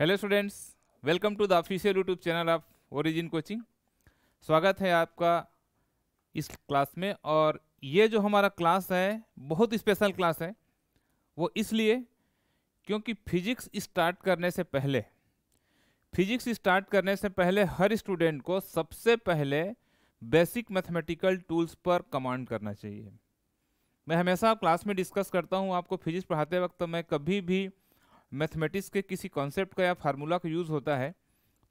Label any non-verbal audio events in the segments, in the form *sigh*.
Hello students welcome to the official YouTube channel of Origin coaching स्वागत है आपका इस क्लास में और ये जो हमारा क्लास है बहुत स्पेशल क्लास है वो इसलिए क्योंकि फिजिक्स स्टार्ट करने से पहले फिजिक्स स्टार्ट करने से पहले हर स्टूडेंट को सबसे पहले बेसिक मैथमेटिकल टूल्स पर कमांड करना चाहिए मैं हमेशा क्लास में डिस्कस करता हूँ आपको फिजिक्स पढ़ाते वक्त तो मैं कभी भी मैथमेटिक्स के किसी कॉन्सेप्ट का या फार्मूला का यूज़ होता है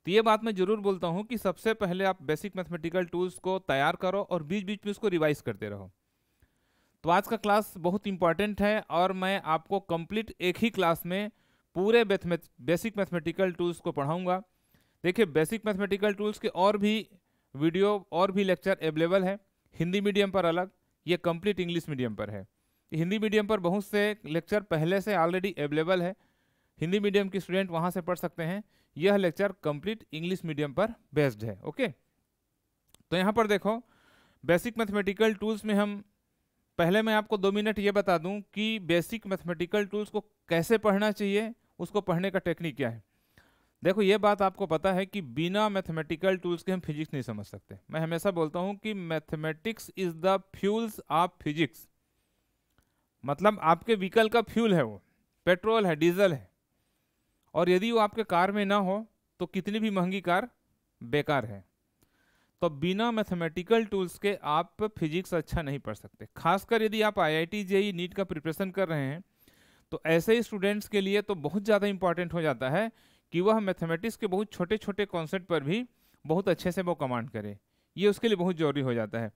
तो ये बात मैं ज़रूर बोलता हूँ कि सबसे पहले आप बेसिक मैथमेटिकल टूल्स को तैयार करो और बीच बीच में उसको रिवाइज करते रहो तो आज का क्लास बहुत इंपॉर्टेंट है और मैं आपको कंप्लीट एक ही क्लास में पूरे बेसिक मैथमेटिकल टूल्स को पढ़ाऊँगा देखिए बेसिक मैथमेटिकल टूल्स के और भी वीडियो और भी लेक्चर अवेलेबल है हिंदी मीडियम पर अलग ये कम्प्लीट इंग्लिश मीडियम पर है हिंदी मीडियम पर बहुत से लेक्चर पहले से ऑलरेडी अवेलेबल है हिंदी मीडियम के स्टूडेंट वहाँ से पढ़ सकते हैं यह लेक्चर कंप्लीट इंग्लिश मीडियम पर बेस्ड है ओके तो यहाँ पर देखो बेसिक मैथमेटिकल टूल्स में हम पहले मैं आपको दो मिनट ये बता दूं कि बेसिक मैथमेटिकल टूल्स को कैसे पढ़ना चाहिए उसको पढ़ने का टेक्निक क्या है देखो ये बात आपको पता है कि बिना मैथमेटिकल टूल्स के हम फिजिक्स नहीं समझ सकते मैं हमेशा बोलता हूँ कि mathematics is the fuels of physics मतलब आपके व्हीकल का फ्यूल है वो पेट्रोल है डीजल है और यदि वो आपके कार में ना हो तो कितनी भी महंगी कार बेकार है तो बिना मैथमेटिकल टूल्स के आप फिजिक्स अच्छा नहीं पढ़ सकते खासकर यदि आप आई आई टी नीट का प्रिपरेशन कर रहे हैं तो ऐसे ही स्टूडेंट्स के लिए तो बहुत ज़्यादा इंपॉर्टेंट हो जाता है कि वह मैथमेटिक्स के बहुत छोटे छोटे कॉन्सेप्ट पर भी बहुत अच्छे से वो कमांड करे ये उसके लिए बहुत ज़रूरी हो जाता है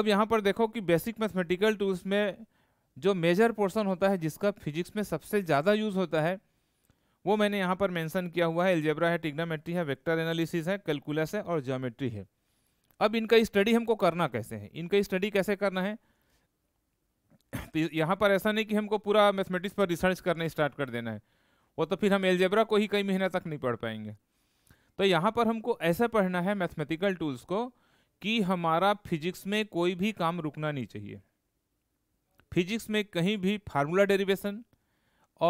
अब यहाँ पर देखो कि बेसिक मैथमेटिकल टूल्स में जो मेजर पोर्सन होता है जिसका फिजिक्स में सबसे ज़्यादा यूज़ होता है वो मैंने यहाँ पर मेंशन किया हुआ है एल्जेब्रा है टिग्नामेट्री है वेक्टर एनालिसिस है कैलकुलस है और ज्योमेट्री है अब इनका स्टडी हमको करना कैसे है इनका स्टडी कैसे करना है तो यहाँ पर ऐसा नहीं कि हमको पूरा मैथमेटिक्स पर रिसर्च करना स्टार्ट कर देना है वो तो फिर हम एल्जेब्रा को ही कई महीने तक नहीं पढ़ पाएंगे तो यहाँ पर हमको ऐसा पढ़ना है मैथमेटिकल टूल्स को कि हमारा फिजिक्स में कोई भी काम रुकना नहीं चाहिए फिजिक्स में कहीं भी फार्मूला डेरिवेशन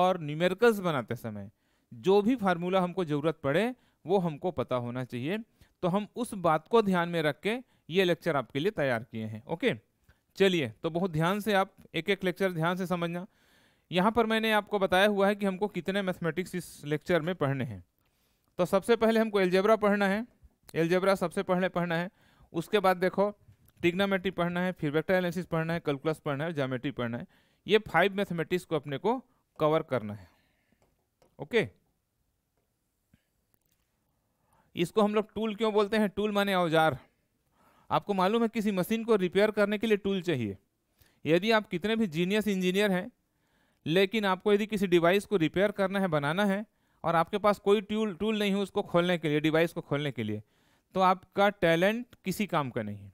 और न्यूमेरिकल्स बनाते समय जो भी फार्मूला हमको ज़रूरत पड़े वो हमको पता होना चाहिए तो हम उस बात को ध्यान में रख के ये लेक्चर आपके लिए तैयार किए हैं ओके चलिए तो बहुत ध्यान से आप एक एक लेक्चर ध्यान से समझना यहाँ पर मैंने आपको बताया हुआ है कि हमको कितने मैथमेटिक्स इस लेक्चर में पढ़ने हैं तो सबसे पहले हमको एलजेब्रा पढ़ना है एलजेब्रा सबसे पहले पढ़ना है उसके बाद देखो टिग्नामेट्री पढ़ना है फिर वेक्टर एनालिसिस पढ़ना है कैलकुलस पढ़ना है जोमेट्री पढ़ना है ये फाइव मैथमेटिक्स को अपने को कवर करना है ओके इसको हम लोग टूल क्यों बोलते हैं टूल माने औजार आपको मालूम है किसी मशीन को रिपेयर करने के लिए टूल चाहिए यदि आप कितने भी जीनियस इंजीनियर हैं लेकिन आपको यदि किसी डिवाइस को रिपेयर करना है बनाना है और आपके पास कोई टूल टूल नहीं है उसको खोलने के लिए डिवाइस को खोलने के लिए तो आपका टैलेंट किसी काम का नहीं है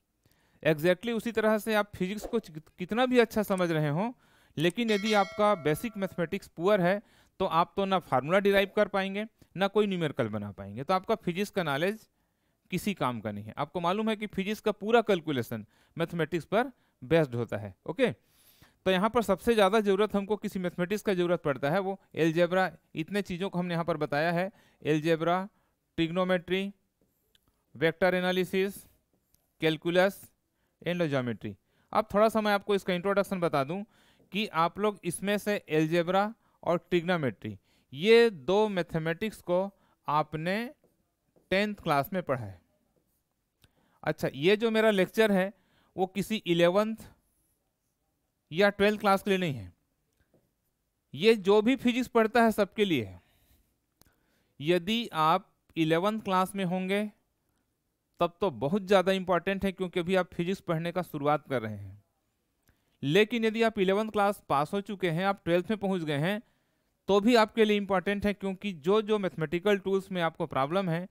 एग्जैक्टली exactly उसी तरह से आप फिजिक्स को कितना भी अच्छा समझ रहे हों लेकिन यदि आपका बेसिक मैथमेटिक्स पुअर है तो आप तो ना फार्मूला डिराइव कर पाएंगे ना कोई न्यूमेरिकल बना पाएंगे तो आपका फिजिक्स का नॉलेज किसी काम का नहीं है आपको मालूम है कि फिजिक्स का पूरा कैलकुलेशन मैथमेटिक्स पर बेस्ड होता है ओके तो यहाँ पर सबसे ज़्यादा ज़रूरत हमको किसी मैथमेटिक्स का ज़रूरत पड़ता है वो एलजेब्रा इतने चीज़ों को हमने यहाँ पर बताया है algebra trigonometry vector analysis calculus and अब थोड़ा सा मैं आपको इसका इंट्रोडक्शन बता दूं कि आप लोग इसमें से एलजेब्रा और ट्रिग्नोमेट्री ये दो मैथमेटिक्स को आपने टेंथ क्लास में पढ़ा है अच्छा ये जो मेरा लेक्चर है वो किसी इलेवेंथ या ट्वेल्थ क्लास के लिए नहीं है ये जो भी फिजिक्स पढ़ता है सबके लिए है यदि आप इलेवेंथ क्लास में होंगे तब तो बहुत ज़्यादा इम्पॉर्टेंट है क्योंकि अभी आप फिजिक्स पढ़ने का शुरुआत कर रहे हैं लेकिन यदि आप इलेवंथ क्लास पास हो चुके हैं आप ट्वेल्थ में पहुंच गए हैं तो भी आपके लिए इम्पॉर्टेंट है क्योंकि जो जो मैथमेटिकल टूल्स में आपको प्रॉब्लम है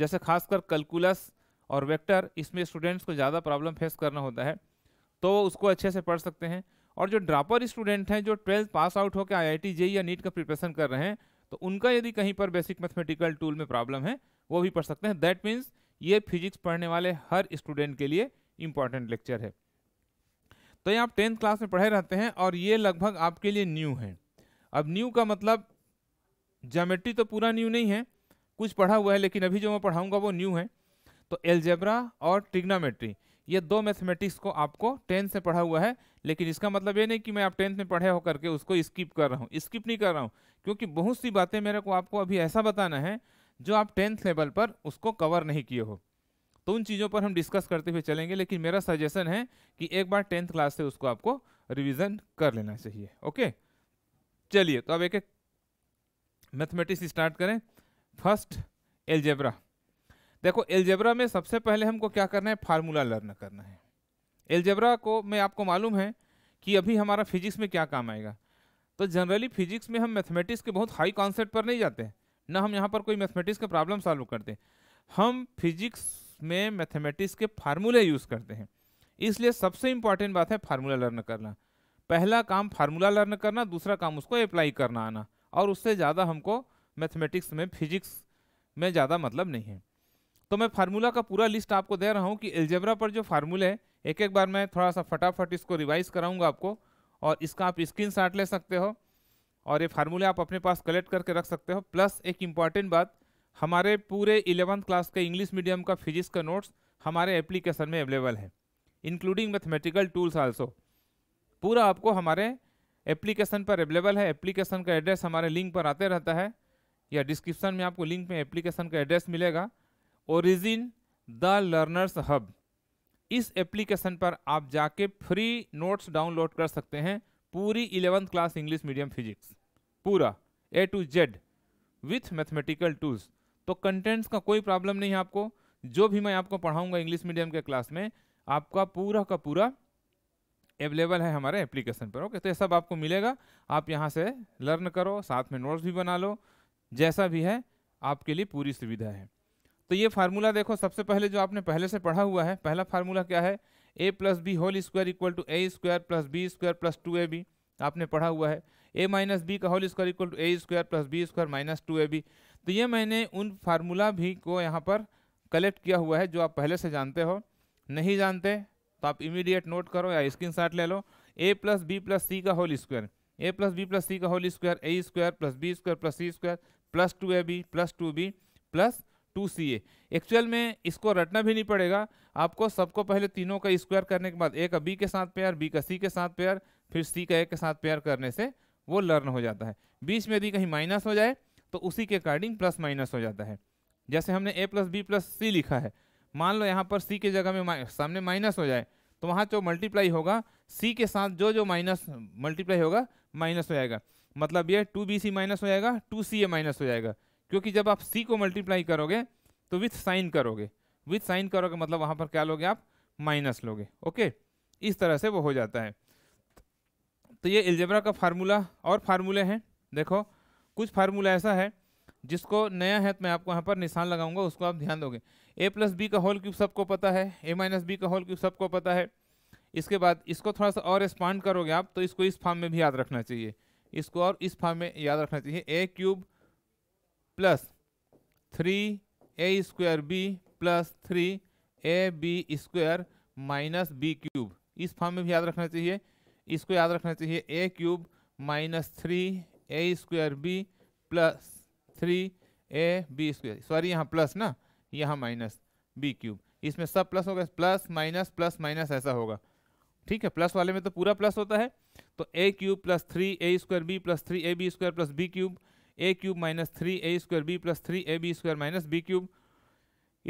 जैसे खासकर कैलकुलस और वेक्टर इसमें स्टूडेंट्स को ज़्यादा प्रॉब्लम फेस करना होता है तो वो उसको अच्छे से पढ़ सकते हैं और जो ड्रापर स्टूडेंट हैं जो ट्वेल्थ पास आउट होकर आई आई जे या नीट का प्रिपरेशन कर रहे हैं तो उनका यदि कहीं पर बेसिक मैथमेटिकल टूल में प्रॉब्लम है वो भी पढ़ सकते हैं दैट मीन्स ये फिजिक्स पढ़ने वाले हर स्टूडेंट के लिए इम्पॉर्टेंट लेक्चर है तो ये आप टेंथ क्लास में पढ़े रहते हैं और ये लगभग आपके लिए न्यू है अब न्यू का मतलब ज्योमेट्री तो पूरा न्यू नहीं है कुछ पढ़ा हुआ है लेकिन अभी जो मैं पढ़ाऊँगा वो न्यू है तो एल्जेब्रा और ट्रिग्नामेट्री ये दो मैथमेटिक्स को आपको टेंथ से पढ़ा हुआ है लेकिन इसका मतलब ये नहीं कि मैं आप टेंथ में पढ़े होकर के उसको स्किप कर रहा हूँ स्किप नहीं कर रहा हूँ क्योंकि बहुत सी बातें मेरे को आपको अभी ऐसा बताना है जो आप टेंथ लेवल पर उसको कवर नहीं किए हो तो उन चीज़ों पर हम डिस्कस करते हुए चलेंगे लेकिन मेरा सजेशन है कि एक बार टेंथ क्लास से उसको आपको रिविज़न कर लेना चाहिए ओके चलिए तो अब एक एक मैथमेटिक्स स्टार्ट करें फर्स्ट एलजेब्रा देखो एलजेब्रा में सबसे पहले हमको क्या करना है फार्मूला लर्न करना है एलजेब्रा को मैं आपको मालूम है कि अभी हमारा फिजिक्स में क्या काम आएगा तो जनरली फिजिक्स में हम मैथमेटिक्स के बहुत हाई कॉन्सेप्ट पर नहीं जाते ना हम यहाँ पर कोई मैथमेटिक्स का प्रॉब्लम सॉल्व करते हम फिजिक्स में मैथमेटिक्स के फार्मूले यूज़ करते हैं इसलिए सबसे इम्पॉर्टेंट बात है फार्मूला लर्न करना पहला काम फार्मूला लर्न करना दूसरा काम उसको अप्लाई करना आना और उससे ज़्यादा हमको मैथमेटिक्स में फिजिक्स में ज़्यादा मतलब नहीं है तो मैं फार्मूला का पूरा लिस्ट आपको दे रहा हूँ कि एल्जेब्रा पर जो फार्मूले हैं एक एक बार मैं थोड़ा सा फटाफट इसको रिवाइज कराऊंगा आपको और इसका आप स्क्रीन ले सकते हो और ये फार्मूले आप अपने पास कलेक्ट करके रख सकते हो प्लस एक इम्पॉर्टेंट बात हमारे पूरे इलेवंथ क्लास के इंग्लिश मीडियम का फिजिक्स का नोट्स हमारे एप्लीकेशन में अवेलेबल है इंक्लूडिंग मैथमेटिकल टूल्स आल्सो पूरा आपको हमारे एप्लीकेशन पर अवेलेबल है एप्लीकेशन का एड्रेस हमारे लिंक पर आते रहता है या डिस्क्रिप्शन में आपको लिंक में एप्लीकेशन का एड्रेस मिलेगा ओरिजिन द लर्नर्स हब इस एप्लीकेशन पर आप जाके फ्री नोट्स डाउनलोड कर सकते हैं पूरी eleventh class English medium physics पूरा A to Z with mathematical tools तो कंटेंट्स का कोई प्रॉब्लम नहीं है आपको जो भी मैं आपको पढ़ाऊंगा इंग्लिश मीडियम के क्लास में आपका पूरा का पूरा अवेलेबल है हमारे एप्लीकेशन पर ओके तो ये सब आपको मिलेगा आप यहाँ से लर्न करो साथ में नोट्स भी बना लो जैसा भी है आपके लिए पूरी सुविधा है तो ये फार्मूला देखो सबसे पहले जो आपने पहले से पढ़ा हुआ है पहला फार्मूला क्या है ए plus b whole square equal to A square plus B square plus two A b आपने पढ़ा हुआ है ए माइनस बी का whole square equal to A square plus B square minus two A B तो ये मैंने उन formula भी को यहाँ पर कलेक्ट किया हुआ है जो आप पहले से जानते हो नहीं जानते तो आप इमीडिएट नोट करो या स्क्रीन ले लो a plus b plus c का whole square a plus b plus c का whole square a square plus B square plus c square plus two A B plus two b plus two c a actual में इसको रटना भी नहीं पड़ेगा आपको सबको पहले तीनों का स्क्वायर करने के बाद ए का बी के साथ पेयर बी का सी के साथ पेयर फिर सी का ए के साथ पेयर करने से वो लर्न हो जाता है बीच में यदि कहीं माइनस हो जाए तो उसी के अकॉर्डिंग प्लस माइनस हो जाता है जैसे हमने a plus b plus c लिखा है मान लो यहाँ पर सी के जगह में सामने माइनस हो जाए तो वहाँ जो मल्टीप्लाई होगा सी के साथ जो जो माइनस मल्टीप्लाई होगा माइनस हो जाएगा मतलब ये टू बी सी माइनस हो जाएगा टू सी ए माइनस हो जाएगा क्योंकि जब आप सी को मल्टीप्लाई करोगे तो विथ साइन करोगे विथ साइन करोगे मतलब वहाँ पर क्या लोगे आप माइनस लोगे ओके इस तरह से वो हो जाता है तो ये एल्जेब्रा का फार्मूला और फार्मूले हैं देखो कुछ फार्मूला ऐसा है जिसको नया है तो मैं आपको यहाँ पर निशान लगाऊंगा उसको आप ध्यान दोगे ए प्लस बी का होल क्यूब सबको पता है ए माइनस बी का होल क्यूब सबको पता है इसके बाद इसको थोड़ा सा और एक्सपांड करोगे आप तो इसको इस फॉर्म में भी याद रखना चाहिए इसको और इस फॉर्म में याद रखना चाहिए a cube plus three a square b plus three a b square minus b cube इस फॉर्म में भी याद रखना चाहिए इसको याद रखना चाहिए a cube minus three a square b plus three a b square sorry यहाँ प्लस ना यहाँ माइनस बी क्यूब इसमें सब प्लस होगा प्लस माइनस प्लस माइनस ऐसा होगा ठीक है प्लस वाले में तो पूरा प्लस होता है तो a cube plus three a square b plus three a b square plus b cube a cube minus three a square b plus three a b square minus b cube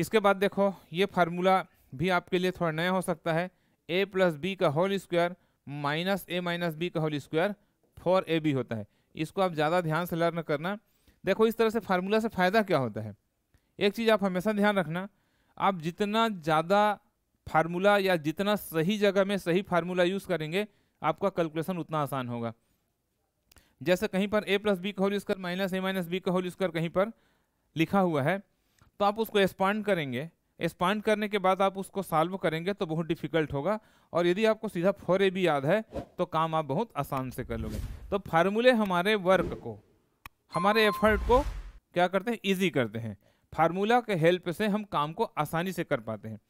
इसके बाद देखो ये formula भी आपके लिए थोड़ा नया हो सकता है ए प्लस बी का whole square minus a minus B का whole square four a b होता है इसको आप ज़्यादा ध्यान से लर्न करना देखो इस तरह से फार्मूला से फ़ायदा क्या होता है एक चीज़ आप हमेशा ध्यान रखना आप जितना ज़्यादा फार्मूला या जितना सही जगह में सही फार्मूला यूज़ करेंगे आपका कैलकुलेशन उतना आसान होगा जैसे कहीं पर ए प्लस बी का whole square minus a minus B का होल स्क्वायर कहीं पर लिखा हुआ है तो आप उसको एक्सपांड करेंगे एक्सपांड करने के बाद आप उसको सॉल्व करेंगे तो बहुत डिफिकल्ट होगा और यदि आपको सीधा फोर ए भी याद है तो काम आप बहुत आसान से कर लोगे तो फार्मूले हमारे वर्क को हमारे एफर्ट को क्या करते हैं ईजी करते हैं फार्मूला के हेल्प से हम काम को आसानी से कर पाते हैं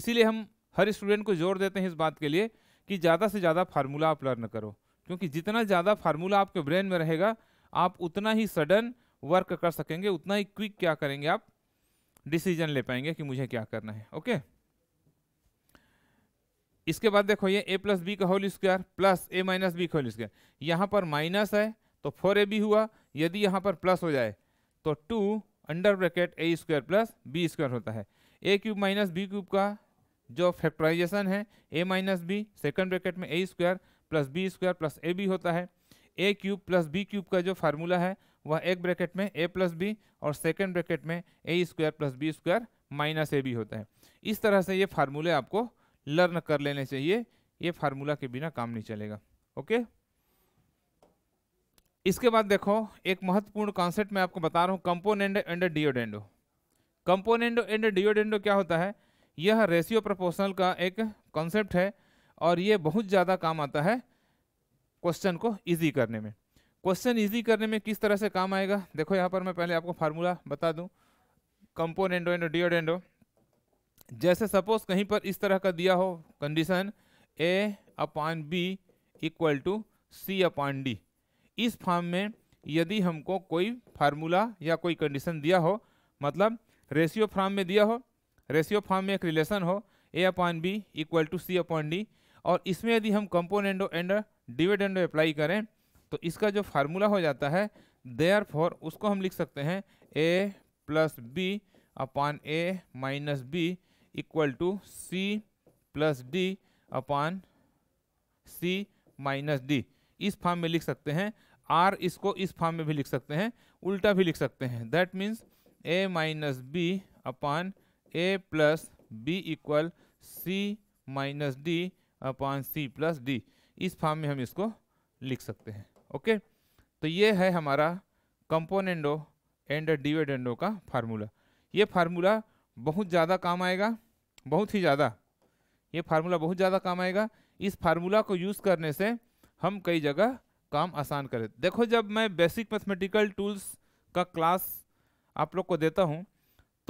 इसीलिए हम हर स्टूडेंट को जोर देते हैं इस बात के लिए कि ज़्यादा से ज़्यादा फार्मूला आप लर्न करो क्योंकि जितना ज़्यादा फार्मूला आपके ब्रेन में रहेगा आप उतना ही सडन वर्क कर सकेंगे उतना ही क्विक क्या करेंगे आप डिसीजन ले पाएंगे कि मुझे क्या करना है ओके इसके बाद देखो ये ए प्लस बी का whole square plus a minus B का होल स्क्वायर यहाँ पर माइनस है तो फोर ए बी हुआ यदि यहाँ पर प्लस हो जाए तो two under bracket a square plus B square होता है a cube minus b cube का जो फैक्टराइजेशन है a minus b second bracket में a square plus B square plus a b होता है a cube plus b cube का जो फार्मूला है वह एक ब्रैकेट में ए प्लस बी और सेकेंड ब्रैकेट में a square plus B square minus a b होता है इस तरह से ये फार्मूले आपको लर्न कर लेने चाहिए ये फार्मूला के बिना काम नहीं चलेगा ओके इसके बाद देखो एक महत्वपूर्ण कॉन्सेप्ट मैं आपको बता रहा हूँ componendo and dividendo componendo and dividendo क्या होता है यह रेशियो प्रोपोर्शनल का एक कॉन्सेप्ट है और ये बहुत ज़्यादा काम आता है क्वेश्चन को ईजी करने में क्वेश्चन ईजी करने में किस तरह से काम आएगा देखो यहाँ पर मैं पहले आपको फार्मूला बता दूँ कंपोनेंडो एंड डिओडेंडो जैसे सपोज कहीं पर इस तरह का दिया हो condition a upon b equal to c upon d इस फॉर्म में यदि हमको कोई फार्मूला या कोई कंडीशन दिया हो मतलब रेशियो फॉर्म में दिया हो रेशियो फॉर्म में एक रिलेशन हो a upon b equal to c upon d और इसमें यदि हम कंपोनेंडो एंड डिविडेंडो अप्लाई करें तो इसका जो फार्मूला हो जाता है देयर फॉर उसको हम लिख सकते हैं ए plus b upon a minus b equal to c plus d upon c minus d इस फॉर्म में लिख सकते हैं आर इसको इस फॉर्म में भी लिख सकते हैं उल्टा भी लिख सकते हैं that means a minus b upon A plus B equal c minus d upon c plus d इस फॉर्म में हम इसको लिख सकते हैं ओके तो ये है हमारा कंपोनेंडो एंड डिविडेंडो का फार्मूला ये फार्मूला बहुत ज़्यादा काम आएगा बहुत ही ज़्यादा ये फार्मूला बहुत ज़्यादा काम आएगा इस फार्मूला को यूज़ करने से हम कई जगह काम आसान करें देखो जब मैं बेसिक मैथमेटिकल टूल्स का क्लास आप लोग को देता हूँ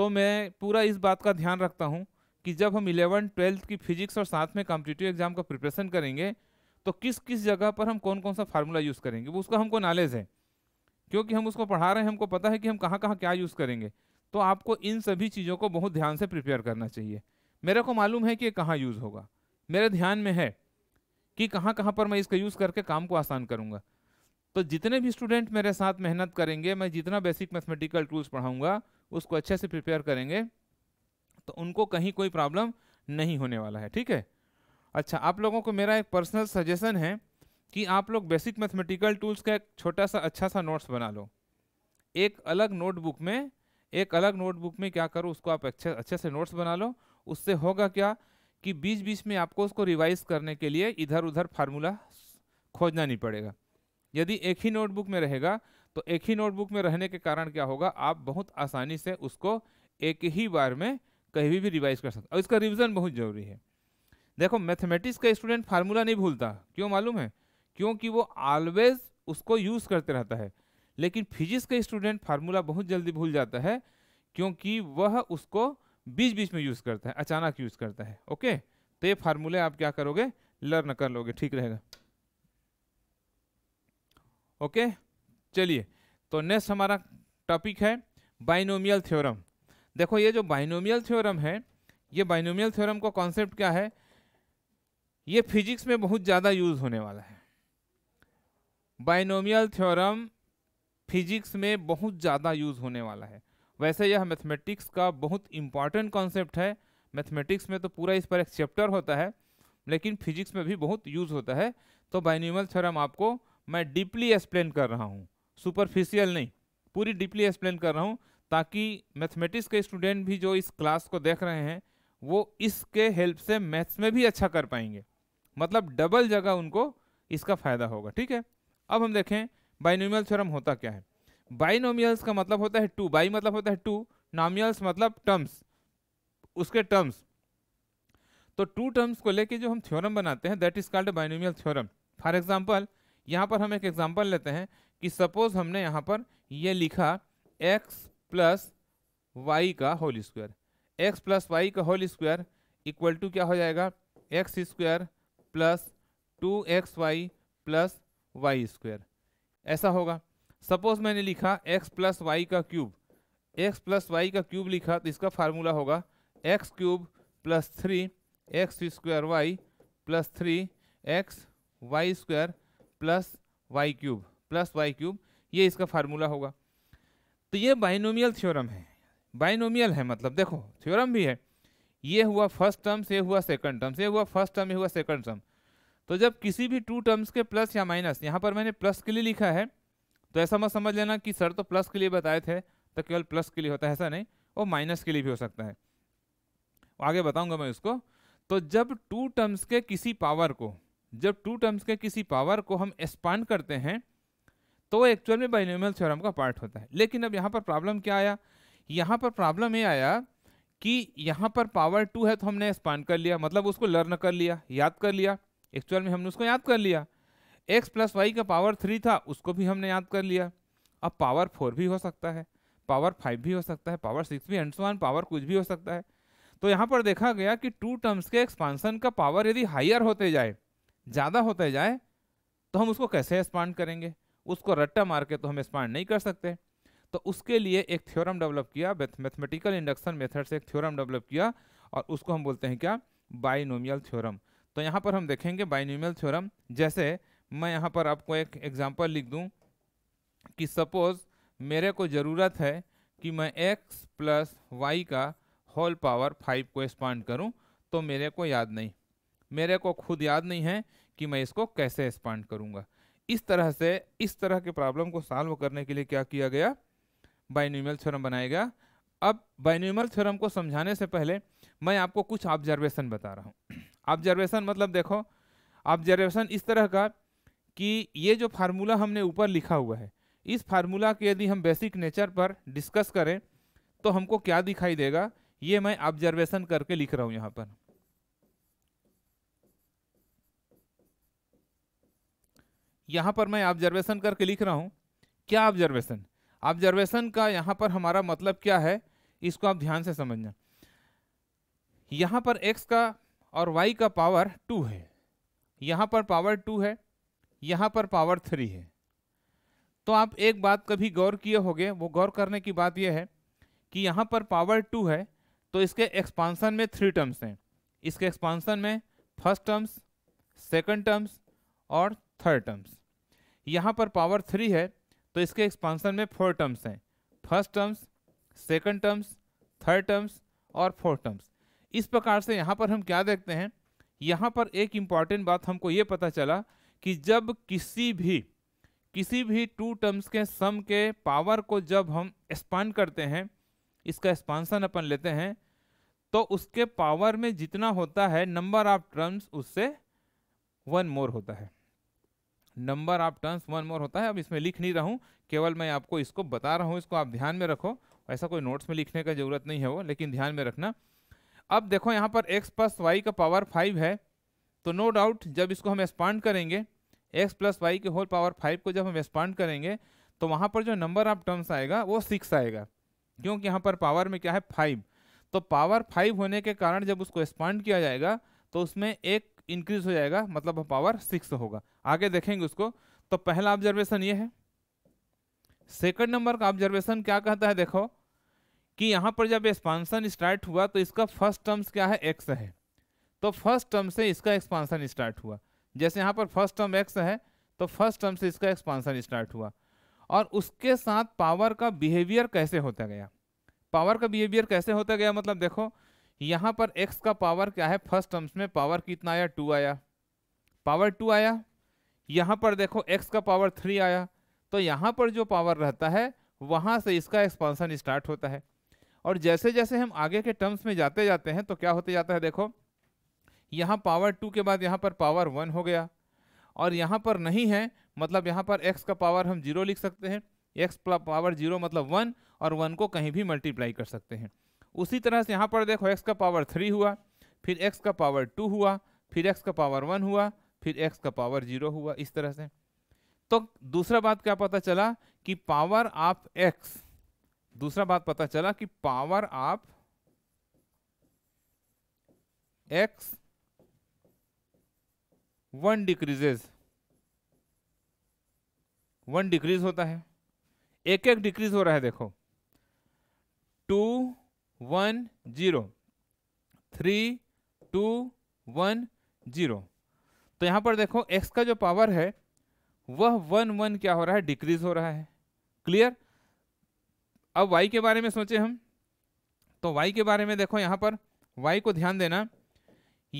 तो मैं पूरा इस बात का ध्यान रखता हूँ कि जब हम इलेवन ट्वेल्थ की फिजिक्स और साथ में कॉम्पिटिटिव एग्जाम का प्रिपरेशन करेंगे तो किस किस जगह पर हम कौन कौन सा फार्मूला यूज़ करेंगे वो उसका हमको नॉलेज है क्योंकि हम उसको पढ़ा रहे हैं हमको पता है कि हम कहाँ कहाँ क्या यूज़ करेंगे तो आपको इन सभी चीज़ों को बहुत ध्यान से प्रिपेयर करना चाहिए मेरे को मालूम है कि ये कहाँ यूज़ होगा मेरे ध्यान में है कि कहाँ कहाँ पर मैं इसका यूज़ करके काम को आसान करूँगा तो जितने भी स्टूडेंट मेरे साथ मेहनत करेंगे मैं जितना बेसिक मैथमेटिकल टूल्स पढ़ाऊँगा उसको अच्छे से प्रिपेयर करेंगे तो उनको कहीं कोई प्रॉब्लम नहीं होने वाला है ठीक है अच्छा आप लोगों को मेरा एक पर्सनल सजेशन है कि आप लोग बेसिक मैथमेटिकल टूल्स का एक छोटा सा अच्छा सा नोट्स बना लो एक अलग नोटबुक में एक अलग नोटबुक में क्या करो उसको आप अच्छे अच्छे से नोट्स बना लो उससे होगा क्या कि बीच बीच में आपको उसको रिवाइज करने के लिए इधर उधर फार्मूला खोजना नहीं पड़ेगा यदि एक ही नोटबुक में रहेगा तो एक ही नोटबुक में रहने के कारण क्या होगा आप बहुत आसानी से उसको एक ही बार में कहीं भी रिवाइज कर सकते और इसका रिविज़न बहुत ज़रूरी है देखो मैथमेटिक्स का स्टूडेंट फार्मूला नहीं भूलता क्यों मालूम है क्योंकि वो ऑलवेज उसको यूज़ करते रहता है लेकिन फिजिक्स का स्टूडेंट फार्मूला बहुत जल्दी भूल जाता है क्योंकि वह उसको बीच बीच में यूज़ करता है अचानक यूज़ करता है ओके तो ये फार्मूले आप क्या करोगे लर्न कर लोगे ठीक रहेगा ओके चलिए तो नेक्स्ट हमारा टॉपिक है बाइनोमियल थ्योरम देखो ये जो बाइनोमियल थ्योरम है ये बाइनोमियल थ्योरम का कॉन्सेप्ट क्या है ये फिजिक्स में बहुत ज़्यादा यूज़ होने वाला है बाइनोमियल थ्योरम फिजिक्स में बहुत ज़्यादा यूज़ होने वाला है वैसे यह मैथमेटिक्स का बहुत इम्पॉर्टेंट कॉन्सेप्ट है मैथमेटिक्स में तो पूरा इस पर एक चैप्टर होता है लेकिन फिजिक्स में भी बहुत यूज़ होता है तो बाइनिमल थ्योरम आपको मैं डीपली एक्सप्लेन कर रहा हूँ सुपरफिशियल नहीं पूरी डीपली एक्सप्लेन कर रहा हूँ ताकि मैथमेटिक्स के स्टूडेंट भी जो इस क्लास को देख रहे हैं वो इसके हेल्प से मैथ्स में भी अच्छा कर पाएंगे मतलब डबल जगह उनको इसका फ़ायदा होगा ठीक है अब हम देखें बाइनिमल थ्योरम होता क्या है बाइनोमियल्स का मतलब होता है टू बाई मतलब होता है टू नॉमियल्स मतलब टर्म्स उसके टर्म्स तो टू टर्म्स को लेके जो हम थ्योरम बनाते हैं that is called binomial theorem for example यहाँ पर हम एक एग्जाम्पल लेते हैं कि सपोज हमने यहाँ पर ये लिखा एक्स प्लस वाई का whole square x plus Y का होल स्क्वायर इक्वल टू क्या हो जाएगा x square plus two x y plus Y square ऐसा होगा सपोज मैंने लिखा x प्लस वाई का क्यूब x प्लस वाई का क्यूब लिखा तो इसका फार्मूला होगा x cube plus three x square y plus three x y square plus y cube plus y cube ये इसका फार्मूला होगा तो ये बाइनोमियल थ्योरम है बाइनोमियल है मतलब देखो थ्योरम भी है ये हुआ फर्स्ट टर्म से हुआ सेकंड टर्म से हुआ फर्स्ट टर्म ये हुआ सेकंड टर्म तो जब किसी भी टू टर्म्स के प्लस या माइनस यहाँ पर मैंने प्लस के लिए लिखा है तो ऐसा मत समझ लेना कि सर तो प्लस के लिए बताए थे तो केवल प्लस के लिए होता है ऐसा नहीं वो माइनस के लिए भी हो सकता है आगे बताऊंगा मैं उसको तो जब टू टर्म्स के किसी पावर को जब टू टर्म्स के किसी पावर को हम एक्सपांड करते हैं तो एक्चुअल में बाइनोमियल थ्योरम का पार्ट होता है लेकिन अब यहाँ पर प्रॉब्लम क्या आया यहाँ पर प्रॉब्लम ये आया कि यहाँ पर पावर टू है तो हमने एक्सपांड कर लिया मतलब उसको लर्न कर लिया याद कर लिया एक्चुअल में हमने उसको याद कर लिया एक्स प्लस वाई का पावर थ्री था उसको भी हमने याद कर लिया अब पावर फोर भी हो सकता है पावर फाइव भी हो सकता है पावर सिक्स भी एंडसमान पावर कुछ भी हो सकता है तो यहाँ पर देखा गया कि टू टर्म्स के एक्सपांसन का पावर यदि हायर होते जाए ज़्यादा होते जाए तो हम उसको कैसे एक्सपांड करेंगे उसको रट्टा मार के तो हम एक्सपांड नहीं कर सकते तो उसके लिए एक थ्योरम डेवलप किया मैथमेटिकल इंडक्शन मेथड से एक थ्योरम डेवलप किया और उसको हम बोलते हैं क्या बाइनोमियल थ्योरम तो यहाँ पर हम देखेंगे बाइनोमियल थ्योरम जैसे मैं यहाँ पर आपको एक एग्ज़ाम्पल लिख दूँ कि सपोज़ मेरे को ज़रूरत है कि मैं x प्लस वाई का होल पावर फाइव को एक्सपांड करूँ तो मेरे को याद नहीं मेरे को खुद याद नहीं है कि मैं इसको कैसे एक्सपांड करूँगा इस तरह से इस तरह के प्रॉब्लम को सॉल्व करने के लिए क्या किया गया बाइन्यूमल थ्योरम बनाया गया अब बाइन्यूमल थ्योरम को समझाने से पहले मैं आपको कुछ ऑब्जर्वेशन बता रहा हूँ ऑब्जर्वेशन *clears throat* मतलब देखो ऑब्जर्वेशन इस तरह का कि ये जो फार्मूला हमने ऊपर लिखा हुआ है इस फार्मूला के यदि हम बेसिक नेचर पर डिस्कस करें तो हमको क्या दिखाई देगा ये मैं ऑब्जर्वेशन करके लिख रहा हूँ यहाँ पर यहाँ पर मैं ऑब्जर्वेशन करके लिख रहा हूँ क्या ऑब्जर्वेशन ऑब्जर्वेशन का यहाँ पर हमारा मतलब क्या है इसको आप ध्यान से समझना यहाँ पर x का और y का पावर टू है यहाँ पर पावर टू है यहाँ पर पावर थ्री है तो आप एक बात कभी गौर किए होंगे वो गौर करने की बात यह है कि यहाँ पर पावर टू है तो इसके एक्सपांसन में थ्री टर्म्स हैं इसके एक्सपांसन में फर्स्ट टर्म्स सेकंड टर्म्स और थर्ड टर्म्स यहाँ पर पावर थ्री है तो इसके एक्सपांसन में फोर टर्म्स हैं first terms second terms third terms और फोर्थ टर्म्स इस प्रकार से यहाँ पर हम क्या देखते हैं यहाँ पर एक इम्पॉर्टेंट बात हमको ये पता चला कि जब किसी भी किसी भी टू टर्म्स के सम के पावर को जब हम एक्सपांड करते हैं इसका एक्सपांसन अपन लेते हैं तो उसके पावर में जितना होता है नंबर ऑफ टर्म्स उससे वन मोर होता है number of terms one more होता है अब इसमें लिख नहीं रहा हूँ केवल मैं आपको इसको बता रहा हूँ इसको आप ध्यान में रखो ऐसा कोई नोट्स में लिखने का जरूरत नहीं है वो लेकिन ध्यान में रखना अब देखो यहाँ पर एक्स प्लस वाई का पावर फाइव है तो नो no डाउट जब इसको हम एक्सपांड करेंगे एक्स प्लस वाई के होल पावर फाइव को जब हम एक्सपांड करेंगे तो वहाँ पर जो नंबर ऑफ टर्म्स आएगा वो सिक्स आएगा क्योंकि यहाँ पर पावर में क्या है फाइव तो पावर फाइव होने के कारण जब उसको एक्सपांड किया जाएगा तो उसमें एक इंक्रीज हो जाएगा मतलब पावर सिक्स होगा आगे देखेंगे उसको तो पहला ऑब्जर्वेशन ये है सेकंड नंबर का ऑब्जर्वेशन क्या कहता है देखो कि यहाँ पर जब एक्सपांसन स्टार्ट हुआ तो इसका फर्स्ट टर्म्स क्या है एक्स है तो फर्स्ट टर्म से इसका एक्सपांसन स्टार्ट हुआ जैसे यहाँ पर फर्स्ट टर्म एक्स है तो फर्स्ट टर्म से इसका एक्सपांसन स्टार्ट हुआ और उसके साथ पावर का बिहेवियर कैसे होता गया पावर का बिहेवियर कैसे होता गया मतलब देखो यहाँ पर एक्स का पावर क्या है फर्स्ट टर्म्स में पावर कितना आया टू आया पावर टू आया यहाँ पर देखो एक्स का पावर थ्री आया तो यहाँ पर जो पावर रहता है वहाँ से इसका एक्सपांसन स्टार्ट होता है और जैसे जैसे हम आगे के टर्म्स में जाते जाते हैं तो क्या होते जाता है देखो यहाँ पावर टू के बाद यहाँ पर पावर वन हो गया और यहाँ पर नहीं है मतलब यहाँ पर एक्स का पावर हम जीरो लिख सकते हैं एक्स पावर जीरो मतलब वन और वन को कहीं भी मल्टीप्लाई कर सकते हैं उसी तरह से यहाँ पर देखो एक्स का पावर थ्री हुआ फिर एक्स का पावर टू हुआ फिर एक्स का पावर वन हुआ फिर एक्स का पावर जीरो हुआ इस तरह से तो दूसरा बात क्या पता चला कि पावर ऑफ एक्स दूसरा बात पता चला कि power of x one decreases one decrease होता है एक एक डिक्रीज हो रहा है देखो two one zero three two one zero तो यहां पर देखो एक्स का जो पावर है वह वन वन क्या हो रहा है डिक्रीज हो रहा है क्लियर अब वाई के बारे में सोचे हम तो वाई के बारे में देखो यहां पर वाई को ध्यान देना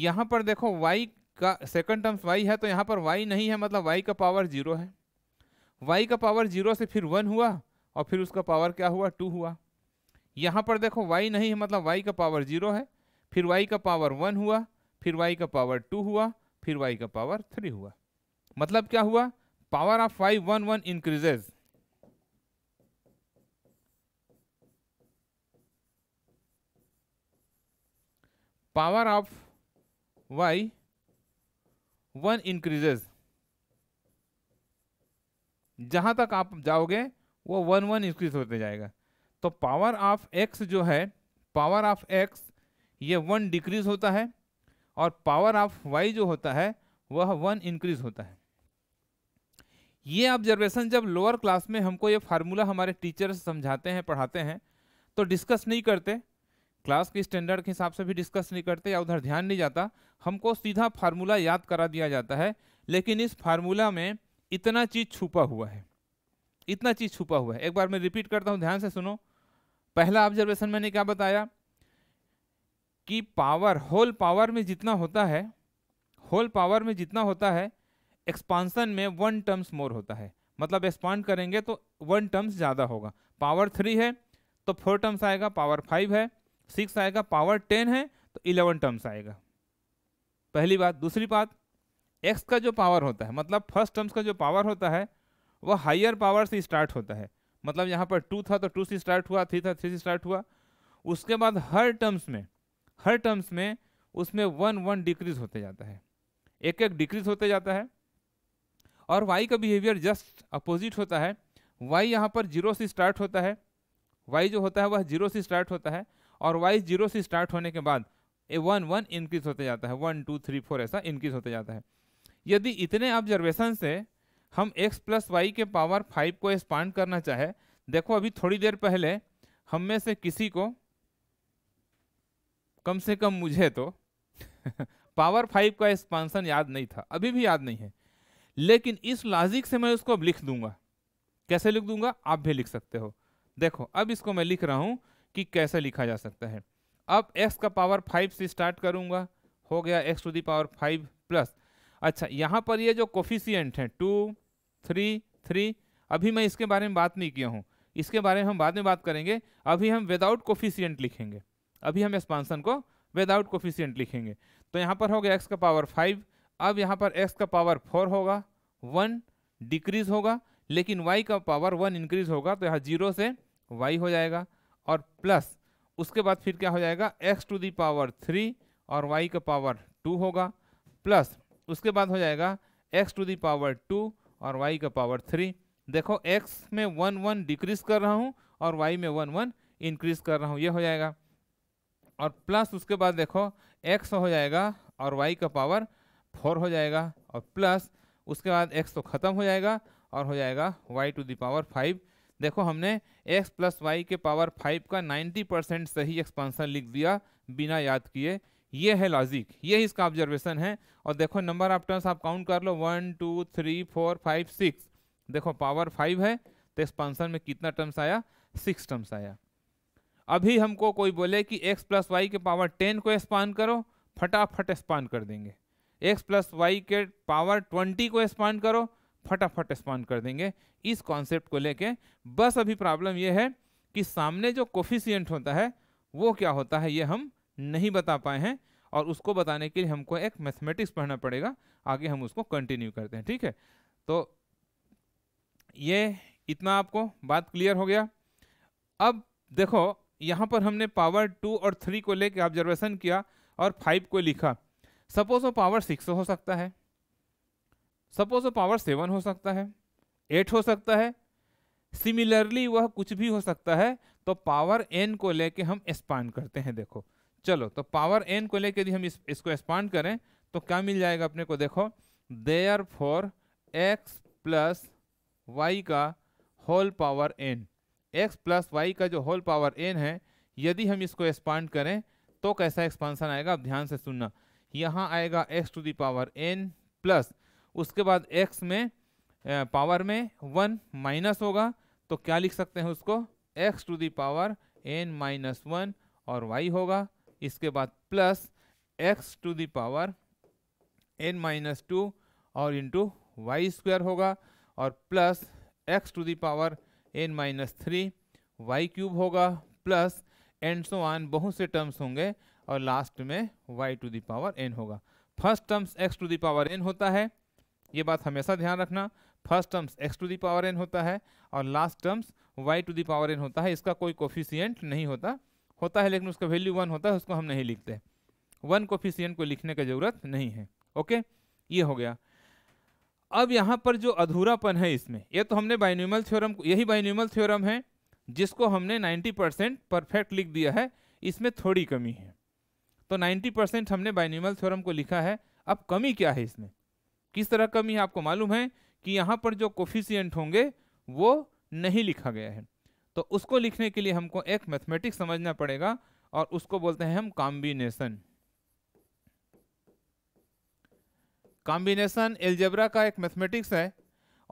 यहां पर देखो वाई का सेकंड टर्म्स वाई है तो यहाँ पर वाई नहीं है मतलब वाई का पावर जीरो है वाई का पावर जीरो से फिर वन हुआ और फिर उसका पावर क्या हुआ टू हुआ यहाँ पर देखो वाई नहीं है मतलब वाई का पावर जीरो है फिर वाई का पावर वन हुआ फिर वाई का पावर टू हुआ फिर वाई का पावर थ्री हुआ मतलब क्या हुआ power of y one one increases power of y one increases जहां तक आप जाओगे वो वन वन इंक्रीज होते जाएगा तो पावर ऑफ एक्स जो है पावर ऑफ एक्स ये वन डिक्रीज होता है और पावर ऑफ वाई जो होता है वह वन इंक्रीज होता है ये ऑब्जर्वेशन जब लोअर क्लास में हमको ये फार्मूला हमारे टीचर्स समझाते हैं पढ़ाते हैं तो डिस्कस नहीं करते क्लास के स्टैंडर्ड के हिसाब से भी डिस्कस नहीं करते या उधर ध्यान नहीं जाता हमको सीधा फार्मूला याद करा दिया जाता है लेकिन इस फार्मूला में इतना चीज़ छुपा हुआ है इतना चीज़ छुपा हुआ है एक बार मैं रिपीट करता हूँ ध्यान से सुनो पहला ऑब्जर्वेशन मैंने क्या बताया कि पावर होल पावर में जितना होता है होल पावर में जितना होता है एक्सपांसन में वन टर्म्स मोर होता है मतलब एक्सपांड करेंगे तो वन टर्म्स ज़्यादा होगा पावर थ्री है तो फोर टर्म्स आएगा पावर फाइव है सिक्स आएगा पावर टेन है तो इलेवन टर्म्स आएगा पहली बात दूसरी बात एक्स का जो पावर होता है मतलब फर्स्ट टर्म्स का जो पावर होता है वह हाइयर पावर से स्टार्ट होता है मतलब यहाँ पर टू था तो टू से स्टार्ट हुआ थ्री था थ्री से स्टार्ट हुआ उसके बाद हर टर्म्स में हर टर्म्स में उसमें वन वन डिक्रीज होते जाता है एक एक डिक्रीज होते जाता है और वाई का बिहेवियर जस्ट अपोजिट होता है वाई यहाँ पर जीरो से स्टार्ट होता है वाई जो होता है वह जीरो से स्टार्ट होता है और वाई जीरो से स्टार्ट होने के बाद ए वन वन इंक्रीज होते जाता है वन टू थ्री फोर ऐसा इंक्रीज होते जाता है यदि इतने ऑब्जर्वेशन से हम एक्स प्लस वाई के पावर फाइव को एक्सपांड करना चाहे देखो अभी थोड़ी देर पहले हम में से किसी को कम से कम मुझे तो पावर *laughs* फाइव का एक्सपांसन याद नहीं था अभी भी याद नहीं है लेकिन इस लॉजिक से मैं उसको अब लिख दूंगा कैसे लिख दूंगा आप भी लिख सकते हो देखो अब इसको मैं लिख रहा हूं कि कैसे लिखा जा सकता है अब x का पावर फाइव से स्टार्ट करूंगा हो गया x to the power five plus अच्छा यहाँ पर ये जो कोफिशियंट हैं टू थ्री थ्री अभी मैं इसके बारे में बात नहीं किया हूँ इसके बारे में हम बाद में बात करेंगे अभी हम विदाउट कोफिशियंट लिखेंगे अभी हम एक्सपांसन को विदाउट कोफिशियंट लिखेंगे तो यहाँ पर हो गया एक्स का पावर फाइव अब यहाँ पर एक्स का पावर फोर होगा वन डिक्रीज होगा लेकिन वाई का पावर वन इंक्रीज होगा तो यहाँ जीरो से वाई हो जाएगा और प्लस उसके बाद फिर क्या हो जाएगा x to the power three और वाई का पावर टू होगा प्लस उसके बाद हो जाएगा x to the power two और वाई का पावर थ्री देखो एक्स में वन वन डिक्रीज कर रहा हूँ और वाई में वन वन इंक्रीज कर रहा हूँ ये हो जाएगा और प्लस उसके बाद देखो एक्स हो जाएगा और वाई का पावर फोर हो जाएगा और प्लस उसके बाद एक्स तो ख़त्म हो जाएगा और हो जाएगा y to the power five देखो हमने x प्लस वाई के पावर फाइव का 90 परसेंट सही एक्सपांसन लिख दिया बिना याद किए ये है लॉजिक ये इसका ऑब्जर्वेशन है और देखो नंबर ऑफ टर्म्स आप काउंट कर लो one two three four five six देखो पावर फाइव है तो एक्सपांसन में कितना टर्म्स आया सिक्स टर्म्स आया अभी हमको कोई बोले कि x प्लस वाई के पावर टेन को एक्सपान करो फटाफट एक्सपान कर देंगे x प्लस वाई के पावर ट्वेंटी को एक्सपान करो फटाफट स्पॉन कर देंगे इस कॉन्सेप्ट को लेके बस अभी प्रॉब्लम ये है कि सामने जो कोफिशियंट होता है वो क्या होता है ये हम नहीं बता पाए हैं और उसको बताने के लिए हमको एक मैथमेटिक्स पढ़ना पड़ेगा आगे हम उसको कंटिन्यू करते हैं ठीक है तो ये इतना आपको बात क्लियर हो गया अब देखो यहाँ पर हमने पावर टू और थ्री को लेकर ऑब्जर्वेशन किया और फाइव को लिखा सपोज वो पावर सिक्स हो सकता है सपोज वो पावर सेवन हो सकता है एट हो सकता है सिमिलरली वह कुछ भी हो सकता है तो पावर एन को लेके हम एक्सपांड करते हैं देखो चलो तो पावर एन को लेके यदि हम इस, इसको एक्सपांड करें तो क्या मिल जाएगा अपने को देखो there for X plus Y का whole power N X plus Y का जो होल पावर एन है यदि हम इसको एक्सपांड करें तो कैसा एक्सपांसन आएगा ध्यान से सुनना यहाँ आएगा x to the power N plus उसके बाद एक्स में पावर में वन माइनस होगा तो क्या लिख सकते हैं उसको x to the power N minus one और वाई होगा इसके बाद plus x to the power N minus two और इंटू वाई स्क्वायर होगा और plus x to the power N minus three y cube होगा प्लस एन सो वन बहुत से टर्म्स होंगे और लास्ट में y to the power n होगा first terms x to the power n होता है ये बात हमेशा ध्यान रखना first terms x to the power n होता है और last terms y to the power n होता है इसका कोई कोफिशियंट नहीं होता होता है लेकिन उसका वैल्यू वन होता है उसको हम नहीं लिखते वन कोफिशियंट को लिखने की ज़रूरत नहीं है ओके ये हो गया अब यहाँ पर जो अधूरापन है इसमें ये तो हमने बाइन्यूमल थ्योरम यही बाइन्यूमल थ्योरम है जिसको हमने 90 परसेंट परफेक्ट लिख दिया है इसमें थोड़ी कमी है तो 90 परसेंट हमने बाइन्यूमल थ्योरम को लिखा है अब कमी क्या है इसमें किस तरह कम है आपको मालूम है कि यहाँ पर जो कोफिशियंट होंगे वो नहीं लिखा गया है तो उसको लिखने के लिए हमको एक मैथमेटिक्स समझना पड़ेगा और उसको बोलते हैं हम कॉम्बिनेशन कॉम्बिनेशन एल्जेब्रा का एक मैथमेटिक्स है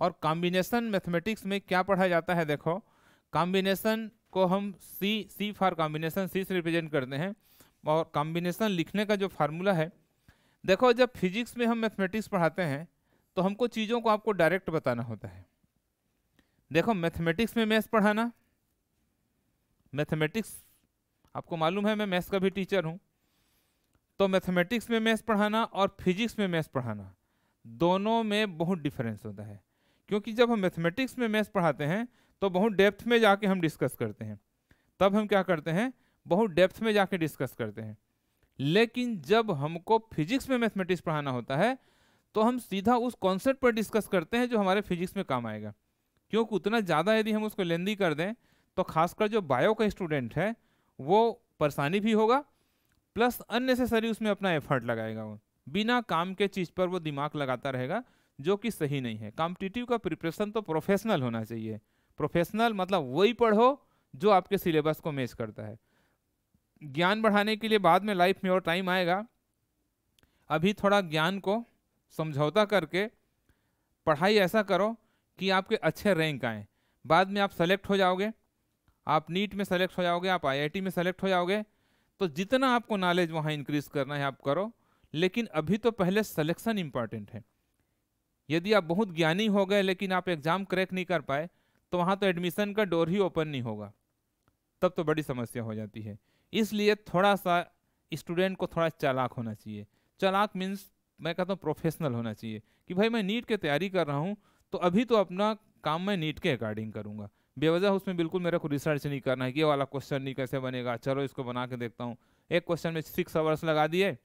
और कॉम्बिनेशन मैथमेटिक्स में क्या पढ़ा जाता है देखो कॉम्बिनेशन को हम सी सी फॉर कॉम्बिनेशन सी से रिप्रेजेंट करते हैं और कॉम्बिनेशन लिखने का जो फार्मूला है देखो जब फिजिक्स में हम मैथमेटिक्स पढ़ाते हैं तो हमको चीज़ों को आपको डायरेक्ट बताना होता है देखो मैथमेटिक्स में मैथ्स पढ़ाना मैथमेटिक्स आपको मालूम है मैं मैथ्स का भी टीचर हूँ तो मैथमेटिक्स में मैथ्स पढ़ाना और फिजिक्स में मैथ्स पढ़ाना दोनों में बहुत डिफरेंस होता है क्योंकि जब हम मैथमेटिक्स में मैथ्स पढ़ाते हैं तो बहुत डेप्थ में जाके हम डिस्कस करते हैं तब हम क्या करते हैं बहुत डेप्थ में जाके डिस्कस करते हैं लेकिन जब हमको फिजिक्स में मैथमेटिक्स पढ़ाना होता है तो हम सीधा उस कॉन्सेप्ट पर डिस्कस करते हैं जो हमारे फिजिक्स में काम आएगा क्योंकि उतना ज़्यादा यदि हम उसको लेंदी कर दें तो खासकर जो बायो का स्टूडेंट है वो परेशानी भी होगा प्लस अननेसेसरी उसमें अपना एफर्ट लगाएगा वो बिना काम के चीज़ पर वो दिमाग लगाता रहेगा जो कि सही नहीं है कॉम्पिटिटिव का प्रिपरेशन तो प्रोफेशनल होना चाहिए प्रोफेशनल मतलब वही पढ़ो जो आपके सिलेबस को मैच करता है ज्ञान बढ़ाने के लिए बाद में लाइफ में और टाइम आएगा अभी थोड़ा ज्ञान को समझौता करके पढ़ाई ऐसा करो कि आपके अच्छे रैंक आएँ बाद में आप सेलेक्ट हो जाओगे आप नीट में सेलेक्ट हो जाओगे आप आईआईटी में सेलेक्ट हो जाओगे तो जितना आपको नॉलेज वहाँ इंक्रीज करना है आप करो लेकिन अभी तो पहले सिलेक्शन इम्पॉर्टेंट है यदि आप बहुत ज्ञानी हो गए लेकिन आप एग्ज़ाम क्रैक नहीं कर पाए तो वहाँ तो एडमिशन का डोर ही ओपन नहीं होगा तब तो बड़ी समस्या हो जाती है इसलिए थोड़ा सा स्टूडेंट को थोड़ा चालाक होना चाहिए चालाक मीन्स मैं कहता हूँ प्रोफेशनल होना चाहिए कि भाई मैं नीट की तैयारी कर रहा हूँ तो अभी तो अपना काम मैं नीट के अकॉर्डिंग करूँगा बेवजह उसमें बिल्कुल मेरे को रिसर्च नहीं करना है कि ये वाला क्वेश्चन नहीं कैसे बनेगा चलो इसको बना के देखता हूँ एक क्वेश्चन में सिक्स आवर्स लगा दिए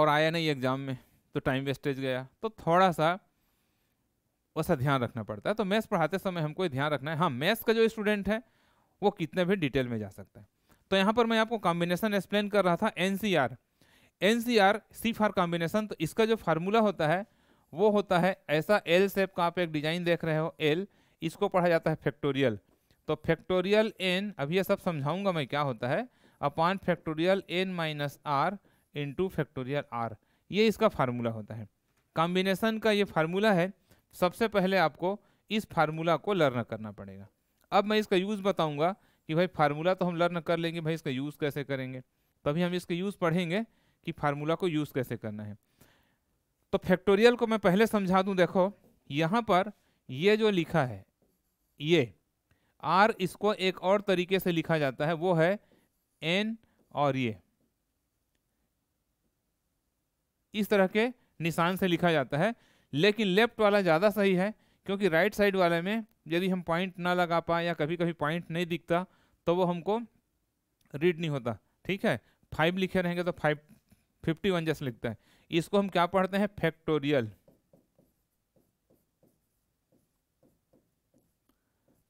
और आया नहीं एग्ज़ाम में तो टाइम वेस्टेज गया तो थोड़ा सा वैसा ध्यान रखना पड़ता है तो मैथ्स पढ़ाते समय हमको ध्यान रखना है हाँ मैथ्स का जो स्टूडेंट है वो कितने भी डिटेल में जा सकता है तो यहाँ पर मैं आपको कॉम्बिनेशन एक्सप्लेन कर रहा था N C R N C R C for combination तो इसका जो फार्मूला होता है वो होता है ऐसा एल सेप का आप एक डिजाइन देख रहे हो एल इसको पढ़ा जाता है फैक्टोरियल तो फैक्टोरियल एन अभी ये सब समझाऊंगा मैं क्या होता है upon factorial N minus R into factorial R ये इसका फार्मूला होता है कॉम्बिनेशन का ये फार्मूला है सबसे पहले आपको इस फार्मूला को लर्न करना पड़ेगा अब मैं इसका यूज़ बताऊँगा कि भाई फार्मूला तो हम लर्न कर लेंगे भाई इसका यूज़ कैसे करेंगे तभी हम इसका यूज़ पढ़ेंगे कि फार्मूला को यूज़ कैसे करना है तो फैक्टोरियल को मैं पहले समझा दूँ देखो यहाँ पर ये जो लिखा है ये आर इसको एक और तरीके से लिखा जाता है वो है एन और ये इस तरह के निशान से लिखा जाता है लेकिन लेफ्ट वाला ज़्यादा सही है क्योंकि राइट साइड वाले में यदि हम पॉइंट ना लगा पाए या कभी कभी पॉइंट नहीं दिखता तो वो हमको रीड नहीं होता ठीक है फाइव लिखे रहेंगे तो फाइव फिफ्टी वन जैसे लिखता है इसको हम क्या पढ़ते हैं फैक्टोरियल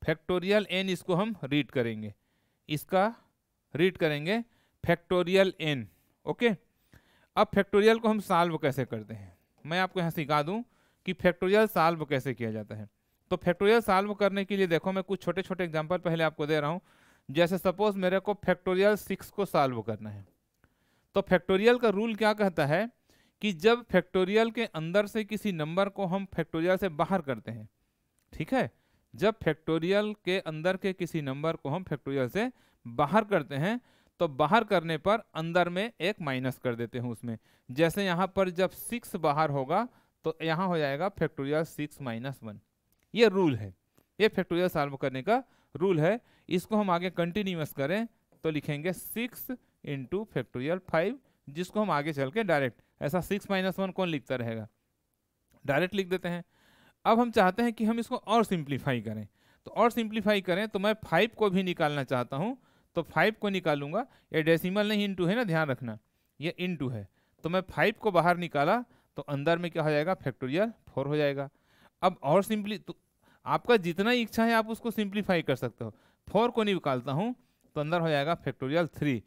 फैक्टोरियल एन इसको हम रीड करेंगे इसका रीड करेंगे फैक्टोरियल एन ओके अब फैक्टोरियल को हम साल्व कैसे करते हैं मैं आपको यहाँ सिखा दूँ कि फैक्टोरियल साल्व कैसे किया जाता है तो फैक्टोरियल सॉल्व करने के लिए देखो मैं कुछ छोटे छोटे एग्जाम्पल पहले आपको दे रहा हूँ जैसे सपोज मेरे को फैक्टोरियल सिक्स को सॉल्व करना है तो फैक्टोरियल का रूल क्या कहता है कि जब फैक्टोरियल के अंदर से किसी नंबर को हम फैक्टोरियल से बाहर करते हैं ठीक है जब फैक्टोरियल के अंदर के किसी नंबर को हम फैक्टोरियल से बाहर करते हैं तो बाहर करने पर अंदर में एक माइनस कर देते हैं उसमें जैसे यहाँ पर जब सिक्स बाहर होगा तो यहाँ हो जाएगा फैक्टोरियल सिक्स माइनस वन ये रूल है ये फैक्टोरियल सॉल्व करने का रूल है इसको हम आगे कंटिन्यूस करें तो लिखेंगे सिक्स इंटू फैक्टोरियल फाइव जिसको हम आगे चल के डायरेक्ट ऐसा सिक्स माइनस वन कौन लिखता रहेगा डायरेक्ट लिख देते हैं अब हम चाहते हैं कि हम इसको और सिंप्लीफाई करें तो और सिंप्लीफाई करें तो मैं फाइव को भी निकालना चाहता हूँ तो फाइव को निकालूंगा ये डेसिमल नहीं इंटू है ना ध्यान रखना ये इंटू है तो मैं फाइव को बाहर निकाला तो अंदर में क्या हो जाएगा फैक्टोरियल फोर हो जाएगा अब और सिंपली तो आपका जितना इच्छा है आप उसको सिंप्लीफाई कर सकते हो फोर को नहीं निकालता हूँ तो अंदर हो जाएगा फैक्टोरियल थ्री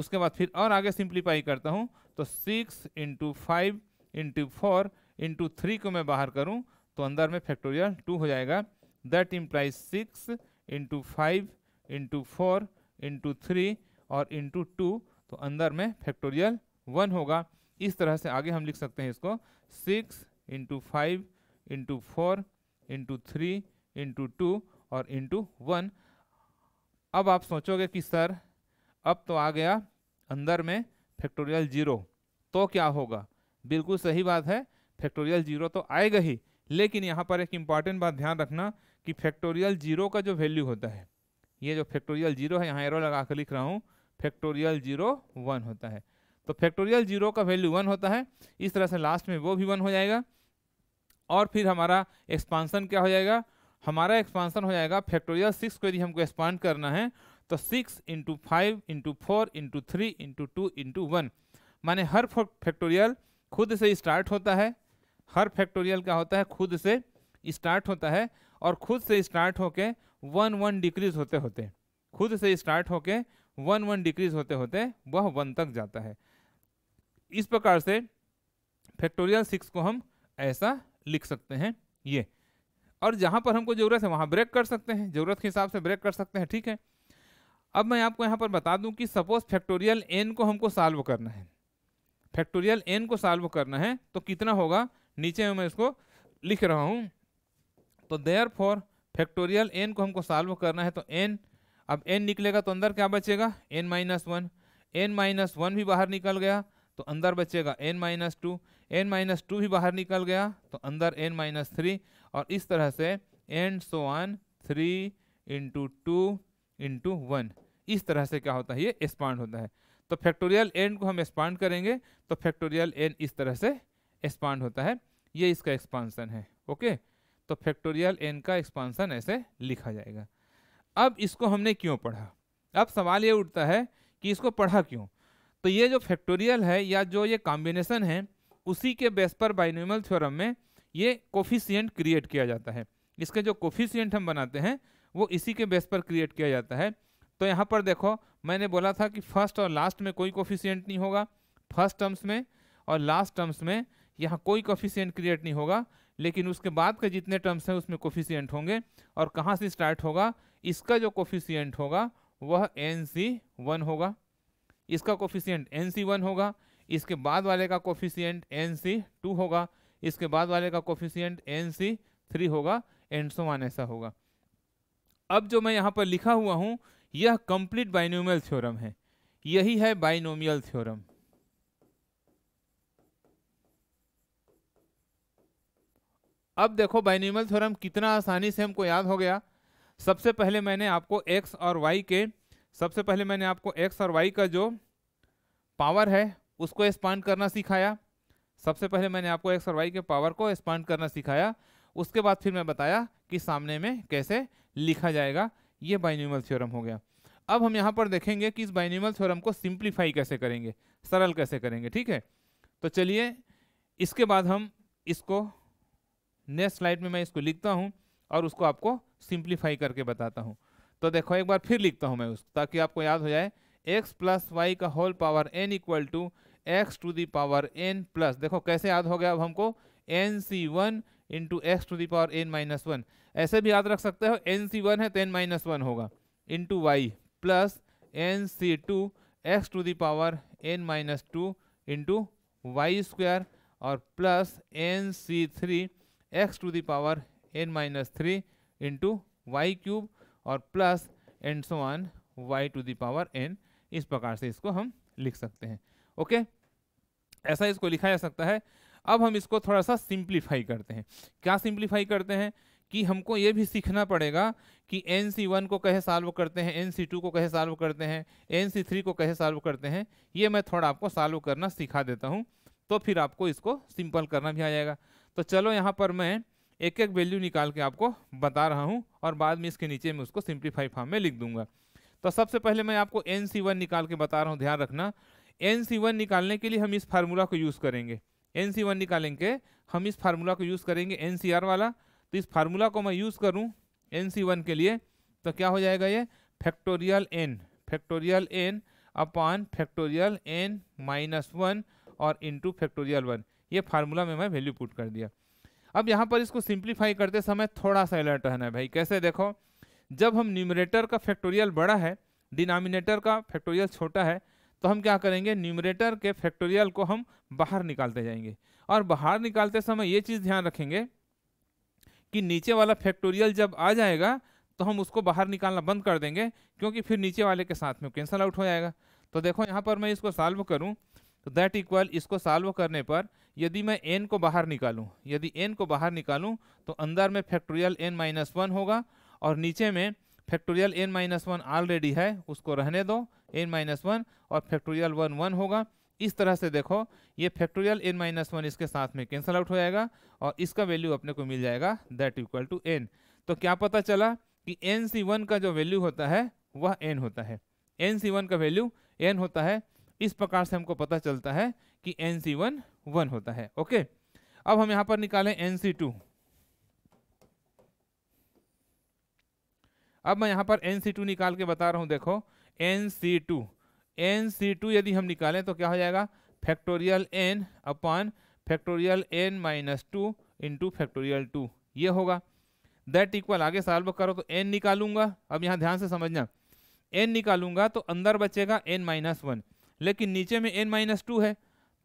उसके बाद फिर और आगे सिंप्लीफाई करता हूँ तो six into five into four into three को मैं बाहर करूँ तो अंदर में फैक्टोरियल टू हो जाएगा that implies six into five into four into three और इंटू टू तो अंदर में फैक्टोरियल वन होगा इस तरह से आगे हम लिख सकते हैं इसको six into five into four into three into two और इंटू वन अब आप सोचोगे कि सर अब तो आ गया अंदर में फैक्टोरियल जीरो तो क्या होगा बिल्कुल सही बात है फैक्टोरियल जीरो तो आएगा ही लेकिन यहाँ पर एक इम्पॉर्टेंट बात ध्यान रखना कि फैक्टोरियल जीरो का जो वैल्यू होता है ये जो फैक्टोरियल जीरो है यहाँ एरो लगा कर लिख रहा हूँ फैक्टोरियल जीरो वन होता है तो फैक्टोरियल जीरो का वैल्यू वन होता है इस तरह से लास्ट में वो भी वन हो जाएगा और फिर हमारा एक्सपांसन क्या हो जाएगा हमारा एक्सपांसन हो जाएगा फैक्टोरियल सिक्स को यदि हमको एक्सपांड करना है तो six into five into four into three into two into one माने हर फैक्टोरियल खुद से स्टार्ट होता है हर फैक्टोरियल क्या होता है खुद से स्टार्ट होता है और खुद से स्टार्ट होके वन वन डिक्रीज होते होते खुद से स्टार्ट होके वन वन डिक्रीज होते होते वह वन तक जाता है इस प्रकार से फैक्टोरियल सिक्स को हम ऐसा लिख सकते हैं ये और जहाँ पर हमको ज़रूरत है वहाँ ब्रेक कर सकते हैं ज़रूरत के हिसाब से ब्रेक कर सकते हैं ठीक है अब मैं आपको यहाँ पर बता दूँ कि सपोज फैक्टोरियल एन को हमको सॉल्व करना है फैक्टोरियल एन को सॉल्व करना है तो कितना होगा नीचे में मैं इसको लिख रहा हूँ तो देयर फॉर फैक्टोरियल एन को हमको सॉल्व करना है तो एन अब एन निकलेगा तो अंदर क्या बचेगा N minus one N minus one भी बाहर निकल गया तो अंदर बचेगा N minus two N minus two भी बाहर निकल गया तो अंदर एन माइनस थ्री और इस तरह से and so on three into two into one इस तरह से क्या होता है ये एक्सपांड होता है तो फैक्टोरियल एन को हम एक्सपांड करेंगे तो फैक्टोरियल एन इस तरह से एक्सपांड होता है ये इसका एक्सपांसन है ओके तो फैक्टोरियल एन का एक्सपांसन ऐसे लिखा जाएगा अब इसको हमने क्यों पढ़ा अब सवाल ये उठता है कि इसको पढ़ा क्यों तो ये जो फैक्टोरियल है या जो ये कॉम्बिनेशन है उसी के बेस पर बाइनोमियल थ्योरम में ये कोफिशियंट क्रिएट किया जाता है इसके जो कोफिशियंट हम बनाते हैं वो इसी के बेस पर क्रिएट किया जाता है तो यहाँ पर देखो मैंने बोला था कि फर्स्ट और लास्ट में कोई कोफिशियंट नहीं होगा फर्स्ट टर्म्स में और लास्ट टर्म्स में यहाँ कोई कोफिशियंट क्रिएट नहीं होगा लेकिन उसके बाद के जितने टर्म्स हैं उसमें कोफिशियंट होंगे और कहाँ से स्टार्ट होगा इसका जो कोफिशियंट होगा वह एन सी वन होगा इसका कोफिशियंट एन सी वन होगा इसके बाद वाले का कोफिशियंट एन सी टू होगा इसके बाद वाले का कोफिशियंट एन सी थ्री होगा एंड सो वन ऐसा होगा अब जो मैं यहाँ पर लिखा हुआ हूँ यह कंप्लीट बाइनोमियल थ्योरम है यही है बाइनोमियल थ्योरम अब देखो बाइनोमियल थ्योरम कितना आसानी से हमको याद हो गया सबसे पहले मैंने आपको x और y के सबसे पहले मैंने आपको x और y का जो पावर है उसको एक्सपांड करना सिखाया सबसे पहले मैंने आपको एक्स और वाई के पावर को एक्सपांड करना सिखाया उसके बाद फिर मैं बताया कि सामने में कैसे लिखा जाएगा ये बाइन्यूमल थ्योरम हो गया अब हम यहाँ पर देखेंगे कि इस बाइन्यूमल थ्योरम को सिंप्लीफाई कैसे करेंगे सरल कैसे करेंगे ठीक है तो चलिए इसके बाद हम इसको नेक्स्ट स्लाइड में मैं इसको लिखता हूँ और उसको आपको सिंप्लीफाई करके बताता हूँ तो देखो एक बार फिर लिखता हूँ मैं उस ताकि आपको याद हो जाए एक्स प्लस वाई का whole power N equal to x to the power N plus देखो कैसे याद हो गया अब हमको N C one into x to the power N minus one ऐसे भी याद रख सकते हो एन सी वन है तो एन माइनस वन होगा into Y plus N C two x to the power N minus two into Y square और plus N C three X to the power N minus three into Y cube और plus and so on Y to the power N इस प्रकार से इसको हम लिख सकते हैं ओके ऐसा इसको लिखा जा सकता है अब हम इसको थोड़ा सा सिंप्लीफाई करते हैं क्या सिंप्लीफाई करते हैं कि हमको ये भी सीखना पड़ेगा कि एन सी वन को कहे सॉल्व करते हैं एन सी टू को कैसे सॉल्व करते हैं एन सी थ्री को कैसे सॉल्व करते हैं ये मैं थोड़ा आपको सॉल्व करना सिखा देता हूँ तो फिर आपको इसको सिंपल करना भी आ जाएगा तो चलो यहाँ पर मैं एक एक वैल्यू निकाल के आपको बता रहा हूँ और बाद में इसके नीचे मैं उसको सिंप्लीफाई फॉर्म में लिख दूंगा तो सबसे पहले मैं आपको एन सी वन निकाल के बता रहा हूँ ध्यान रखना एन सी वन निकालने के लिए हम इस फार्मूला को यूज़ करेंगे एन सी वन निकालेंगे हम इस फार्मूला को यूज़ करेंगे एन सी आर वाला तो इस फार्मूला को मैं यूज़ करूँ एन सी वन के लिए तो क्या हो जाएगा ये factorial N factorial N upon factorial N minus one और इंटू फैक्टोरियल वन ये फार्मूला में मैं वैल्यू पुट कर दिया अब यहाँ पर इसको सिंप्लीफाई करते समय थोड़ा सा अलर्ट रहना है भाई कैसे देखो जब हम न्यूमरेटर का फैक्टोरियल बड़ा है डिनोमिनेटर का फैक्टोरियल छोटा है तो हम क्या करेंगे न्यूमरेटर के फैक्टोरियल को हम बाहर निकालते जाएंगे और बाहर निकालते समय ये चीज़ ध्यान रखेंगे कि नीचे वाला फैक्टोरियल जब आ जाएगा तो हम उसको बाहर निकालना बंद कर देंगे क्योंकि फिर नीचे वाले के साथ में कैंसल आउट हो जाएगा तो देखो यहाँ पर मैं इसको सॉल्व करूँ तो दैट इक्वल इसको सॉल्व करने पर यदि मैं एन को बाहर निकालूँ यदि एन को बाहर निकालूँ तो अंदर में फैक्टोरियल एन माइनस वन होगा और नीचे में factorial N minus one already है उसको रहने दो एन माइनस वन और फैक्टोरियल वन वन होगा इस तरह से देखो ये फैक्टोरियल एन माइनस वन इसके साथ में कैंसल आउट हो जाएगा और इसका वैल्यू अपने को मिल जाएगा दैट इक्वल टू एन तो क्या पता चला कि एन सी वन का जो वैल्यू होता है वह एन होता है एन सी वन का वैल्यू एन होता है इस प्रकार से हमको पता चलता है कि एन सी वन वन होता है ओके अब हम यहाँ पर निकालें एन सी टू अब मैं यहाँ पर एन सी टू निकाल के बता रहा हूँ देखो N C two N C two यदि हम निकालें तो क्या हो जाएगा factorial N upon factorial N minus two into factorial two ये होगा दैट इक्वल आगे साल्व करो तो एन निकालूंगा अब यहाँ ध्यान से समझना एन निकालूंगा तो अंदर बचेगा एन माइनस वन लेकिन नीचे में एन माइनस टू है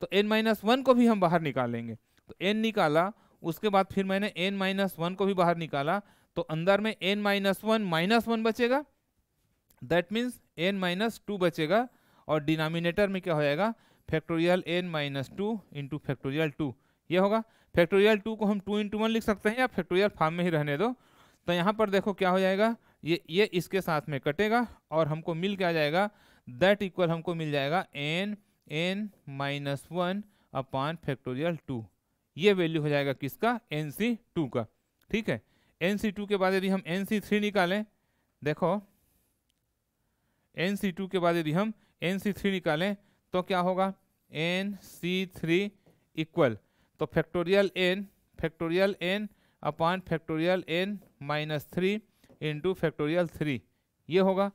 तो एन माइनस वन को भी हम बाहर निकालेंगे तो एन निकाला उसके बाद फिर मैंने एन माइनस वन को भी बाहर निकाला तो अंदर में N minus one minus one बचेगा that means N minus two बचेगा और डिनामिनेटर में क्या हो जाएगा factorial N minus two into factorial two ये होगा फैक्टोरियल टू को हम टू इंटू वन लिख सकते हैं या फैक्टोरियल फार्म में ही रहने दो तो यहाँ पर देखो क्या हो जाएगा ये ये इसके साथ में कटेगा और हमको मिल क्या जाएगा दैट इक्वल हमको मिल जाएगा N N minus one upon factorial two ये वैल्यू हो जाएगा किसका एन सी टू का ठीक है एन सी टू के बाद यदि हम एन सी थ्री निकालें देखो एन सी टू के बाद यदि हम एन सी थ्री निकालें तो क्या होगा एन सी थ्री इक्वल तो factorial N factorial N upon factorial N minus three into factorial three ये होगा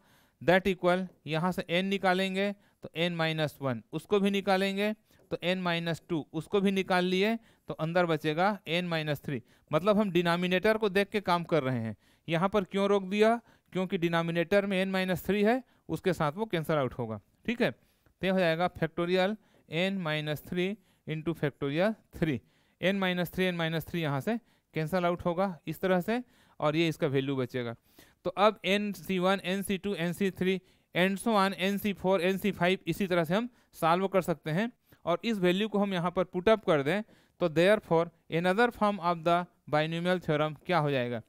दैट इक्वल यहाँ से एन निकालेंगे तो एन माइनस वन उसको भी निकालेंगे तो एन माइनस टू उसको भी निकाल लिए तो अंदर बचेगा एन माइनस थ्री मतलब हम डिनोमिनेटर को देख के काम कर रहे हैं यहाँ पर क्यों रोक दिया क्योंकि डिनामिनेटर में एन माइनस थ्री है उसके साथ वो कैंसल आउट होगा ठीक है तो यह हो जाएगा factorial N minus three into factorial three N minus three N minus three यहाँ से कैंसल आउट होगा इस तरह से और ये इसका वैल्यू बचेगा तो अब N C one N C two N C three and so on N C four N C five इसी तरह से हम सॉल्व कर सकते हैं और इस वैल्यू को हम यहाँ पर पुटअप कर दें तो therefore an other form of the binomial theorem क्या हो जाएगा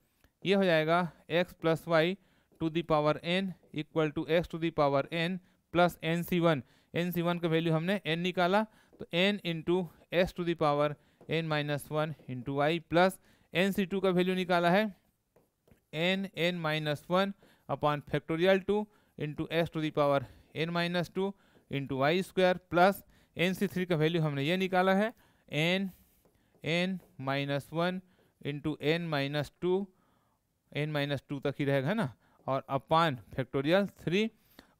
ये हो जाएगा X plus Y to the power power N equal to x to the power N plus N C one N C one का वैल्यू हमने एन निकाला तो N into x to the power N minus one into Y plus N C two का value निकाला है N N minus one upon factorial two into x to the power N minus two into Y square plus N C three का value हमने ये निकाला है N N minus one into N minus two N minus two तक ही रहेगा ना और अपान फैक्टोरियल थ्री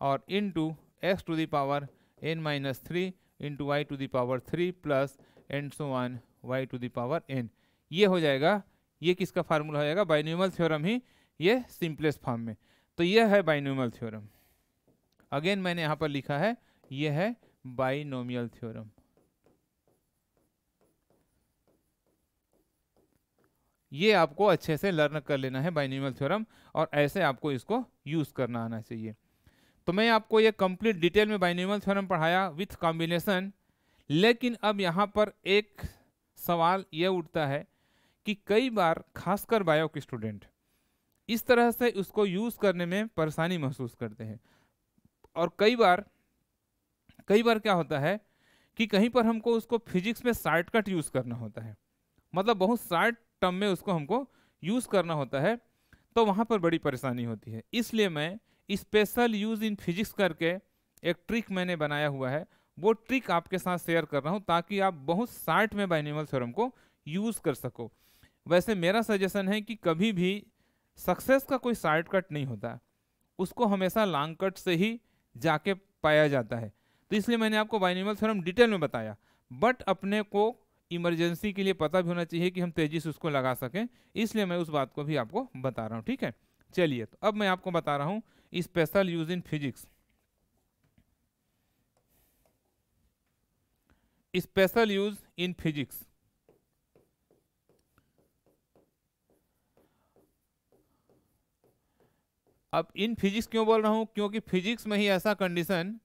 और into x to the power N minus three into Y to power three plus and so on Y to power N ये हो जाएगा ये किसका फार्मूला हो जाएगा बाइनोमल थ्योरम ही ये सिंपलेस्ट फॉर्म में तो ये है बाइनोमियल थ्योरम अगेन मैंने यहाँ पर लिखा है ये है बाइनोमियल थ्योरम ये आपको अच्छे से लर्न कर लेना है बाइनिमल थ्योरम और ऐसे आपको इसको यूज़ करना आना चाहिए तो मैं आपको ये कंप्लीट डिटेल में बाइनिमल थ्योरम पढ़ाया विथ कॉम्बिनेशन लेकिन अब यहाँ पर एक सवाल यह उठता है कि कई बार खासकर बायो के स्टूडेंट इस तरह से उसको यूज़ करने में परेशानी महसूस करते हैं और कई बार कई बार क्या होता है कि कहीं पर हमको उसको फिजिक्स में शार्टकट यूज़ करना होता है मतलब बहुत शार्ट टर्म में उसको हमको यूज़ करना होता है तो वहाँ पर बड़ी परेशानी होती है इसलिए मैं स्पेशल यूज़ इन फिजिक्स करके एक ट्रिक मैंने बनाया हुआ है वो ट्रिक आपके साथ शेयर कर रहा हूँ ताकि आप बहुत शार्ट में बाइनिमल थ्योरम को यूज़ कर सको वैसे मेरा सजेशन है कि कभी भी सक्सेस का कोई शार्ट कट नहीं होता उसको हमेशा लॉन्ग कट से ही जाके पाया जाता है तो इसलिए मैंने आपको बाइनिमल थ्योरम डिटेल में बताया बट अपने को इमरजेंसी के लिए पता भी होना चाहिए कि हम तेज़ी से उसको लगा सकें इसलिए मैं उस बात को भी आपको बता रहा हूँ ठीक है चलिए तो अब मैं आपको बता रहा हूँ special use in physics special use in physics अब इन फिजिक्स क्यों बोल रहा हूं क्योंकि फिजिक्स में ही ऐसा कंडीशन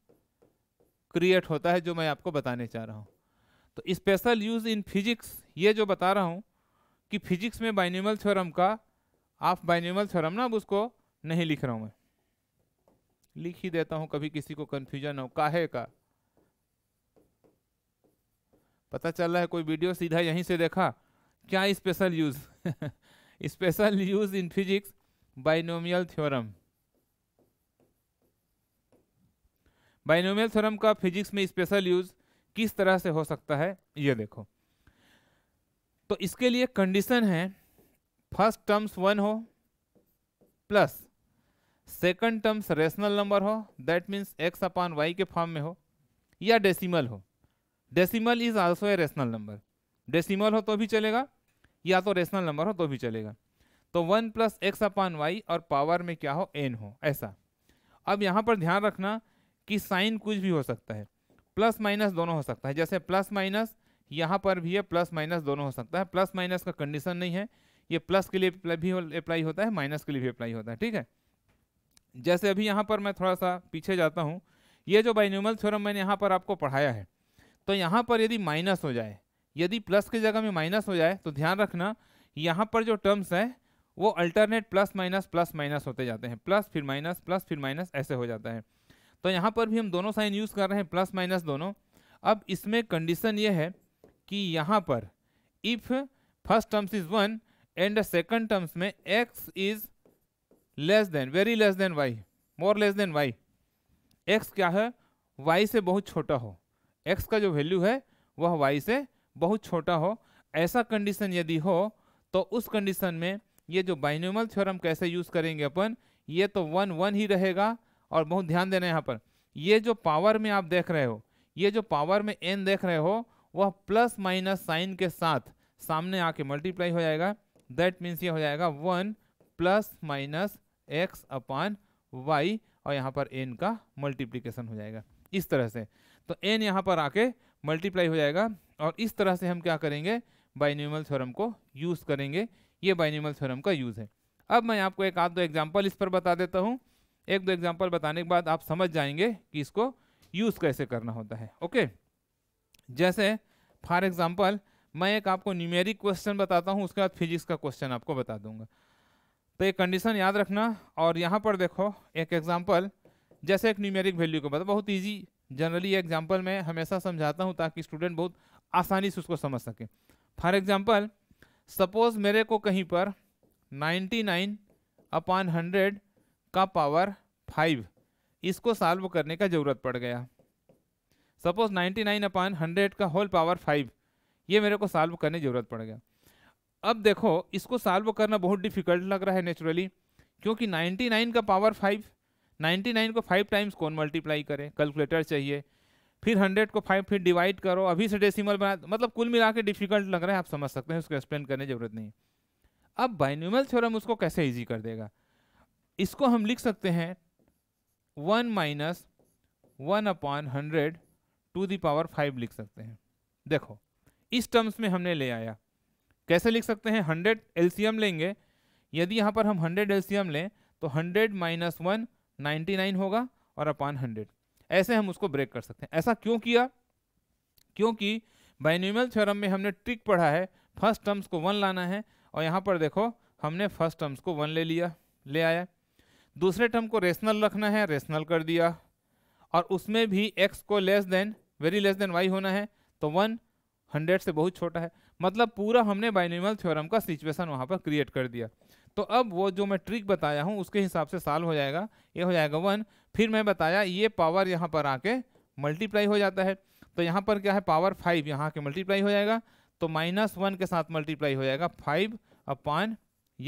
क्रिएट होता है जो मैं आपको बताने चाह रहा हूं तो स्पेशल यूज इन फिजिक्स ये जो बता रहा हूँ कि फिजिक्स में बाइनिमल थ्योरम का आप बाइनिमल थ्योरम ना अब उसको नहीं लिख रहा हूँ मैं लिख ही देता हूँ कभी किसी को कन्फ्यूजन हो काहे का पता चल रहा है कोई वीडियो सीधा यहीं से देखा क्या special use special use in physics binomial theorem binomial theorem का फिजिक्स में स्पेशल यूज किस तरह से हो सकता है ये देखो तो इसके लिए कंडीशन है फर्स्ट टर्म्स वन हो plus second terms rational number हो that means X upon Y के फॉर्म में हो या डेसिमल हो decimal is also a rational number decimal हो तो भी चलेगा या तो रेशनल नंबर हो तो भी चलेगा तो one plus X upon Y और पावर में क्या हो एन हो ऐसा अब यहाँ पर ध्यान रखना कि साइन कुछ भी हो सकता है प्लस माइनस दोनों हो सकता है जैसे प्लस माइनस यहाँ पर भी है प्लस माइनस दोनों हो सकता है प्लस माइनस का कंडीशन नहीं है ये प्लस के लिए भी अप्लाई होता है माइनस के लिए भी अप्लाई होता है ठीक है जैसे अभी यहाँ पर मैं थोड़ा सा पीछे जाता हूँ ये जो बाइनोमल थ्योरम मैंने यहाँ पर आपको पढ़ाया है तो यहाँ पर यदि माइनस हो जाए यदि प्लस की जगह में माइनस हो जाए तो ध्यान रखना यहाँ पर जो टर्म्स है वो alternate plus minus plus minus होते जाते हैं प्लस फिर माइनस प्लस फिर माइनस ऐसे हो जाता है तो यहाँ पर भी हम दोनों साइन यूज़ कर रहे हैं प्लस माइनस दोनों अब इसमें कंडीशन ये है कि यहाँ पर if first terms is one and second terms में X is less than very less than Y more less than Y X क्या है वाई से बहुत छोटा हो एक्स का जो वैल्यू है वह वाई से बहुत छोटा हो ऐसा कंडीशन यदि हो तो उस कंडीशन में ये जो बाइनोमल थ्योरम कैसे यूज़ करेंगे अपन ये तो वन वन ही रहेगा और बहुत ध्यान देना यहाँ पर ये जो पावर में आप देख रहे हो ये जो पावर में एन देख रहे हो वह प्लस माइनस साइन के साथ सामने आके मल्टीप्लाई हो जाएगा दैट मीन्स ये हो जाएगा one plus minus X upon Y और यहाँ पर एन का मल्टीप्लीकेशन हो जाएगा इस तरह से तो एन यहाँ पर आके मल्टीप्लाई हो जाएगा और इस तरह से हम क्या करेंगे बाइनिमल थ्योरम को यूज़ करेंगे ये बाइनिमल थ्योरम का यूज़ है अब मैं आपको एक आध दो एग्जाम्पल इस पर बता देता हूँ एक दो एग्जाम्पल बताने के बाद आप समझ जाएंगे कि इसको यूज़ कैसे करना होता है ओके जैसे फॉर एग्ज़ाम्पल मैं एक आपको न्यूमेरिक क्वेश्चन बताता हूँ उसके बाद फिजिक्स का क्वेश्चन आपको बता दूंगा तो एक कंडीशन याद रखना और यहाँ पर देखो एक एग्जाम्पल जैसे एक न्यूमेरिक वैल्यू को बता बहुत ईजी जनरली एग्जाम्पल मैं हमेशा समझाता हूँ ताकि स्टूडेंट बहुत आसानी से उसको समझ सके फॉर एग्ज़ाम्पल सपोज़ मेरे को कहीं पर नाइन्टी नाइन अपॉन हंड्रेड का पावर फाइव इसको सॉल्व करने का ज़रूरत पड़ गया सपोज 99 नाइन अपॉन हंड्रेड का होल पावर फाइव ये मेरे को सॉल्व करने ज़रूरत पड़ गया अब देखो इसको सॉल्व करना बहुत डिफिकल्ट लग रहा है नेचुरली क्योंकि 99 का पावर फाइव 99 को फाइव टाइम्स कौन मल्टीप्लाई करें कैलकुलेटर चाहिए फिर 100 को फाइव फिर डिवाइड करो अभी से डेसिमल बना मतलब कुल मिला के डिफिकल्ट लग रहा है आप समझ सकते हैं उसको एक्सप्लेन करने की जरूरत नहीं अब बाइन्यूमल थ्योरम उसको कैसे ईजी कर देगा इसको हम लिख सकते हैं one minus one upon hundred to the power five लिख सकते हैं देखो इस टर्म्स में हमने ले आया कैसे लिख सकते हैं हंड्रेड एलसीएम लेंगे यदि यहाँ पर हम हंड्रेड एलसीएम लें तो hundred minus one ninety nine होगा और अपान हंड्रेड ऐसे हम उसको ब्रेक कर सकते हैं ऐसा क्यों किया क्योंकि बाइनिमल थ्योरम में हमने ट्रिक पढ़ा है फर्स्ट टर्म्स को वन लाना है और यहाँ पर देखो हमने फर्स्ट टर्म्स को वन ले लिया ले आया दूसरे टर्म को रेशनल रखना है रेशनल कर दिया और उसमें भी एक्स को less than very less than Y होना है तो वन हंड्रेड से बहुत छोटा है मतलब पूरा हमने बाइनिमल थ्योरम का सिचुएशन वहाँ पर क्रिएट कर दिया तो अब वो जो मैं ट्रिक बताया हूँ उसके हिसाब से साल हो जाएगा ये हो जाएगा वन फिर मैं बताया ये पावर यहाँ पर आके मल्टीप्लाई हो जाता है तो यहाँ पर क्या है पावर फाइव यहाँ के मल्टीप्लाई हो जाएगा तो माइनस वन के साथ मल्टीप्लाई हो जाएगा फाइव अपान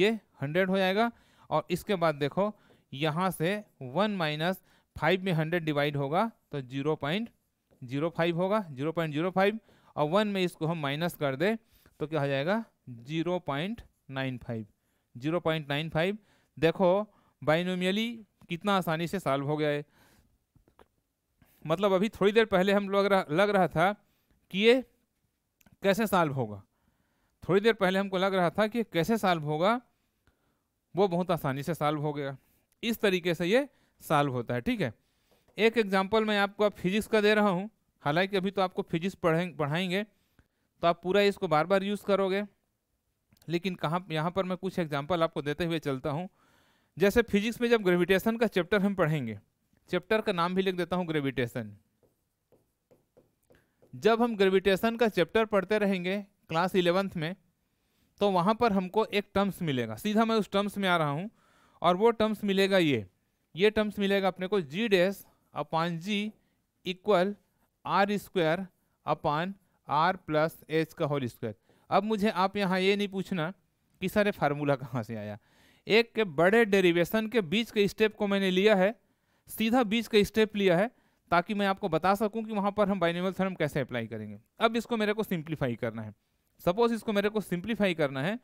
ये हंड्रेड हो जाएगा और इसके बाद देखो यहाँ से वन माइनस फाइव में हंड्रेड डिवाइड होगा तो जीरो पॉइंट जीरो फाइव होगा जीरो पॉइंट जीरो फाइव और वन में इसको हम माइनस कर दें तो क्या हो जाएगा zero point nine five zero point nine five देखो बाइनोमियली कितना आसानी से सॉल्व हो गया है मतलब अभी थोड़ी देर पहले हम लग रहा लग रहा था कि ये कैसे सॉल्व होगा थोड़ी देर पहले हमको लग रहा था कि कैसे सॉल्व होगा वो बहुत आसानी से सॉल्व हो गया इस तरीके से ये सॉल्व होता है ठीक है एक एग्जाम्पल मैं आपको आप फिजिक्स का दे रहा हूँ हालांकि अभी तो आपको फिजिक्स पढ़ें पढ़ाएंगे तो आप पूरा इसको बार बार यूज़ करोगे लेकिन कहाँ यहाँ पर मैं कुछ एग्जाम्पल आपको देते हुए चलता हूँ जैसे फिजिक्स में जब ग्रेविटेशन का चैप्टर हम पढ़ेंगे चैप्टर का नाम भी लिख देता हूँ ग्रेविटेशन जब हम ग्रेविटेशन का चैप्टर पढ़ते रहेंगे क्लास इलेवेंथ में तो वहाँ पर हमको एक टर्म्स मिलेगा सीधा मैं उस टर्म्स में आ रहा हूँ और वो टर्म्स मिलेगा ये ये टर्म्स मिलेगा अपने को G dash upon G equal R square upon R plus H का होल स्क्वायर अब मुझे आप यहाँ ये नहीं पूछना कि सारे फार्मूला कहाँ से आया एक के बड़े डेरिवेशन के बीच के स्टेप को मैंने लिया है सीधा बीच का स्टेप लिया है ताकि मैं आपको बता सकूं कि वहाँ पर हम बाइनेमल थर्म कैसे अप्लाई करेंगे अब इसको मेरे को सिंप्लीफाई करना है सपोज इसको मेरे को सिंप्लीफाई करना है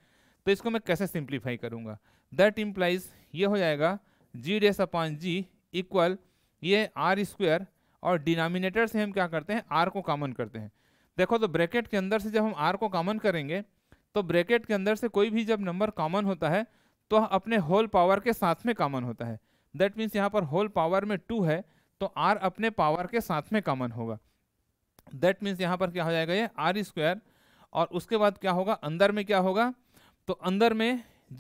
तो इसको मैं कैसे सिंप्लीफाई करूँगा दैट इम्प्लाइज ये हो जाएगा G dash upon G equal ये आर स्क्वेयर और डिनोमिनेटर से हम क्या करते हैं आर को कॉमन करते हैं देखो तो ब्रैकेट के अंदर से जब हम आर को कॉमन करेंगे तो ब्रैकेट के अंदर से कोई भी जब नंबर कॉमन होता है तो अपने होल पावर के साथ में कॉमन होता है दैट मीन्स यहाँ पर होल पावर में टू है तो आर अपने पावर के साथ में कॉमन होगा दैट मीन्स यहाँ पर क्या हो जाएगा ये आर स्क्वायर और उसके बाद क्या होगा अंदर में क्या होगा तो अंदर में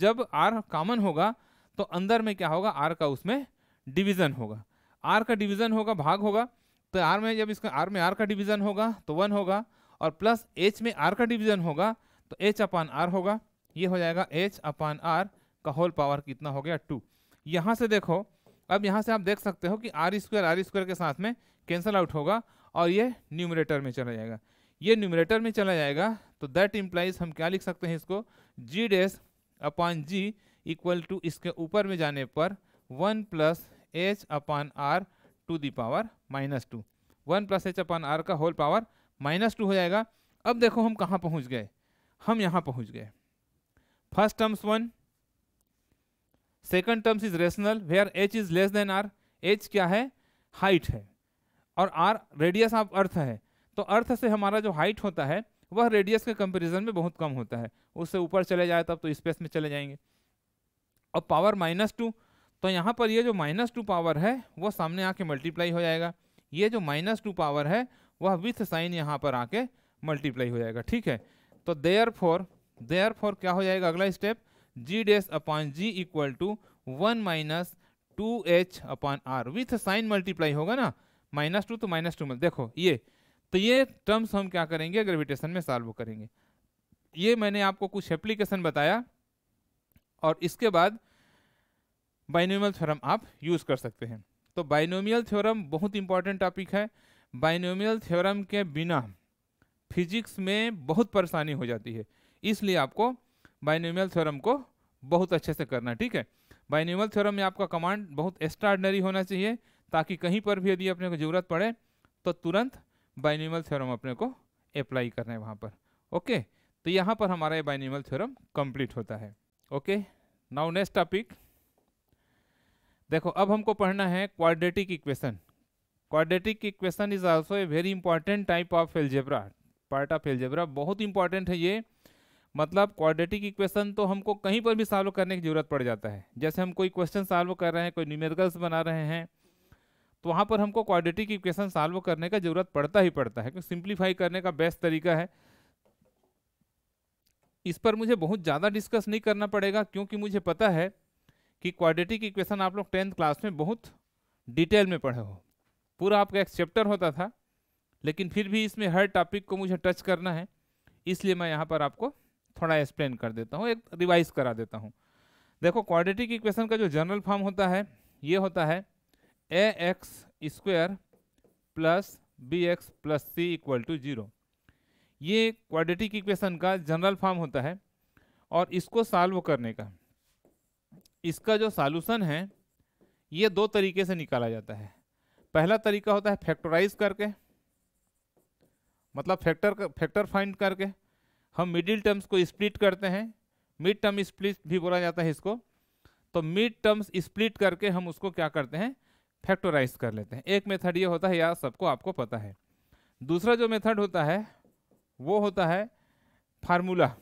जब आर कॉमन होगा तो अंदर में क्या होगा आर का उसमें डिवीजन होगा आर का डिवीजन होगा भाग होगा तो आर में जब इसका आर में आर का डिवीजन होगा तो वन होगा और प्लस एच में आर का डिवीजन होगा तो एच अपान आर होगा ये हो जाएगा एच अपान आर का होल पावर कितना हो गया टू यहाँ से देखो अब यहाँ से आप देख सकते हो कि आर स्क्वायर आर स्क्वायर के साथ में कैंसल आउट होगा और ये न्यूमरेटर में चला जाएगा ये न्यूमरेटर में चला जाएगा तो दैट इम्प्लाइज हम क्या लिख सकते हैं इसको जी dash upon G equal to इसके ऊपर में जाने पर one plus H upon R to the power minus two one plus H upon R का होल पावर माइनस टू हो जाएगा अब देखो हम कहाँ पहुँच गए हम यहाँ पहुँच गए first terms one second terms is rational where H is less than R H क्या है हाइट है और आर रेडियस ऑफ अर्थ है तो अर्थ से हमारा जो हाइट होता है वह रेडियस के कंपैरिजन में बहुत कम होता है उससे ऊपर चले जाए तब तो स्पेस में चले जाएंगे और पावर माइनस टू तो यहाँ पर ये जो माइनस टू पावर है वो सामने आके मल्टीप्लाई हो जाएगा ये जो माइनस टू पावर है वह विथ साइन यहाँ पर आके मल्टीप्लाई हो जाएगा ठीक है तो देयर फोर देयर फोर क्या हो जाएगा अगला step G dash upon ji equal to one minus two H upon R with sign multiply होगा ना माइनस टू तो माइनस टू में देखो ये तो ये टर्म्स हम क्या करेंगे ग्रेविटेशन में सॉल्व करेंगे ये मैंने आपको कुछ एप्लीकेशन बताया और इसके बाद बाइनोमियल थ्योरम आप यूज़ कर सकते हैं तो बाइनोमियल थ्योरम बहुत इंपॉर्टेंट टॉपिक है बाइनोमियल थ्योरम के बिना फिजिक्स में बहुत परेशानी हो जाती है इसलिए आपको बाइनोमियल थ्योरम को बहुत अच्छे से करना ठीक है बाइनोमियल थ्योरम में आपका कमांड बहुत एक्स्ट्राडनरी होना चाहिए ताकि कहीं पर भी यदि अपने को ज़रूरत पड़े तो तुरंत बाइनोमियल थ्योरम अपने को अप्लाई करना है वहाँ पर ओके तो यहाँ पर हमारा ये बाइनोमियल थ्योरम कंप्लीट होता है ओके नाउ नेक्स्ट टॉपिक देखो अब हमको पढ़ना है quadratic equation quadratic equation is also a very important type of algebra part of algebra बहुत इंपॉर्टेंट है ये मतलब क्वाड्रेटिक इक्वेशन तो हमको कहीं पर भी सॉल्व करने की ज़रूरत पड़ जाता है जैसे हम कोई क्वेश्चन सॉल्व कर रहे हैं कोई न्यूमेरिकल्स बना रहे हैं तो वहाँ पर हमको क्वाड्रेटिक इक्वेशन सॉल्व करने का ज़रूरत पड़ता ही पड़ता है क्योंकि सिंप्लीफाई करने का बेस्ट तरीका है इस पर मुझे बहुत ज़्यादा डिस्कस नहीं करना पड़ेगा क्योंकि मुझे पता है कि क्वाड्रेटिक इक्वेशन आप लोग टेंथ क्लास में बहुत डिटेल में पढ़े हो पूरा आपका एक चैप्टर होता था लेकिन फिर भी इसमें हर टॉपिक को मुझे टच करना है इसलिए मैं यहाँ पर आपको थोड़ा एक्सप्लेन कर देता हूँ एक रिवाइज करा देता हूँ देखो क्वाड्रेटिक इक्वेशन का जो जनरल फॉर्म होता है ये होता है A X square plus B X plus C equal to zero ये क्वाड्रेटिक इक्वेशन का जनरल फॉर्म होता है और इसको सॉल्व करने का इसका जो सॉल्यूशन है ये दो तरीके से निकाला जाता है पहला तरीका होता है फैक्टराइज करके मतलब फैक्टर फैक्टर फाइंड करके हम मिडिल टर्म्स को स्प्लिट करते हैं मिड टर्म स्प्लिट भी बोला जाता है इसको तो मिड टर्म्स स्प्लिट करके हम उसको क्या करते हैं फैक्टराइज कर लेते हैं एक मेथड ये होता है या सबको आपको पता है दूसरा जो मेथड होता है वो होता है फार्मूला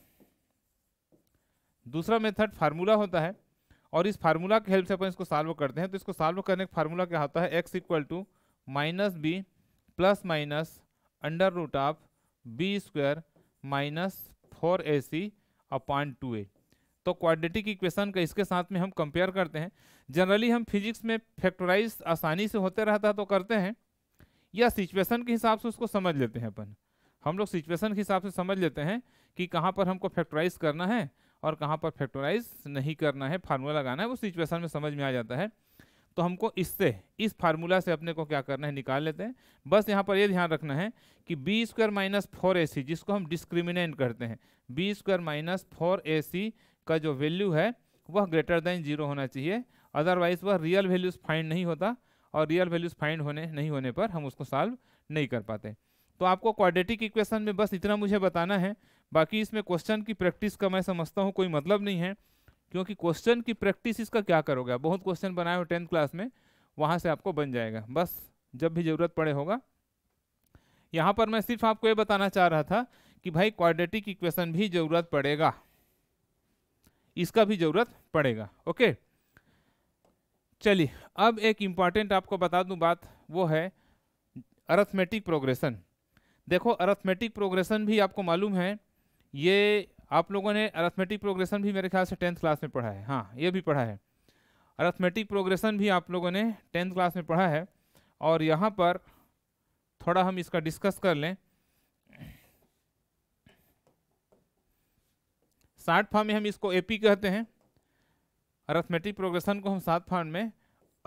दूसरा मेथड फार्मूला होता है और इस फार्मूला की हेल्प से अपन इसको सॉल्व करते हैं तो इसको सॉल्व करने का फार्मूला क्या होता है X equal to minus B plus minus under root of B square minus four A C upon two A तो क्वाड्रेटिक इक्वेशन का इसके साथ में हम कंपेयर करते हैं जनरली हम फिजिक्स में फैक्टराइज आसानी से होते रहता तो करते हैं या सिचुएशन के हिसाब से उसको समझ लेते हैं अपन हम लोग सिचुएशन के हिसाब से समझ लेते हैं कि कहाँ पर हमको फैक्टराइज करना है और कहाँ पर फैक्टराइज नहीं करना है फार्मूला लगाना है वो सिचुएशन में समझ में आ जाता है तो हमको इससे इस फार्मूला से अपने को क्या करना है निकाल लेते हैं बस यहाँ पर ये यह ध्यान रखना है कि B square minus four A C जिसको हम डिस्क्रिमिनेट करते हैं B square minus four A C का जो वैल्यू है वह ग्रेटर देन जीरो होना चाहिए अदरवाइज वह रियल वैल्यूज़ फाइंड नहीं होता और रियल वैल्यूज़ फाइंड होने नहीं होने पर हम उसको सॉल्व नहीं कर पाते तो आपको क्वाड्रेटिक इक्वेशन में बस इतना मुझे बताना है बाकी इसमें क्वेश्चन की प्रैक्टिस का मैं समझता हूँ कोई मतलब नहीं है क्योंकि क्वेश्चन की प्रैक्टिस इसका क्या करोगे बहुत क्वेश्चन बनाए हो टेंथ क्लास में वहाँ से आपको बन जाएगा बस जब भी ज़रूरत पड़े होगा यहाँ पर मैं सिर्फ आपको ये बताना चाह रहा था कि भाई क्वाड्रेटिक इक्वेशन भी ज़रूरत पड़ेगा इसका भी ज़रूरत पड़ेगा ओके चलिए अब एक इम्पॉर्टेंट आपको बता दूं बात वो है अरथमेटिक प्रोग्रेशन देखो अरथमेटिक प्रोग्रेशन भी आपको मालूम है ये आप लोगों ने अरथमेटिक प्रोग्रेशन भी मेरे ख्याल से टेंथ क्लास में पढ़ा है हाँ ये भी पढ़ा है अरथमेटिक प्रोग्रेशन भी आप लोगों ने टेंथ क्लास में पढ़ा है और यहाँ पर थोड़ा हम इसका डिस्कस कर लें साठ फार्म में हम इसको एपी कहते हैं अरथमेटिक प्रोग्रेशन को हम सात फार्म में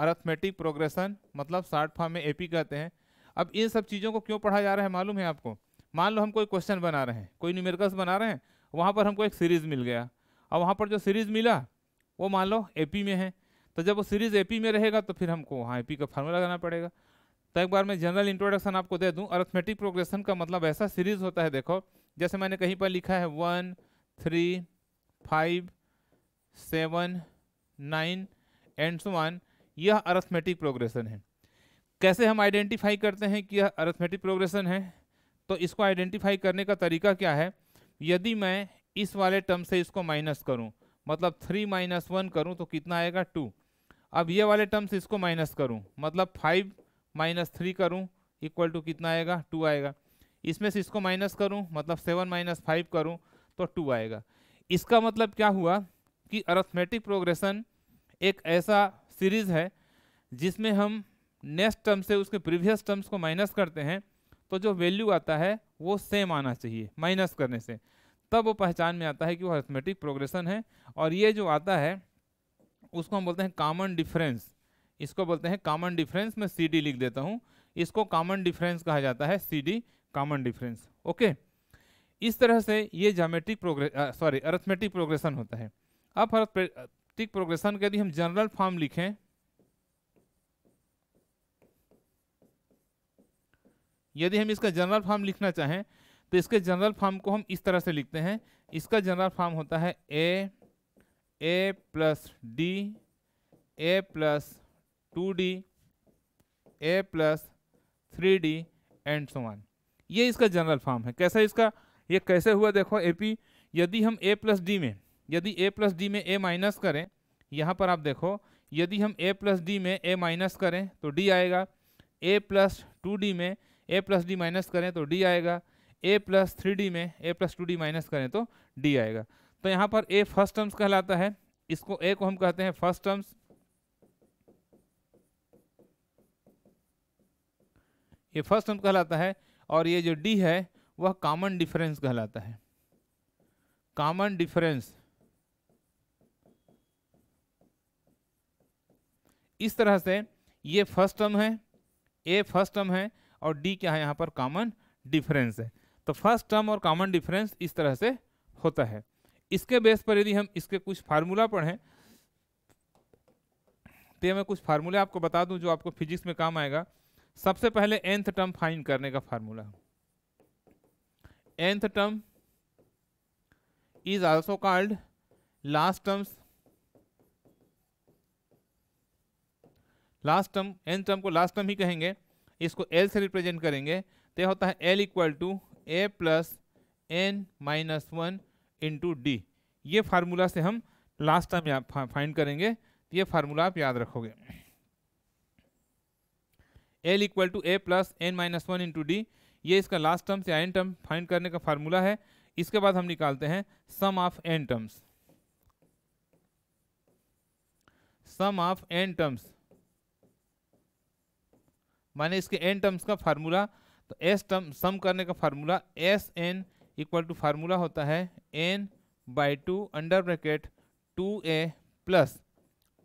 अरथमेटिक प्रोग्रेशन मतलब साठ फार्म में एपी कहते हैं अब इन सब चीज़ों को क्यों पढ़ा जा रहा है मालूम है आपको मान लो हम कोई क्वेश्चन बना रहे हैं कोई न्यूमेरिकल्स बना रहे हैं वहाँ पर हमको एक सीरीज़ मिल गया और वहाँ पर जो सीरीज़ मिला वो मान लो ए में है तो जब वो सीरीज़ ए में रहेगा तो फिर हमको वहाँ ए का फार्मूला लगाना पड़ेगा तो एक बार मैं जनरल इंट्रोडक्शन आपको दे दूँ अर्थमेटिक प्रोग्रेशन का मतलब ऐसा सीरीज़ होता है देखो जैसे मैंने कहीं पर लिखा है one three five seven nine and so on यह अर्थमेटिक प्रोग्रेशन है कैसे हम आइडेंटिफाई करते हैं कि यह अरथमेटिक प्रोग्रेशन है तो इसको आइडेंटिफाई करने का तरीका क्या है यदि मैं इस वाले टर्म से इसको माइनस करूं मतलब थ्री माइनस वन करूँ तो कितना आएगा टू अब ये वाले टर्म से इसको माइनस करूँ मतलब फाइव माइनस थ्री करूँ इक्वल टू कितना आएगा टू आएगा इसमें से इसको माइनस करूँ मतलब सेवन माइनस फाइव करूँ तो टू आएगा इसका मतलब क्या हुआ कि अरथमेटिक प्रोग्रेशन एक ऐसा सीरीज़ है जिसमें हम नेक्स्ट टर्म से उसके प्रीवियस टर्म्स को माइनस करते हैं तो जो वैल्यू आता है वो सेम आना चाहिए माइनस करने से तब वो पहचान में आता है कि वो अर्थमेटिक प्रोग्रेशन है और ये जो आता है उसको हम बोलते हैं कॉमन डिफरेंस इसको बोलते हैं कॉमन डिफरेंस मैं सी लिख देता हूँ इसको कॉमन डिफरेंस कहा जाता है सी डी कॉमन डिफरेंस ओके इस तरह से ये geometric progression sorry arithmetic progression होता है अब अर्थमेटिक प्रोग्रेशन के यदि हम जनरल फॉर्म लिखें यदि हम इसका जनरल फॉर्म लिखना चाहें तो इसके जनरल फॉर्म को हम इस तरह से लिखते हैं इसका जनरल फॉर्म होता है a a plus d a plus two d a plus three d and so on ये इसका जनरल फॉर्म है कैसा इसका ये कैसे हुआ देखो ए पी यदि हम ए प्लस डी में यदि ए प्लस डी में ए माइनस करें यहाँ पर आप देखो यदि हम ए प्लस डी में ए माइनस करें तो डी आएगा ए प्लस टू डी में ए प्लस डी माइनस करें तो डी आएगा ए प्लस थ्री डी में a plus two d minus करें तो डी आएगा तो यहाँ पर ए फर्स्ट टर्म्स कहलाता है इसको ए को हम कहते हैं फर्स्ट टर्म्स ये फर्स्ट टर्म कहलाता है और ये जो डी है वह कॉमन डिफरेंस कहलाता है कॉमन डिफरेंस इस तरह से ये फर्स्ट टर्म है ए फर्स्ट टर्म है और डी क्या है यहाँ पर कॉमन डिफरेंस है तो फर्स्ट टर्म और कॉमन डिफरेंस इस तरह से होता है इसके बेस पर यदि हम इसके कुछ फार्मूला पढ़ें तो मैं कुछ फार्मूले आपको बता दूं जो आपको फिजिक्स में काम आएगा सबसे पहले एंथ टर्म फाइंड करने का formula nth term is also called last terms last term nth term को लास्ट टर्म ही कहेंगे इसको एल से रिप्रेजेंट करेंगे तो होता है l equal to A plus n minus one into d ये फार्मूला से हम लास्ट टाइम आप फाइंड करेंगे तो ये फार्मूला आप याद रखोगे l equal to A plus n minus one into d ये इसका लास्ट टर्म से एन टर्म फाइंड करने का फार्मूला है इसके बाद हम निकालते हैं sum of n terms sum of n terms माने इसके एन टर्म्स का फार्मूला तो एस टर्म सम करने का formula s n equal to formula होता है n by two under bracket two A plus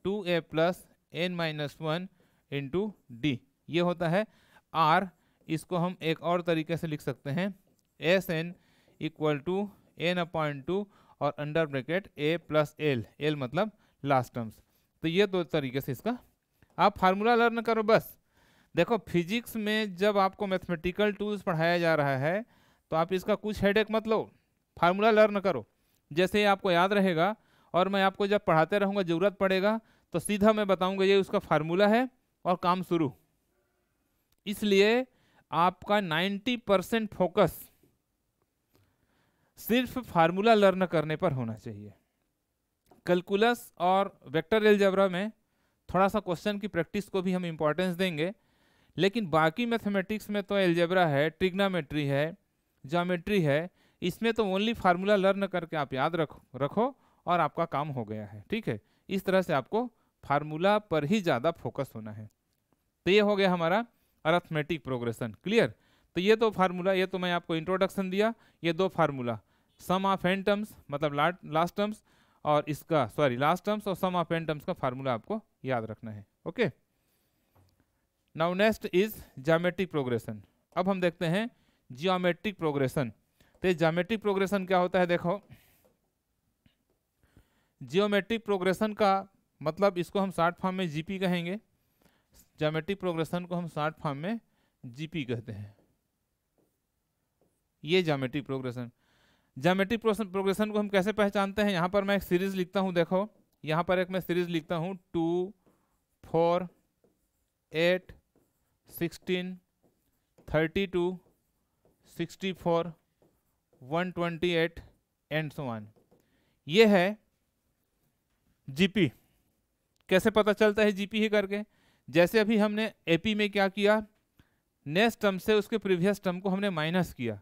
two A plus n minus one into d ये होता है आर इसको हम एक और तरीके से लिख सकते हैं s n equal to n upon two और under bracket a plus l l मतलब लास्ट टर्म्स तो ये दो तरीके से इसका आप फार्मूला लर्न करो बस देखो फिजिक्स में जब आपको मैथमेटिकल टूल्स पढ़ाया जा रहा है तो आप इसका कुछ एक मत लो फार्मूला लर्न करो जैसे आपको याद रहेगा और मैं आपको जब पढ़ाते रहूँगा ज़रूरत पड़ेगा तो सीधा मैं बताऊँगा ये उसका फार्मूला है और काम शुरू इसलिए आपका 90 परसेंट फोकस सिर्फ फार्मूला लर्न करने पर होना चाहिए कैलकुलस और वेक्टर एल्जबरा में थोड़ा सा क्वेश्चन की प्रैक्टिस को भी हम इम्पोर्टेंस देंगे लेकिन बाकी मैथमेटिक्स में तो एल्जेब्रा है ट्रिग्नामेट्री है जोमेट्री है इसमें तो ओनली फार्मूला लर्न करके आप याद रखो रखो और आपका काम हो गया है ठीक है इस तरह से आपको फार्मूला पर ही ज़्यादा फोकस होना है तो ये हो गया हमारा अरथमेटिक प्रोग्रेशन क्लियर तो ये दो तो फार्मूला ये तो मैं आपको इंट्रोडक्शन दिया ये दो formula sum of n terms मतलब लास्ट टर्म्स और इसका सॉरी लास्ट टर्म्स और सम ऑफ एन टर्म्स का फार्मूला आपको याद रखना है okay okay? Now next is geometric progression अब हम देखते हैं जियोमेट्रिक प्रोग्रेशन तो ये जामेट्रिक प्रोग्रेशन क्या होता है देखो जियोमेट्रिक प्रोग्रेशन का मतलब इसको हम शार्ट फॉर्म में जीपी कहेंगे जामेट्रिक प्रोग्रेशन को हम शार्ट फॉर्म में जीपी कहते हैं ये जोमेट्रिक प्रोग्रेशन जामेट्रिक प्रोग्रेशन को हम कैसे पहचानते हैं यहाँ पर मैं एक सीरीज लिखता हूँ देखो यहाँ पर एक मैं सीरीज लिखता हूँ two four eight sixteen thirty two sixty four one twenty eight and so on ये है जीपी कैसे पता चलता है जीपी ही करके जैसे अभी हमने एपी में क्या किया नेक्स्ट टर्म से उसके प्रीवियस टर्म को हमने माइनस किया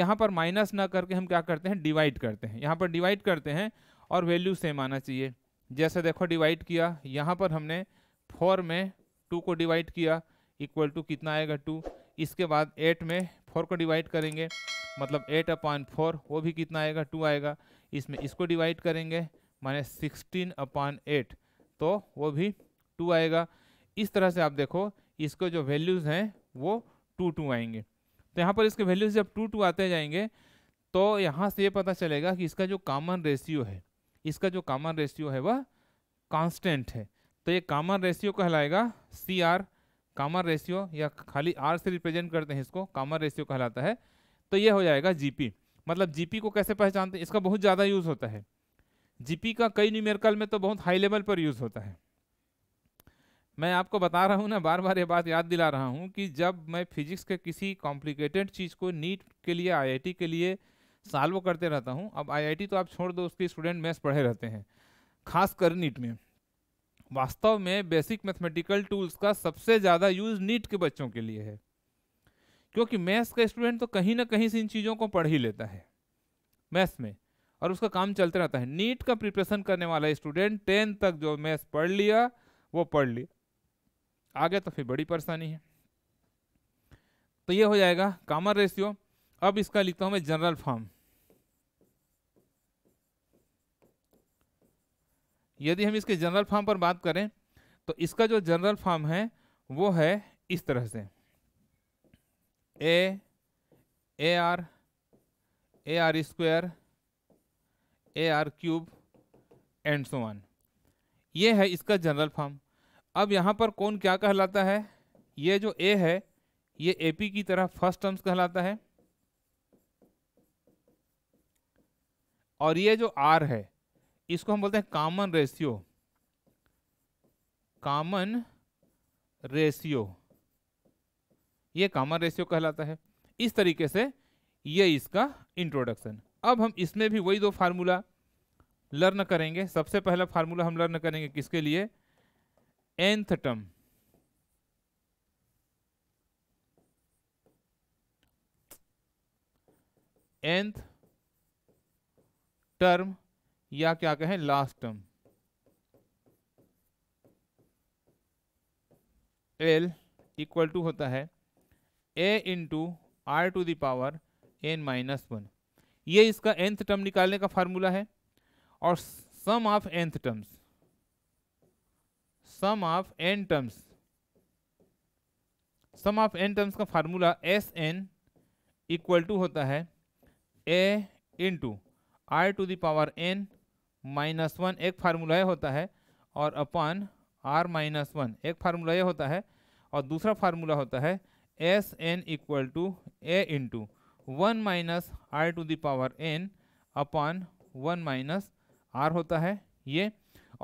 यहाँ पर माइनस ना करके हम क्या करते हैं डिवाइड करते हैं यहाँ पर डिवाइड करते हैं और वैल्यू सेम आना चाहिए जैसे देखो डिवाइड किया यहाँ पर हमने फोर में टू को डिवाइड किया इक्वल टू कितना आएगा टू इसके बाद एट में फोर को डिवाइड करेंगे मतलब एट अपॉन फोर वो भी कितना आएगा टू आएगा इसमें इसको डिवाइड करेंगे माने सिक्सटीन अपॉन एट तो वो भी टू आएगा इस तरह से आप देखो इसको जो वैल्यूज़ हैं वो टू टू आएंगे तो यहाँ पर इसके वैल्यूज जब टू टू आते जाएंगे तो यहाँ से ये पता चलेगा कि इसका जो कामन रेशियो है इसका जो कामन रेशियो है वह कांस्टेंट है तो ये कामन रेशियो कहलाएगा सी आर कामर रेशियो या खाली आर से रिप्रेजेंट करते हैं इसको कामर रेशियो कहलाता है तो ये हो जाएगा जीपी मतलब जीपी को कैसे पहचानते हैं इसका बहुत ज़्यादा यूज़ होता है जीपी का कई न्यूमेरिकल में तो बहुत हाई लेवल पर यूज़ होता है मैं आपको बता रहा हूँ ना बार बार ये बात याद दिला रहा हूँ कि जब मैं फिजिक्स के किसी कॉम्प्लिकेटेड चीज़ को नीट के लिए आईआईटी के लिए साल्व करते रहता हूँ अब आईआईटी तो आप छोड़ दो उसके स्टूडेंट मैथ्स पढ़े रहते हैं खास नीट में वास्तव में बेसिक मैथमेटिकल टूल्स का सबसे ज़्यादा यूज़ नीट के बच्चों के लिए है क्योंकि मैथ्स का स्टूडेंट तो कहीं ना कहीं से इन चीज़ों को पढ़ ही लेता है मैथ्स में और उसका काम चलते रहता है नीट का प्रिपरेशन करने वाला स्टूडेंट टेन तक जो मैथ्स पढ़ लिया वो पढ़ लिया आगे तो फिर बड़ी परेशानी है तो ये हो जाएगा कामर रेशियो अब इसका लिखता हूँ मैं जनरल फॉर्म यदि हम इसके जनरल फॉर्म पर बात करें तो इसका जो जनरल फॉर्म है वो है इस तरह से a a r a r square a r cube and so on ये है इसका जनरल फॉर्म अब यहाँ पर कौन क्या कहलाता है ये जो ए है ये ए पी की तरह फर्स्ट टर्म्स कहलाता है और ये जो आर है इसको हम बोलते हैं कॉमन रेशियो कॉमन रेशियो ये कॉमन रेशियो कहलाता है इस तरीके से ये इसका इंट्रोडक्शन अब हम इसमें भी वही दो फार्मूला लर्न करेंगे सबसे पहला फार्मूला हम लर्न करेंगे किसके लिए एंथ टर्म एंथ टर्म या क्या कहें last term l equal to होता है a into r to the power N minus one ये इसका एंथ टर्म निकालने का फार्मूला है और sum of nth terms sum of n terms sum of n terms का formula s n equal to होता है a into r to the power N minus one एक फार्मूला होता है और अपॉन आर माइनस वन एक फार्मूला ये होता है और दूसरा फार्मूला होता है s n equal to a into one minus r to the power n upon one minus r होता है ये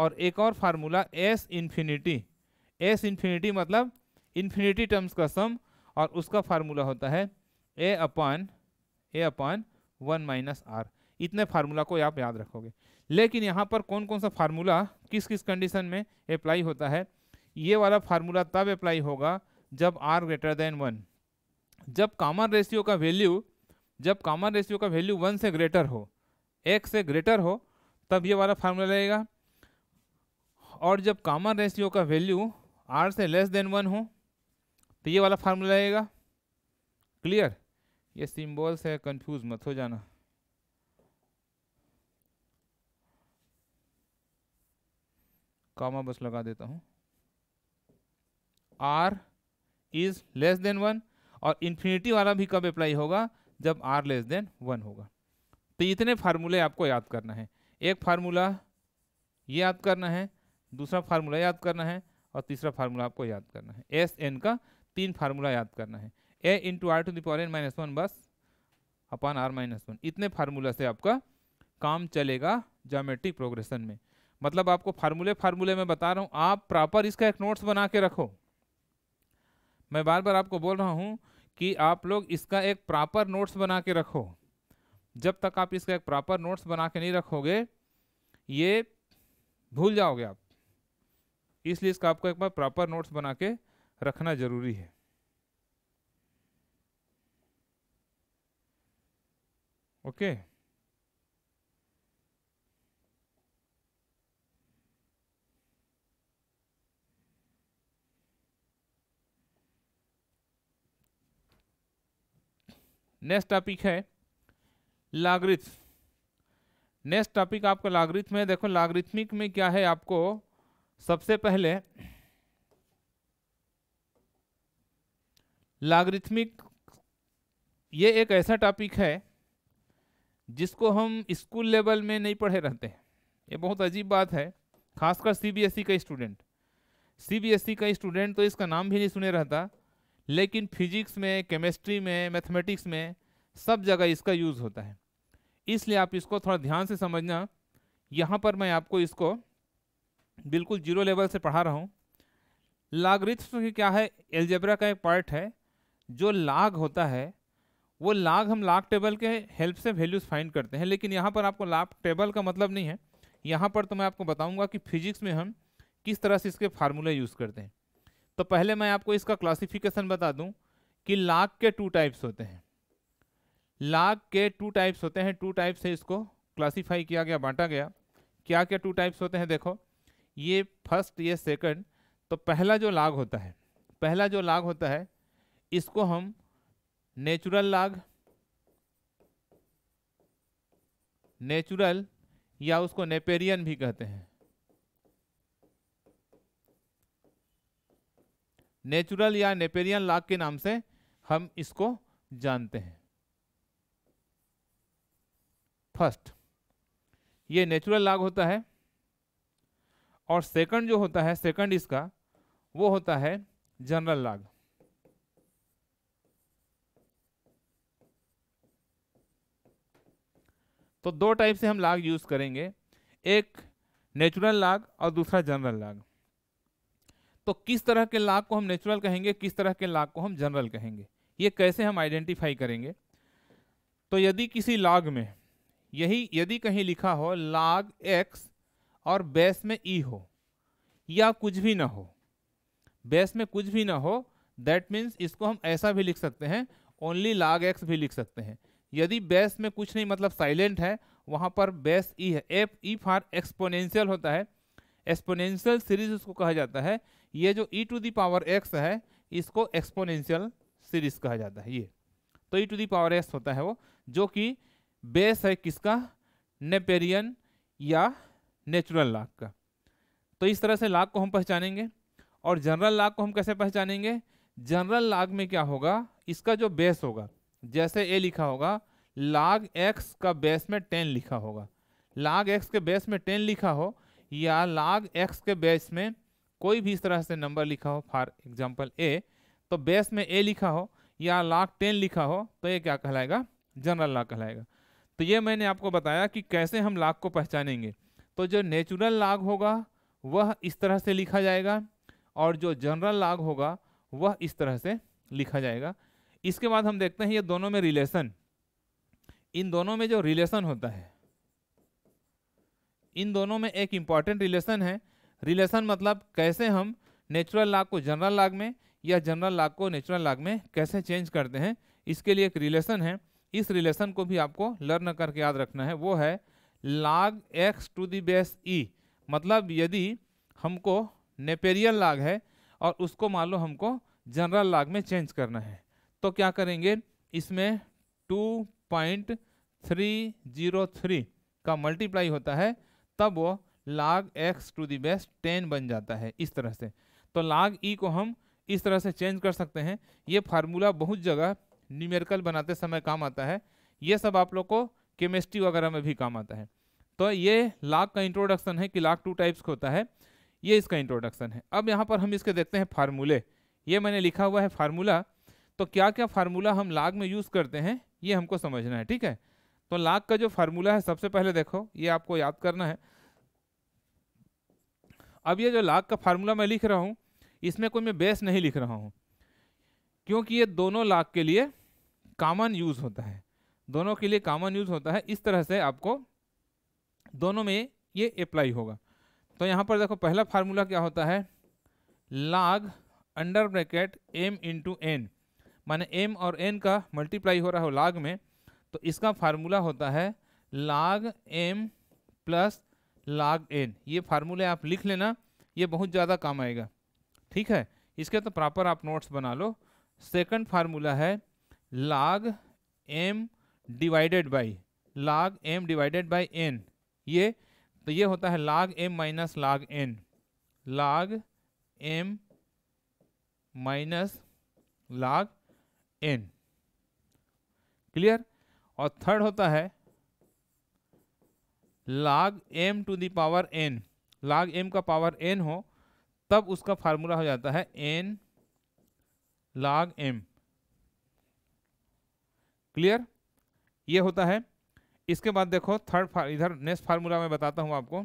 और एक और formula s infinity s infinity मतलब इन्फिनिटी टर्म्स का सम और उसका फार्मूला होता है a upon a upon one minus r इतने फार्मूला को आप याद रखोगे लेकिन यहाँ पर कौन कौन सा फार्मूला किस किस कंडीशन में अप्लाई होता है ये वाला फार्मूला तब अप्लाई होगा जब आर ग्रेटर देन वन जब कामन रेशियो का वैल्यू जब कामन रेशियो का वैल्यू वन से ग्रेटर हो एक से ग्रेटर हो तब ये वाला फार्मूला रहेगा और जब कामन रेशियो का वैल्यू आर से लेस देन वन हो तो ये वाला फार्मूला रहेगा क्लियर ये सिम्बल से कंफ्यूज मत हो जाना कॉमा बस लगा देता हूं r is less than one और इन्फिनिटी वाला भी कब अप्लाई होगा जब आर लेस देन वन होगा तो इतने फार्मूले आपको याद करना है एक फार्मूला ये याद करना है दूसरा फार्मूला याद करना है और तीसरा फार्मूला आपको याद करना है एस एन का तीन फार्मूला याद करना है a into r to the power N minus one बस अपन आर माइनस वन इतने फार्मूला से आपका काम चलेगा जोमेट्रिक प्रोग्रेशन में मतलब आपको फार्मूले फार्मूले में बता रहा हूँ आप प्रॉपर इसका एक नोट्स बना के रखो मैं बार बार आपको बोल रहा हूँ कि आप लोग इसका एक प्रॉपर नोट्स बना के रखो जब तक आप इसका एक प्रॉपर नोट्स बना के नहीं रखोगे ये भूल जाओगे आप इसलिए इसका आपको एक बार प्रॉपर नोट्स बना के रखना ज़रूरी है ओके okay. नेक्स्ट टॉपिक है लागरिथ नेक्स्ट टॉपिक आपका लागरिथ में देखो लागरिथमिक में क्या है आपको सबसे पहले लागरिथमिक ये एक ऐसा टॉपिक है जिसको हम स्कूल लेवल में नहीं पढ़े रहते हैं ये बहुत अजीब बात है खासकर सीबीएसई e का स्टूडेंट सीबीएसई e का स्टूडेंट तो इसका नाम भी नहीं सुने रहता लेकिन फिजिक्स में केमिस्ट्री में मैथमेटिक्स में सब जगह इसका यूज़ होता है इसलिए आप इसको थोड़ा ध्यान से समझना यहाँ पर मैं आपको इसको बिल्कुल जीरो लेवल से पढ़ा रहा हूँ लागरिथ्स तो क्या है एल्जेब्रा का एक पार्ट है जो लाग होता है वो लाग हम लाग टेबल के हेल्प से वैल्यूज़ फाइंड करते हैं लेकिन यहाँ पर आपको लाग टेबल का मतलब नहीं है यहाँ पर तो मैं आपको बताऊँगा कि फिजिक्स में हम किस तरह से इसके फार्मूला यूज़ करते हैं तो पहले मैं आपको इसका क्लासिफिकेशन बता दूं कि लाख के टू टाइप्स होते हैं लाख के टू टाइप्स होते हैं टू टाइप से इसको क्लासिफाई किया गया बांटा गया क्या क्या टू टाइप्स होते हैं देखो ये फर्स्ट ये सेकंड तो पहला जो लाग होता है पहला जो लाग होता है इसको हम नेचुरल लाग नेचुरल या उसको नेपेरियन भी कहते हैं नेचुरल या नेपेरियन लाग के नाम से हम इसको जानते हैं फर्स्ट ये नेचुरल लाग होता है और सेकंड जो होता है सेकंड इसका वो होता है जनरल लाग तो दो टाइप से हम लाग यूज करेंगे एक नेचुरल लाग और दूसरा जनरल लाग तो किस तरह के लाग को हम नेचुरल कहेंगे किस तरह के लाग को हम जनरल कहेंगे ये कैसे हम आइडेंटिफाई करेंगे तो यदि किसी लाग में यही यदि कहीं लिखा हो लाग एक्स और बेस में ई e हो या कुछ भी ना हो बेस में कुछ भी ना हो दैट मीन्स इसको हम ऐसा भी लिख सकते हैं ओनली लाग एक्स भी लिख सकते हैं यदि बेस में कुछ नहीं मतलब साइलेंट है वहाँ पर बेस ई e है एफ ई फॉर एक्सपोनेंशियल होता है एक्सपोनेंशियल सीरीज उसको कहा जाता है ये जो e to the power x है इसको एक्सपोनेंशियल सीरीज कहा जाता है ये तो e to the power x होता है वो जो कि बेस है किसका नेपेरियन या नेचुरल लाग का तो इस तरह से लाग को हम पहचानेंगे और जनरल लाग को हम कैसे पहचानेंगे जनरल लाग में क्या होगा इसका जो बेस होगा जैसे ए लिखा होगा लाग एक्स का बेस में टेन लिखा होगा लाग एक्स के बेस में टेन लिखा हो या लाग एक्स के बेस में कोई भी इस तरह से नंबर लिखा हो फॉर एग्जाम्पल ए तो बेस में ए लिखा हो या लाख टेन लिखा हो तो ये क्या कहलाएगा जनरल लॉक कहलाएगा तो ये मैंने आपको बताया कि कैसे हम लॉक को पहचानेंगे तो जो नेचुरल लॉक होगा वह इस तरह से लिखा जाएगा और जो जनरल लॉक होगा वह इस तरह से लिखा जाएगा इसके बाद हम देखते हैं ये दोनों में रिलेशन इन दोनों में जो रिलेशन होता है इन दोनों में एक इम्पॉर्टेंट रिलेशन है रिलेशन मतलब कैसे हम नेचुरल लाग को जनरल लाग में या जनरल लाग को नेचुरल लाग में कैसे चेंज करते हैं इसके लिए एक रिलेशन है इस रिलेशन को भी आपको लर्न करके याद रखना है वो है log x to the base e मतलब यदि हमको नेपेरियल लाग है और उसको मान लो हमको जनरल लाग में चेंज करना है तो क्या करेंगे इसमें two point three zero three का मल्टीप्लाई होता है तब वो log x to the base ten बन जाता है इस तरह से तो लाग ई e को हम इस तरह से चेंज कर सकते हैं ये फार्मूला बहुत जगह न्यूमेरिकल बनाते समय काम आता है ये सब आप लोग को केमिस्ट्री वगैरह में भी काम आता है तो ये लाग का इंट्रोडक्शन है कि लाग टू टाइप्स होता है ये इसका इंट्रोडक्शन है अब यहाँ पर हम इसके देखते हैं फार्मूले ये मैंने लिखा हुआ है फार्मूला तो क्या क्या फार्मूला हम लाग में यूज़ करते हैं ये हमको समझना है ठीक है तो लाग का जो फार्मूला है सबसे पहले देखो ये आपको याद करना है अब ये जो लाख का फार्मूला मैं लिख रहा हूँ इसमें कोई मैं बेस नहीं लिख रहा हूँ क्योंकि ये दोनों लाख के लिए कामन यूज़ होता है दोनों के लिए कामन यूज़ होता है इस तरह से आपको दोनों में ये अप्लाई होगा तो यहाँ पर देखो पहला फार्मूला क्या होता है log under bracket m into n माने एम और एन का मल्टीप्लाई हो रहा हो लाग में तो इसका फार्मूला होता है लाग एम प्लस लाग एन ये फार्मूले आप लिख लेना ये बहुत ज़्यादा काम आएगा ठीक है इसके तो प्रॉपर आप नोट्स बना लो सेकंड फार्मूला है log m divided by log m divided by n ये तो ये होता है log m minus log n log m minus log n clear और थर्ड होता है log m to power n log m का पावर एन हो तब उसका फार्मूला हो जाता है एन लाग एम क्लियर ये होता है इसके बाद देखो थर्ड इधर नेक्स्ट फार्मूला मैं बताता हूं आपको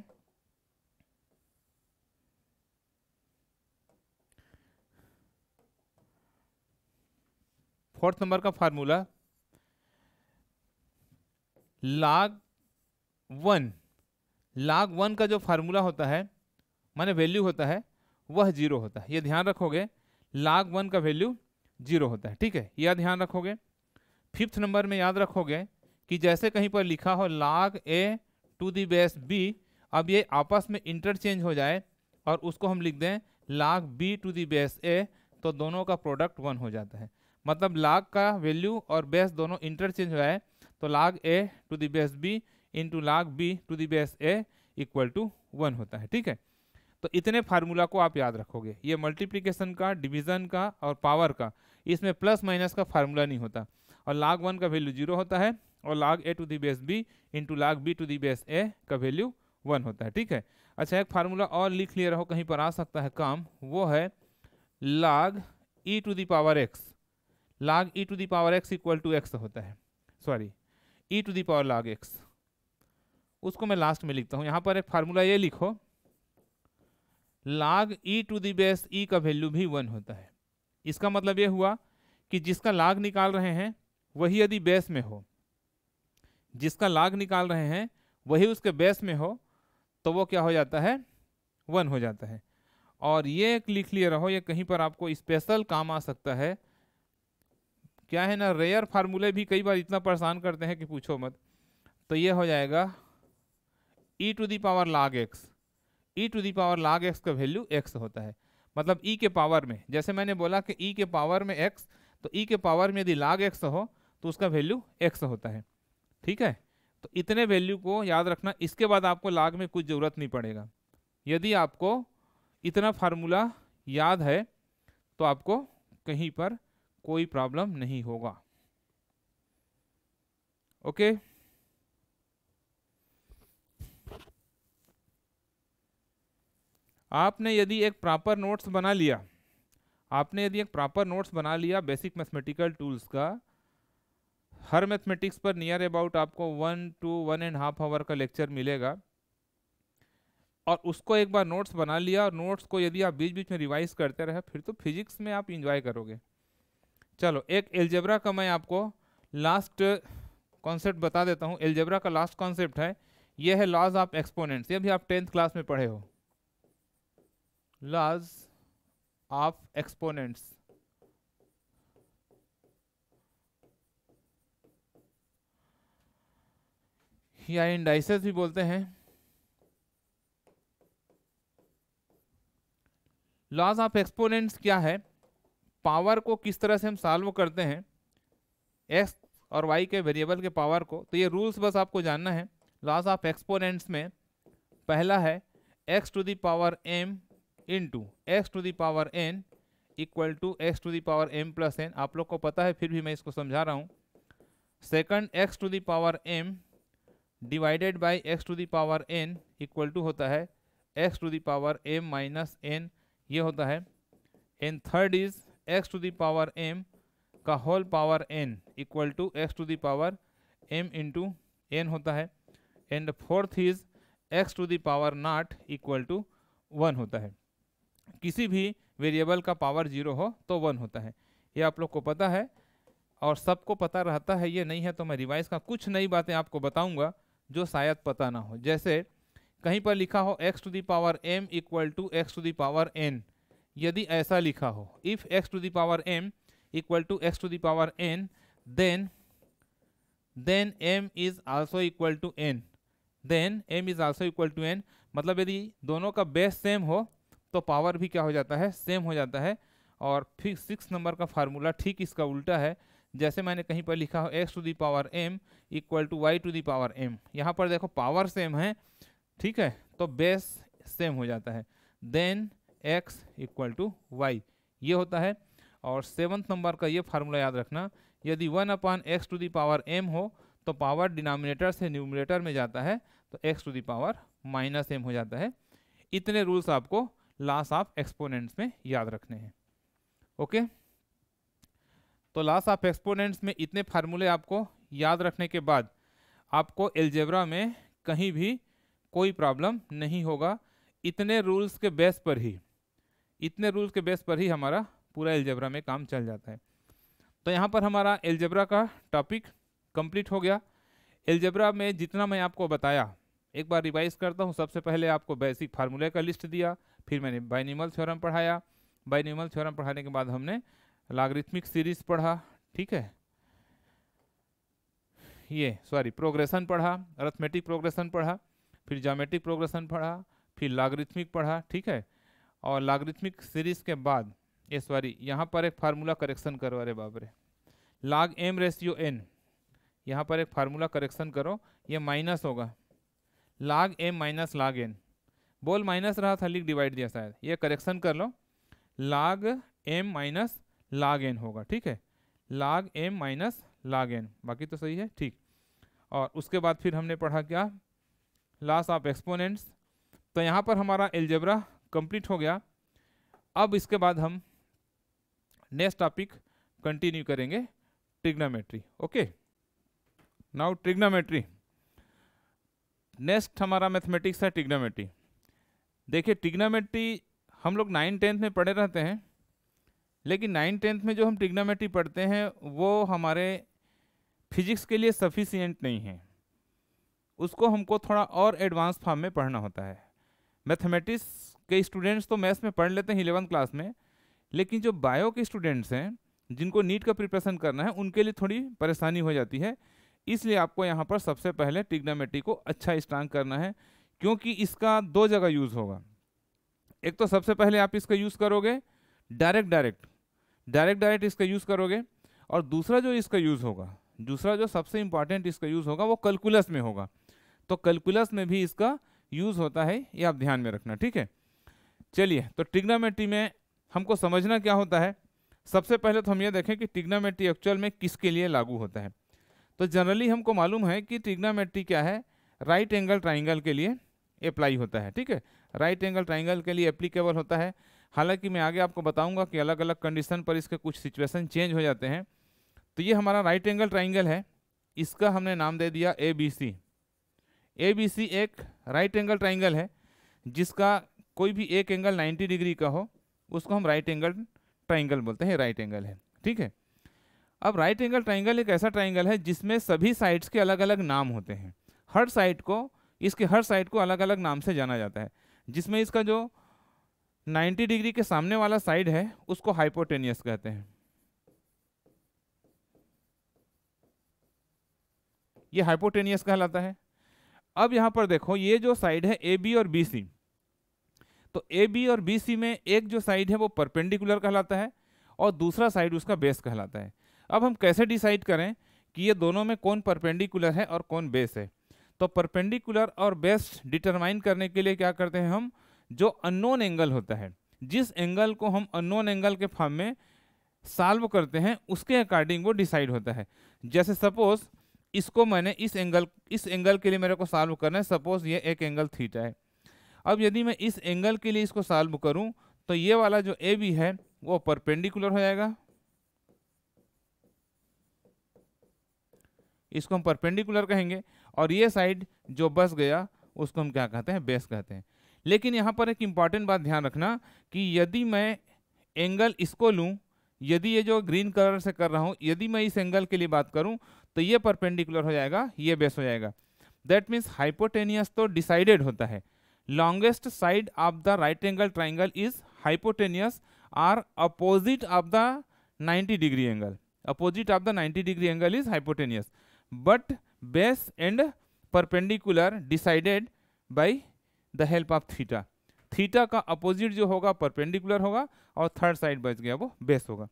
फोर्थ नंबर का formula log one log one का जो फार्मूला होता है माने वैल्यू होता है वह जीरो होता है ये ध्यान रखोगे लाग वन का वैल्यू जीरो होता है ठीक है यह ध्यान रखोगे फिफ्थ नंबर में याद रखोगे कि जैसे कहीं पर लिखा हो log a to the base b अब ये आपस में इंटरचेंज हो जाए और उसको हम लिख दें log b to the base a तो दोनों का प्रोडक्ट वन हो जाता है मतलब लाग का वैल्यू और बेस दोनों इंटरचेंज हो जाए तो log a to the base b into log b to the base a equal to one होता है ठीक है तो इतने फार्मूला को आप याद रखोगे ये मल्टीप्लीकेशन का डिवीजन का और पावर का इसमें प्लस माइनस का फार्मूला नहीं होता और लाग वन का वैल्यू जीरो होता है और log a to the base b into log b to the base a का वैल्यू वन होता है ठीक है अच्छा एक फार्मूला और लिख लिया रहो कहीं पर आ सकता है काम वो है log E to the power x log E to the power x equal to x होता है sorry e to the power log x उसको मैं लास्ट में लिखता हूँ यहाँ पर एक फार्मूला ये लिखो log e to the base e का वैल्यू भी वन होता है इसका मतलब ये हुआ कि जिसका लाग निकाल रहे हैं वही यदि बेस में हो जिसका लाग निकाल रहे हैं वही उसके बेस में हो तो वो क्या हो जाता है वन हो जाता है और ये एक लिख लिए रहो ये कहीं पर आपको स्पेशल काम आ सकता है क्या है ना रेयर फार्मूले भी कई बार इतना परेशान करते हैं कि पूछो मत तो ये हो जाएगा e to the power log x e to the power log x का वैल्यू एक्स होता है मतलब ई e के पावर में जैसे मैंने बोला कि ई e के पावर में एक्स तो ई e के पावर में यदि लाग एक्स हो तो उसका वैल्यू एक्स होता है ठीक है तो इतने वैल्यू को याद रखना इसके बाद आपको लाग में कुछ ज़रूरत नहीं पड़ेगा यदि आपको इतना फार्मूला याद है तो आपको कहीं पर कोई प्रॉब्लम नहीं होगा ओके okay? आपने यदि एक प्रॉपर नोट्स बना लिया आपने यदि एक प्रॉपर नोट्स बना लिया बेसिक मैथमेटिकल टूल्स का हर मैथमेटिक्स पर नियर अबाउट आपको one two one and half hour का लेक्चर मिलेगा और उसको एक बार नोट्स बना लिया और नोट्स को यदि आप बीच बीच में रिवाइज करते रहे फिर तो फिजिक्स में आप इंजॉय करोगे चलो एक एल्जेब्रा का मैं आपको लास्ट कॉन्सेप्ट बता देता हूँ एल्जेब्रा का लास्ट कॉन्सेप्ट है ये है लॉज ऑफ एक्सपोनेंट्स ये भी आप टेंथ क्लास में पढ़े हो laws of exponents या इंडाइसेस भी बोलते हैं लॉज ऑफ एक्सपोनेंट्स क्या है पावर को किस तरह से हम सॉल्व करते हैं एक्स और वाई के वेरिएबल के पावर को तो ये रूल्स बस आपको जानना है लॉज ऑफ एक्सपोनेंट्स में पहला है x to the power m into x to the power n equal to x to the power m plus n आप लोग को पता है फिर भी मैं इसको समझा रहा हूँ second x to the power m divided by x to the power n equal to होता है x to the power m minus n ये होता है and third is x to the power m का whole power N equal to x to the power m into n होता है and fourth is x to the power naught equal to one होता है किसी भी वेरिएबल का पावर जीरो हो तो वन होता है ये आप लोग को पता है और सबको पता रहता है ये नहीं है तो मैं रिवाइज का कुछ नई बातें आपको बताऊंगा जो शायद पता ना हो जैसे कहीं पर लिखा हो x to the power m equal to x to the power n यदि ऐसा लिखा हो if x to the power m equal to x to the power n then then m is also equal to n then m is also equal to n मतलब यदि दोनों का base same हो तो पावर भी क्या हो जाता है सेम हो जाता है और फिर सिक्स नंबर का फार्मूला ठीक इसका उल्टा है जैसे मैंने कहीं पर लिखा हो x to the power m equal to y to the power m यहाँ पर देखो पावर सेम है ठीक है तो बेस सेम हो जाता है then x equal to y ये होता है और सेवन्थ नंबर का ये फार्मूला याद रखना यदि one upon x to the power m हो तो पावर डिनोमिनेटर से न्यूमिनेटर में जाता है तो x to the power minus m हो जाता है इतने रूल्स आपको लास्ट ऑफ एक्सपोनेंट्स में याद रखने हैं ओके तो लास्ट ऑफ एक्सपोनेंट्स में इतने फार्मूले आपको याद रखने के बाद आपको एल्जेब्रा में कहीं भी कोई प्रॉब्लम नहीं होगा इतने रूल्स के बेस पर ही इतने रूल्स के बेस पर ही हमारा पूरा एल्जेब्रा में काम चल जाता है तो यहाँ पर हमारा एल्जेब्रा का टॉपिक कंप्लीट हो गया एल्जेब्रा में जितना मैं आपको बताया एक बार रिवाइज करता हूँ सबसे पहले आपको बेसिक फार्मूले का लिस्ट दिया फिर मैंने बाइनिमल थ्योरम पढ़ाया बाइनिमल थ्योरम पढ़ाने के बाद हमने लागरिथमिक सीरीज पढ़ा ठीक है ये सॉरी प्रोग्रेशन पढ़ा अर्थमेटिक प्रोग्रेशन पढ़ा फिर जोमेट्रिक प्रोग्रेशन पढ़ा फिर लागरिथमिक पढ़ा ठीक है और लागरिथमिक सीरीज के बाद ये सॉरी यहाँ पर एक फार्मूला करेक्शन करो अरे बाबरे लाग एम रेशियो एन यहाँ पर एक फार्मूला करेक्शन करो ये माइनस होगा log m minus log n बोल माइनस रहा था लिख डिवाइड दिया शायद ये करेक्शन कर लो लाग एम माइनस लाग एन होगा ठीक है log m minus log N बाकी तो सही है ठीक और उसके बाद फिर हमने पढ़ा क्या लास्ट ऑफ एक्सपोनेंट्स तो यहाँ पर हमारा एल्जेब्रा कंप्लीट हो गया अब इसके बाद हम नेक्स्ट टॉपिक कंटिन्यू करेंगे trigonometry okay now trigonometry next हमारा मैथमेटिक्स है ट्रिग्नोमेट्री देखिए टिग्नामेट्री हम लोग नाइन टेंथ में पढ़े रहते हैं लेकिन नाइन टेंथ में जो हम टिग्नामेट्री पढ़ते हैं वो हमारे फिजिक्स के लिए सफिशियंट नहीं है उसको हमको थोड़ा और एडवांस फॉर्म में पढ़ना होता है मैथमेटिक्स के स्टूडेंट्स तो मैथ्स में पढ़ लेते हैं इलेवंथ क्लास में लेकिन जो बायो के स्टूडेंट्स हैं जिनको नीट का प्रिपरेशन करना है उनके लिए थोड़ी परेशानी हो जाती है इसलिए आपको यहाँ पर सबसे पहले टिग्नामेट्री को अच्छा स्ट्रांग करना है क्योंकि इसका दो जगह यूज़ होगा एक तो सबसे पहले आप इसका यूज़ करोगे डायरेक्ट डायरेक्ट डायरेक्ट डायरेक्ट इसका यूज़ करोगे और दूसरा जो इसका यूज़ होगा दूसरा जो सबसे इम्पॉर्टेंट इसका यूज़ होगा वो कैलकुलस में होगा तो कैलकुलस में भी इसका यूज़ होता है ये आप ध्यान में रखना ठीक है चलिए तो टिग्नामेट्री में हमको समझना क्या होता है सबसे पहले तो हम ये देखें कि टिग्नामेट्री एक्चुअल में किसके लिए लागू होता है तो जनरली हमको मालूम है कि टिग्नामेट्री क्या है राइट एंगल ट्राइंगल के लिए अप्लाई होता है ठीक है राइट एंगल ट्राइंगल के लिए अप्लीकेबल होता है हालांकि मैं आगे आपको बताऊंगा कि अलग अलग कंडीशन पर इसके कुछ सिचुएशन चेंज हो जाते हैं तो ये हमारा राइट एंगल ट्राइंगल है इसका हमने नाम दे दिया A B C A B C एक राइट एंगल ट्राइंगल है जिसका कोई भी एक एंगल 90 डिग्री का हो उसको हम राइट एंगल ट्राइंगल बोलते हैं राइट एंगल है ठीक है अब राइट एंगल ट्राइंगल एक ऐसा ट्राइंगल है जिसमें सभी साइड्स के अलग अलग नाम होते हैं हर साइड को इसके हर साइड को अलग अलग नाम से जाना जाता है जिसमें इसका जो 90 डिग्री के सामने वाला साइड है उसको हाइपोटेनियस कहते हैं ये हाइपोटेनियस कहलाता है अब यहां पर देखो ये जो साइड है ए बी और बी सी तो ए बी और बी सी में एक जो साइड है वो परपेंडिकुलर कहलाता है और दूसरा साइड उसका बेस कहलाता है अब हम कैसे डिसाइड करें कि ये दोनों में कौन परपेंडिकुलर है और कौन बेस है तो परपेंडिकुलर और बेस्ट डिटरमाइन करने के लिए क्या करते हैं हम जो अननोन एंगल होता है जिस एंगल को हम अननोन एंगल के फॉर्म में सॉल्व करते हैं उसके अकॉर्डिंग वो डिसाइड होता है जैसे सपोज इसको मैंने इस एंगल इस एंगल के लिए मेरे को सॉल्व करना है सपोज ये एक एंगल थीटा है अब यदि मैं इस एंगल के लिए इसको सॉल्व करूं तो ये वाला जो ए बी है वो परपेंडिकुलर हो जाएगा इसको हम परपेंडिकुलर कहेंगे और ये साइड जो बस गया उसको हम क्या कहते हैं बेस कहते हैं लेकिन यहाँ पर एक इम्पॉर्टेंट बात ध्यान रखना कि यदि मैं एंगल इसको लूँ यदि ये जो ग्रीन कलर से कर रहा हूँ यदि मैं इस एंगल के लिए बात करूँ तो ये परपेंडिकुलर हो जाएगा ये बेस हो जाएगा दैट मीन्स हाइपोटेनियस तो डिसाइडेड होता है longest side of the right angle triangle is hypotenuse are opposite of the 90 degree angle opposite of the 90 degree angle is hypotenuse but base and perpendicular decided by the help of theta theta का opposite जो होगा perpendicular होगा और third side बच गया वो base होगा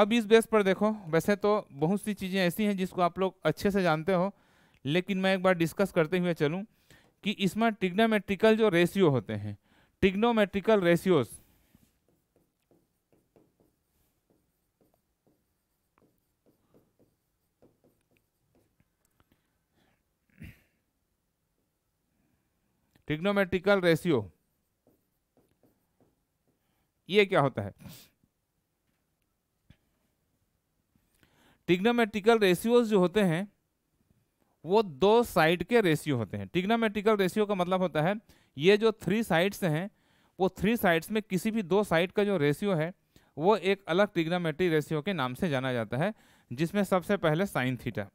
अब इस बेस पर देखो वैसे तो बहुत सी चीज़ें ऐसी हैं जिसको आप लोग अच्छे से जानते हो लेकिन मैं एक बार डिस्कस करते हुए चलूँ कि इसमें टिग्नोमेट्रिकल जो रेशियो होते हैं टिग्नोमेट्रिकल रेशियोज़ ट्रिग्नोमेट्रिकल रेशियो ये क्या होता है टिग्नोमेट्रिकल रेशियोज जो होते हैं वो दो साइड के रेशियो होते हैं टिग्नोमेट्रिकल रेशियो का मतलब होता है ये जो थ्री साइड्स हैं वो थ्री साइड्स में किसी भी दो साइड का जो रेशियो है वो एक अलग टिग्नोमेट्री रेशियो के नाम से जाना जाता है जिसमें सबसे पहले साइन थीटा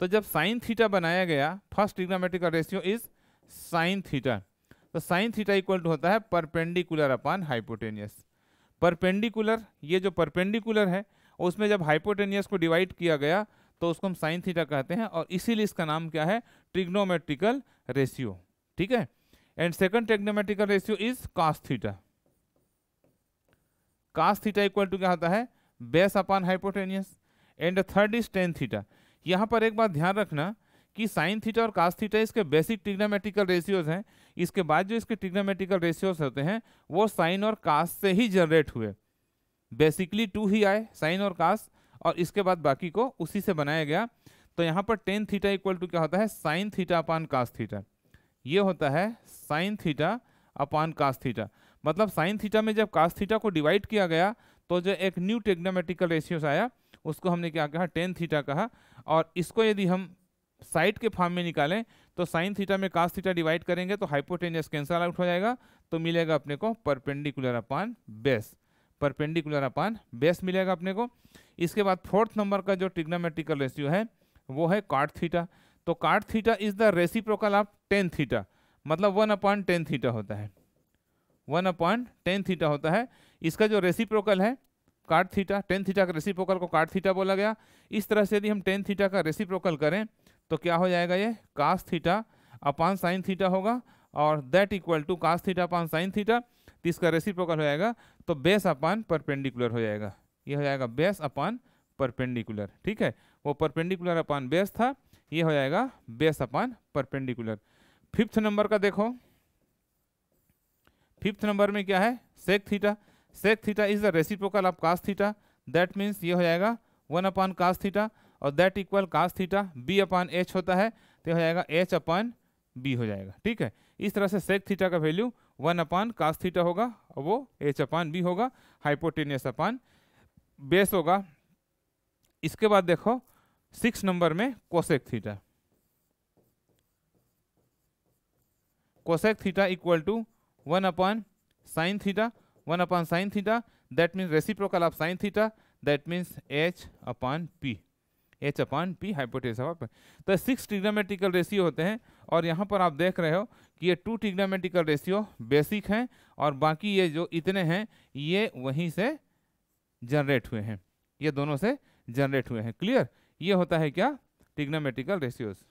तो जब साइन थीटा बनाया गया first trigonometrical ratio is sine theta तो साइन थीटा इक्वल टू होता है परपेंडिकुलर अपान हाइपोटेनियस परपेंडिकुलर ये जो परपेंडिकुलर है उसमें जब हाइपोटेनियस को डिवाइड किया गया तो उसको हम साइन थीटा कहते हैं और इसीलिए इसका नाम क्या है ट्रिग्नोमेट्रिकल रेशियो ठीक है and second trigonometrical ratio is cos theta theta theta equal to क्या होता है base upon hypotenuse and third is tan theta यहाँ पर एक बात ध्यान रखना कि साइन थीटा और कास्ट थीटा इसके बेसिक टिग्नामेटिकल रेशियोज हैं इसके बाद जो इसके टिग्नामेटिकल रेशियोज होते हैं वो साइन और कास्ट से ही जनरेट हुए बेसिकली टू ही आए साइन और कास्ट और इसके बाद बाकी को उसी से बनाया गया तो यहाँ पर टेन थीटा इक्वल टू क्या होता है sine theta upon cos theta ये होता है sine theta upon cos theta मतलब साइन थीटा में जब कास्ट थीटा को डिवाइड किया गया तो जो एक न्यू टेग्नामेटिकल रेशियोस आया उसको हमने क्या कहा टेन थीटा कहा और इसको यदि हम साइड के फॉर्म में निकालें तो साइन थीटा में कास थीटा डिवाइड करेंगे तो हाइपोटेनियस कैंसल आउट हो जाएगा तो मिलेगा अपने को perpendicular upon base perpendicular upon base मिलेगा अपने को इसके बाद फोर्थ नंबर का जो ट्रिग्नोमेट्रिकल रेशियो है वो है काट थीटा तो cot theta is the reciprocal of tan theta मतलब वन अपॉइंट टेन थीटा होता है वन अपॉइंट टेन थीटा होता है इसका जो रेसिप्रोकल है काट थीटा टेन थीटा का रेसिप्रोकल को काट थीटा बोला गया इस तरह से यदि हम टेन थीटा का रेसिप्रोकल करें तो क्या हो जाएगा ये cos theta upon sine theta होगा और that equal to cos theta upon sine theta तो इसका रेसिप्रोकल हो जाएगा तो बेस अपान परपेंडिकुलर हो जाएगा ये हो जाएगा बेस अपान परपेंडिकुलर ठीक है वो परपेंडिकुलर अपान बेस था ये हो जाएगा base upon perpendicular fifth number का देखो फिफ्थ नंबर में क्या है sec theta sec theta is the reciprocal of cos theta that means ये हो जाएगा वन अपान कास थीटा और that equal cos theta B upon H होता है तो हो जाएगा एच अपॉन बी हो जाएगा ठीक है इस तरह से सेक थीटा का value one upon cos theta होगा और वो एच अपॉन बी होगा हाइपोटेनियस अपॉन बेस होगा इसके बाद देखो सिक्स नंबर में cosec theta cosec theta equal to one upon sine theta one upon sine theta that means reciprocal of sine theta that means H upon P H upon P hypotenuse तो six टिग्नामेटिकल ratio होते हैं और यहाँ पर आप देख रहे हो कि ये टू टिग्नामेटिकल रेशियो बेसिक हैं और बाकी ये जो इतने हैं ये वहीं से जनरेट हुए हैं ये दोनों से जनरेट हुए हैं क्लियर ये होता है क्या टिग्नामेटिकल रेशियोज़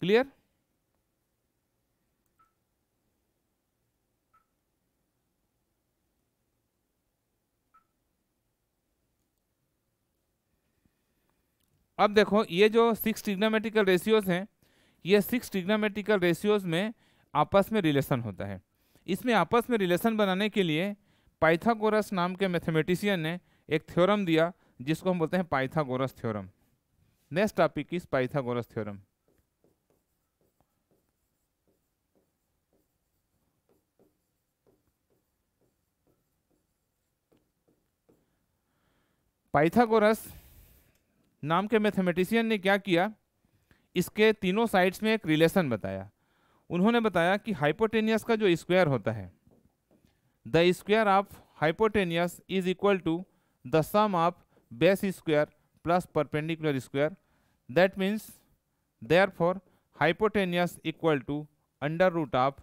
क्लियर अब देखो ये जो सिक्स टिग्नामेटिकल रेशियोज हैं ये सिक्स टिग्नामेटिकल रेशियोज में आपस में रिलेशन होता है इसमें आपस में रिलेशन बनाने के लिए पाइथागोरस नाम के मैथमेटिशियन ने एक थ्योरम दिया जिसको हम बोलते हैं Pythagoras theorem next topic is Pythagoras theorem Pythagoras नाम के मैथमेटिशियन ने क्या किया इसके तीनों साइड्स में एक रिलेशन बताया उन्होंने बताया कि हाइपोटेनियस का जो स्क्वायर होता है the square of hypotenuse is equal to the sum of base square plus perpendicular square that means therefore hypotenuse equal to under root of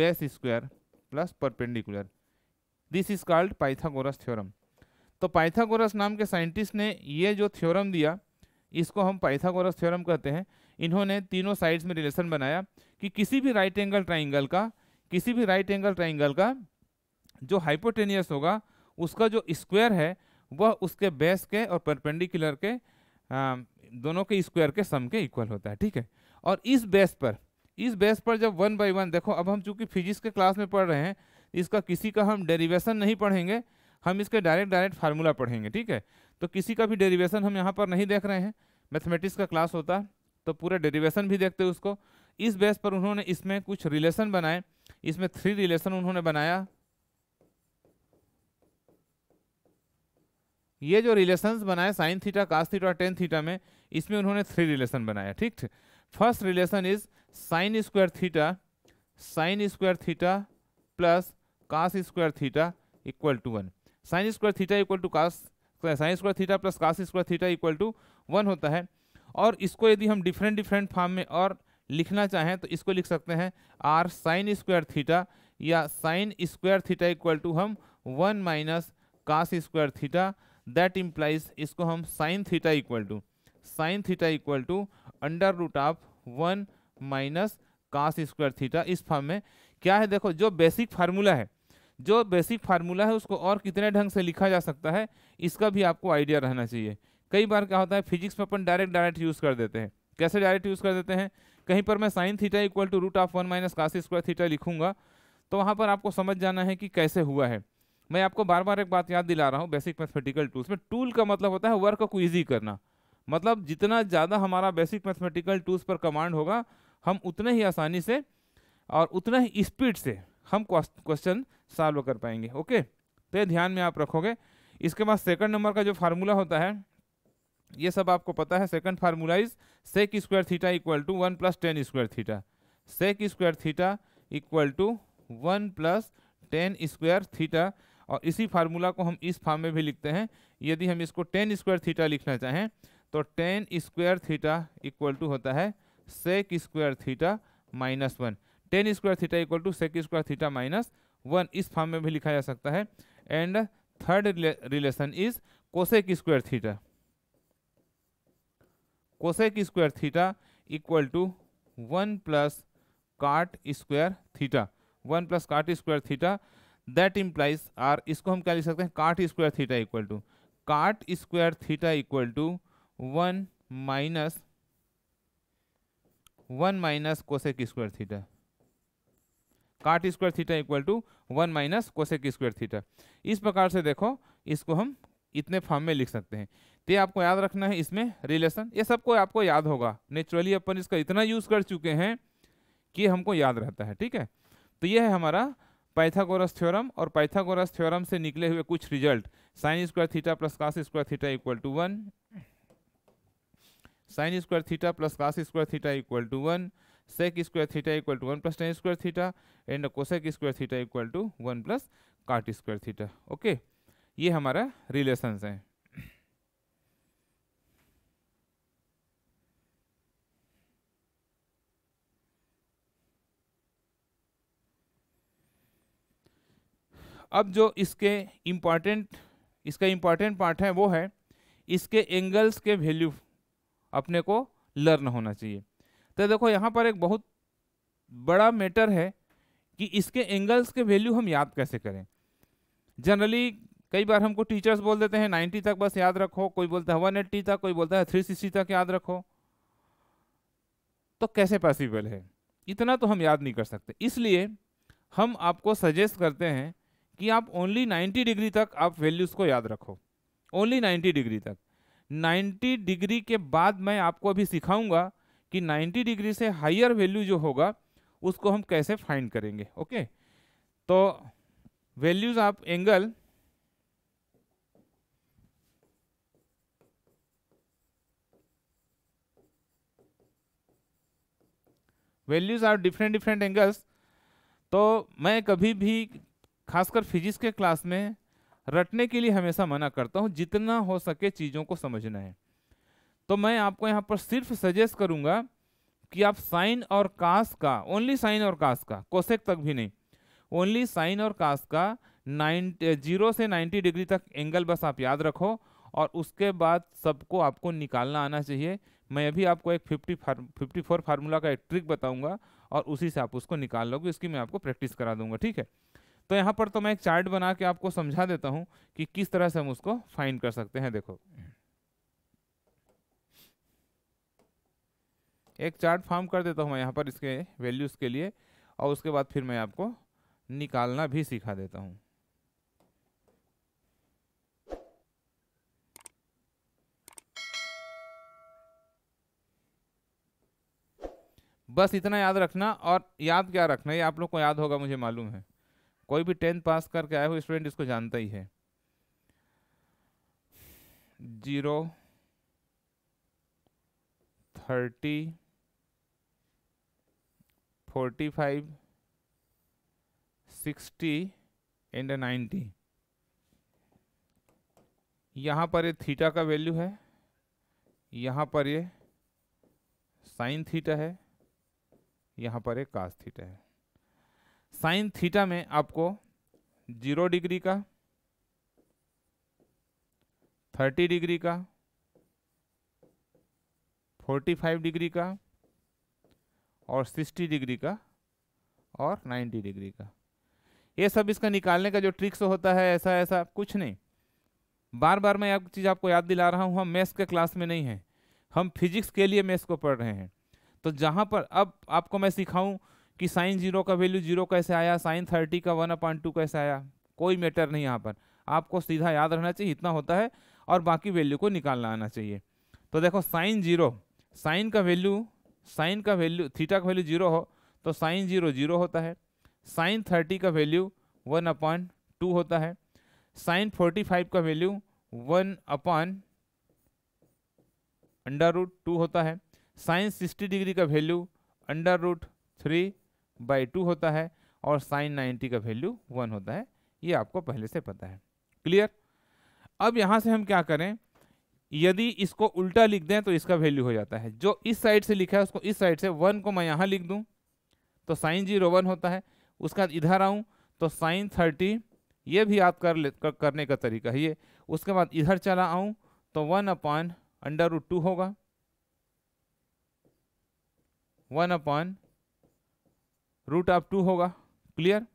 base square plus perpendicular this is called Pythagoras theorem तो Pythagoras नाम के scientist ने ये जो theorem दिया इसको हम Pythagoras theorem कहते हैं इन्होंने तीनों साइड्स में रिलेशन बनाया कि किसी भी राइट एंगल ट्राइंगल का किसी भी राइट एंगल ट्राइंगल का जो हाइपोटेनियस होगा उसका जो स्क्वायर है वह उसके बेस के और परपेंडिकुलर के आ, दोनों के स्क्वायर के सम के इक्वल होता है ठीक है और इस बेस पर इस बेस पर जब वन बाई वन देखो अब हम चूंकि फिजिक्स के क्लास में पढ़ रहे हैं इसका किसी का हम डेरिवेशन नहीं पढ़ेंगे हम इसके डायरेक्ट डायरेक्ट फार्मूला पढ़ेंगे ठीक है तो किसी का भी डेरिवेशन हम यहाँ पर नहीं देख रहे हैं मैथमेटिक्स का क्लास होता तो पूरा डेरिवेशन भी देखते उसको इस बेस पर उन्होंने इसमें कुछ रिलेशन बनाए इसमें थ्री रिलेशन उन्होंने बनाया ये जो रिलेशंस बनाए साइन थीटा कास थीटा और टेन थीटा में इसमें उन्होंने थ्री रिलेशन बनाया ठीक first relation is sine square theta sine square theta plus cos square theta equal to one sine square theta equal to cos sine square theta plus cos square theta equal to one होता है और इसको यदि हम different different form में और लिखना चाहें तो इसको लिख सकते हैं आर साइन स्क्वायर थीटा या sine square theta equal to हम one minus cos square theta that implies इसको हम sine theta equal to sine theta equal to under root of one minus cos square theta इस form में क्या है देखो जो बेसिक फार्मूला है जो बेसिक फार्मूला है उसको और कितने ढंग से लिखा जा सकता है इसका भी आपको आइडिया रहना चाहिए कई बार क्या होता है फिजिक्स में अपन डायरेक्ट डायरेक्ट यूज़ कर देते हैं कैसे डायरेक्ट यूज़ कर देते हैं कहीं पर मैं sine theta equal to root of one minus cos square theta लिखूंगा तो वहाँ पर आपको समझ जाना है कि कैसे हुआ है मैं आपको बार बार एक बात याद दिला रहा हूँ बेसिक मैथमेटिकल टूल्स में टूल का मतलब होता है वर्क को ईजी करना मतलब जितना ज़्यादा हमारा बेसिक मैथमेटिकल टूल्स पर कमांड होगा हम उतने ही आसानी से और उतना ही स्पीड से हम क्वेश्चन सॉल्व कर पाएंगे ओके तो ये ध्यान में आप रखोगे इसके बाद सेकंड नंबर का जो फार्मूला होता है ये सब आपको पता है second formula is sec square theta equal to one plus tan square theta sec square theta equal to one plus tan square theta और इसी फार्मूला को हम इस फॉर्म में भी लिखते हैं यदि हम इसको टेन स्क्वायर थीटा लिखना चाहें तो tan square theta equal to होता है sec square theta minus one tan square theta equal to sec square theta minus one इस फॉर्म में भी लिखा जा सकता है and third relation is cosec square theta cosec square theta equal to one plus cot square theta one plus cot square theta that implies or इसको हम क्या लिख सकते हैं cot square theta equal to काट square theta equal to one minus one minus cosec square theta cot square theta equal to one minus cosec square theta इस प्रकार से देखो इसको हम इतने फॉर्म में लिख सकते हैं तो आपको याद रखना है इसमें रिलेशन ये सबको आपको याद होगा नेचुरली अपन इसका इतना यूज़ कर चुके हैं कि हमको याद रहता है ठीक है तो ये है हमारा पाइथागोरस थ्योरम और पाइथागोरस थ्योरम से निकले हुए कुछ result sine square theta plus cos square theta equal to one sine square theta plus cos square theta equal to one sec square theta equal to 1 plus tan square theta and cosec square theta equal to 1 plus cot square theta okay ये हमारा relations है अब जो इसके important इसका important part है वो है इसके एंगल्स के वैल्यू अपने को लर्न होना चाहिए तो देखो यहाँ पर एक बहुत बड़ा मैटर है कि इसके एंगल्स के वैल्यू हम याद कैसे करें जनरली कई बार हमको टीचर्स बोल देते हैं 90 तक बस याद रखो कोई बोलता है वन एट्टी तक कोई बोलता है 360 तक याद रखो तो कैसे पॉसिबल है इतना तो हम याद नहीं कर सकते इसलिए हम आपको सजेस्ट करते हैं कि आप ओनली 90 डिग्री तक आप वैल्यूज़ को याद रखो ओनली 90 डिग्री तक 90 डिग्री के बाद मैं आपको अभी सिखाऊंगा कि 90 डिग्री से हायर वैल्यू जो होगा उसको हम कैसे फाइंड करेंगे ओके तो वैल्यूज आप angle values are different different angles तो मैं कभी भी खासकर फिजिक्स के क्लास में रटने के लिए हमेशा मना करता हूँ जितना हो सके चीज़ों को समझना है तो मैं आपको यहाँ पर सिर्फ सजेस्ट करूँगा कि आप साइन और कास का ओनली साइन और कास का कोसेक तक भी नहीं ओनली साइन और कास का नाइन जीरो से नाइन्टी डिग्री तक एंगल बस आप याद रखो और उसके बाद सबको आपको निकालना आना चाहिए मैं अभी आपको एक फिफ्टी फिफ्टी फोर फार्मूला का एक ट्रिक बताऊंगा और उसी से आप उसको निकाल लोगे उसकी मैं आपको प्रैक्टिस करा दूंगा ठीक है तो यहाँ पर तो मैं एक चार्ट बना के आपको समझा देता हूँ कि किस तरह से हम उसको फाइंड कर सकते हैं देखो एक चार्ट फार्म कर देता हूँ मैं यहाँ पर इसके वैल्यूज़ के लिए और उसके बाद फिर मैं आपको निकालना भी सिखा देता हूँ बस इतना याद रखना और याद क्या रखना ये आप लोग को याद होगा मुझे मालूम है कोई भी टेंथ पास करके आए हो स्टूडेंट इसको जानता ही है zero thirty forty five sixty and ninety यहाँ पर ये थीटा का वैल्यू है यहाँ पर ये साइन थीटा है यहाँ पर ये कास थीटा है साइन थीटा में आपको जीरो डिग्री का थर्टी डिग्री का फोर्टी फाइव डिग्री का और 60 डिग्री का और 90 डिग्री का ये सब इसका निकालने का जो ट्रिक्स होता है ऐसा ऐसा कुछ नहीं बार बार मैं आप चीज़ आपको याद दिला रहा हूँ हम मैथ्स के क्लास में नहीं हैं हम फिजिक्स के लिए मैथ्स को पढ़ रहे हैं तो जहाँ पर अब आपको मैं सिखाऊँ कि साइन जीरो का वैल्यू जीरो कैसे आया साइन थर्टी का वन अपॉइंट टू कैसे आया कोई मैटर नहीं यहाँ पर आपको सीधा याद रहना चाहिए इतना होता है और बाकी वैल्यू को निकालना आना चाहिए तो देखो साइन जीरो साइन का वैल्यू साइन का वैल्यू थीटा का वैल्यू जीरो हो तो साइन जीरो जीरो होता है साइन थर्टी का वैल्यू वन अपॉन टू होता है साइन फोर्टी फाइव का value one upon under root two होता है साइन सिक्सटी डिग्री का value under root three by two होता है और साइन नाइन्टी का वैल्यू वन होता है ये आपको पहले से पता है क्लियर अब यहाँ से हम क्या करें यदि इसको उल्टा लिख दें तो इसका वैल्यू हो जाता है जो इस साइड से लिखा है उसको इस साइड से वन को मैं यहाँ लिख दूँ तो साइन जीरो वन होता है उसका इधर आऊँ तो साइन थर्टी ये भी आप कर ले कर, करने का तरीका है ये उसके बाद इधर चला आऊँ तो one upon under root two होगा one upon root of two होगा क्लियर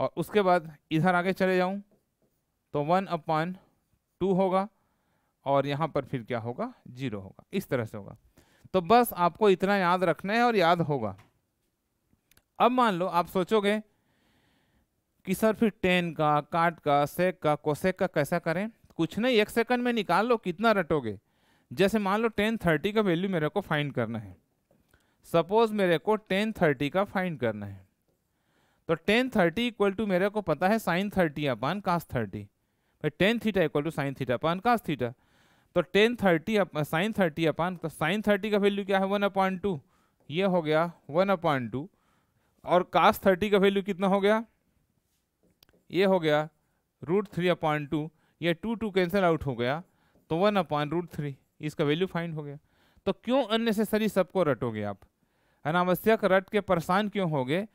और उसके बाद इधर आगे चले जाऊँ तो वन अपॉन टू होगा और यहाँ पर फिर क्या होगा जीरो होगा इस तरह से होगा तो बस आपको इतना याद रखना है और याद होगा अब मान लो आप सोचोगे कि सर फिर टेन का काट का सेक का कोसेक का कैसा करें कुछ नहीं एक सेकंड में निकाल लो कितना रटोगे जैसे मान लो टेन थर्टी का वैल्यू मेरे को फाइंड करना है सपोज मेरे को टेन थर्टी का फाइंड करना है तो टेन थर्टी इक्वल टू मेरे को पता है sine thirty upon cos thirty भाई tan theta equal to sine theta upon cos theta तो tan thirty sine thirty upon तो साइन थर्टी का वैल्यू क्या है वन अपान टू ये हो गया वन अपान टू और कास थर्टी का वैल्यू कितना हो गया ये हो गया रूट थ्री अपान टू ये टू टू कैंसिल आउट हो गया तो वन अपान रूट थ्री इसका वैल्यू फाइंड हो गया तो क्यों अननेसेसरी सबको रटोगे आप अनावश्यक रट के परेशान क्यों होगे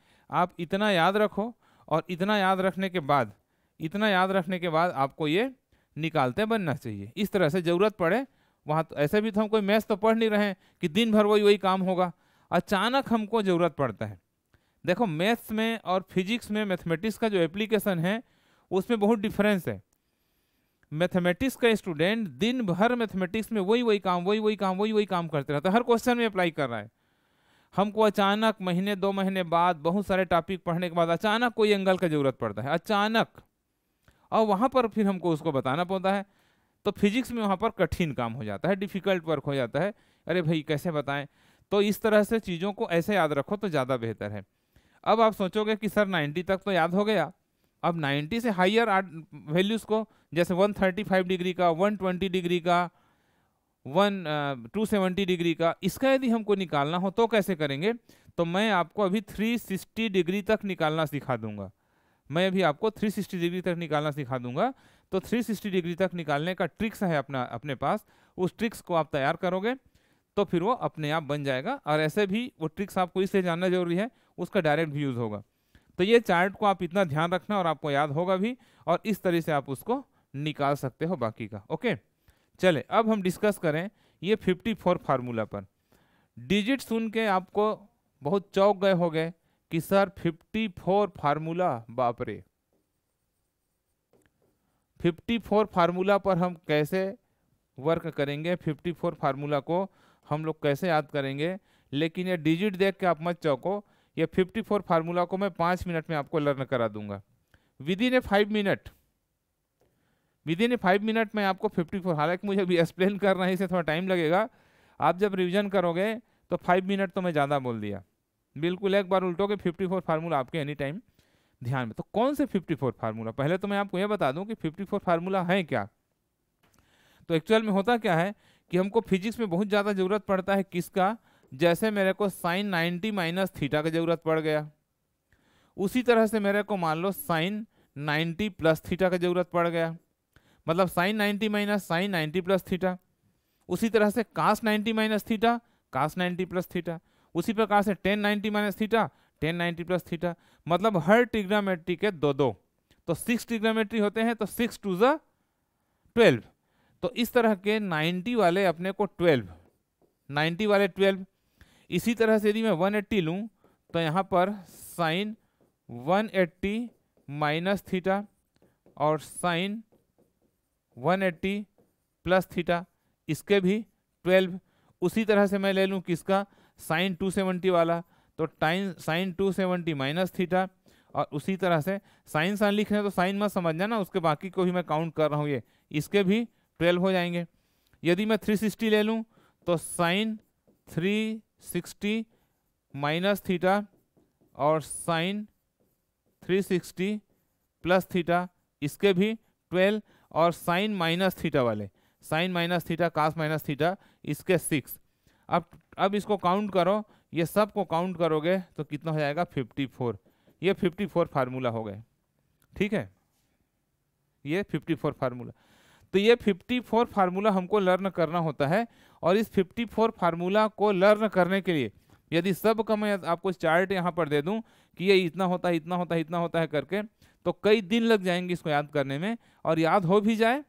आप इतना याद रखो और इतना याद रखने के बाद इतना याद रखने के बाद आपको ये निकालते बनना चाहिए इस तरह से ज़रूरत पड़े वहाँ तो ऐसे भी तो हम कोई मैथ्स तो पढ़ नहीं रहे कि दिन भर वही वही काम होगा अचानक हमको ज़रूरत पड़ता है देखो मैथ्स में और फिजिक्स में मैथमेटिक्स का जो एप्लीकेशन है उसमें बहुत डिफरेंस है मैथमेटिक्स का स्टूडेंट दिन भर मैथमेटिक्स में वही वही काम वही वही काम वही वही काम करते रहता है हर क्वेश्चन में अप्लाई कर रहा है हमको अचानक महीने दो महीने बाद बहुत सारे टॉपिक पढ़ने के बाद अचानक कोई एंगल का जरूरत पड़ता है अचानक और वहाँ पर फिर हमको उसको बताना पड़ता है तो फिजिक्स में वहाँ पर कठिन काम हो जाता है डिफ़िकल्ट वर्क हो जाता है अरे भाई कैसे बताएं तो इस तरह से चीज़ों को ऐसे याद रखो तो ज़्यादा बेहतर है अब आप सोचोगे कि सर 90 तक तो याद हो गया अब 90 से हाइयर वैल्यूज़ को जैसे 135 डिग्री का 120 डिग्री का वन टू सेवेंटी डिग्री का इसका यदि हमको निकालना हो तो कैसे करेंगे तो मैं आपको अभी 360 डिग्री तक निकालना सिखा दूंगा मैं अभी आपको 360 डिग्री तक निकालना सिखा दूंगा तो 360 डिग्री तक निकालने का ट्रिक्स है अपना अपने पास उस ट्रिक्स को आप तैयार करोगे तो फिर वो अपने आप बन जाएगा और ऐसे भी वो ट्रिक्स आपको इसलिए जानना जरूरी है उसका डायरेक्ट भी यूज़ होगा तो ये चार्ट को आप इतना ध्यान रखना और आपको याद होगा भी और इस तरह से आप उसको निकाल सकते हो बाकी का ओके चले अब हम डिस्कस करें ये 54 फार्मूला पर डिजिट सुन के आपको बहुत चौक गए हो गए कि सर 54 फार्मूला बापरे फिफ्टी फोर फार्मूला पर हम कैसे वर्क करेंगे 54 फार्मूला को हम लोग कैसे याद करेंगे लेकिन ये डिजिट देख के आप मत चौको ये 54 फार्मूला को मैं पाँच मिनट में आपको लर्न करा दूंगा within a five minute within a five minute में आपको 54 हालांकि मुझे अभी एक्सप्लेन करना है इसे थोड़ा टाइम लगेगा आप जब रिविजन करोगे तो फाइव मिनट तो मैं ज़्यादा बोल दिया बिल्कुल एक बार उल्टो उल्टोगे 54 फार्मूला आपके एनी टाइम ध्यान में तो कौन से 54 फार्मूला पहले तो मैं आपको यह बता दूं कि 54 फार्मूला है क्या तो एक्चुअल में होता क्या है कि हमको फिजिक्स में बहुत ज़्यादा ज़रूरत पड़ता है किसका जैसे मेरे को साइन नाइन्टी माइनस थीटा की ज़रूरत पड़ गया उसी तरह से मेरे को मान लो साइन नाइन्टी प्लस थीटा की ज़रूरत पड़ गया मतलब sine ninety minus sine ninety plus theta उसी तरह से cos ninety minus theta cos ninety plus theta उसी प्रकार से tan ninety minus theta tan ninety plus theta मतलब हर ट्रिग्नोमेट्री के दो दो तो सिक्स ट्रिग्नोमेट्री होते हैं तो सिक्स टू ज़ा ट्वेल्व तो इस तरह के नाइन्टी वाले अपने को ट्वेल्व नाइन्टी वाले ट्वेल्व इसी तरह से यदि मैं वन एट्टी लूँ तो यहाँ पर sine one eighty minus theta और sine one eighty plus theta इसके भी ट्वेल्व उसी तरह से मैं ले लूँ किसका साइन 270 वाला तो टाइन साइन 270 माइनस थीटा और उसी तरह से साइन साइन लिख रहे हैं तो साइन मत समझना ना उसके बाकी को भी मैं काउंट कर रहा हूँ ये इसके भी ट्वेल्व हो जाएंगे यदि मैं 360 ले लूँ तो साइन 360 माइनस थीटा और साइन 360 प्लस थीटा इसके भी 12 और साइन माइनस थीटा वाले sine minus theta cos minus theta इसके सिक्स अब अब इसको काउंट करो ये सब को काउंट करोगे तो कितना हो जाएगा 54 ये 54 फार्मूला हो गए ठीक है ये 54 फार्मूला तो ये 54 फार्मूला हमको लर्न करना होता है और इस 54 फार्मूला को लर्न करने के लिए यदि सब का मैं आपको चार्ट यहाँ पर दे दूँ कि ये इतना होता है इतना होता है इतना होता है करके तो कई दिन लग जाएंगे इसको याद करने में और याद हो भी जाए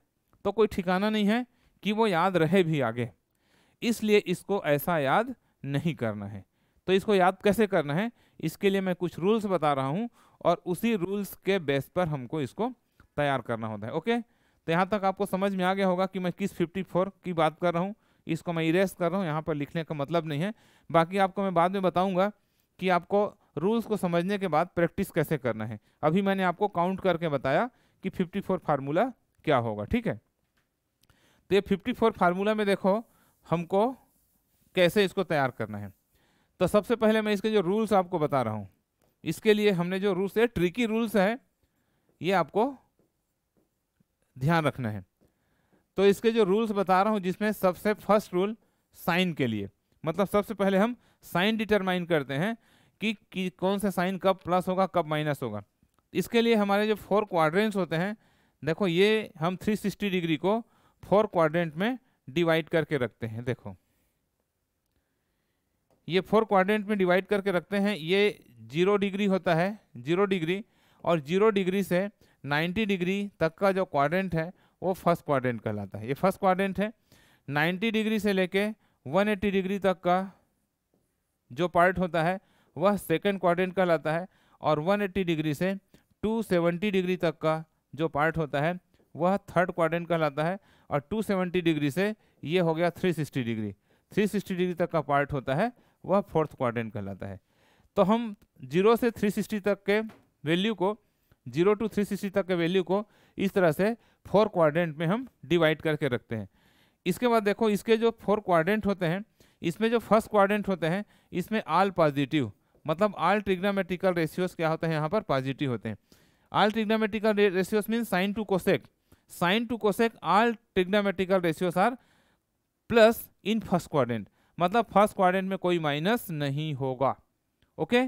तो कोई ठिकाना नहीं है कि वो याद रहे भी आगे इसलिए इसको ऐसा याद नहीं करना है तो इसको याद कैसे करना है इसके लिए मैं कुछ रूल्स बता रहा हूँ और उसी रूल्स के बेस पर हमको इसको तैयार करना होता है ओके तो यहाँ तक आपको समझ में आ गया होगा कि मैं किस 54 की बात कर रहा हूँ इसको मैं इरेज कर रहा हूँ यहाँ पर लिखने का मतलब नहीं है बाकी आपको मैं बाद में बताऊँगा कि आपको रूल्स को समझने के बाद प्रैक्टिस कैसे करना है अभी मैंने आपको काउंट करके बताया कि 54 फार्मूला क्या होगा ठीक है तो ये 54 फार्मूला में देखो हमको कैसे इसको तैयार करना है तो सबसे पहले मैं इसके जो रूल्स आपको बता रहा हूँ इसके लिए हमने जो रूल्स है ट्रिकी रूल्स हैं ये आपको ध्यान रखना है तो इसके जो रूल्स बता रहा हूँ जिसमें सबसे फर्स्ट रूल साइन के लिए मतलब सबसे पहले हम साइन डिटरमाइन करते हैं कि, कि कौन सा साइन कब प्लस होगा कब माइनस होगा इसके लिए हमारे जो फोर क्वाड्रेंट्स होते हैं देखो ये हम 360 डिग्री को फोर क्वाड्रेंट में डिवाइड करके रखते हैं देखो ये फोर क्वाड्रेंट में डिवाइड करके रखते हैं ये जीरो डिग्री होता है जीरो डिग्री और जीरो डिग्री से नाइन्टी डिग्री तक का जो क्वाड्रेंट है वो फर्स्ट क्वाड्रेंट कहलाता है ये फर्स्ट क्वाड्रेंट है नाइन्टी डिग्री से लेके वन एट्टी डिग्री तक का जो पार्ट होता है वह सेकेंड क्वाड्रेंट कहलाता है और वन एट्टी डिग्री से टू सेवेंटी डिग्री तक का जो पार्ट होता है वह थर्ड क्वाड्रेंट कहलाता है और 270 डिग्री से ये हो गया 360 डिग्री 360 डिग्री तक का पार्ट होता है वह फोर्थ क्वाड्रेंट कहलाता है तो हम जीरो से 360 तक के वैल्यू को जीरो टू 360 तक के वैल्यू को इस तरह से फोर क्वाड्रेंट में हम डिवाइड करके रखते हैं इसके बाद देखो इसके जो फोर क्वाड्रेंट होते हैं इसमें जो फर्स्ट क्वाड्रेंट होते हैं इसमें आल पॉजिटिव मतलब आल ट्रिग्नामेटिकल रेशियोज क्या होते हैं यहाँ पर पॉजिटिव होते हैं all trigonometrical ratios mean sine to cosec sine to cosec all trigonometrical ratios are plus in first quadrant मतलब फर्स्ट क्वाड्रेंट में कोई माइनस नहीं होगा okay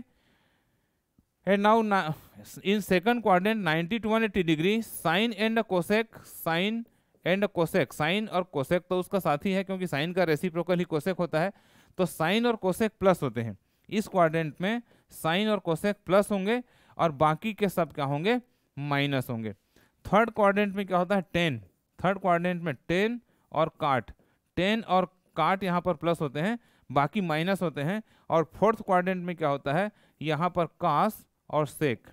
and now in second quadrant 90 to 180 degree sine and cosec sine and cosec sine और cosec तो उसका साथ ही है क्योंकि साइन का रेसिप्रोकल ही कोसेक होता है तो साइन और कोसेक प्लस होते हैं इस क्वाड्रेंट में साइन और कोसेक प्लस होंगे और बाकी के सब क्या होंगे माइनस होंगे थर्ड क्वारेंट में क्या होता है टेन थर्ड क्वारेंट में टेन और काट टेन और काट यहाँ पर प्लस होते हैं बाकी माइनस होते हैं और फोर्थ क्वारेंट में क्या होता है यहाँ पर कास और सेक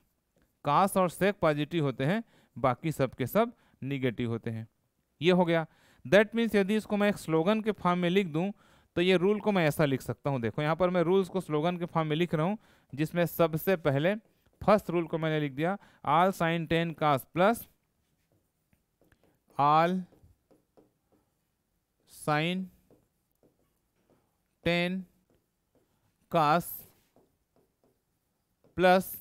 कास और सेक पॉजिटिव होते हैं बाकी सब के सब निगेटिव होते हैं ये हो गया दैट मीन्स यदि इसको मैं एक स्लोगन के फॉर्म में लिख दूँ तो ये रूल को मैं ऐसा लिख सकता हूँ देखो यहाँ पर मैं रूल्स को स्लोगन के फॉर्म में लिख रहा हूँ जिसमें सबसे पहले फर्स्ट रूल को मैंने लिख दिया all sine tan cos plus all sine tan cos plus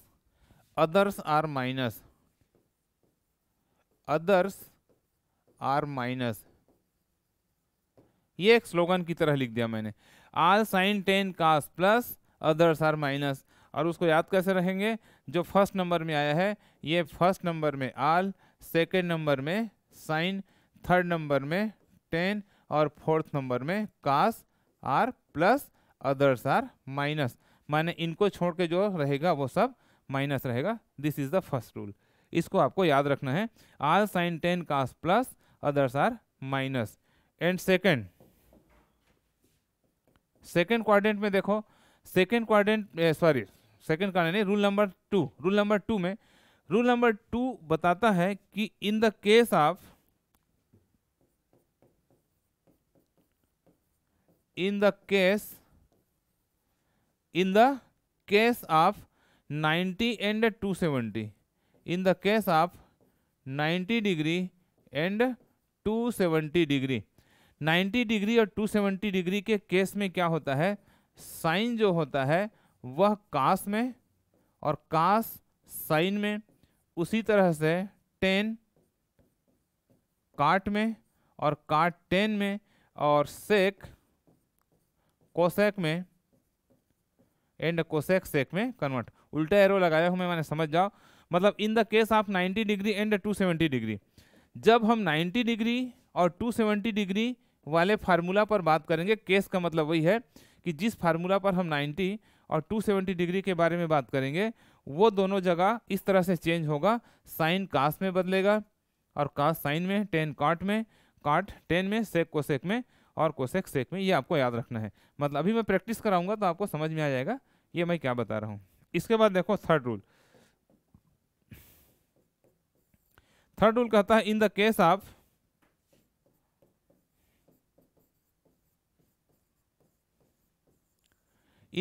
others are minus others are minus ये एक स्लोगन की तरह लिख दिया मैंने all sine tan cos plus others are minus और उसको याद कैसे रहेंगे जो फर्स्ट नंबर में आया है ये फर्स्ट नंबर में आल सेकेंड नंबर में साइन थर्ड नंबर में टेन और फोर्थ नंबर में cos are plus others are minus माने इनको छोड़ के जो रहेगा वो सब माइनस रहेगा this is the first rule इसको आपको याद रखना है are sine tan cos plus others are minus and second second quadrant में देखो second quadrant sorry second quadrant rule number two rule number two में रूल नंबर टू बताता है कि in the case of in the case in the case of 90 and 270 in the case of 90 degree and 270 degree 90 degree और 270 degree के case में क्या होता है साइन जो होता है वह कास में और कास साइन में उसी तरह से टेन काट में और काट टेन में और सेक कोसेक में एंड कोसेक सेक में कन्वर्ट उल्टा एरो लगाया हूँ मैं मैंने समझ जाओ मतलब in the case of 90 degree and 270 degree जब हम 90 डिग्री और 270 डिग्री वाले फार्मूला पर बात करेंगे केस का मतलब वही है कि जिस फार्मूला पर हम 90 और 270 डिग्री के बारे में बात करेंगे वो दोनों जगह इस तरह से चेंज होगा साइन कास में बदलेगा और कास साइन में टेन काट में काट टेन में सेक सेक में और कोसेक सेक में ये आपको याद रखना है मतलब अभी मैं प्रैक्टिस कराऊंगा तो आपको समझ में आ जाएगा ये मैं क्या बता रहा हूँ इसके बाद देखो थर्ड रूल थर्ड रूल कहता है in the case of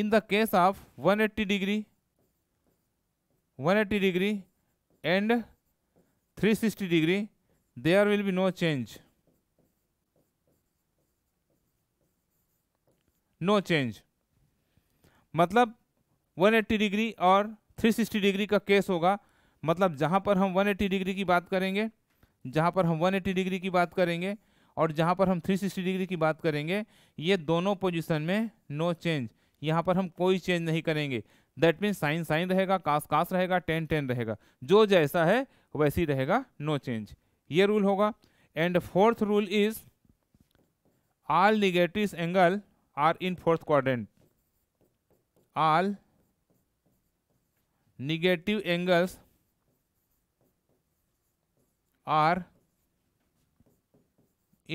in the case of 180 degree 180 degree and 360 degree there will be no change no change मतलब 180 डिग्री और 360 डिग्री का केस होगा मतलब जहाँ पर हम 180 डिग्री की बात करेंगे जहाँ पर हम 180 डिग्री की बात करेंगे और जहाँ पर हम 360 डिग्री की बात करेंगे ये दोनों पोजीशन में नो चेंज यहाँ पर हम कोई चेंज नहीं करेंगे दैट मीन्स साइन साइन रहेगा कास कास रहेगा टेन टेन रहेगा जो जैसा है वैसी रहेगा नो no चेंज ये रूल होगा and fourth rule is all negative angle are in fourth quadrant all negative angles are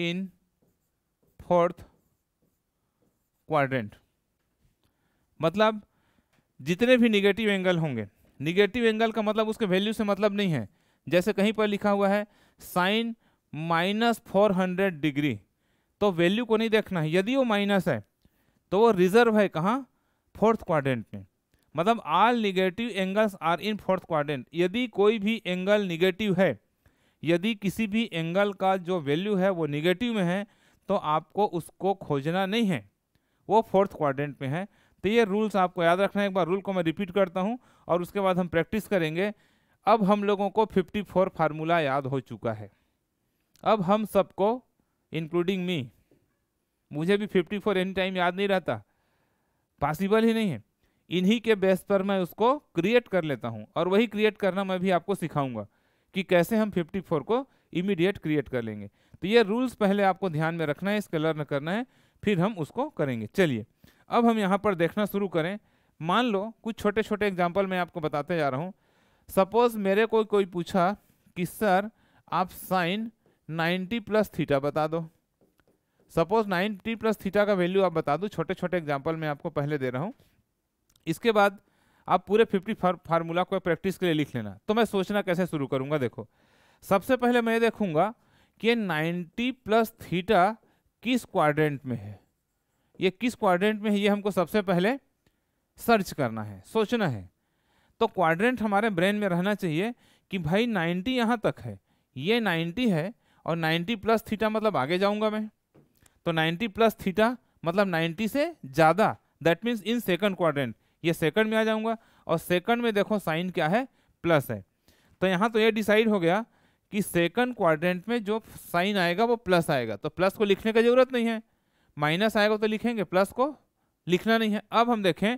in fourth quadrant मतलब जितने भी निगेटिव एंगल होंगे निगेटिव एंगल का मतलब उसके वैल्यू से मतलब नहीं है जैसे कहीं पर लिखा हुआ है sine minus four hundred degree तो वैल्यू को नहीं देखना है यदि वो माइनस है तो वो रिजर्व है कहाँ फोर्थ क्वाड्रेंट में मतलब all negative angles are in fourth quadrant यदि कोई भी एंगल निगेटिव है यदि किसी भी एंगल का जो वैल्यू है वो निगेटिव में है तो आपको उसको खोजना नहीं है वो फोर्थ क्वाड्रेंट में है तो ये रूल्स आपको याद रखना है एक बार रूल को मैं रिपीट करता हूँ और उसके बाद हम प्रैक्टिस करेंगे अब हम लोगों को 54 फार्मूला याद हो चुका है अब हम सबको इंक्लूडिंग मी मुझे भी 54 एनी टाइम याद नहीं रहता पॉसिबल ही नहीं है इन्हीं के बेस पर मैं उसको क्रिएट कर लेता हूँ और वही क्रिएट करना मैं भी आपको सिखाऊंगा कि कैसे हम 54 को इमीडिएट क्रिएट कर लेंगे तो ये रूल्स पहले आपको ध्यान में रखना है इसके लर्न करना है फिर हम उसको करेंगे चलिए अब हम यहाँ पर देखना शुरू करें मान लो कुछ छोटे छोटे एग्जाम्पल मैं आपको बताते जा रहा हूँ सपोज मेरे को कोई पूछा कि सर आप साइन 90 प्लस थीटा बता दो सपोज 90 प्लस थीटा का वैल्यू आप बता दो छोटे छोटे एग्जाम्पल मैं आपको पहले दे रहा हूँ इसके बाद आप पूरे फिफ्टी फार्मूला को प्रैक्टिस के लिए लिख लेना तो मैं सोचना कैसे शुरू करूँगा देखो सबसे पहले मैं देखूँगा कि नाइन्टी प्लस थीटा किस क्वारेंट में है ये किस क्वाड्रेंट में है ये हमको सबसे पहले सर्च करना है सोचना है तो क्वाड्रेंट हमारे ब्रेन में रहना चाहिए कि भाई 90 यहाँ तक है ये 90 है और 90 प्लस थीटा मतलब आगे जाऊँगा मैं तो 90 प्लस थीटा मतलब 90 से ज़्यादा that means in second quadrant ये सेकंड में आ जाऊँगा और सेकंड में देखो साइन क्या है प्लस है तो यहाँ तो ये डिसाइड हो गया कि सेकंड क्वाड्रेंट में जो साइन आएगा वो प्लस आएगा तो प्लस को लिखने का जरूरत नहीं है माइनस आएगा तो लिखेंगे प्लस को लिखना नहीं है अब हम देखें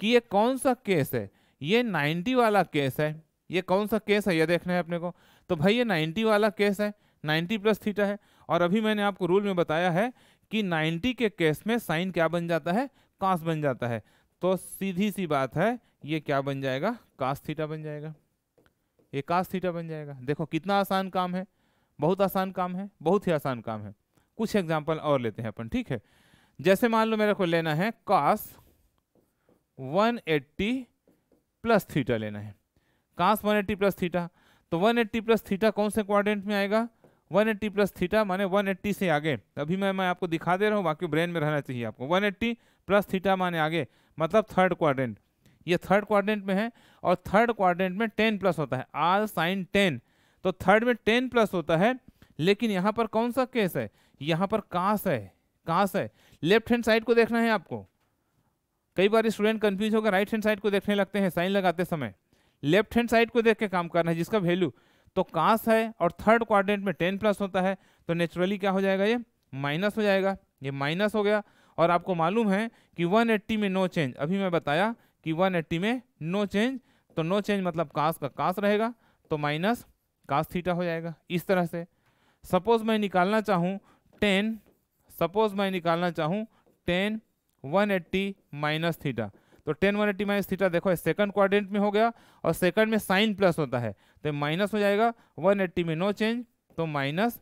कि ये कौन सा केस है ये 90 वाला केस है ये कौन सा केस है ये देखना है अपने को तो भाई ये 90 वाला केस है 90 प्लस थीटा है और अभी मैंने आपको रूल में बताया है कि 90 के केस में साइन क्या बन जाता है कास बन जाता है तो सीधी सी बात है ये क्या बन जाएगा कास थीटा बन जाएगा ये कास थीटा बन जाएगा देखो कितना आसान काम है बहुत आसान काम है बहुत ही आसान काम है कुछ एग्जाम्पल और लेते हैं अपन ठीक है जैसे मान लो मेरे को लेना है कास 180 एट्टी प्लस थीटा लेना है कास 180 एट्टी प्लस थीटा तो 180 एट्टी प्लस थीटा कौन से क्वारेंट में आएगा 180 एट्टी प्लस थीटा माने 180 से आगे अभी मैं मैं आपको दिखा दे रहा हूँ बाकी ब्रेन में रहना चाहिए आपको 180 एट्टी प्लस थीटा माने आगे मतलब थर्ड क्वारेंट ये थर्ड क्वारेंट में है और थर्ड क्वारेंट में टेन प्लस होता है आर साइन टेन तो थर्ड में टेन प्लस होता है लेकिन यहाँ पर कौन सा केस है यहाँ पर काश है काश है लेफ्ट हैंड साइड को देखना है आपको कई बार स्टूडेंट कंफ्यूज होकर राइट हैंड साइड को देखने लगते हैं साइन लगाते समय लेफ्ट हैंड साइड को देख के काम करना है जिसका वैल्यू तो कास है और थर्ड क्वाड्रेंट में टेन प्लस होता है तो नेचुरली क्या हो जाएगा ये माइनस हो जाएगा ये माइनस हो गया और आपको मालूम है कि 180 में नो चेंज अभी मैं बताया कि 180 में नो चेंज तो नो चेंज मतलब कास का कास रहेगा तो माइनस कास थीटा हो जाएगा इस तरह से सपोज मैं निकालना चाहूँ टेन सपोज मैं निकालना चाहूँ tan one eighty minus theta तो tan one eighty minus theta देखो सेकंड क्वाड्रेंट में हो गया और सेकंड में साइन प्लस होता है तो माइनस हो जाएगा वन एट्टी में नो चेंज तो माइनस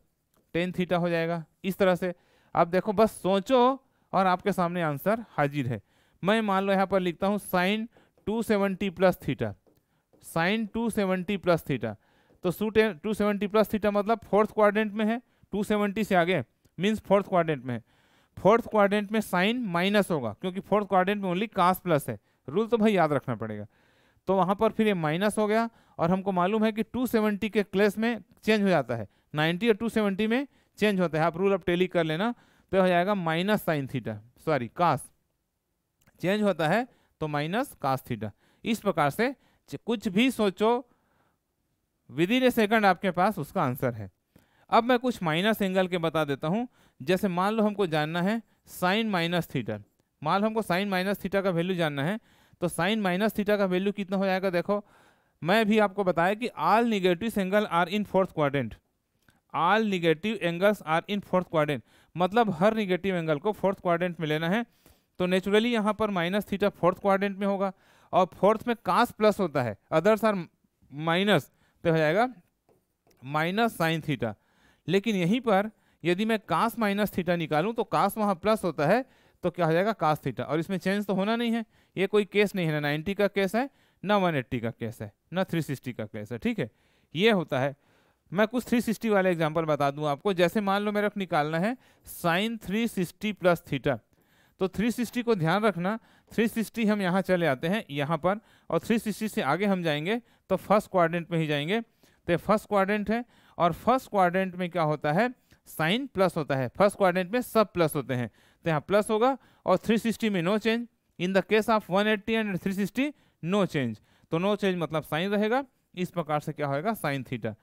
टेन थीटा हो जाएगा इस तरह से आप देखो बस सोचो और आपके सामने आंसर हाजिर है मैं मान लो यहाँ पर लिखता हूँ sine two seventy plus theta sine two seventy plus theta तो so two seventy plus theta मतलब फोर्थ क्वाड्रेंट में है टू सेवेंटी से आगे मीन्स फोर्थ क्वारेंट में फोर्थ क्वारेंट में साइन माइनस होगा क्योंकि फोर्थ क्वारेंट में ओनली कास प्लस है रूल तो भाई याद रखना पड़ेगा तो वहाँ पर फिर ये माइनस हो गया और हमको मालूम है कि 270 के क्लेस में चेंज हो जाता है 90 और 270 में चेंज होता है आप रूल अब टेली कर लेना तो हो जाएगा minus sine theta sorry cos change होता है तो माइनस कास थीटा इस प्रकार से कुछ भी सोचो विद इन ए सेकेंड आपके पास उसका आंसर है अब मैं कुछ माइनस एंगल के बता देता हूँ जैसे मान लो हमको जानना है साइन माइनस थीटा मान लो हमको साइन माइनस थीटा का वैल्यू जानना है तो साइन माइनस थीटा का वैल्यू कितना हो जाएगा देखो मैं भी आपको बताया कि all negative angle are in fourth quadrant all negative angles are in fourth quadrant मतलब हर निगेटिव एंगल को फोर्थ क्वाड्रेंट में लेना है तो नेचुरली यहाँ पर माइनस थीटा फोर्थ क्वाड्रेंट में होगा और फोर्थ में कास प्लस होता है अदर्स आर माइनस तो हो जाएगा माइनस साइन थीटा लेकिन यहीं पर यदि मैं कास माइनस थीटा निकालूं तो कास वहाँ प्लस होता है तो क्या हो जाएगा कास थीटा और इसमें चेंज तो होना नहीं है ये कोई केस नहीं है ना नाइन्टी का केस है ना वन एट्टी का केस है ना थ्री सिक्सटी का केस है ठीक है ये होता है मैं कुछ थ्री सिक्सटी वाले एग्जाम्पल बता दूँ आपको जैसे मान लो मेरा निकालना है sine three sixty plus theta तो 360 को ध्यान रखना 360 हम यहाँ चले आते हैं यहाँ पर और 360 से आगे हम जाएंगे तो फर्स्ट क्वाड्रेंट में ही जाएंगे तो फर्स्ट क्वाड्रेंट है और फर्स्ट क्वाड्रेंट में क्या होता है साइन प्लस होता है फर्स्ट क्वाड्रेंट में सब प्लस होते हैं तो यहाँ प्लस होगा और 360 में no change in the case of 180 and 360 no change तो नो चेंज मतलब साइन रहेगा इस प्रकार से क्या होएगा साइन थीटा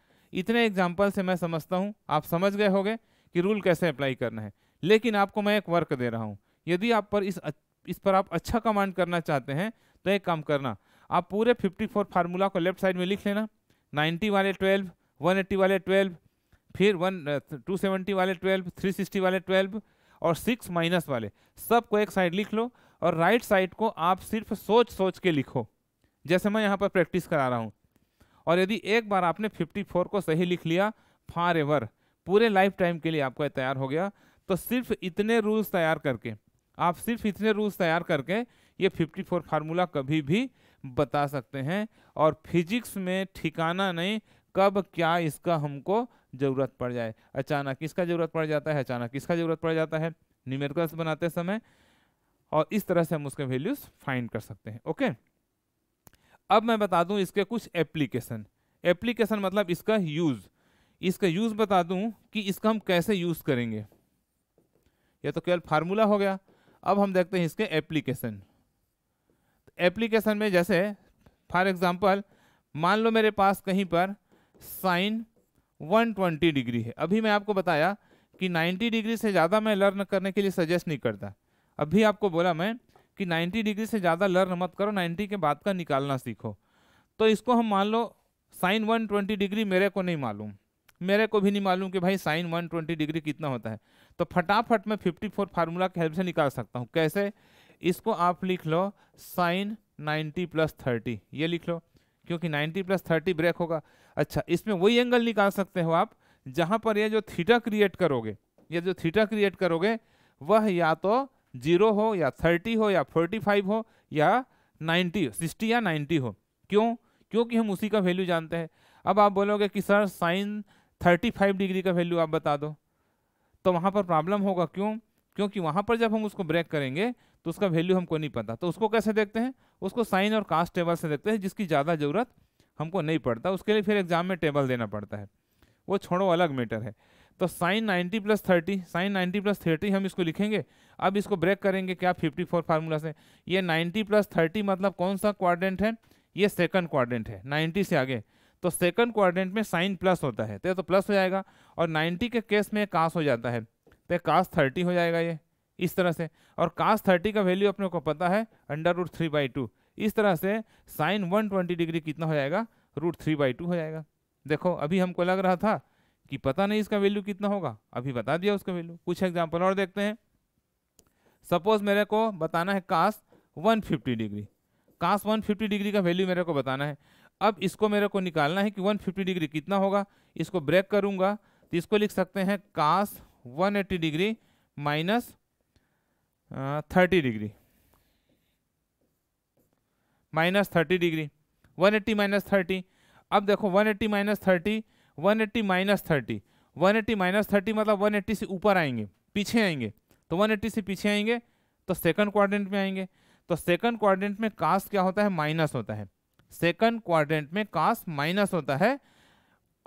इतने एग्जाम्पल से मैं समझता हूँ आप समझ गए होंगे कि रूल कैसे अप्लाई करना है लेकिन आपको मैं एक वर्क दे रहा हूँ यदि आप पर इस इस पर आप अच्छा कमांड करना चाहते हैं तो एक काम करना आप पूरे 54 फार्मूला को लेफ्ट साइड में लिख लेना 90 वाले वन एट्टी वाले ट्वेल्व फिर वन टू सेवेंटी वाले ट्वेल्व थ्री सिक्सटी वाले ट्वेल्व और सिक्स माइनस वाले सबको एक साइड लिख लो और राइट साइड को आप सिर्फ सोच सोच के लिखो जैसे मैं यहाँ पर प्रैक्टिस करा रहा हूँ और यदि एक बार आपने 54 को सही लिख लिया फार एवर पूरे लाइफ टाइम के लिए आपको तैयार हो गया तो सिर्फ इतने रूल्स तैयार करके आप सिर्फ इतने रूल्स तैयार करके ये 54 फार्मूला कभी भी बता सकते हैं और फिजिक्स में ठिकाना नहीं कब क्या इसका हमको ज़रूरत पड़ जाए अचानक किसका ज़रूरत पड़ जाता है अचानक किसका ज़रूरत पड़ जाता है न्यूमेरिकल्स बनाते समय और इस तरह से हम उसके वैल्यूज़ फाइंड कर सकते हैं ओके अब मैं बता दूं इसके कुछ एप्लीकेशन एप्लीकेशन मतलब इसका यूज़ इसका यूज़ बता दूं कि इसका हम कैसे यूज़ करेंगे यह तो केवल फार्मूला हो गया अब हम देखते हैं इसके एप्लीकेशन एप्लीकेशन में जैसे फॉर एग्जाम्पल मान लो मेरे पास कहीं पर साइन 120 डिग्री है अभी मैं आपको बताया कि 90 डिग्री से ज़्यादा मैं लर्न करने के लिए सजेस्ट नहीं करता अभी आपको बोला मैं कि 90 डिग्री से ज़्यादा लर्न मत करो 90 के बाद का निकालना सीखो तो इसको हम मान लो साइन 120 डिग्री मेरे को नहीं मालूम मेरे को भी नहीं मालूम कि भाई साइन 120 डिग्री कितना होता है तो फटाफट मैं 54 फार्मूला के हेल्प से निकाल सकता हूँ कैसे इसको आप लिख लो साइन नाइन्टी प्लस थर्टी ये लिख लो क्योंकि नाइन्टी प्लस थर्टी ब्रेक होगा अच्छा इसमें वही एंगल निकाल सकते हो आप जहां पर ये जो थीटा क्रिएट करोगे ये जो थीटा क्रिएट करोगे वह या तो जीरो हो या थर्टी हो या फोर्टी फाइव हो या नाइन्टी सिक्सटी या नाइन्टी हो क्यों क्योंकि हम उसी का वैल्यू जानते हैं अब आप बोलोगे कि sir sine thirty five degree का वैल्यू आप बता दो तो वहाँ पर प्रॉब्लम होगा क्यों क्योंकि वहाँ पर जब हम उसको ब्रेक करेंगे तो उसका वैल्यू हमको नहीं पता तो उसको कैसे देखते हैं उसको साइन और कास्ट टेबल से देखते हैं जिसकी ज़्यादा ज़रूरत हमको नहीं पड़ता उसके लिए फिर एग्जाम में टेबल देना पड़ता है वो छोड़ो अलग मैटर है तो sine 90 plus thirty sine ninety plus thirty हम इसको लिखेंगे अब इसको ब्रेक करेंगे क्या 54 फोर फार्मूला से ये 90 प्लस थर्टी मतलब कौन सा क्वाड्रेंट है ये सेकंड क्वाड्रेंट है 90 से आगे तो सेकंड क्वाड्रेंट में साइन प्लस होता है तो, तो प्लस हो जाएगा और 90 के केस में कास हो जाता है तो कास थर्टी हो जाएगा ये इस तरह से और कास थर्टी का वैल्यू अपने को पता है under root three by two इस तरह से साइन 120 डिग्री कितना हो जाएगा रूट थ्री बाई टू हो जाएगा देखो अभी हमको लग रहा था कि पता नहीं इसका वैल्यू कितना होगा अभी बता दिया उसका वैल्यू कुछ एग्जाम्पल और देखते हैं सपोज मेरे को बताना है cos fifty degree cos fifty degree का वैल्यू मेरे को बताना है अब इसको मेरे को निकालना है कि 150 डिग्री कितना होगा इसको ब्रेक करूंगा तो इसको लिख सकते हैं cos 180 degree minus thirty degree minus thirty degree one eighty minus thirty अब देखो one eighty minus thirty one eighty minus thirty one eighty minus thirty मतलब वन एट्टी से ऊपर आएंगे पीछे आएंगे तो वन एट्टी से पीछे आएंगे तो सेकंड क्वाड्रेंट में आएंगे तो सेकंड क्वाड्रेंट में कास्ट क्या होता है माइनस होता है सेकंड क्वाड्रेंट में कास्ट माइनस होता है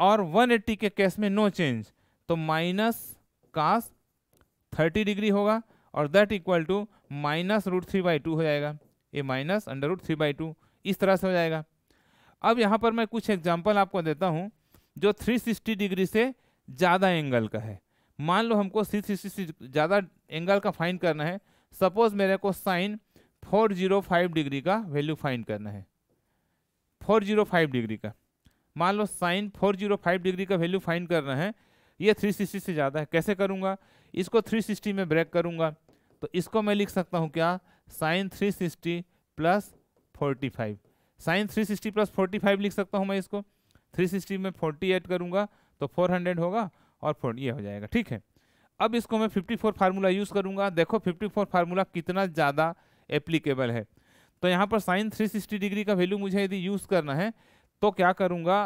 और वन एट्टी के केस में नो चेंज तो माइनस कास्ट थर्टी डिग्री होगा और that equal to minus root three by two हो जाएगा ए minus under root three by two इस तरह से हो जाएगा अब यहाँ पर मैं कुछ एग्जाम्पल आपको देता हूँ जो थ्री सिक्सटी डिग्री से ज़्यादा एंगल का है मान लो हमको थ्री सिक्सटी से ज़्यादा एंगल का फाइन करना है सपोज मेरे को sine four zero five degree का वैल्यू फाइन करना है फोर जीरो फाइव डिग्री का मान लो sine four zero five degree का वैल्यू फाइन करना है ये थ्री सिक्सटी से ज़्यादा है कैसे करूँगा इसको थ्री सिक्सटी में ब्रेक करूँगा तो इसको मैं लिख सकता हूँ क्या sine three sixty plus forty five sine three sixty plus forty five लिख सकता हूँ मैं इसको थ्री सिक्सटी में फोर्टी ऐड करूँगा तो फोर हंड्रेड होगा और फोर ये हो जाएगा ठीक है अब इसको मैं फिफ्टी फोर फार्मूला यूज़ करूँगा देखो फिफ्टी फोर फार्मूला कितना ज़्यादा एप्लीकेबल है तो यहाँ पर साइन थ्री सिक्सटी डिग्री का वैल्यू मुझे यदि यूज़ करना है तो क्या करूँगा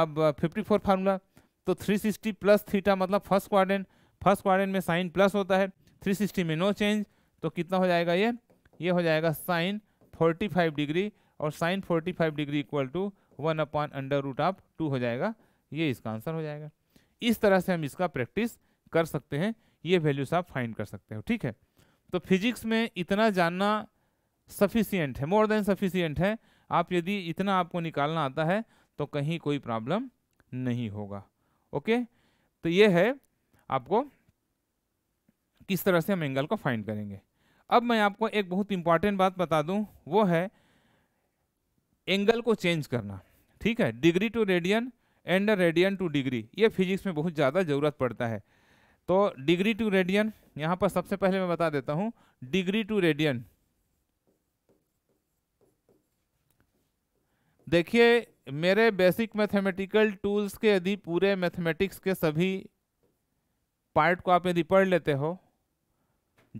अब फिफ्टी फोर फार्मूला तो थ्री सिक्सटी प्लस थीटा मतलब फर्स्ट क्वारेंट फर्स्ट क्वारेंट में साइन प्लस होता है थ्री सिक्सटी में नो चेंज तो कितना हो जाएगा ये ये हो जाएगा साइन 45 डिग्री और sine 45 degree equal to one upon under root of two हो जाएगा ये इसका आंसर हो जाएगा इस तरह से हम इसका प्रैक्टिस कर सकते हैं ये वैल्यूस आप फाइंड कर सकते हो ठीक है तो फिजिक्स में इतना जानना सफिशियंट है मोर देन सफिशियंट है आप यदि इतना आपको निकालना आता है तो कहीं कोई प्रॉब्लम नहीं होगा ओके तो ये है आपको किस तरह से हम एंगल को फाइंड करेंगे अब मैं आपको एक बहुत इंपॉर्टेंट बात बता दूं वो है एंगल को चेंज करना ठीक है degree to radian and radian to degree ये फिजिक्स में बहुत ज़्यादा ज़रूरत पड़ता है तो डिग्री टू रेडियन यहाँ पर सबसे पहले मैं बता देता हूँ डिग्री टू रेडियन देखिए मेरे बेसिक मैथमेटिकल टूल्स के यदि पूरे मैथमेटिक्स के सभी पार्ट को आप यदि पढ़ लेते हो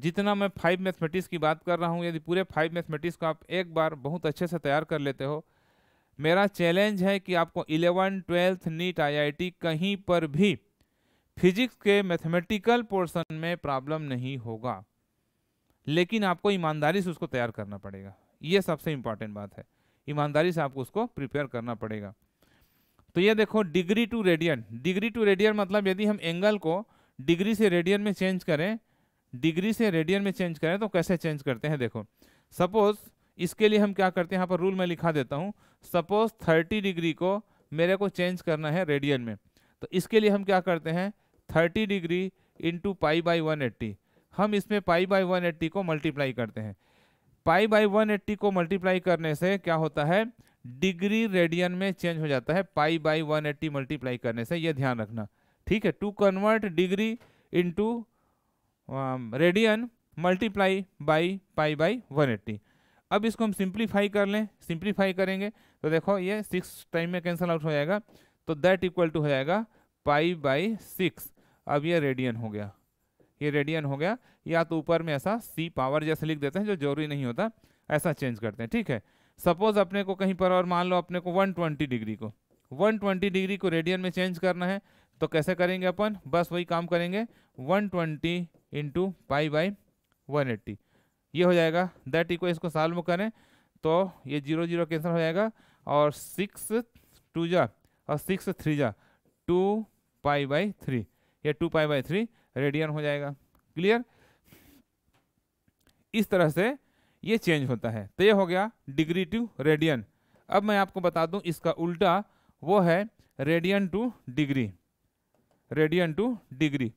जितना मैं फाइव मैथमेटिक्स की बात कर रहा हूँ यदि पूरे फाइव मैथमेटिक्स को आप एक बार बहुत अच्छे से तैयार कर लेते हो मेरा चैलेंज है कि आपको इलेवन ट्वेल्थ नीट आईआईटी कहीं पर भी फिजिक्स के मैथमेटिकल पोर्शन में प्रॉब्लम नहीं होगा लेकिन आपको ईमानदारी से उसको तैयार करना पड़ेगा ये सबसे इम्पॉर्टेंट बात है ईमानदारी से आपको उसको प्रिपेयर करना पड़ेगा तो ये देखो degree to radian degree to radian मतलब यदि हम एंगल को डिग्री से रेडियन में चेंज करें डिग्री से रेडियन में चेंज करें तो कैसे चेंज करते हैं देखो सपोज इसके लिए हम क्या करते हैं यहाँ पर रूल में लिखा देता हूँ सपोज थर्टी डिग्री को मेरे को चेंज करना है रेडियन में तो इसके लिए हम क्या करते हैं thirty degree into pi by one eighty हम इसमें पाई बाई वन एट्टी को मल्टीप्लाई करते हैं पाई बाई वन एट्टी को मल्टीप्लाई करने से क्या होता है डिग्री रेडियन में चेंज हो जाता है pi by one eighty multiply करने से ये ध्यान रखना ठीक है to convert degree into radian multiply by pi by one eighty अब इसको हम सिंप्लीफाई कर लें सिंप्लीफाई करेंगे तो देखो ये सिक्स टाइम में कैंसिल आउट हो जाएगा तो दैट इक्वल टू हो जाएगा पाई बाई सिक्स अब ये रेडियन हो गया ये रेडियन हो गया या तो ऊपर में ऐसा सी पावर जैसे लिख देते हैं जो जरूरी नहीं होता ऐसा चेंज करते हैं ठीक है सपोज अपने को कहीं पर और मान लो अपने को 120 डिग्री को 120 डिग्री को रेडियन में चेंज करना है तो कैसे करेंगे अपन बस वही काम करेंगे one twenty into pi by one eighty ये हो जाएगा दैट इक्वल इसको साल में करें तो ये जीरो जीरो कैंसिल हो जाएगा और सिक्स टू जा और सिक्स थ्री जा टू पाई बाई थ्री या two pi by three radian हो जाएगा क्लियर इस तरह से ये चेंज होता है तो ये हो गया डिग्री टू रेडियन अब मैं आपको बता दूं इसका उल्टा वो है radian to degree radian to degree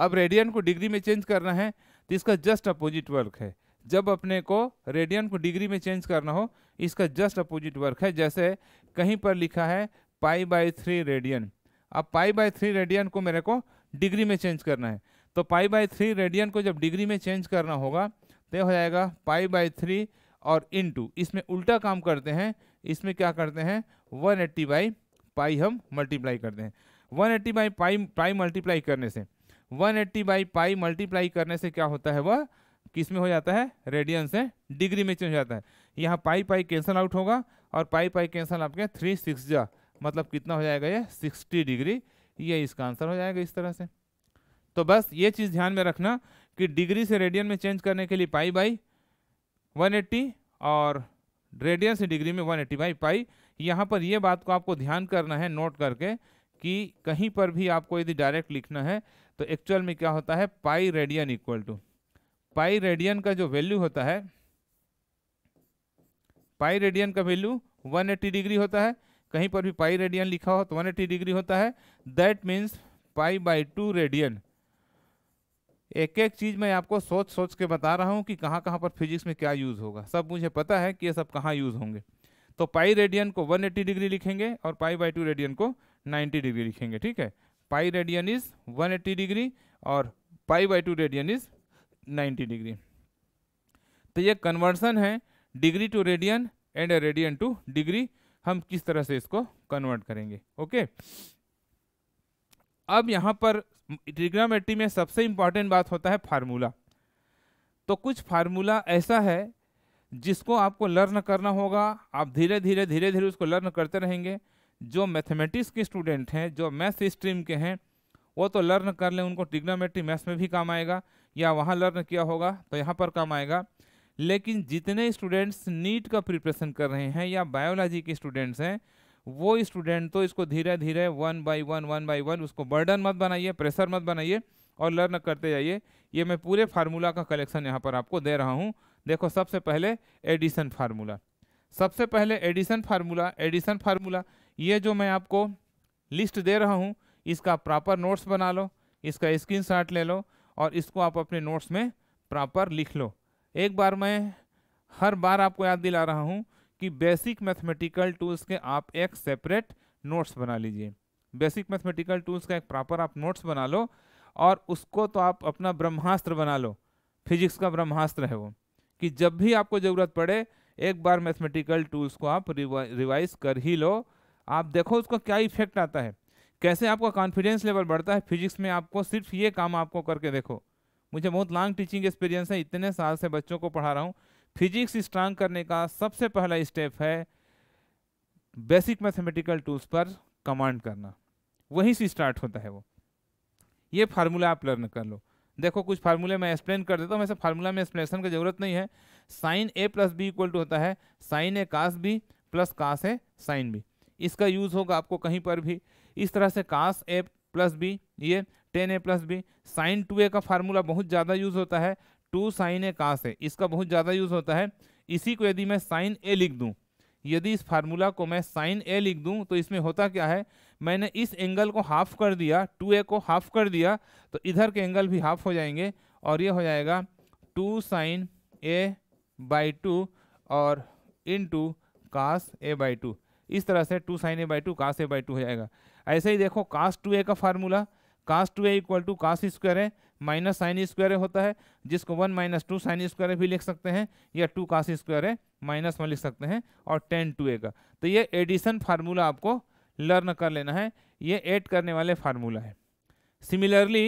अब रेडियन को डिग्री में चेंज करना है तो इसका जस्ट अपोजिट वर्क है जब अपने को रेडियन को डिग्री में चेंज करना हो इसका जस्ट अपोजिट वर्क है जैसे कहीं पर लिखा है पाई बाय थ्री रेडियन अब पाई बाय थ्री रेडियन को मेरे को डिग्री में चेंज करना है तो पाई बाय थ्री रेडियन को जब डिग्री में चेंज करना होगा तो हो जाएगा पाई बाय थ्री और इन टू इसमें उल्टा काम करते हैं इसमें क्या करते हैं वन एट्टी बाई पाई हम मल्टीप्लाई करते हैं one eighty by pi pi multiply करने से one eighty by pi multiply करने से क्या होता है वह किस में हो जाता है रेडियन से डिग्री में चेंज हो जाता है यहाँ पाई पाई कैंसल आउट होगा और पाई पाई कैंसल आपके थ्री सिक्स जा मतलब कितना हो जाएगा ये सिक्सटी डिग्री ये इसका आंसर हो जाएगा इस तरह से तो बस ये चीज़ ध्यान में रखना कि डिग्री से रेडियन में चेंज करने के लिए पाई बाई एट्टी और रेडियन से डिग्री में वन एट्टी बाई पाई यहाँ पर ये बात को आपको ध्यान करना है नोट करके कि कहीं पर भी आपको यदि डायरेक्ट लिखना है तो एक्चुअल में क्या होता है pi radian equal to pi radian का जो वैल्यू होता है पाई रेडियन का वैल्यू 180 डिग्री होता है कहीं पर भी पाई रेडियन लिखा हो तो 180 डिग्री होता है that means pi by two radian एक एक चीज़ मैं आपको सोच सोच के बता रहा हूँ कि कहाँ कहाँ पर फिजिक्स में क्या यूज़ होगा सब मुझे पता है कि ये सब कहाँ यूज़ होंगे तो पाई रेडियन को 180 डिग्री लिखेंगे और पाई बाई टू रेडियन को 90 डिग्री लिखेंगे ठीक है पाई रेडियन इज 180 डिग्री और pi by two radian is 90 degree तो ये कन्वर्सन है degree to radian and radian to degree हम किस तरह से इसको कन्वर्ट करेंगे ओके अब यहाँ पर ट्रिग्नोमेट्री में सबसे इम्पॉर्टेंट बात होता है फार्मूला तो कुछ फार्मूला ऐसा है जिसको आपको लर्न करना होगा आप धीरे धीरे धीरे धीरे उसको लर्न करते रहेंगे जो मैथमेटिक्स के स्टूडेंट हैं जो मैथ स्ट्रीम के हैं वो तो लर्न कर लें उनको टिग्नोमेट्री मैथ्स में भी काम आएगा या वहाँ लर्न किया होगा तो यहाँ पर काम आएगा लेकिन जितने स्टूडेंट्स नीट का प्रिपरेशन कर रहे हैं या बायोलॉजी के स्टूडेंट्स हैं वो स्टूडेंट तो इसको धीरे धीरे one by one one by one उसको बर्डन मत बनाइए प्रेशर मत बनाइए और लर्न करते जाइए ये मैं पूरे फार्मूला का कलेक्शन यहाँ पर आपको दे रहा हूँ देखो सबसे पहले एडिशन फार्मूला सबसे पहले एडिशन फार्मूला एडिशन फार्मूला ये जो मैं आपको लिस्ट दे रहा हूँ इसका प्रॉपर नोट्स बना लो इसका स्क्रीन शॉट ले लो और इसको आप अपने नोट्स में प्रॉपर लिख लो एक बार मैं हर बार आपको याद दिला रहा हूँ कि बेसिक मैथमेटिकल टूल्स के आप एक सेपरेट नोट्स बना लीजिए बेसिक मैथमेटिकल टूल्स का एक प्रॉपर आप नोट्स बना लो और उसको तो आप अपना ब्रह्मास्त्र बना लो फिजिक्स का ब्रह्मास्त्र है वो कि जब भी आपको ज़रूरत पड़े एक बार मैथमेटिकल टूल्स को आप रिवा, रिवाइज कर ही लो आप देखो उसका क्या इफेक्ट आता है कैसे आपका कॉन्फिडेंस लेवल बढ़ता है फिजिक्स में आपको सिर्फ ये काम आपको करके देखो मुझे बहुत लॉन्ग टीचिंग एक्सपीरियंस है इतने साल से बच्चों को पढ़ा रहा हूँ फिजिक्स स्ट्रांग करने का सबसे पहला स्टेप है बेसिक मैथमेटिकल टूल्स पर कमांड करना वहीं से स्टार्ट होता है वो ये फार्मूला आप लर्न कर लो देखो कुछ फार्मूले मैं एक्सप्लेन कर देता हूँ वैसे फार्मूला में एक्सप्लेनेशन की जरूरत नहीं है sine A plus B equal to होता है sine A cos B plus cos A sine B इसका यूज़ होगा आपको कहीं पर भी इस तरह से कास ए प्लस बी ये tan A plus B sine two A का फार्मूला बहुत ज़्यादा यूज़ होता है टू साइन ए कास ए इसका बहुत ज़्यादा यूज़ होता है इसी को यदि मैं साइन ए लिख दूँ यदि इस फार्मूला को मैं साइन ए लिख दूँ तो इसमें होता क्या है मैंने इस एंगल को हाफ कर दिया टू ए को हाफ कर दिया तो इधर के एंगल भी हाफ हो जाएंगे और ये हो जाएगा two sine A by two और into cos A by two इस तरह से two sine A by two cos A by two हो जाएगा ऐसे ही देखो कास टू ए का formula cos two A equal to cos square है माइनस साइन स्क्वायर होता है जिसको one minus two sine square भी लिख सकते हैं या टू कास स्क्वायर है माइनस वन लिख सकते हैं और टेन टू ए का तो ये एडिशन फार्मूला आपको लर्न कर लेना है ये एड करने वाले फार्मूला है सिमिलरली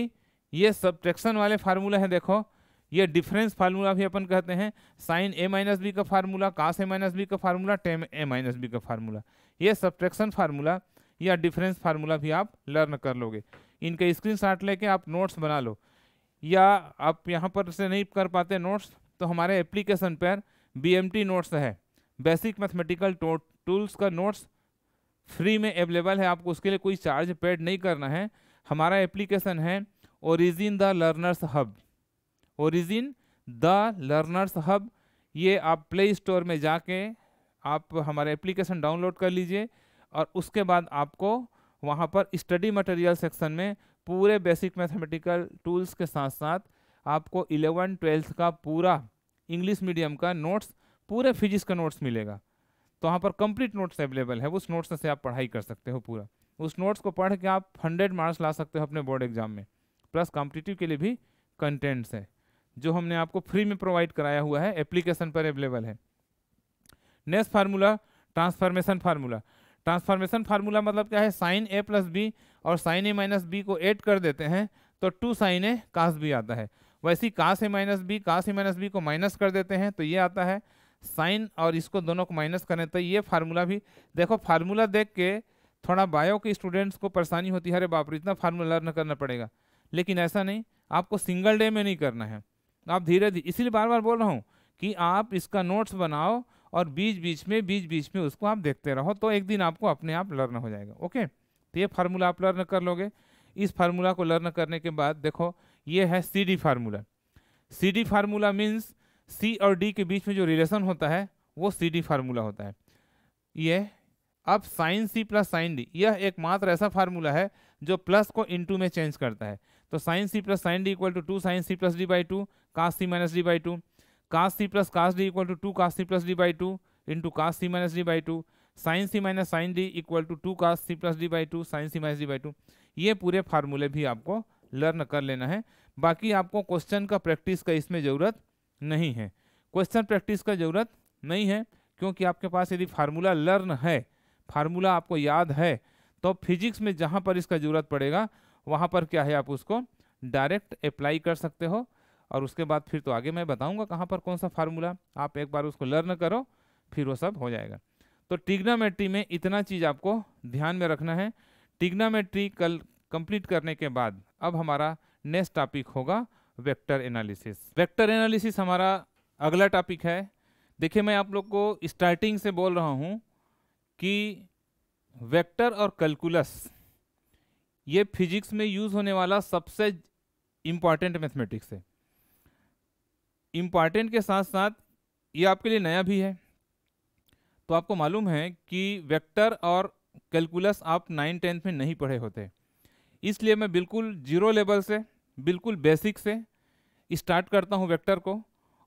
ये सब्ट्रैक्शन वाले फार्मूला है देखो ये डिफरेंस फार्मूला भी अपन कहते हैं साइन ए माइनस बी का formula cos A minus B का formula tan A minus B का फार्मूला ये सब्ट्रैक्शन फार्मूला या डिफरेंस फार्मूला भी आप लर्न कर लोगे इनके स्क्रीन शॉट लेके आप नोट्स बना लो या आप यहाँ पर से नहीं कर पाते नोट्स तो हमारे एप्लीकेशन पर बी नोट्स है बेसिक मैथमेटिकल टूल्स का नोट्स फ्री में अवेलेबल है आपको उसके लिए कोई चार्ज पेड नहीं करना है हमारा एप्लीकेशन है Origin the learners Hub Origin the learners Hub ये आप प्ले स्टोर में जाके आप हमारे एप्लीकेशन डाउनलोड कर लीजिए और उसके बाद आपको वहाँ पर स्टडी मटेरियल सेक्शन में पूरे बेसिक मैथमेटिकल टूल्स के साथ साथ आपको इलेवन ट्वेल्थ का पूरा इंग्लिश मीडियम का नोट्स पूरे फिजिक्स का नोट्स मिलेगा तो वहाँ पर कंप्लीट नोट्स अवेलेबल है उस नोट्स से आप पढ़ाई कर सकते हो पूरा उस नोट्स को पढ़ के आप हंड्रेड मार्क्स ला सकते हो अपने बोर्ड एग्जाम में प्लस कॉम्पिटिटिव के लिए भी कंटेंट्स है जो हमने आपको फ्री में प्रोवाइड कराया हुआ है एप्लीकेशन पर अवेलेबल है next formula transformation formula transformation formula मतलब क्या है साइन ए प्लस बी और साइन ए माइनस बी को ऐड कर देते हैं तो two sine A cos B आता है वैसे ही cos A minus B cos A minus B को माइनस कर देते हैं तो ये आता है साइन और इसको दोनों को माइनस करें तो ये फार्मूला भी देखो फार्मूला देख के थोड़ा बायो के स्टूडेंट्स को परेशानी होती है अरे बाप रे इतना फार्मूला लर्न करना पड़ेगा लेकिन ऐसा नहीं आपको सिंगल डे में नहीं करना है आप धीरे धीरे इसीलिए बार बार बोल रहा हूँ कि आप इसका नोट्स बनाओ और बीच बीच में बीच बीच में उसको आप देखते रहो तो एक दिन आपको अपने आप लर्न हो जाएगा ओके तो ये फार्मूला आप लर्न कर लोगे इस फार्मूला को लर्न करने के बाद देखो ये है सी D formula C D formula means C और डी के बीच में जो रिलेशन होता है वो सी डी फार्मूला होता है ये अब sine C plus sine D यह एकमात्र ऐसा फार्मूला है जो प्लस को इंटू में चेंज करता है तो sine C plus sine D equal to two sine C plus D by two cos C minus D by two cos C plus cos D equal to two cos C plus D by two into cos C minus D by two sine C minus sine D equal to two cos C plus D by two sine C minus D by two ये पूरे फार्मूले भी आपको learn कर लेना है बाकी आपको क्वेश्चन का प्रैक्टिस का इसमें ज़रूरत नहीं है क्वेश्चन प्रैक्टिस का ज़रूरत नहीं है क्योंकि आपके पास यदि फार्मूला लर्न है फार्मूला आपको याद है तो फिजिक्स में जहाँ पर इसका ज़रूरत पड़ेगा वहाँ पर क्या है आप उसको डायरेक्ट अप्लाई कर सकते हो और उसके बाद फिर तो आगे मैं बताऊंगा कहाँ पर कौन सा फार्मूला आप एक बार उसको लर्न करो फिर वो सब हो जाएगा तो टिग्नामेट्री में इतना चीज़ आपको ध्यान में रखना है टिग्नामेट्री कल कंप्लीट करने के बाद अब हमारा नेक्स्ट टॉपिक होगा वेक्टर एनालिसिस वेक्टर एनालिसिस हमारा अगला टॉपिक है देखिए मैं आप लोग को स्टार्टिंग से बोल रहा हूँ कि वेक्टर और कैलकुलस ये फिजिक्स में यूज होने वाला सबसे इंपॉर्टेंट मैथमेटिक्स है इंपॉर्टेंट के साथ साथ ये आपके लिए नया भी है तो आपको मालूम है कि वेक्टर और कैलकुलस आप नाइन टेंथ में नहीं पढ़े होते इसलिए मैं बिल्कुल जीरो लेवल से बिल्कुल बेसिक से स्टार्ट करता हूँ वेक्टर को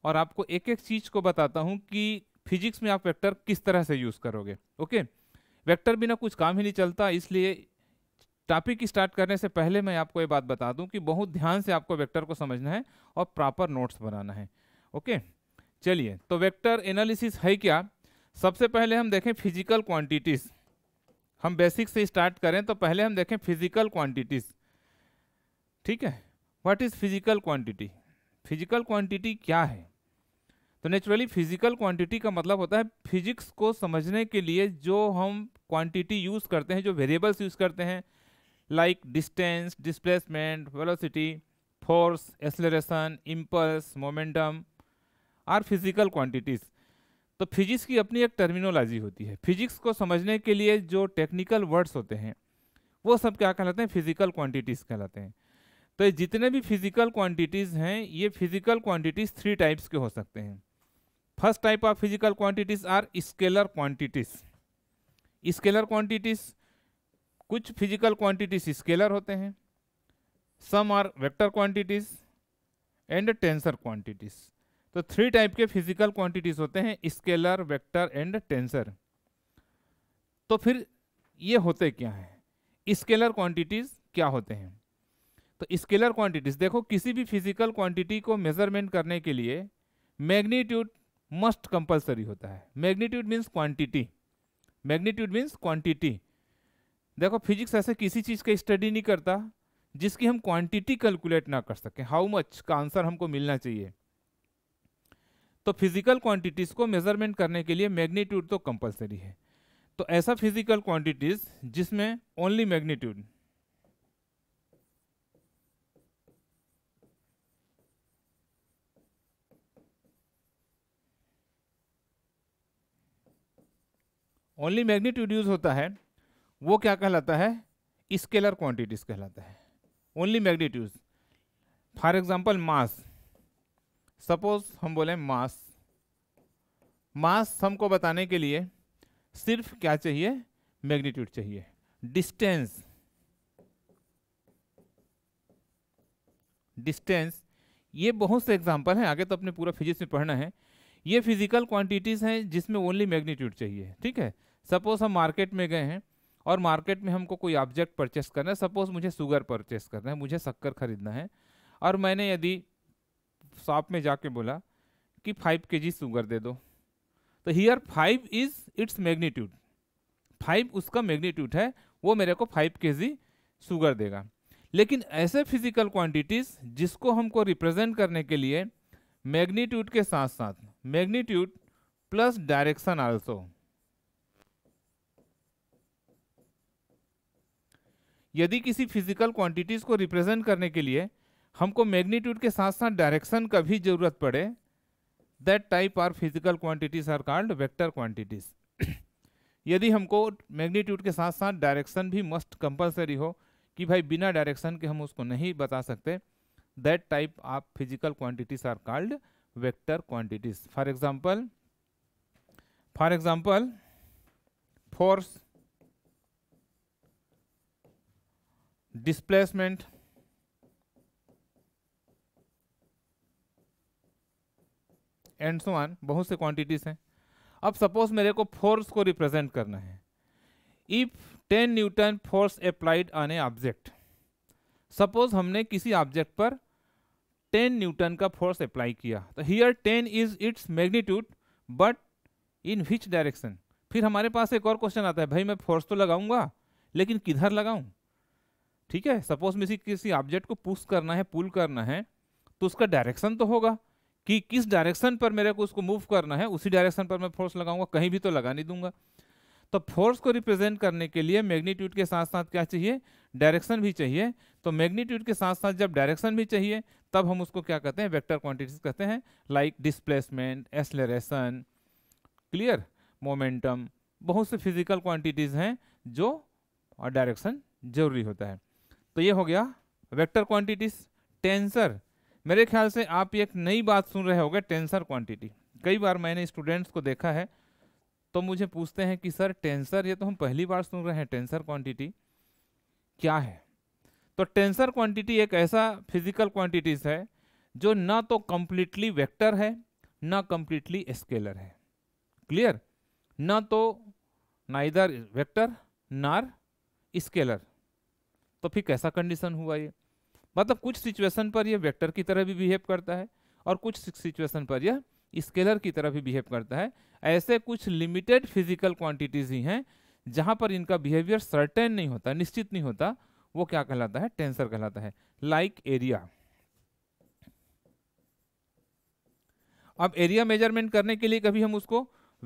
और आपको एक एक चीज़ को बताता हूँ कि फिजिक्स में आप वेक्टर किस तरह से यूज़ करोगे ओके वेक्टर बिना कुछ काम ही नहीं चलता इसलिए टॉपिक स्टार्ट करने से पहले मैं आपको ये बात बता दूं कि बहुत ध्यान से आपको वेक्टर को समझना है और प्रॉपर नोट्स बनाना है ओके चलिए तो वेक्टर एनालिसिस है क्या सबसे पहले हम देखें फिजिकल क्वांटिटीज़ हम बेसिक से स्टार्ट करें तो पहले हम देखें फिजिकल क्वांटिटीज़ ठीक है what is physical quantity physical quantity क्या है तो नेचुरली फिजिकल क्वांटिटी का मतलब होता है फिजिक्स को समझने के लिए जो हम क्वांटिटी यूज़ करते हैं जो वेरिएबल्स यूज़ करते हैं like distance, displacement, velocity, force, acceleration, impulse, momentum are physical quantities. तो फिजिक्स की अपनी एक टर्मिनोलॉजी होती है फिजिक्स को समझने के लिए जो टेक्निकल वर्ड्स होते हैं वो सब क्या कहलाते हैं फिजिकल क्वांटिटीज़ कहलाते हैं तो जितने भी फिजिकल क्वांटिटीज़ हैं ये फिजिकल क्वांटिटीज़ थ्री टाइप्स के हो सकते हैं first type of physical quantities are scalar quantities scalar quantities कुछ फिजिकल क्वांटिटीज स्केलर होते हैं some are vector quantities and tensor quantities तो थ्री टाइप के फिजिकल क्वांटिटीज होते हैं स्केलर वेक्टर एंड टेंसर तो फिर ये होते क्या हैं स्केलर क्वांटिटीज क्या होते हैं तो स्केलर क्वांटिटीज देखो किसी भी फिजिकल क्वांटिटी को मेजरमेंट करने के लिए मैग्नीट्यूड मस्ट कंपलसरी होता है magnitude means quantity magnitude means quantity देखो फिजिक्स ऐसे किसी चीज़ का स्टडी नहीं करता जिसकी हम क्वांटिटी कैलकुलेट ना कर सकें हाउ मच का आंसर हमको मिलना चाहिए तो फिजिकल क्वांटिटीज़ को मेजरमेंट करने के लिए मैग्नीट्यूड तो कंपलसरी है तो ऐसा फिजिकल क्वांटिटीज़ जिसमें only magnitude only magnitude use होता है वो क्या कहलाता है स्केलर क्वांटिटीज कहलाता है only magnitude for example mass suppose हम बोले मास मास हमको बताने के लिए सिर्फ क्या चाहिए मैग्नीट्यूड चाहिए डिस्टेंस डिस्टेंस ये बहुत से एग्जाम्पल हैं आगे तो अपने पूरा फिजिक्स में पढ़ना है ये फिजिकल क्वांटिटीज़ हैं जिसमें ओनली मैग्नीट्यूड चाहिए ठीक है सपोज हम मार्केट में गए हैं और मार्केट में हमको कोई ऑब्जेक्ट परचेस करना है सपोज मुझे शुगर परचेस करना है मुझे शक्कर खरीदना है और मैंने यदि शॉप में जाके बोला कि फाइव के जी शुगर दे दो तो here five is its magnitude five उसका मैग्नीट्यूड है वो मेरे को फाइव के जी शुगर देगा लेकिन ऐसे फिजिकल क्वांटिटीज जिसको हमको रिप्रेजेंट करने के लिए मैग्नीट्यूड के साथ साथ मैग्नीट्यूड प्लस डायरेक्शन आल्सो यदि किसी फिजिकल क्वांटिटीज़ को रिप्रेजेंट करने के लिए हमको मैग्नीट्यूड के साथ साथ डायरेक्शन का भी जरूरत पड़े that type are physical quantities are called vector quantities यदि हमको मैग्नीट्यूड के साथ साथ डायरेक्शन भी मस्ट कंपलसरी हो कि भाई बिना डायरेक्शन के हम उसको नहीं बता सकते that type of physical quantities are called vector quantities for example for example force displacement and so on बहुत से क्वांटिटीज हैं अब सपोज मेरे को फोर्स को रिप्रेजेंट करना है if 10 newton force applied on a object suppose हमने किसी ऑब्जेक्ट पर 10 न्यूटन का फोर्स अप्लाई किया तो here 10 is its magnitude but in which direction फिर हमारे पास एक और क्वेश्चन आता है भाई मैं फोर्स तो लगाऊंगा लेकिन किधर लगाऊं ठीक है सपोज में किसी ऑब्जेक्ट को पुश करना है पुल करना है तो उसका डायरेक्शन तो होगा कि किस डायरेक्शन पर मेरे को उसको मूव करना है उसी डायरेक्शन पर मैं फोर्स लगाऊंगा कहीं भी तो लगा नहीं दूंगा तो फोर्स को रिप्रेजेंट करने के लिए मैग्नीट्यूड के साथ साथ क्या चाहिए डायरेक्शन भी चाहिए तो मैग्नीट्यूड के साथ साथ जब डायरेक्शन भी चाहिए तब हम उसको क्या कहते हैं वेक्टर क्वांटिटीज कहते हैं like displacement acceleration clear momentum बहुत से फिजिकल क्वांटिटीज़ हैं जो डायरेक्शन जरूरी होता है तो ये हो गया वेक्टर क्वांटिटीज टेंसर मेरे ख्याल से आप एक नई बात सुन रहे होगे टेंसर क्वांटिटी कई बार मैंने स्टूडेंट्स को देखा है तो मुझे पूछते हैं कि सर टेंसर ये तो हम पहली बार सुन रहे हैं टेंसर क्वांटिटी क्या है तो टेंसर क्वांटिटी एक ऐसा फिजिकल क्वांटिटीज है जो ना तो कम्प्लीटली वेक्टर है ना कम्प्लीटली स्केलर है क्लियर ना तो नाइदर वेक्टर नार स्केलर तो फिर कैसा कंडीशन हुआ ये मतलब कुछ सिचुएशन पर यह वेक्टर की तरह भी बिहेव करता है और कुछ सिचुएशन पर यह स्केलर की तरह भी बिहेव करता है ऐसे कुछ लिमिटेड फिजिकल क्वांटिटीज ही हैं जहाँ पर इनका बिहेवियर सर्टेन नहीं होता निश्चित नहीं होता वो क्या कहलाता है टेंसर कहलाता है लाइक like एरिया अब एरिया मेजरमेंट करने के लिए कभी हम उसको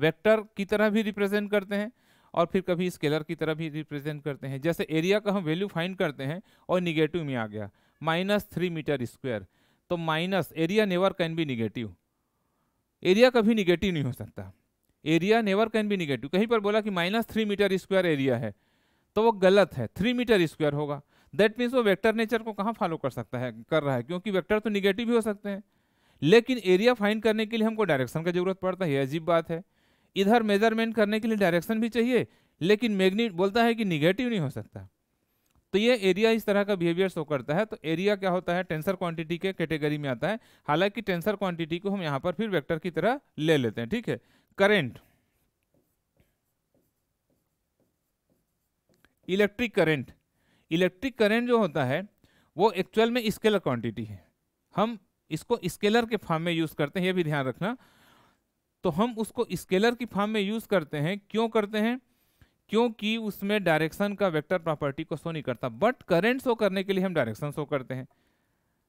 वेक्टर की तरह भी रिप्रेजेंट करते हैं और फिर कभी स्केलर की तरह भी रिप्रेजेंट करते हैं जैसे एरिया का हम वैल्यू फाइंड करते हैं और निगेटिव में आ गया माइनस थ्री मीटर स्क्वायर तो minus area never can be negative area कभी निगेटिव नहीं हो सकता area never can be negative कहीं पर बोला कि minus three metre square area है तो वो गलत है थ्री मीटर स्क्वायर होगा दैट मीन्स वो वेक्टर नेचर को कहाँ फॉलो कर सकता है कर रहा है क्योंकि वेक्टर तो निगेटिव ही हो सकते हैं लेकिन एरिया फाइंड करने के लिए हमको डायरेक्शन का जरूरत पड़ता है ये अजीब बात है इधर मेजरमेंट करने के लिए डायरेक्शन भी चाहिए लेकिन मैग्नेट बोलता है कि निगेटिव नहीं हो सकता तो ये एरिया इस तरह का बिहेवियर शो करता है तो एरिया क्या होता है टेंसर क्वांटिटी के कैटेगरी में आता है हालांकि टेंसर क्वांटिटी को हम यहां पर फिर वेक्टर की तरह ले लेते हैं ठीक है current electric current electric current जो होता है वो एक्चुअल में स्केलर क्वांटिटी है हम इसको स्केलर के फॉर्म में यूज़ करते हैं यह भी ध्यान रखना तो हम उसको स्केलर की फॉर्म में यूज़ करते हैं क्यों करते हैं क्योंकि उसमें डायरेक्शन का वेक्टर प्रॉपर्टी को शो नहीं करता बट करंट शो करने के लिए हम डायरेक्शन शो करते हैं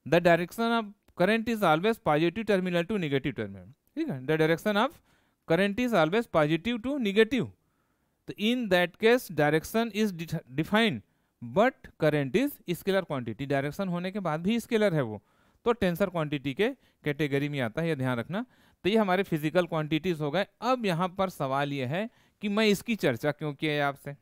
the direction of current is always positive terminal to negative terminal ठीक है the direction of current is always positive to negative तो in that case direction is defined but current is scalar quantity direction होने के बाद भी scalar है वो तो टेंसर क्वांटिटी के कैटेगरी में आता है यह ध्यान रखना तो ये हमारे फिजिकल क्वांटिटीज हो गए अब यहाँ पर सवाल ये है कि मैं इसकी चर्चा क्यों किया है आपसे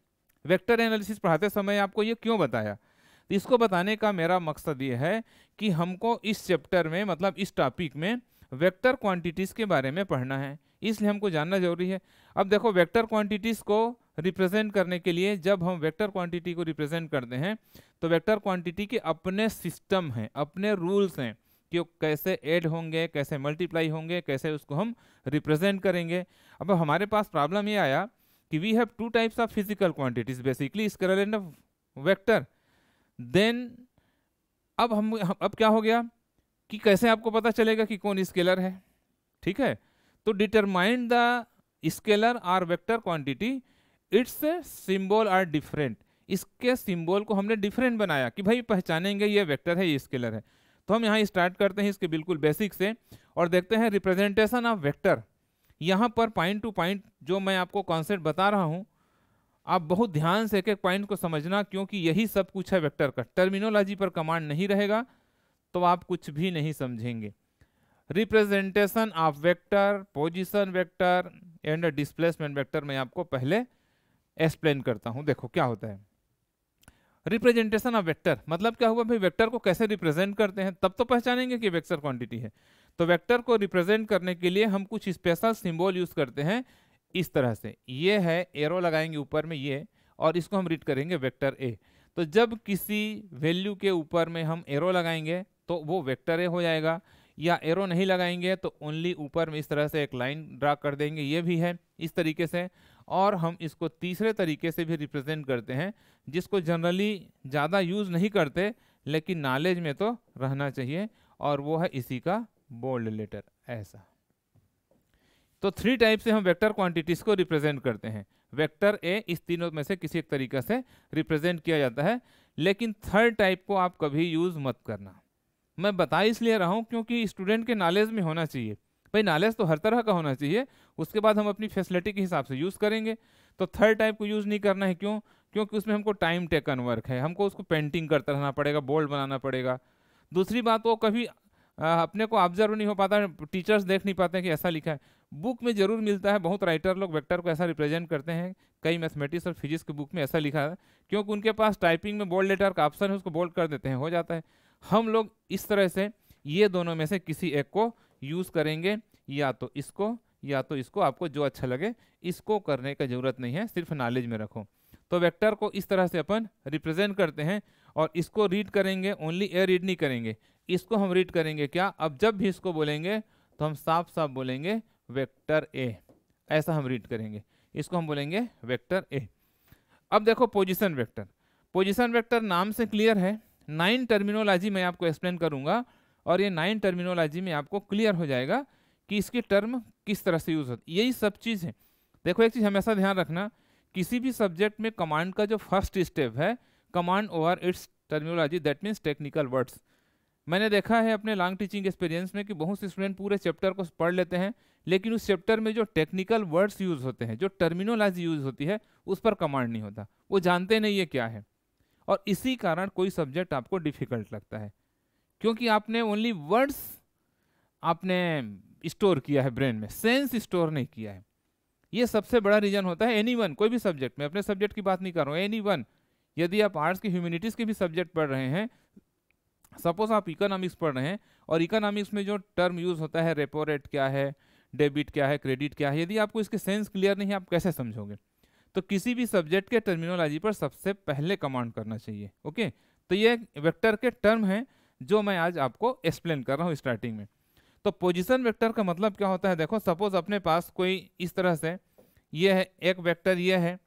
वेक्टर एनालिसिस पढ़ाते समय आपको ये क्यों बताया तो इसको बताने का मेरा मकसद ये है कि हमको इस चैप्टर में मतलब इस टॉपिक में वेक्टर क्वांटिटीज़ के बारे में पढ़ना है इसलिए हमको जानना जरूरी है अब देखो वेक्टर क्वांटिटीज़ को रिप्रेजेंट करने के लिए जब हम वेक्टर क्वांटिटी को रिप्रेजेंट करते हैं तो वेक्टर क्वांटिटी के अपने सिस्टम हैं अपने रूल्स हैं कि वो कैसे ऐड होंगे कैसे मल्टीप्लाई होंगे कैसे उसको हम रिप्रेजेंट करेंगे अब हमारे पास प्रॉब्लम ये आया कि we have two types of physical quantities basically scalar and vector then अब हम अब क्या हो गया कि कैसे आपको पता चलेगा कि कौन स्केलर है ठीक है तो determined the scalar or vector quantity its symbol are different इसके सिंबल को हमने डिफरेंट बनाया कि भाई पहचानेंगे ये वेक्टर है ये स्केलर है तो हम यहाँ स्टार्ट करते हैं इसके बिल्कुल बेसिक से और देखते हैं रिप्रेजेंटेशन ऑफ वेक्टर यहाँ पर पॉइंट टू पॉइंट जो मैं आपको कॉन्सेप्ट बता रहा हूँ आप बहुत ध्यान से एक एक पॉइंट को समझना क्योंकि यही सब कुछ है वेक्टर का टर्मिनोलॉजी पर कमांड नहीं रहेगा तो आप कुछ भी नहीं समझेंगे representation of vector position vector and displacement vector मैं आपको पहले एक्सप्लेन करता हूँ देखो क्या होता है रिप्रेजेंटेशन ऑफ वेक्टर मतलब क्या हुआ भाई वेक्टर को कैसे रिप्रेजेंट करते हैं तब तो पहचानेंगे कि वेक्टर क्वांटिटी है तो वेक्टर को रिप्रेजेंट करने के लिए हम कुछ स्पेशल सिंबल यूज करते हैं इस तरह से ये है एरो लगाएंगे ऊपर में ये और इसको हम रीड करेंगे वेक्टर ए तो जब किसी वैल्यू के ऊपर में हम एरो लगाएंगे तो वो वेक्टर ए हो जाएगा या एरो नहीं लगाएंगे तो ओनली ऊपर में इस तरह से एक लाइन ड्रा कर देंगे ये भी है इस तरीके से और हम इसको तीसरे तरीके से भी रिप्रेजेंट करते हैं जिसको जनरली ज़्यादा यूज़ नहीं करते लेकिन नॉलेज में तो रहना चाहिए और वो है इसी का बोल्ड लेटर ऐसा तो थ्री टाइप से हम वेक्टर क्वांटिटीज़ को रिप्रेजेंट करते हैं वेक्टर ए इस तीनों में से किसी एक तरीका से रिप्रेजेंट किया जाता है लेकिन थर्ड टाइप को आप कभी यूज़ मत करना मैं बता इसलिए रहा हूँ क्योंकि स्टूडेंट के नॉलेज में होना चाहिए भाई नॉलेज तो हर तरह का होना चाहिए उसके बाद हम अपनी फैसिलिटी के हिसाब से यूज़ करेंगे तो थर्ड टाइप को यूज़ नहीं करना है क्यों क्योंकि उसमें हमको टाइम टेकन वर्क है हमको उसको पेंटिंग करता रहना पड़ेगा बोल्ड बनाना पड़ेगा दूसरी बात वो कभी आ, अपने को ऑब्जर्व नहीं हो पाता टीचर्स देख नहीं पाते हैं कि ऐसा लिखा है बुक में ज़रूर मिलता है बहुत राइटर लोग वेक्टर को ऐसा रिप्रेजेंट करते हैं कई मैथमेटिक्स और फिजिक्स के बुक में ऐसा लिखा है क्योंकि उनके पास टाइपिंग में बोल्ड लेटर का ऑप्शन है उसको बोल्ड कर देते हैं हो जाता है हम लोग इस तरह से ये दोनों में से किसी एक को यूज़ करेंगे या तो इसको या तो इसको आपको जो अच्छा लगे इसको करने का ज़रूरत नहीं है सिर्फ नॉलेज में रखो तो वेक्टर को इस तरह से अपन रिप्रेजेंट करते हैं और इसको रीड करेंगे ओनली ए रीड नहीं करेंगे इसको हम रीड करेंगे क्या अब जब भी इसको बोलेंगे तो हम साफ साफ बोलेंगे वेक्टर ए ऐसा हम रीड करेंगे इसको हम बोलेंगे वेक्टर ए अब देखो पोजिशन वैक्टर पोजिशन वैक्टर नाम से क्लियर है नाइन टर्मिनोलॉजी मैं आपको एक्सप्लेन करूंगा और ये नाइन टर्मिनोलॉजी में आपको क्लियर हो जाएगा कि इसकी टर्म किस तरह से यूज़ होती है यही सब चीज़ है देखो एक चीज़ हमेशा ध्यान रखना किसी भी सब्जेक्ट में कमांड का जो फर्स्ट स्टेप है command over its terminology that means technical words मैंने देखा है अपने लॉन्ग टीचिंग एक्सपीरियंस में कि बहुत से स्टूडेंट पूरे चैप्टर को पढ़ लेते हैं लेकिन उस चैप्टर में जो टेक्निकल वर्ड्स यूज़ होते हैं जो टर्मिनोलॉजी यूज़ होती है उस पर कमांड नहीं होता वो जानते नहीं ये क्या है और इसी कारण कोई सब्जेक्ट आपको डिफ़िकल्ट लगता है क्योंकि आपने ओनली वर्ड्स आपने स्टोर किया है ब्रेन में सेंस स्टोर नहीं किया है ये सबसे बड़ा रीजन होता है एनी वन कोई भी सब्जेक्ट में अपने सब्जेक्ट की बात नहीं कर रहा हूँ एनी वन यदि आप आर्ट्स के ह्यूमिनिटीज के भी सब्जेक्ट पढ़ रहे हैं सपोज आप इकोनॉमिक्स पढ़ रहे हैं और इकोनॉमिक्स में जो टर्म यूज़ होता है रेपो रेट क्या है डेबिट क्या है क्रेडिट क्या है यदि आपको इसके सेंस क्लियर नहीं है आप कैसे समझोगे तो किसी भी सब्जेक्ट के टर्मिनोलॉजी पर सबसे पहले कमांड करना चाहिए ओके तो ये वेक्टर के टर्म हैं जो मैं आज आपको एक्सप्लेन कर रहा हूँ स्टार्टिंग में तो पोजिशन वैक्टर का मतलब क्या होता है देखो सपोज अपने पास कोई इस तरह से ये है एक वैक्टर ये है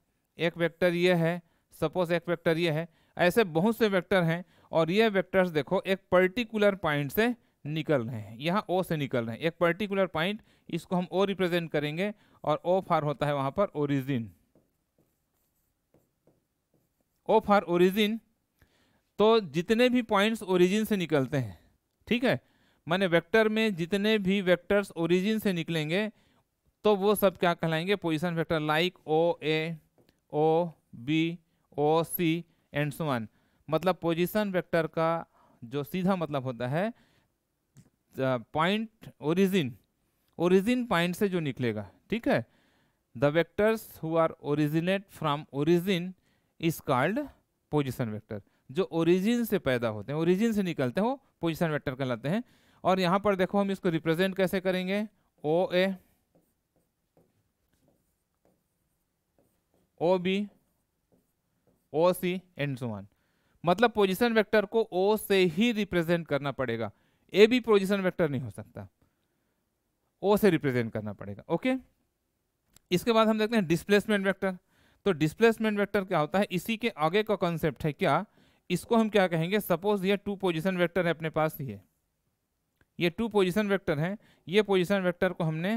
एक वैक्टर ये है सपोज एक वैक्टर ये है ऐसे बहुत से वैक्टर हैं और ये वैक्टर्स देखो एक पर्टिकुलर पॉइंट से निकल रहे हैं यहाँ ओ से निकल रहे हैं एक पर्टिकुलर पॉइंट इसको हम ओ रिप्रेजेंट करेंगे और ओ फार होता है वहाँ पर ओरिजिन ओ फार ओरिजिन तो जितने भी पॉइंट्स ओरिजिन से निकलते हैं ठीक है माने वेक्टर में जितने भी वेक्टर्स ओरिजिन से निकलेंगे तो वो सब क्या कहलाएंगे position vector like O A O B O C and so on मतलब पोजिशन वेक्टर का जो सीधा मतलब होता है पॉइंट ओरिजिन ओरिजिन पॉइंट से जो निकलेगा ठीक है the vectors who are originate from origin is called position vector जो ओरिजिन से पैदा होते हैं ओरिजिन से निकलते हैं वो पोजिशन वेक्टर कहलाते हैं और यहां पर देखो हम इसको रिप्रेजेंट कैसे करेंगे ओ A O B O C and सुमान मतलब पोजीशन वेक्टर को ओ से ही रिप्रेजेंट करना पड़ेगा ए भी पोजीशन वेक्टर नहीं हो सकता ओ से रिप्रेजेंट करना पड़ेगा ओके इसके बाद हम देखते हैं डिस्प्लेसमेंट वेक्टर तो डिस्प्लेसमेंट वेक्टर क्या होता है इसी के आगे का कॉन्सेप्ट है क्या इसको हम क्या कहेंगे सपोज ये टू पोजीशन वेक्टर है अपने पास ये ये टू पोजिशन वेक्टर हैं ये पोजिशन वेक्टर को हमने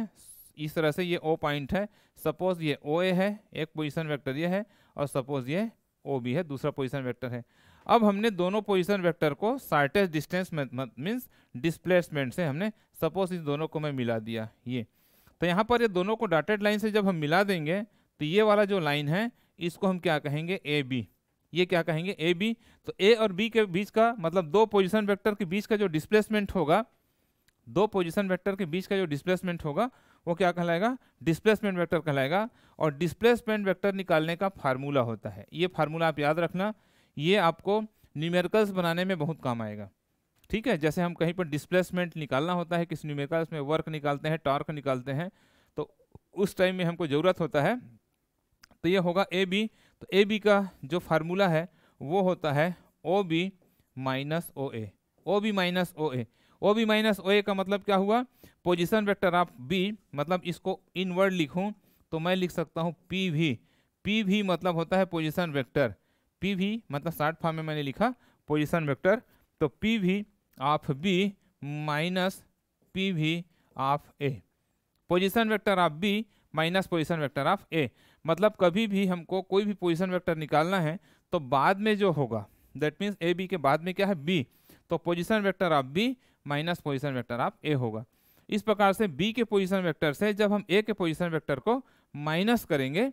इस तरह से ये ओ पॉइंट है सपोज ये ओ ए है एक पोजिशन वेक्टर ये है और सपोज ये ओ बी है दूसरा पोजिशन वेक्टर है अब हमने दोनों पोजिशन वेक्टर को शार्टेस्ट डिस्टेंस मीन्स डिस्प्लेसमेंट से हमने सपोज इन दोनों को मैं मिला दिया ये तो यहाँ पर ये दोनों को डाटेड लाइन से जब हम मिला देंगे तो ये वाला जो लाइन है इसको हम क्या कहेंगे ए बी ये क्या कहेंगे ए बी तो ए और बी के बीच का मतलब दो पोजिशन वेक्टर के बीच का जो डिस्प्लेसमेंट होगा दो पोजीशन वेक्टर के बीच का जो डिस्प्लेसमेंट होगा वो क्या कहलाएगा डिस्प्लेसमेंट वेक्टर कहलाएगा और डिस्प्लेसमेंट वेक्टर निकालने का फार्मूला होता है ये फार्मूला आप याद रखना ये आपको न्यूमेरिकल्स बनाने में बहुत काम आएगा ठीक है जैसे हम कहीं पर डिस्प्लेसमेंट निकालना होता है किस न्यूमेरिकल्स में वर्क निकालते हैं टॉर्क निकालते हैं तो उस टाइम में हमको ज़रूरत होता है तो ये होगा ए बी तो ए बी का जो फार्मूला है वो होता है O B minus O A O B minus O A O B minus O A का मतलब क्या हुआ पोजिशन वैक्टर ऑफ बी मतलब इसको इनवर्ड लिखूँ तो मैं लिख सकता हूँ पी भी पी भी मतलब होता है पोजिशन वैक्टर पी भी मतलब शार्ट फॉर्म में मैंने लिखा पोजिशन वैक्टर तो P V of B minus P V of A position vector of B minus position vector of A मतलब कभी भी हमको कोई भी पोजिशन वैक्टर निकालना है तो बाद में जो होगा दैट मीन्स ए बी के बाद में क्या है बी तो position vector of B minus position vector of A होगा इस प्रकार से बी के पोजिशन वैक्टर से जब हम ए के पोजिशन वैक्टर को माइनस करेंगे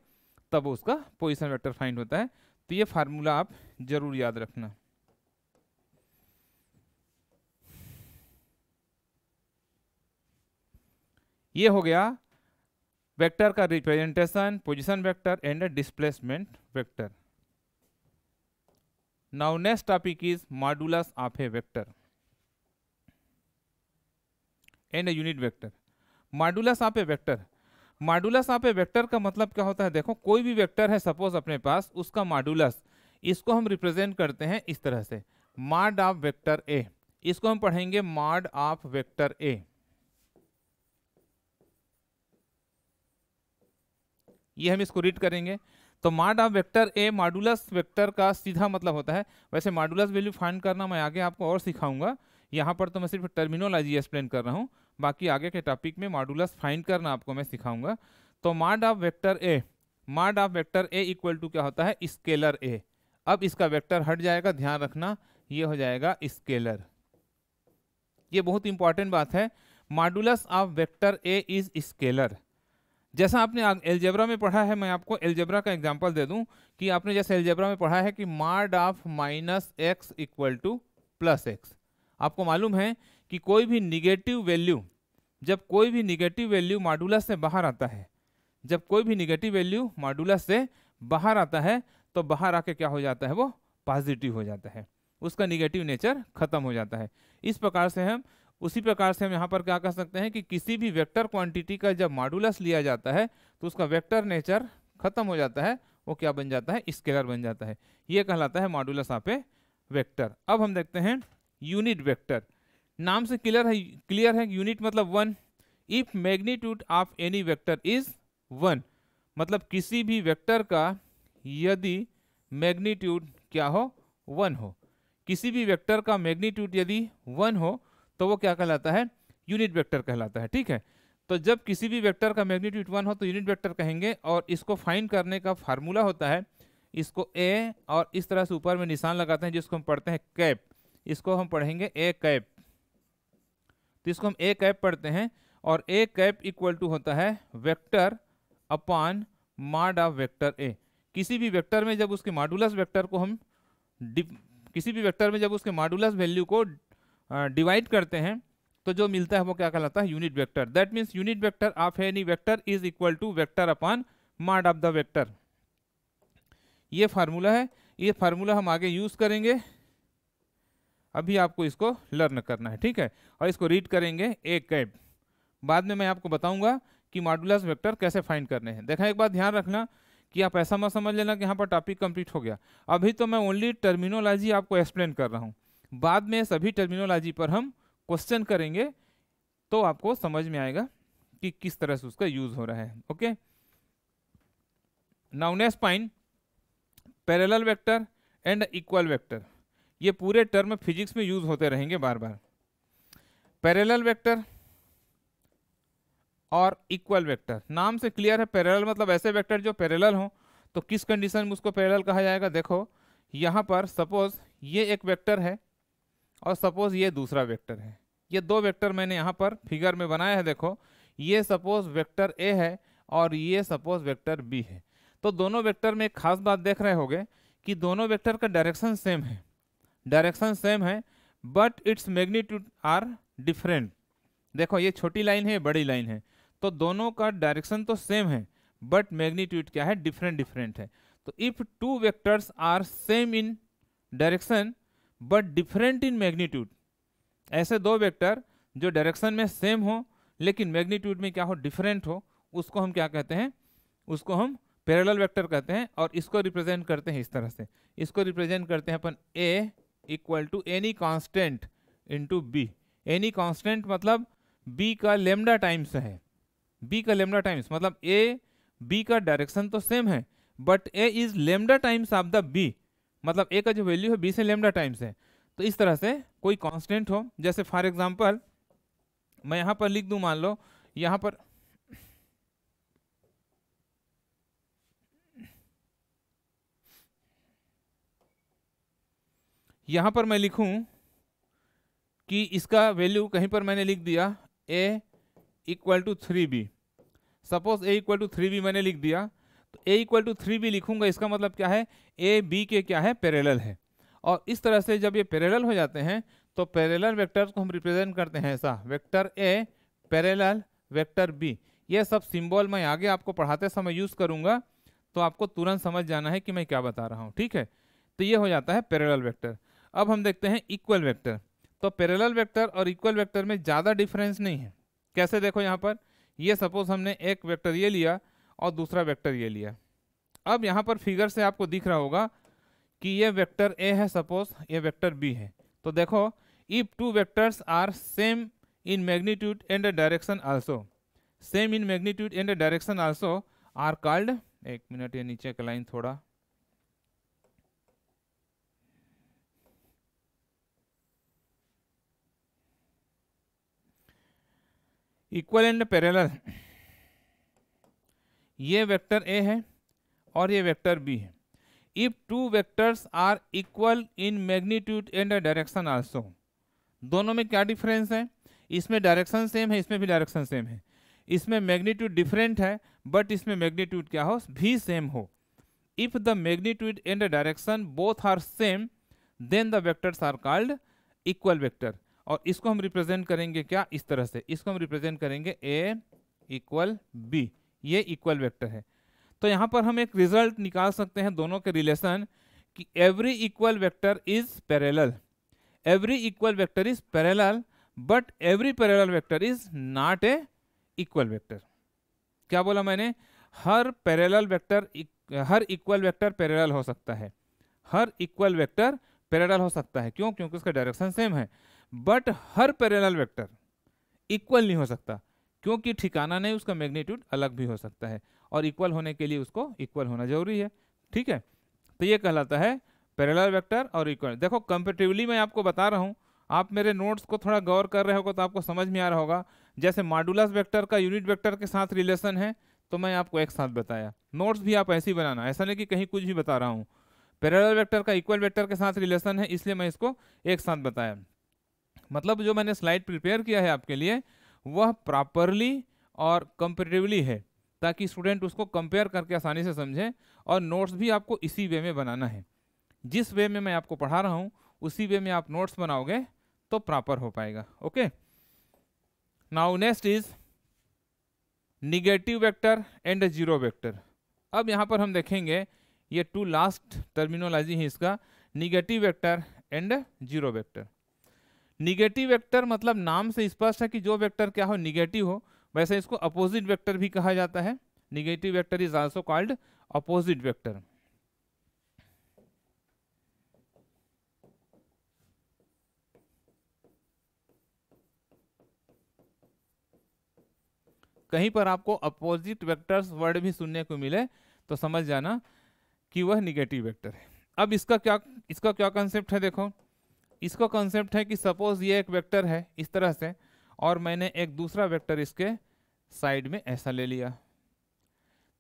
तब उसका पोजिशन वैक्टर फाइंड होता है तो ये फार्मूला आप जरूर याद रखना ये हो गया वेक्टर का representation position vector and displacement vector now next topic is modulus of a vector and a unit vector modulus of a vector modulus of a vector का मतलब क्या होता है देखो कोई भी वेक्टर है सपोज अपने पास उसका मॉडुलस इसको हम रिप्रेजेंट करते हैं इस तरह से मॉड ऑफ वेक्टर ए इसको हम पढ़ेंगे मॉड ऑफ वेक्टर ए ये हम इसको रीड करेंगे तो mod of vector A modulus vector का सीधा मतलब होता है वैसे मॉडुलस वैल्यू फाइंड करना मैं आगे आपको और सिखाऊंगा यहाँ पर तो मैं सिर्फ टर्मिनोलॉजी एक्सप्लेन कर रहा हूँ बाकी आगे के टॉपिक में मॉडुलस फाइंड करना आपको मैं सिखाऊंगा तो माड of vector A mod of vector A equal to क्या होता है स्केलर ए अब इसका वेक्टर हट जाएगा ध्यान रखना ये हो जाएगा स्केलर ये बहुत इंपॉर्टेंट बात है modulus of vector A is scalar जैसा आपने एलजेब्रा में पढ़ा है मैं आपको एलजेब्रा का एग्जाम्पल दे दूं कि आपने जैसे एलजेब्रा में पढ़ा है कि mod of minus X equal to plus X आपको मालूम है कि कोई भी निगेटिव वैल्यू जब कोई भी निगेटिव वैल्यू मॉडुलस से बाहर आता है जब कोई भी निगेटिव वैल्यू मॉडुलस से बाहर आता है तो बाहर आके क्या हो जाता है वो पॉजिटिव हो जाता है उसका निगेटिव नेचर खत्म हो जाता है इस प्रकार से हम उसी प्रकार से हम यहाँ पर क्या कह सकते हैं कि किसी भी वेक्टर क्वांटिटी का जब मॉडुलस लिया जाता है तो उसका वेक्टर नेचर खत्म हो जाता है वो क्या बन जाता है स्केलर बन जाता है ये कहलाता है मॉडुलस आप वेक्टर अब हम देखते हैं यूनिट वेक्टर नाम से क्लियर है क्लियर है यूनिट मतलब one if magnitude of any vector is one मतलब किसी भी वेक्टर का यदि मैग्नीट्यूड क्या हो वन हो किसी भी वेक्टर का मैग्नीट्यूड यदि वन हो तो वो क्या कहलाता है यूनिट वेक्टर कहलाता है ठीक है तो जब किसी भी वेक्टर का मैग्नीट्यूड वन हो तो यूनिट वेक्टर कहेंगे और इसको फाइन करने का फार्मूला होता है इसको ए और इस तरह से ऊपर में निशान लगाते हैं जिसको हम पढ़ते हैं कैप इसको हम पढ़ेंगे ए कैप तो इसको हम ए कैप पढ़ते हैं और ए कैप इक्वल टू होता है vector upon mod of vector A किसी भी वेक्टर में जब उसके मॉडुलस वेक्टर को हम किसी भी वेक्टर में जब उसके मॉडुलस वैल्यू को डिवाइड करते हैं तो जो मिलता है वो क्या कहलाता है unit vector that means unit vector of any vector is equal to vector upon mod of the vector ये फार्मूला है ये फार्मूला हम आगे यूज़ करेंगे अभी आपको इसको लर्न करना है ठीक है और इसको रीड करेंगे ए कैप बाद में मैं आपको बताऊंगा कि मॉडुलस वेक्टर कैसे फाइंड करने हैं देखा एक बात ध्यान रखना कि आप ऐसा मत समझ लेना कि यहाँ पर टॉपिक कंप्लीट हो गया अभी तो मैं ओनली टर्मिनोलॉजी आपको एक्सप्लेन कर रहा हूँ बाद में सभी टर्मिनोलॉजी पर हम क्वेश्चन करेंगे तो आपको समझ में आएगा कि किस तरह से उसका यूज़ हो रहा है ओके नाउनेस पाइन parallel vector and equal vector ये पूरे टर्म फिजिक्स में यूज होते रहेंगे बार बार पैरेलल वेक्टर और इक्वल वेक्टर नाम से क्लियर है पैरेलल मतलब ऐसे वेक्टर जो पैरेलल हो तो किस कंडीशन में उसको पैरेलल कहा जाएगा देखो यहाँ पर सपोज ये एक वेक्टर है और सपोज ये दूसरा वेक्टर है ये दो वेक्टर मैंने यहाँ पर फिगर में बनाया है देखो ये सपोज वेक्टर ए है और ये सपोज वेक्टर बी है तो दोनों वेक्टर में एक खास बात देख रहे होगे कि दोनों वेक्टर का डायरेक्शन सेम है डायरेक्शन सेम है but its magnitude are different देखो ये छोटी लाइन है बड़ी लाइन है तो दोनों का डायरेक्शन तो सेम है बट मैग्नीट्यूड क्या है डिफरेंट डिफरेंट है तो if two vectors are same in direction but different in magnitude ऐसे दो वेक्टर जो डायरेक्शन में सेम हो लेकिन मैग्नीट्यूड में क्या हो डिफरेंट हो उसको हम क्या कहते हैं उसको हम पैरेलल वेक्टर कहते हैं और इसको रिप्रेजेंट करते हैं इस तरह से इसको रिप्रेजेंट करते हैं अपन A equal to any constant into B any constant मतलब बी का लेमडा टाइम्स है बी का लेमडा टाइम्स मतलब ए बी का डायरेक्शन तो सेम है but A is lambda times of the B मतलब ए का जो वैल्यू है बी से लेमडा टाइम्स है तो इस तरह से कोई कांस्टेंट हो जैसे फॉर एग्जांपल मैं यहाँ पर लिख दूँ मान लो यहाँ पर यहाँ पर मैं लिखूं कि इसका वैल्यू कहीं पर मैंने लिख दिया A equal to three B suppose A equal to three B मैंने लिख दिया तो A equal to three B लिखूंगा इसका मतलब क्या है ए बी के क्या है पैरेलल है और इस तरह से जब ये पैरेलल हो जाते हैं तो पैरेलल वेक्टर को हम रिप्रेजेंट करते हैं ऐसा vector A parallel vector B ये सब सिंबल मैं आगे आपको पढ़ाते समय यूज़ करूँगा तो आपको तुरंत समझ जाना है कि मैं क्या बता रहा हूँ ठीक है तो ये हो जाता है पैरेलल वेक्टर अब हम देखते हैं इक्वल वेक्टर तो पैरेलल वेक्टर और इक्वल वेक्टर में ज़्यादा डिफरेंस नहीं है कैसे देखो यहाँ पर ये सपोज हमने एक वेक्टर ये लिया और दूसरा वेक्टर ये लिया अब यहाँ पर फिगर से आपको दिख रहा होगा कि ये वेक्टर ए है सपोज ये वेक्टर बी है तो देखो if two vectors are same in magnitude and direction also same in magnitude and direction also are called एक मिनट ये नीचे का लाइन थोड़ा इक्वल एंड पैरेलल ये वेक्टर ए है और ये वेक्टर बी है if two vectors are equal in magnitude and direction also दोनों में क्या डिफरेंस है इसमें डायरेक्शन सेम है इसमें भी डायरेक्शन सेम है इसमें मैग्नीट्यूड डिफरेंट है बट इसमें मैग्नीट्यूड क्या हो भी सेम हो if the magnitude and direction both are same then the vectors are called equal vector और इसको हम रिप्रेजेंट करेंगे क्या इस तरह से इसको हम रिप्रेजेंट करेंगे ए इक्वल बी ये इक्वल वेक्टर है तो यहाँ पर हम एक रिजल्ट निकाल सकते हैं दोनों के रिलेशन कि every equal vector is parallel every equal vector is parallel but every parallel vector is not a equal vector क्या बोला मैंने हर पैरेलल वेक्टर e- हर इक्वल वेक्टर पैरेलल हो सकता है हर इक्वल वेक्टर पैरेलल हो सकता है क्यों क्योंकि उसका डायरेक्शन सेम है बट हर पैरेलल वेक्टर इक्वल नहीं हो सकता क्योंकि ठिकाना नहीं उसका मैग्नीट्यूड अलग भी हो सकता है और इक्वल होने के लिए उसको इक्वल होना जरूरी है ठीक है तो ये कहलाता है पैरेलल वेक्टर और इक्वल देखो कंपेटिवली मैं आपको बता रहा हूँ आप मेरे नोट्स को थोड़ा गौर कर रहे हो तो आपको समझ में आ रहा होगा जैसे मॉडुलस वेक्टर का यूनिट वेक्टर के साथ रिलेशन है तो मैं आपको एक साथ बताया नोट्स भी आप ऐसे ही बनाना ऐसा नहीं कि कहीं कुछ भी बता रहा हूँ पैरेलल वेक्टर का इक्वल वेक्टर के साथ रिलेशन है इसलिए मैं इसको एक साथ बताया मतलब जो मैंने स्लाइड प्रिपेयर किया है आपके लिए वह प्रॉपरली और कंपेटिवली है ताकि स्टूडेंट उसको कंपेयर करके आसानी से समझें और नोट्स भी आपको इसी वे में बनाना है जिस वे में मैं आपको पढ़ा रहा हूँ उसी वे में आप नोट्स बनाओगे तो प्रॉपर हो पाएगा okay now next is negative vector and zero vector अब यहाँ पर हम देखेंगे ये टू लास्ट टर्मिनोलॉजी है इसका negative vector and zero vector negative vector मतलब नाम से स्पष्ट है कि जो वेक्टर क्या हो निगेटिव हो वैसे इसको अपोजिट वेक्टर भी कहा जाता है negative vector is also called opposite vector कहीं पर आपको अपोजिट वेक्टर्स वर्ड भी सुनने को मिले तो समझ जाना कि वह निगेटिव वेक्टर है अब इसका क्या इसका क्या कंसेप्ट है देखो इसको कॉन्सेप्ट है कि सपोज ये एक वेक्टर है इस तरह से और मैंने एक दूसरा वेक्टर इसके साइड में ऐसा ले लिया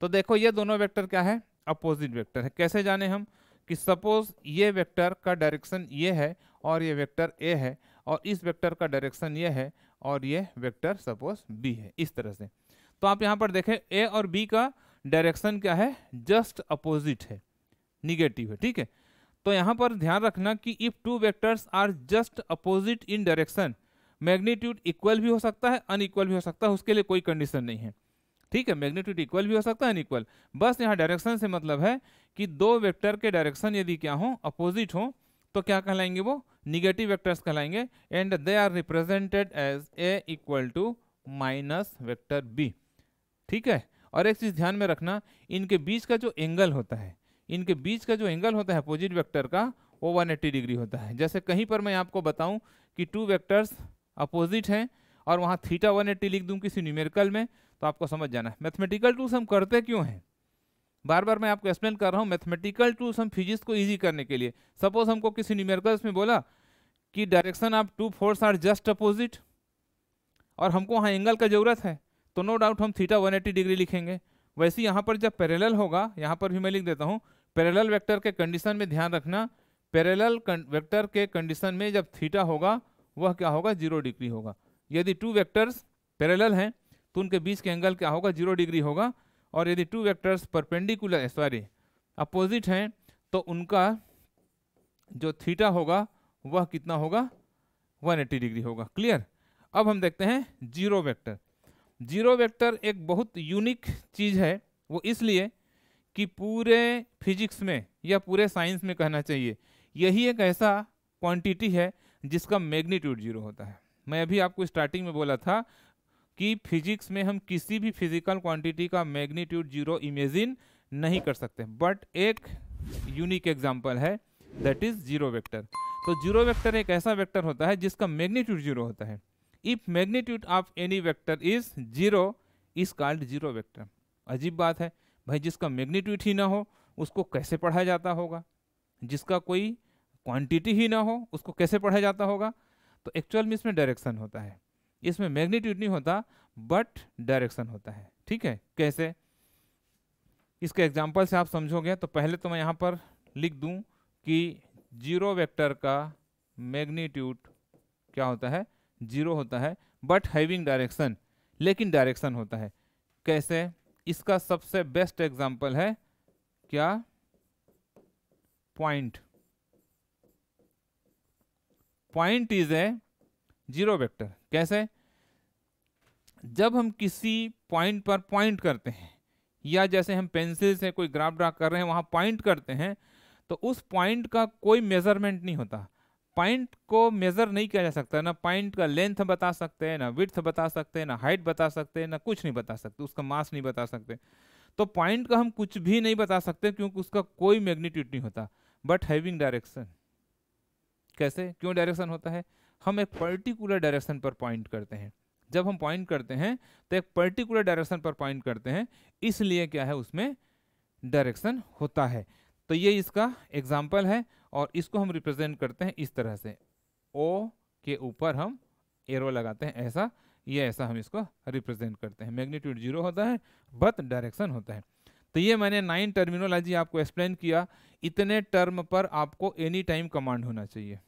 तो देखो ये दोनों वेक्टर क्या है अपोजिट वेक्टर है कैसे जाने हम कि सपोज ये वेक्टर का डायरेक्शन ये है और ये वेक्टर ए है और इस वेक्टर का डायरेक्शन ये है और ये वेक्टर सपोज बी है इस तरह से तो आप यहाँ पर देखें ए और बी का डायरेक्शन क्या है जस्ट अपोजिट है निगेटिव है ठीक है तो यहाँ पर ध्यान रखना कि if two vectors are just opposite in direction magnitude equal भी हो सकता है अनइक्वल भी हो सकता है उसके लिए कोई कंडीशन नहीं है ठीक है मैग्नीट्यूड इक्वल भी हो सकता है अनइक्वल बस यहाँ डायरेक्शन से मतलब है कि दो वेक्टर के डायरेक्शन यदि क्या हो अपोजिट हो तो क्या कहलाएंगे वो निगेटिव वेक्टर्स कहलाएंगे and they are represented as A equal to minus vector B ठीक है और एक चीज़ ध्यान में रखना इनके बीच का जो एंगल होता है इनके बीच का जो एंगल होता है अपोजिट वेक्टर का वो 180 डिग्री होता है जैसे कहीं पर मैं आपको बताऊं कि टू वेक्टर्स अपोजिट हैं और वहाँ थीटा 180 लिख दूं किसी न्यूमेरिकल में तो आपको समझ जाना है मैथमेटिकल टूल्स हम करते क्यों हैं बार बार मैं आपको एक्सप्लेन कर रहा हूँ मैथमेटिकल टूल्स हम फिजिक्स को ईजी करने के लिए सपोज हमको किसी न्यूमेरिकल्स में बोला कि direction of two force are just opposite और हमको वहाँ एंगल का ज़रूरत है तो नो डाउट हम थीटा 180 डिग्री लिखेंगे वैसे यहाँ पर जब पैरेलल होगा यहाँ पर भी मैं लिख देता हूँ पैरेलल वेक्टर के कंडीशन में ध्यान रखना पैरेलल वेक्टर के कंडीशन में जब थीटा होगा वह क्या होगा जीरो डिग्री होगा यदि टू वेक्टर्स पैरेलल हैं तो उनके बीच के एंगल क्या होगा जीरो डिग्री होगा और यदि two vectors perpendicular sorry opposite हैं तो उनका जो थीटा होगा वह कितना होगा 180 डिग्री होगा क्लियर अब हम देखते हैं जीरो वेक्टर जीरो वेक्टर एक बहुत यूनिक चीज़ है वो इसलिए कि पूरे फिजिक्स में या पूरे साइंस में कहना चाहिए यही एक ऐसा क्वांटिटी है जिसका मैग्नीट्यूड जीरो होता है मैं अभी आपको स्टार्टिंग में बोला था कि फिजिक्स में हम किसी भी फिजिकल क्वांटिटी का मैग्नीट्यूड जीरो इमेजिन नहीं कर सकते बट एक यूनिक एग्जाम्पल है दैट इज़ जीरो वैक्टर तो जीरो वैक्टर एक ऐसा वैक्टर होता है जिसका मैग्नीट्यूड जीरो होता है if magnitude of any vector is zero is called zero vector अजीब बात है भाई जिसका मैग्नीट्यूड ही ना हो उसको कैसे पढ़ाया जाता होगा जिसका कोई क्वांटिटी ही ना हो उसको कैसे पढ़ाया जाता होगा तो एक्चुअल में इसमें डायरेक्शन होता है इसमें मैग्नीट्यूड नहीं होता बट डायरेक्शन होता है ठीक है कैसे इसके एग्जाम्पल से आप समझोगे तो पहले तो मैं यहाँ पर लिख दूँ कि जीरो वेक्टर का मैग्नीट्यूड क्या होता है जीरो होता है बट हैविंग डायरेक्शन लेकिन डायरेक्शन होता है कैसे इसका सबसे बेस्ट एग्जाम्पल है क्या point point is a zero vector कैसे जब हम किसी पॉइंट पर पॉइंट करते हैं या जैसे हम पेंसिल से कोई ग्राफ ड्रा कर रहे हैं वहां पॉइंट करते हैं तो उस पॉइंट का कोई मेजरमेंट नहीं होता पॉइंट को मेज़र नहीं किया जा सकता ना पॉइंट का लेंथ बता सकते हैं ना विथ बता सकते हैं ना हाइट बता सकते हैं ना कुछ नहीं बता सकते उसका मास नहीं बता सकते तो पॉइंट का हम कुछ भी नहीं बता सकते क्योंकि उसका कोई मैग्नीट्यूड नहीं होता बट हैविंग डायरेक्शन कैसे क्यों डायरेक्शन होता है हम एक पर्टिकुलर डायरेक्शन पर पॉइंट करते हैं जब हम पॉइंट करते हैं तो एक पर्टिकुलर डायरेक्शन पर पॉइंट करते हैं इसलिए क्या है उसमें डायरेक्शन होता है तो ये इसका एग्जाम्पल है और इसको हम रिप्रेजेंट करते हैं इस तरह से ओ के ऊपर हम एरो लगाते हैं ऐसा ये ऐसा हम इसको रिप्रेजेंट करते हैं मैग्नीट्यूड जीरो होता है बट डायरेक्शन होता है तो ये मैंने नाइन टर्मिनोलॉजी आपको एक्सप्लेन किया इतने टर्म पर आपको एनी टाइम कमांड होना चाहिए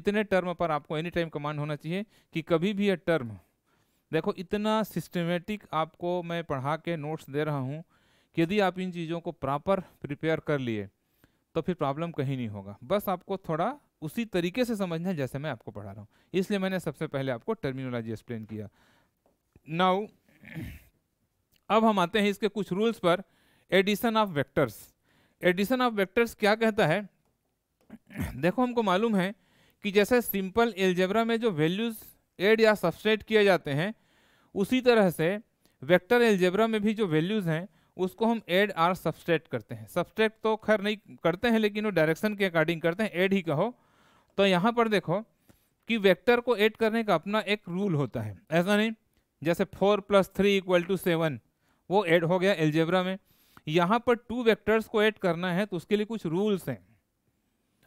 इतने टर्म पर आपको एनी टाइम कमांड होना चाहिए कि कभी भी ये टर्म देखो इतना सिस्टमेटिक आपको मैं पढ़ा के नोट्स दे रहा हूँ कि यदि आप इन चीज़ों को प्रॉपर प्रिपेयर कर लिए तो फिर प्रॉब्लम कहीं नहीं होगा बस आपको थोड़ा उसी तरीके से समझना है जैसे मैं आपको पढ़ा रहा हूँ इसलिए मैंने सबसे पहले आपको टर्मिनोलॉजी एक्सप्लेन किया नाउ अब हम आते हैं इसके कुछ रूल्स पर addition of vectors addition of vectors क्या कहता है देखो हमको मालूम है कि जैसे सिंपल एल्जेब्रा में जो वैल्यूज एड या सबस्ट्रेट किए जाते हैं उसी तरह से वेक्टर एल्जेब्रा में भी जो वैल्यूज़ हैं उसको हम एड आर सब्सट्रैक्ट करते हैं सब्सट्रैक्ट तो खैर नहीं करते हैं लेकिन वो डायरेक्शन के अकॉर्डिंग करते हैं एड ही कहो तो यहाँ पर देखो कि वेक्टर को ऐड करने का अपना एक रूल होता है ऐसा नहीं जैसे four plus three equal to seven वो ऐड हो गया एल्जेब्रा में यहाँ पर टू वेक्टर्स को ऐड करना है तो उसके लिए कुछ रूल्स हैं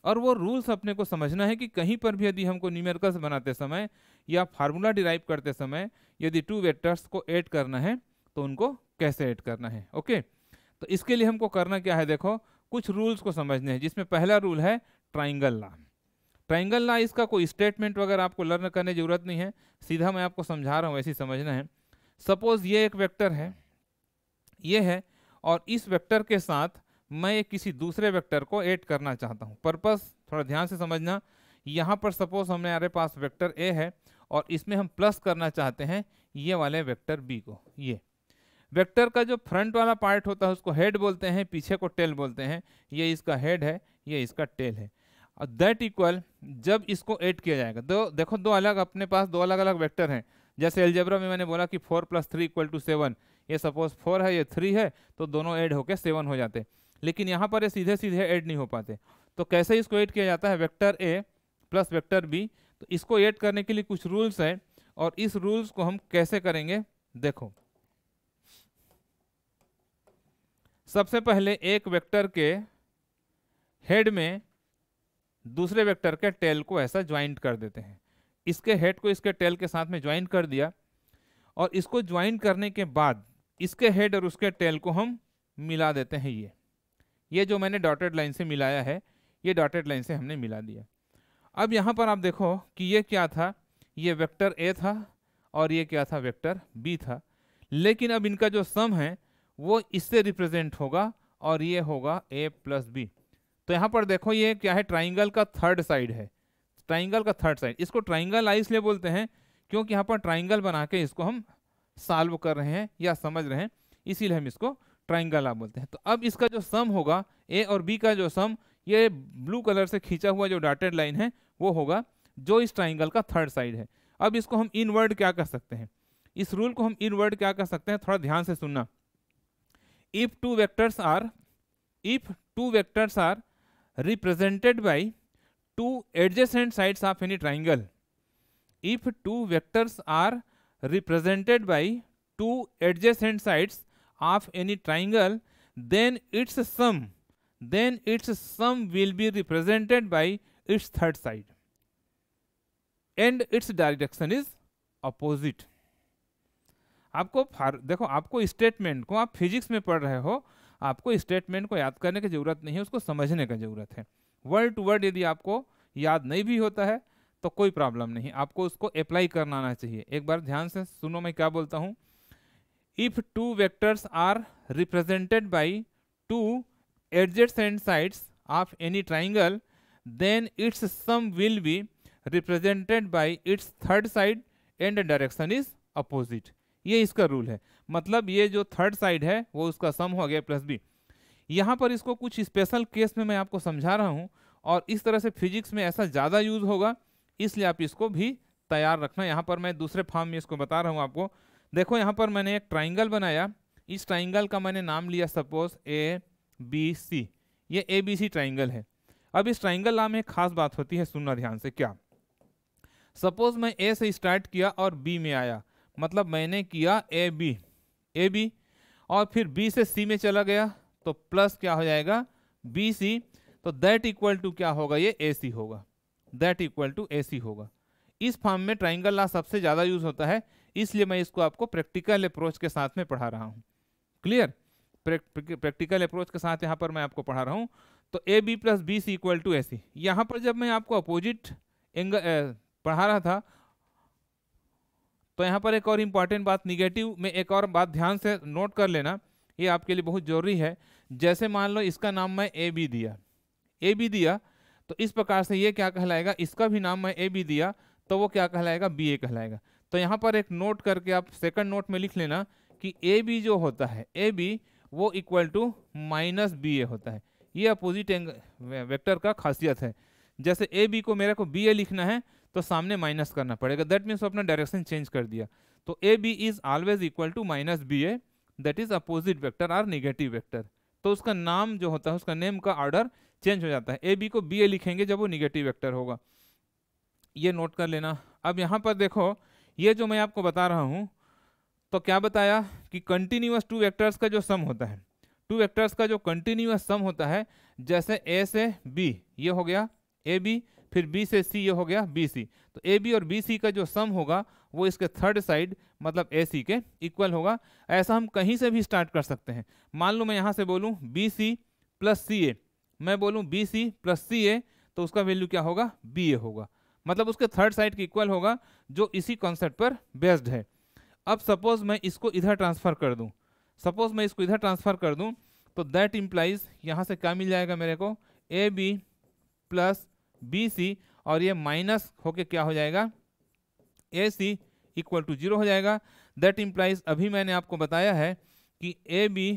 और वो रूल्स अपने को समझना है कि कहीं पर भी यदि हमको न्यूमेरिकल्स बनाते समय या फार्मूला डिराइव करते समय यदि टू वेक्टर्स को ऐड करना है तो उनको कैसे ऐड करना है ओके तो इसके लिए हमको करना क्या है देखो कुछ रूल्स को समझने हैं जिसमें पहला रूल है ट्राइंगल ला ट्राइंगल ला इसका कोई स्टेटमेंट वगैरह आपको लर्न करने की जरूरत नहीं है सीधा मैं आपको समझा रहा हूँ ऐसे समझना है सपोज ये एक वैक्टर है ये है और इस वैक्टर के साथ मैं किसी दूसरे वैक्टर को ऐड करना चाहता हूँ पर्पस थोड़ा ध्यान से समझना यहाँ पर सपोज हमारे पास वेक्टर ए है और इसमें हम प्लस करना चाहते हैं ये वाले वेक्टर बी को ये वेक्टर का जो फ्रंट वाला पार्ट होता है उसको हेड बोलते हैं पीछे को टेल बोलते हैं ये इसका हेड है ये इसका टेल है और दैट इक्वल जब इसको ऐड किया जाएगा दो देखो दो अलग अपने पास दो अलग अलग वेक्टर हैं जैसे एल्जेब्रा में मैंने बोला कि four plus three equal to seven ये सपोज फोर है ये थ्री है तो दोनों ऐड होकर सेवन हो जाते लेकिन यहाँ पर ये सीधे सीधे ऐड नहीं हो पाते तो कैसे इसको ऐड किया जाता है vector A plus vector B तो इसको ऐड करने के लिए कुछ रूल्स हैं और इस रूल्स को हम कैसे करेंगे देखो सबसे पहले एक वेक्टर के हेड में दूसरे वेक्टर के टेल को ऐसा ज्वाइंट कर देते हैं इसके हेड को इसके टेल के साथ में ज्वाइंट कर दिया और इसको ज्वाइंट करने के बाद इसके हेड और उसके टेल को हम मिला देते हैं ये ये जो मैंने डॉटेड लाइन से मिलाया है ये डॉटेड लाइन से हमने मिला दिया अब यहाँ पर आप देखो कि ये क्या था ये वेक्टर ए था और ये क्या था वेक्टर बी था लेकिन अब इनका जो सम है वो इससे रिप्रेजेंट होगा और ये होगा ए प्लस बी तो यहाँ पर देखो ये क्या है ट्राइंगल का थर्ड साइड है ट्राइंगल का थर्ड साइड इसको ट्राइंगल आई इसलिए बोलते हैं क्योंकि यहाँ पर ट्राइंगल बना के इसको हम सॉल्व कर रहे हैं या समझ रहे हैं इसीलिए हम इसको ट्राइंगल आ बोलते हैं तो अब इसका जो सम होगा ए और बी का जो सम ये ब्लू कलर से खींचा हुआ जो डाटेड लाइन है वो होगा जो इस ट्राइंगल का थर्ड साइड है अब इसको हम इनवर्ड क्या कर सकते हैं इस रूल को हम इनवर्ड क्या कर सकते हैं थोड़ा ध्यान से सुनना if two vectors are if two vectors are represented by two adjacent sides of any triangle if two vectors are represented by two adjacent sides of any triangle then its sum then its sum will be represented by its third side and its direction is opposite आपको फार देखो आपको statement को आप physics में पढ़ रहे हो आपको स्टेटमेंट को याद करने की ज़रूरत नहीं है उसको समझने का ज़रूरत है वर्ड टू वर्ड यदि आपको याद नहीं भी होता है तो कोई प्रॉब्लम नहीं आपको उसको अप्लाई करना आना चाहिए एक बार ध्यान से सुनो मैं क्या बोलता हूँ if two vectors are represented by two and sides of any triangle then its sum will be represented by its third side and direction is opposite ये इसका रूल है मतलब ये जो थर्ड साइड है वो उसका सम हो गया प्लस बी यहाँ पर इसको कुछ स्पेशल केस में मैं आपको समझा रहा हूँ और इस तरह से फिजिक्स में ऐसा ज़्यादा यूज होगा इसलिए आप इसको भी तैयार रखना यहाँ पर मैं दूसरे फॉर्म में इसको बता रहा हूँ आपको देखो यहाँ पर मैंने एक ट्राइंगल बनाया इस ट्राइंगल का मैंने नाम लिया सपोज ए बी सी ये ए बी सी ट्राइंगल है अब इस ट्राइंगल नाम में एक खास बात होती है सुनना ध्यान से क्या सपोज मैं ए से स्टार्ट किया और बी में आया मतलब मैंने किया ए बी ए बी और फिर बी से सी में चला गया तो प्लस क्या हो जाएगा बी सी तो दैट इक्वल टू क्या होगा ये ए सी होगा that equal to A C होगा इस फॉर्म में ट्राइंगल ला सबसे ज़्यादा यूज होता है इसलिए मैं इसको आपको प्रैक्टिकल अप्रोच के साथ में पढ़ा रहा हूँ क्लियर प्रैक्टिकल अप्रोच के साथ यहाँ पर मैं आपको पढ़ा रहा हूँ तो A B plus B C equal to A C यहाँ पर जब मैं आपको अपोजिट एंगल पढ़ा रहा था तो यहाँ पर एक और इम्पॉर्टेंट बात निगेटिव में एक और बात ध्यान से नोट कर लेना ये आपके लिए बहुत ज़रूरी है जैसे मान लो इसका नाम मैं ए बी दिया ए बी दिया तो इस प्रकार से ये क्या कहलाएगा इसका भी नाम मैं ए बी दिया तो वो क्या कहलाएगा बी ए कहलाएगा तो यहाँ पर एक नोट करके आप सेकंड नोट में लिख लेना कि ए बी जो होता है ए बी वो equal to minus B A होता है ये अपोजिट एंग वेक्टर का खासियत है जैसे ए बी को मेरे को बी ए लिखना है तो सामने माइनस करना पड़ेगा दैट मीन्स अपना डायरेक्शन चेंज कर दिया तो A B is always equal to minus B A that is opposite vector or negative vector तो उसका नाम जो होता है उसका नेम का ऑर्डर चेंज हो जाता है ए बी को बी ए लिखेंगे जब वो निगेटिव वेक्टर होगा ये नोट कर लेना अब यहाँ पर देखो ये जो मैं आपको बता रहा हूँ तो क्या बताया कि कंटिन्यूस टू वेक्टर्स का जो सम होता है टू वेक्टर्स का जो कंटिन्यूस सम होता है जैसे ए से बी ये हो गया ए बी फिर बी से सी ये हो गया बी सी तो ए बी और बी सी का जो सम होगा वो इसके थर्ड साइड मतलब ए सी के इक्वल होगा ऐसा हम कहीं से भी स्टार्ट कर सकते हैं मान लो मैं यहाँ से बोलूँ बी सी प्लस सी ए मैं बोलूँ बी सी प्लस सी ए तो उसका वैल्यू क्या होगा बी ए होगा मतलब उसके थर्ड साइड के इक्वल होगा जो इसी कॉन्सेप्ट पर बेस्ड है अब सपोज मैं इसको इधर ट्रांसफ़र कर दूँ सपोज मैं इसको इधर ट्रांसफ़र कर दूँ तो दैट इम्प्लाइज यहाँ से क्या मिल जाएगा मेरे को A B plus B C और ये माइनस होके क्या हो जाएगा A C equal to zero हो जाएगा दैट इम्प्लाइज अभी मैंने आपको बताया है कि A B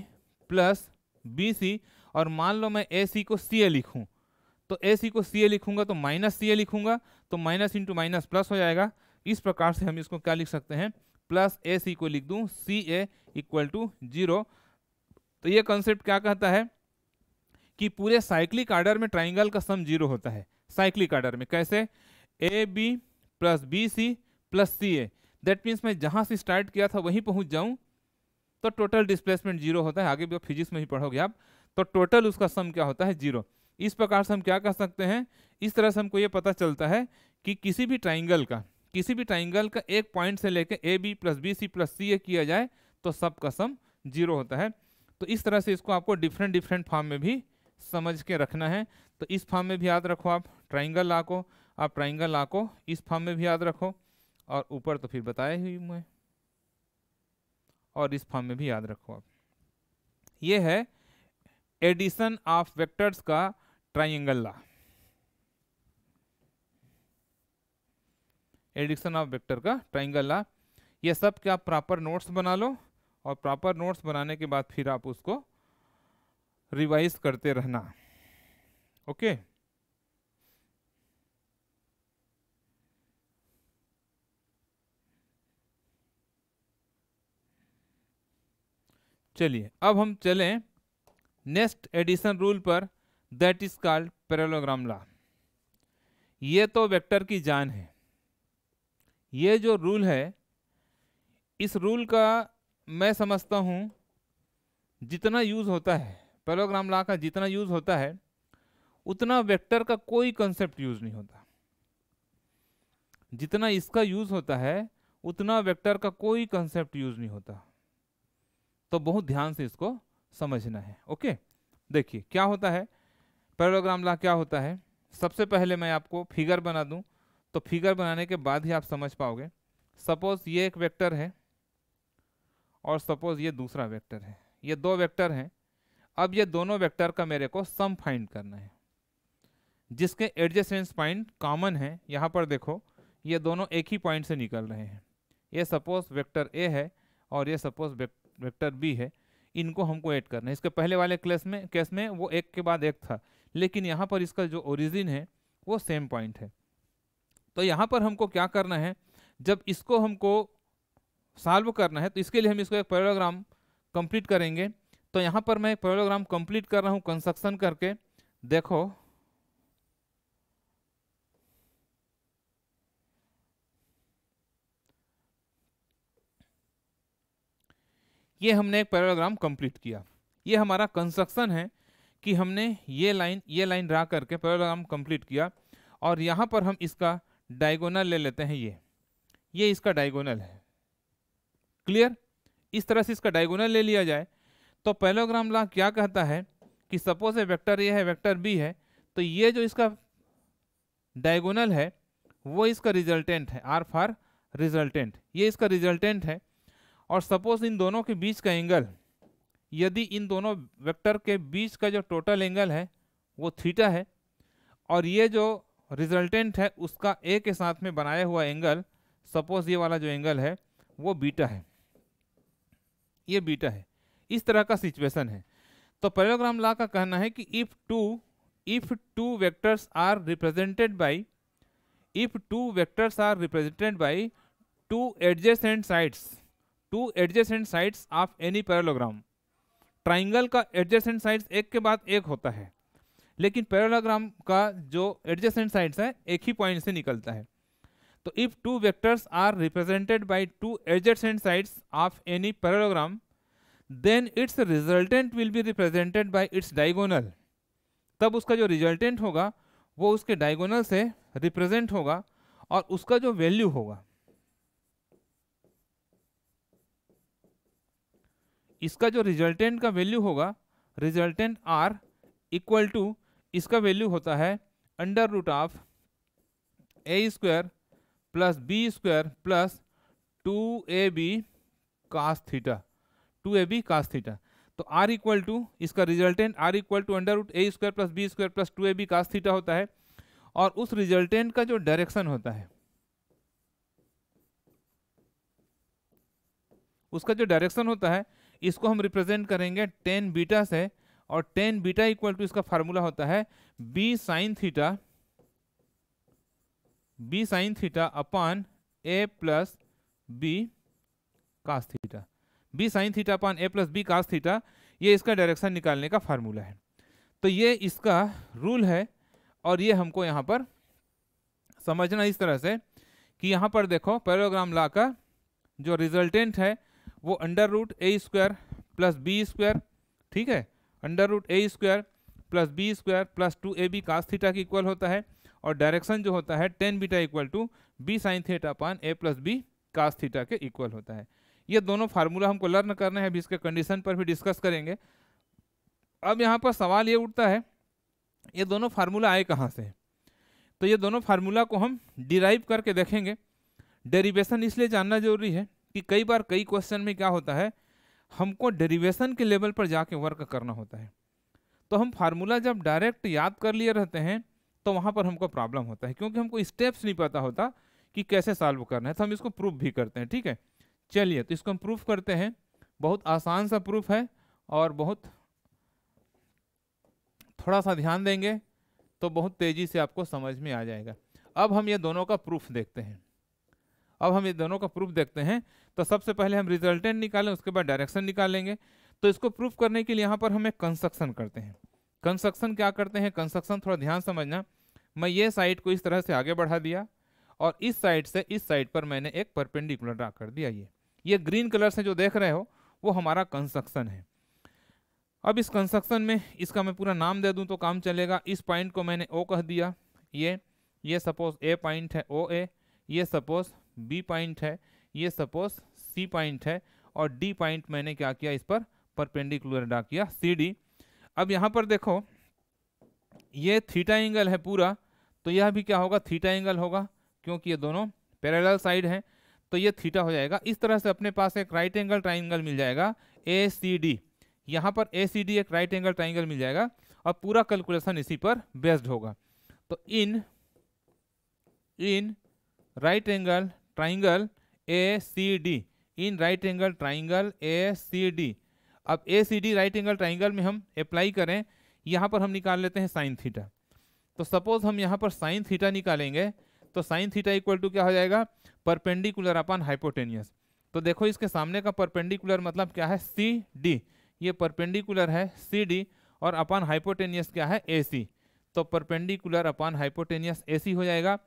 plus B C और मान लो मैं ए सी को सी ए लिखूँ तो ए सी को सी ए लिखूंगा तो माइनस सी ए लिखूंगा तो माइनस इंटू माइनस प्लस हो जाएगा इस प्रकार से हम इसको क्या लिख सकते हैं प्लस ए सी को लिख दूँ C A equal to zero तो ये कंसेप्ट क्या कहता है कि पूरे साइक्लिक आर्डर में ट्राइंगल का सम जीरो होता है साइक्लिक ऑर्डर में कैसे A B plus B C plus C A that means मैं जहाँ से स्टार्ट किया था वहीं पहुँच जाऊँ तो टोटल डिस्प्लेसमेंट जीरो होता है आगे भी फिजिक्स में ही पढ़ोगे आप तो टोटल उसका सम क्या होता है जीरो इस प्रकार से हम क्या कर सकते हैं इस तरह से हमको ये पता चलता है कि किसी भी ट्राइंगल का किसी भी ट्राइंगल का एक पॉइंट से लेकर A B plus B C plus C A किया जाए तो सब का सम जीरो होता है तो इस तरह से इसको आपको डिफरेंट डिफरेंट फॉर्म में भी समझ के रखना है तो इस फॉर्म में भी याद रखो आप ट्राइंगल ला को आप ट्राइंगल ला को इस फॉर्म में भी याद रखो और ऊपर तो फिर बताया ही मैं और इस फॉर्म में भी याद रखो आप ये है एडिशन ऑफ वेक्टर्स का triangle law addition of vector का ट्राइंगल ला ये सब के आप प्रॉपर नोट्स बना लो और प्रॉपर नोट्स बनाने के बाद फिर आप उसको रिवाइज करते रहना ओके okay. चलिए अब हम चलें नेक्स्ट एडिशन रूल पर that is called parallelogram law ये तो वेक्टर की जान है ये जो रूल है इस रूल का मैं समझता हूँ जितना यूज़ होता है पैरेलोग्राम लॉ का जितना यूज़ होता है उतना वेक्टर का कोई कंसेप्ट यूज नहीं होता जितना इसका यूज होता है उतना वेक्टर का कोई कंसेप्ट यूज नहीं होता तो बहुत ध्यान से इसको समझना है ओके देखिए क्या होता है पैरोग्राम ला क्या होता है सबसे पहले मैं आपको फिगर बना दूं तो फिगर बनाने के बाद ही आप समझ पाओगे सपोज ये एक वेक्टर है और सपोज ये दूसरा वेक्टर है ये दो वेक्टर हैं अब ये दोनों वेक्टर का मेरे को सम फाइंड करना है जिसके एडजेसेंस पॉइंट कॉमन है यहाँ पर देखो ये दोनों एक ही पॉइंट से निकल रहे हैं ये सपोज वेक्टर ए है और ये सपोज वेक्टर बी है इनको हमको ऐड करना है इसके पहले वाले क्लेस में केस में वो एक के बाद एक था लेकिन यहाँ पर इसका जो ओरिजिन है वो सेम पॉइंट है तो यहाँ पर हमको क्या करना है जब इसको हमको सॉल्व करना है तो इसके लिए हम इसको एक पैरोग्राम कंप्लीट करेंगे तो यहाँ पर मैं पैरोग्राम कंप्लीट कर रहा हूँ कंस्ट्रक्शन करके देखो ये हमने एक पैराग्राम कंप्लीट किया ये हमारा कंस्ट्रक्शन है कि हमने ये लाइन ये लाइन ड्रा करके पैराग्राम कंप्लीट किया और यहाँ पर हम इसका डायगोनल ले लेते हैं ये ये इसका डायगोनल है क्लियर इस तरह से इसका डायगोनल ले लिया जाए तो पैलोग्राम ला क्या कहता है कि सपोज ए वेक्टर ए है वेक्टर बी है तो ये जो इसका डायगोनल है वो इसका रिजल्टेंट है आर फार रिजल्टेंट ये इसका रिजल्टेंट है और सपोज इन दोनों के बीच का एंगल यदि इन दोनों वेक्टर के बीच का जो टोटल एंगल है वो थीटा है और ये जो रिजल्टेंट है उसका ए के साथ में बनाया हुआ एंगल सपोज ये वाला जो एंगल है वो बीटा है ये बीटा है इस तरह का सिचुएशन है तो पैरोग्राम ला का कहना है कि if two if two vectors are represented by if two vectors are represented by two adjacent sides two adjacent sides of any parallelogram triangle का एडजेसेंट साइड्स एक के बाद एक होता है लेकिन पैरेललोग्राम का जो एडजेसेंट साइड्स है एक ही पॉइंट से निकलता है तो if two vectors are represented by two adjacent sides of any parallelogram then its resultant will be represented by its diagonal तब उसका जो रिजल्टेंट होगा वो उसके डायगोनल से रिप्रेजेंट होगा और उसका जो वैल्यू होगा इसका जो रिजल्टेंट का वैल्यू होगा रिजल्टेंट आर इक्वल टू इसका वैल्यू होता है under root of A square plus B square plus two A B cos theta two A B cos theta तो आर इक्वल टू इसका resultant R equal to under root A square plus B square plus two A B cos theta होता है और उस resultant का जो direction होता है उसका जो डायरेक्शन होता है इसको हम रिप्रेजेंट करेंगे टेन बीटा से और टेन बीटा इक्वल टू इसका फार्मूला होता है B sine theta B sine theta upon ए plus B cos theta B sine theta upon ए प्लस बी कास थीटा ये इसका डायरेक्शन निकालने का फार्मूला है तो ये इसका रूल है और ये हमको यहाँ पर समझना इस तरह से कि यहाँ पर देखो पैरोग्राम लाकर जो रिजल्टेंट है वो under root A square plus B square ठीक है under root A square plus B square plus two A B cos theta के इक्वल होता है और डायरेक्शन जो होता है tan beta equal to B sine theta upon A plus B cos theta के इक्वल होता है ये दोनों फार्मूला हमको लर्न करने हैं अभी इसके कंडीशन पर भी डिस्कस करेंगे अब यहाँ पर सवाल ये उठता है ये दोनों फार्मूला आए कहाँ से तो ये दोनों फार्मूला को हम डिराइव करके देखेंगे डेरिवेशन इसलिए जानना जरूरी है क्योंकि कई बार कई क्वेश्चन में क्या होता है हमको डेरिवेशन के लेवल पर जाके वर्क करना होता है तो हम फार्मूला जब डायरेक्ट याद कर लिए रहते हैं तो वहाँ पर हमको प्रॉब्लम होता है क्योंकि हमको स्टेप्स नहीं पता होता कि कैसे सॉल्व करना है तो हम इसको प्रूफ भी करते हैं ठीक है चलिए तो इसको हम प्रूफ करते हैं बहुत आसान सा प्रूफ है और बहुत थोड़ा सा ध्यान देंगे तो बहुत तेज़ी से आपको समझ में आ जाएगा अब हम ये दोनों का प्रूफ देखते हैं अब हम ये दोनों का प्रूफ देखते हैं तो सबसे पहले हम रिजल्टेंट निकालें उसके बाद डायरेक्शन निकालेंगे तो इसको प्रूफ करने के लिए यहाँ पर हम एक कंस्ट्रक्शन करते हैं कंस्ट्रक्शन क्या करते हैं कंस्ट्रक्शन थोड़ा ध्यान समझना मैं ये साइड को इस तरह से आगे बढ़ा दिया और इस साइड से इस साइड पर मैंने एक परपेंडिकुलर ड्रा कर दिया ये ये ग्रीन कलर से जो देख रहे हो वो हमारा कंस्ट्रक्शन है अब इस कंस्ट्रक्शन में इसका मैं पूरा नाम दे दूं तो काम चलेगा इस पॉइंट को मैंने ओ कह दिया ये ये सपोज ए पॉइंट है ओ ए ये सपोज बी पॉइंट है ये सपोज सी पॉइंट है और डी पॉइंट मैंने क्या किया इस पर परपेंडिकुलर डा किया सी डी अब यहाँ पर देखो ये थीटा एंगल है पूरा तो यह भी क्या होगा थीटा एंगल होगा क्योंकि ये दोनों पैरेलल साइड हैं तो ये थीटा हो जाएगा इस तरह से अपने पास एक राइट एंगल ट्राइंगल मिल जाएगा ए सी डी यहाँ पर ए सी डी एक राइट एंगल ट्राइंगल मिल जाएगा और पूरा कैलकुलेशन इसी पर बेस्ड होगा तो in in right angle triangle A C D in right angle triangle A C D अब A C D right angle triangle में हम अप्लाई करें यहाँ पर हम निकाल लेते हैं साइन थीटा तो सपोज हम यहाँ पर साइन थीटा निकालेंगे तो साइन थीटा इक्वल टू क्या हो जाएगा परपेंडिकुलर अपन हाइपोटेनियस तो देखो इसके सामने का परपेंडिकुलर मतलब क्या है सी डी ये परपेंडिकुलर है सी डी और अपन हाइपोटेनियस क्या है ए सी तो परपेंडिकुलर अपन हाइपोटेनियस ए सी हो जाएगा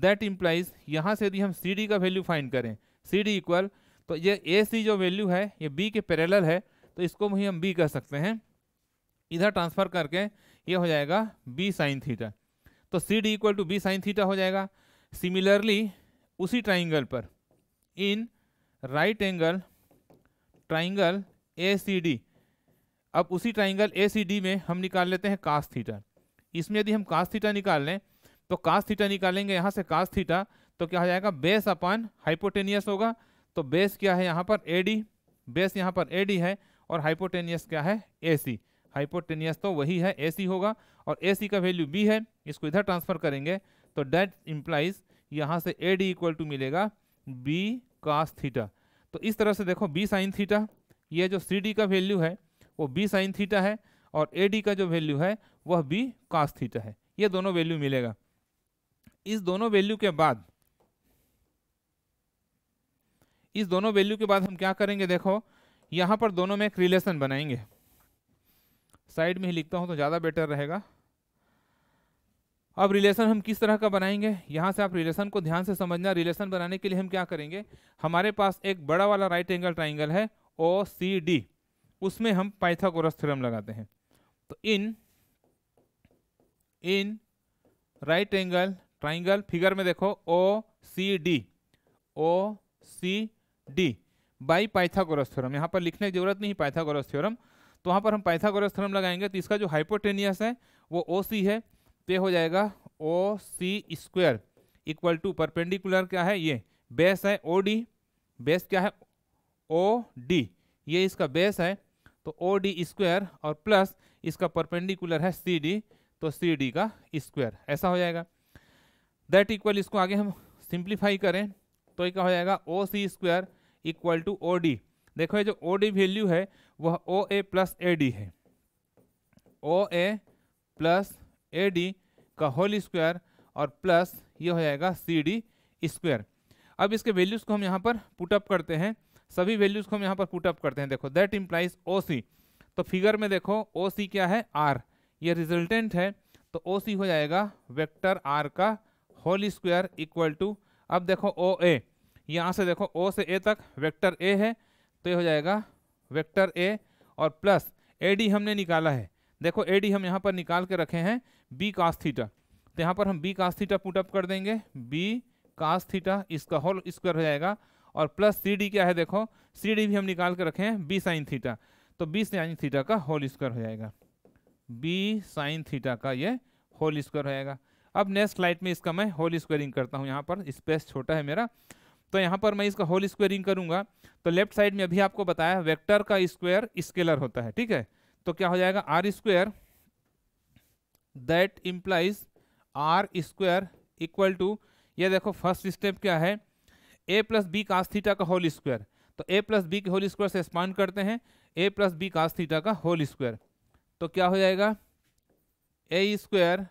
दैट इम्प्लाइज यहाँ से यदि हम सी डी का वैल्यू फाइंड करें सी डी इक्वल तो ये ए सी जो वैल्यू है ये बी के पैरेलल है तो इसको भी हम बी कह सकते हैं इधर ट्रांसफ़र करके ये हो जाएगा बी साइन थीटा तो C D equal to B sine theta हो जाएगा सिमिलरली उसी ट्राइंगल पर in right angle triangle A C D अब उसी ट्राइंगल ए सी डी में हम निकाल लेते हैं कास्ट थीटा इसमें यदि हम कास्ट थीटा निकाल लें तो कास थीटा निकालेंगे यहाँ से कास थीटा तो क्या हो जाएगा बेस अपान हाइपोटेनियस होगा तो बेस क्या है यहाँ पर ए बेस यहाँ पर ए है और हाइपोटेनियस क्या है ए हाइपोटेनियस तो वही है ए होगा और ए का वैल्यू बी है इसको इधर ट्रांसफर करेंगे तो डेट इम्प्लाइज यहाँ से ए डी इक्वल टू मिलेगा बी कास थीटा तो इस तरह से देखो बी साइन थीटा ये जो सी डी का वैल्यू है वो बी साइन थीटा है और ए डी का जो वैल्यू है वह बी कास थीटा है ये दोनों वैल्यू मिलेगा इस दोनों वैल्यू के बाद इस दोनों वैल्यू के बाद हम क्या करेंगे देखो यहां पर दोनों में एक रिलेशन बनाएंगे साइड में ही लिखता हूं तो ज़्यादा बेटर रहेगा अब रिलेशन हम किस तरह का बनाएंगे यहां से आप रिलेशन को ध्यान से समझना रिलेशन बनाने के लिए हम क्या करेंगे हमारे पास एक बड़ा वाला राइट एंगल ट्राइंगल है ओ सी डी उसमें हम पाइथागोरस थ्योरम लगाते हैं तो in in right angle triangle figure में देखो O C D O C D by Pythagoras theorem यहाँ पर लिखने की जरूरत नहीं पाइथागोरस थ्योरम तो वहाँ पर हम पाइथागोरस थ्योरम लगाएंगे तो इसका जो हाइपोटेनियस है वो ओ सी है तो हो जाएगा O C square equal to perpendicular क्या है ये बेस है ओ डी बेस क्या है ओ डी ये इसका बेस है तो ओ डी स्क्वायर और प्लस इसका परपेंडिकुलर है सी डी तो सी डी का स्क्वायर ऐसा हो जाएगा दैट इक्वल इसको आगे हम सिंप्लीफाई करें तो ये क्या हो जाएगा O C square equal to O D देखो ये जो ओ डी वैल्यू है वह ओ ए प्लस ए डी है O A plus A D का होल स्क्वायर और प्लस ये हो जाएगा सी डी स्क्वायर अब इसके वैल्यूज़ को हम यहाँ पर पुटअप करते हैं सभी वैल्यूज़ को हम यहाँ पर पुटअप करते हैं देखो दैट इम्प्लाइज ओ सी तो फिगर में देखो ओ सी क्या है आर ये रिजल्टेंट है तो ओ सी हो जाएगा वेक्टर आर का होल स्क्वायर इक्वल टू अब देखो ओ ए यहाँ से देखो ओ से ए तक वेक्टर ए है तो ये हो जाएगा वेक्टर ए और प्लस ए डी हमने निकाला है देखो ए डी हम यहाँ पर निकाल के रखे हैं बी कास थीटा तो यहाँ पर हम बी कास थीटा पुटअप कर देंगे बी कास थीटा इसका होल स्क्वायर हो जाएगा और प्लस सी डी क्या है देखो सी डी भी हम निकाल के रखे हैं बी साइन थीटा तो बी साइन थीटा का होल स्क्वायर हो जाएगा बी साइन थीटा का ये होल स्क्वायर हो जाएगा अब नेक्स्ट लाइट में इसका मैं होल स्क्वायरिंग करता हूँ यहाँ पर स्पेस छोटा है मेरा तो यहाँ पर मैं इसका होल स्क्वायरिंग करूँगा तो लेफ्ट साइड में अभी आपको बताया वेक्टर का स्क्वायर स्केलर होता है ठीक है तो क्या हो जाएगा R square that implies R square equal to ये देखो फर्स्ट स्टेप क्या है ए प्लस बी कास थीटा का होल स्क्वायर तो ए प्लस बी के होल स्क्वायर से एक्सपांड करते हैं ए प्लस बी कास थीटा का होल स्क्वायर तो क्या हो जाएगा A square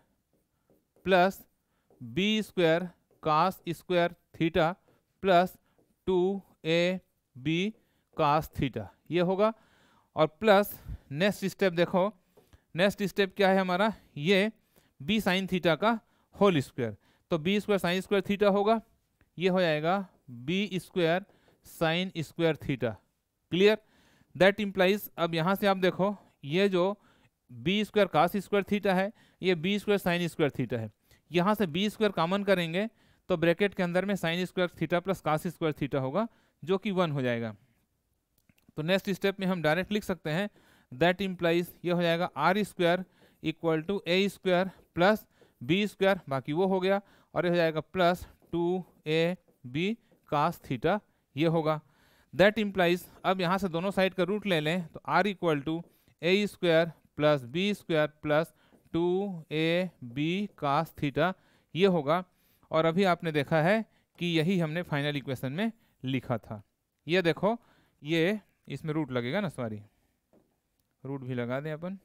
plus B square cos square theta plus two A B cos theta ये होगा और प्लस नेक्स्ट स्टेप देखो नेक्स्ट स्टेप क्या है हमारा ये बी साइन थीटा का होल स्क्वायर तो B square sine square theta होगा ये हो जाएगा B square sine square theta clear that implies अब यहाँ से आप देखो ये जो B square cos square theta है ये B square sine square theta है यहाँ से बी स्क्वायर कॉमन करेंगे तो ब्रैकेट के अंदर में sine square theta plus cos square theta होगा जो कि वन हो जाएगा तो नेक्स्ट स्टेप में हम डायरेक्ट लिख सकते हैं दैट इम्प्लाइज ये हो जाएगा R square equal to A square plus B square बाकी वो हो गया और ये हो जाएगा प्लस टू ए बी कास थीटा ये होगा दैट इम्प्लाइज अब यहाँ से दोनों साइड का रूट ले लें तो R equal to A square plus B square plus two A B cos theta ये होगा और अभी आपने देखा है कि यही हमने फाइनल इक्वेशन में लिखा था ये देखो ये इसमें रूट लगेगा ना सॉरी रूट भी लगा दें अपन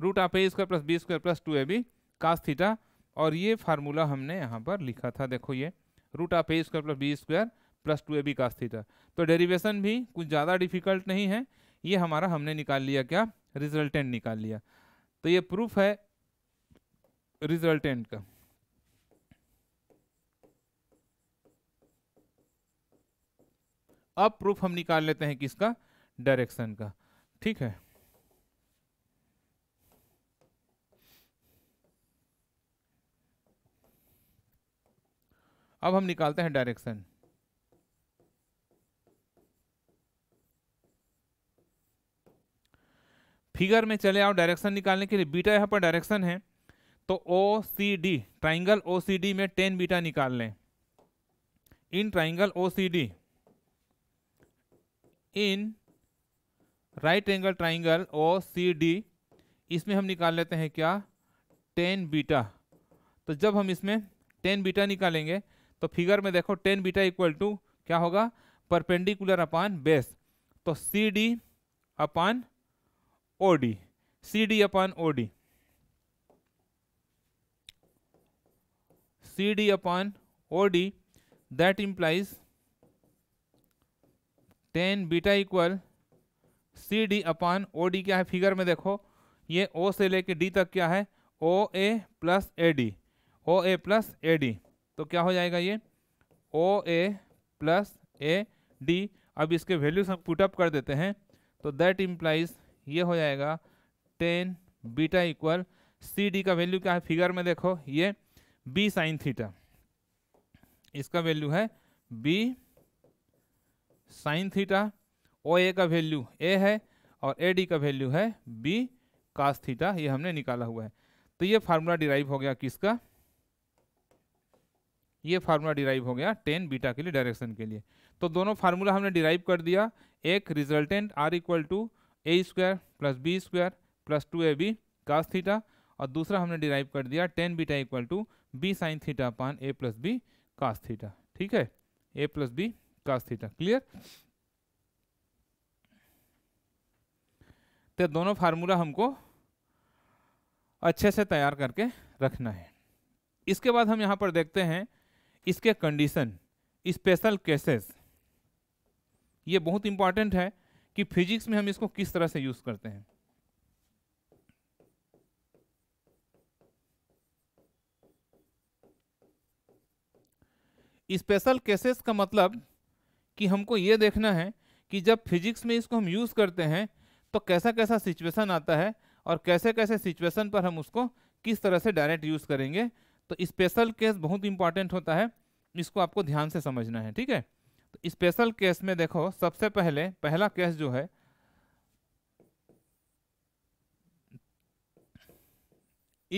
रूट आप A square plus B square plus two A B cos theta और ये फार्मूला हमने यहाँ पर लिखा था देखो ये root of A square plus B square plus two A B cos theta तो डेरिवेशन भी कुछ ज़्यादा डिफिकल्ट नहीं है ये हमारा हमने निकाल लिया क्या रिजल्टेंट निकाल लिया तो ये प्रूफ है रिजल्टेंट का अब प्रूफ हम निकाल लेते हैं किसका डायरेक्शन का ठीक है अब हम निकालते हैं डायरेक्शन फिगर में चले आओ डायरेक्शन निकालने के लिए बीटा यहाँ पर डायरेक्शन है तो O C D triangle O C D में टेन बीटा निकाल लें in triangle O C D in right angle triangle O C D इसमें हम निकाल लेते हैं क्या टेन बीटा तो जब हम इसमें टेन बीटा निकालेंगे तो फिगर में देखो टेन बीटा इक्वल टू क्या होगा परपेंडिकुलर अपान बेस तो C D upon O D C D upon O D C D upon O D that implies tan beta equal C D upon O D क्या है figure में देखो ये ओ से लेके डी तक क्या है O A plus A D O A plus A D तो क्या हो जाएगा ये ओ ए प्लस ए डी अब इसके वैल्यूज हम पुटअप कर देते हैं तो दैट इम्प्लाइज ये हो जाएगा tan beta equal C D का वैल्यू क्या है फिगर में देखो ये बी साइन थीटा इसका वैल्यू है B sine theta O A का वैल्यू ए है और ए डी का वैल्यू है बी कास थीटा ये हमने निकाला हुआ है तो ये फार्मूला डिराइव हो गया किसका ये फार्मूला डिराइव हो गया टेन बीटा के लिए डायरेक्शन के लिए तो दोनों फार्मूला हमने डिराइव कर दिया एक resultant R equal to A square plus B square plus two A B cos theta और दूसरा हमने डिराइव कर दिया tan beta equal to B sine theta upon A plus B cos theta ठीक है ए plus B cos theta clear तो दोनों formula हमको अच्छे से तैयार करके रखना है इसके बाद हम यहाँ पर देखते हैं इसके कंडीशन स्पेशल केसेस ये बहुत इंपॉर्टेंट है कि फिजिक्स में हम इसको किस तरह से यूज करते हैं स्पेशल केसेस का मतलब कि हमको ये देखना है कि जब फिजिक्स में इसको हम यूज़ करते हैं तो कैसा कैसा सिचुएशन आता है और कैसे कैसे सिचुएशन पर हम उसको किस तरह से डायरेक्ट यूज़ करेंगे तो स्पेशल केस बहुत इंपॉर्टेंट होता है इसको आपको ध्यान से समझना है ठीक है तो स्पेशल केस में देखो सबसे पहले पहला केस जो है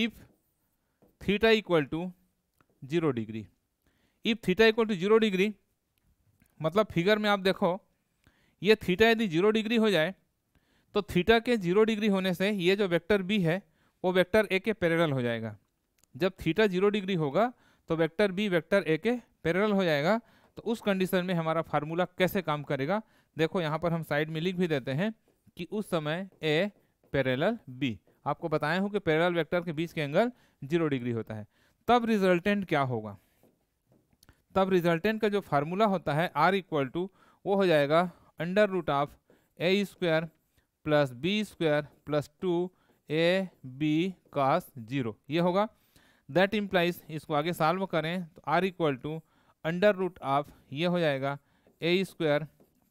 if theta equal to zero degree if theta equal to zero degree मतलब फिगर में आप देखो ये थीटा यदि जीरो डिग्री हो जाए तो थीटा के जीरो डिग्री होने से ये जो वेक्टर बी है वो वेक्टर ए के पैरेलल हो जाएगा जब थीटा जीरो डिग्री होगा तो वेक्टर बी वेक्टर ए के पैरेलल हो जाएगा तो उस कंडीशन में हमारा फार्मूला कैसे काम करेगा देखो यहाँ पर हम साइड में लिख भी देते हैं कि उस समय ए पैरेलल बी आपको बताया हूँ कि पैरेलल वेक्टर के बीच के एंगल जीरो डिग्री होता है तब रिजल्टेंट क्या होगा तब रिजल्टेंट का जो फार्मूला होता है आर इक्वल टू वो हो जाएगा under root of A square plus B square plus two A B cos zero ये होगा दैट इम्प्लाइज इसको आगे सॉल्व करें तो R equal to under root of ये हो जाएगा A square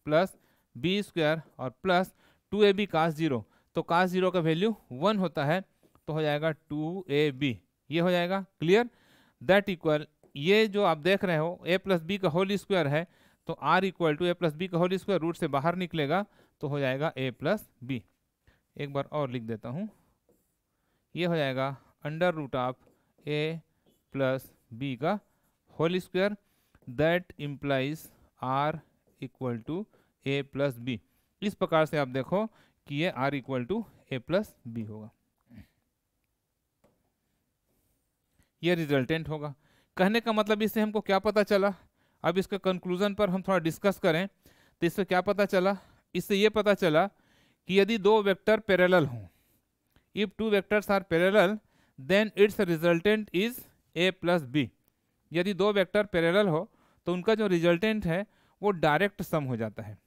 plus B square और प्लस टू ए बी कास जीरो तो कास जीरो का वैल्यू वन होता है तो हो जाएगा टू ए बी ये हो जाएगा क्लियर दैट इक्वल ये जो आप देख रहे हो ए प्लस बी का होल स्क्वायर है तो R equal to A plus B का होल स्क्वायर रूट से बाहर निकलेगा तो हो जाएगा ए प्लस बी एक बार और लिख देता हूँ ये हो जाएगा under root of A plus B का whole square that implies R equal to A plus B इस प्रकार से आप देखो कि ये R equal to A plus B होगा ये रिजल्टेंट होगा कहने का मतलब इससे हमको क्या पता चला अब इसके कंक्लूजन पर हम थोड़ा डिस्कस करें तो इससे क्या पता चला इससे ये पता चला कि यदि दो वेक्टर पैरेलल हों if two vectors are parallel then its resultant is A plus B यदि दो वेक्टर पैरेलल हो तो उनका जो रिजल्टेंट है वो डायरेक्ट सम हो जाता है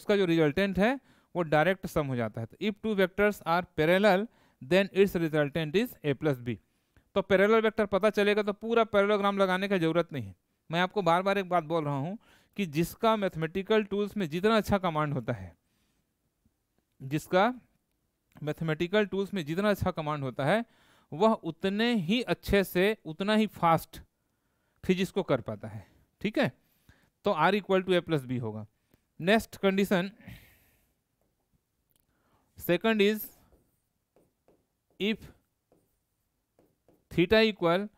उसका जो रिजल्टेंट है वो डायरेक्ट सम हो जाता है तो if two vectors are parallel then its resultant is A plus B तो पैरेलल वेक्टर पता चलेगा तो पूरा पैरेलोग्राम लगाने की जरूरत नहीं है मैं आपको बार बार एक बात बोल रहा हूँ कि जिसका मैथमेटिकल टूल्स में जितना अच्छा कमांड होता है जिसका मैथमेटिकल टूल्स में जितना अच्छा कमांड होता है वह उतने ही अच्छे से उतना ही फास्ट फिजिक्स को कर पाता है ठीक है तो R equal to A plus B होगा next condition second is if theta equal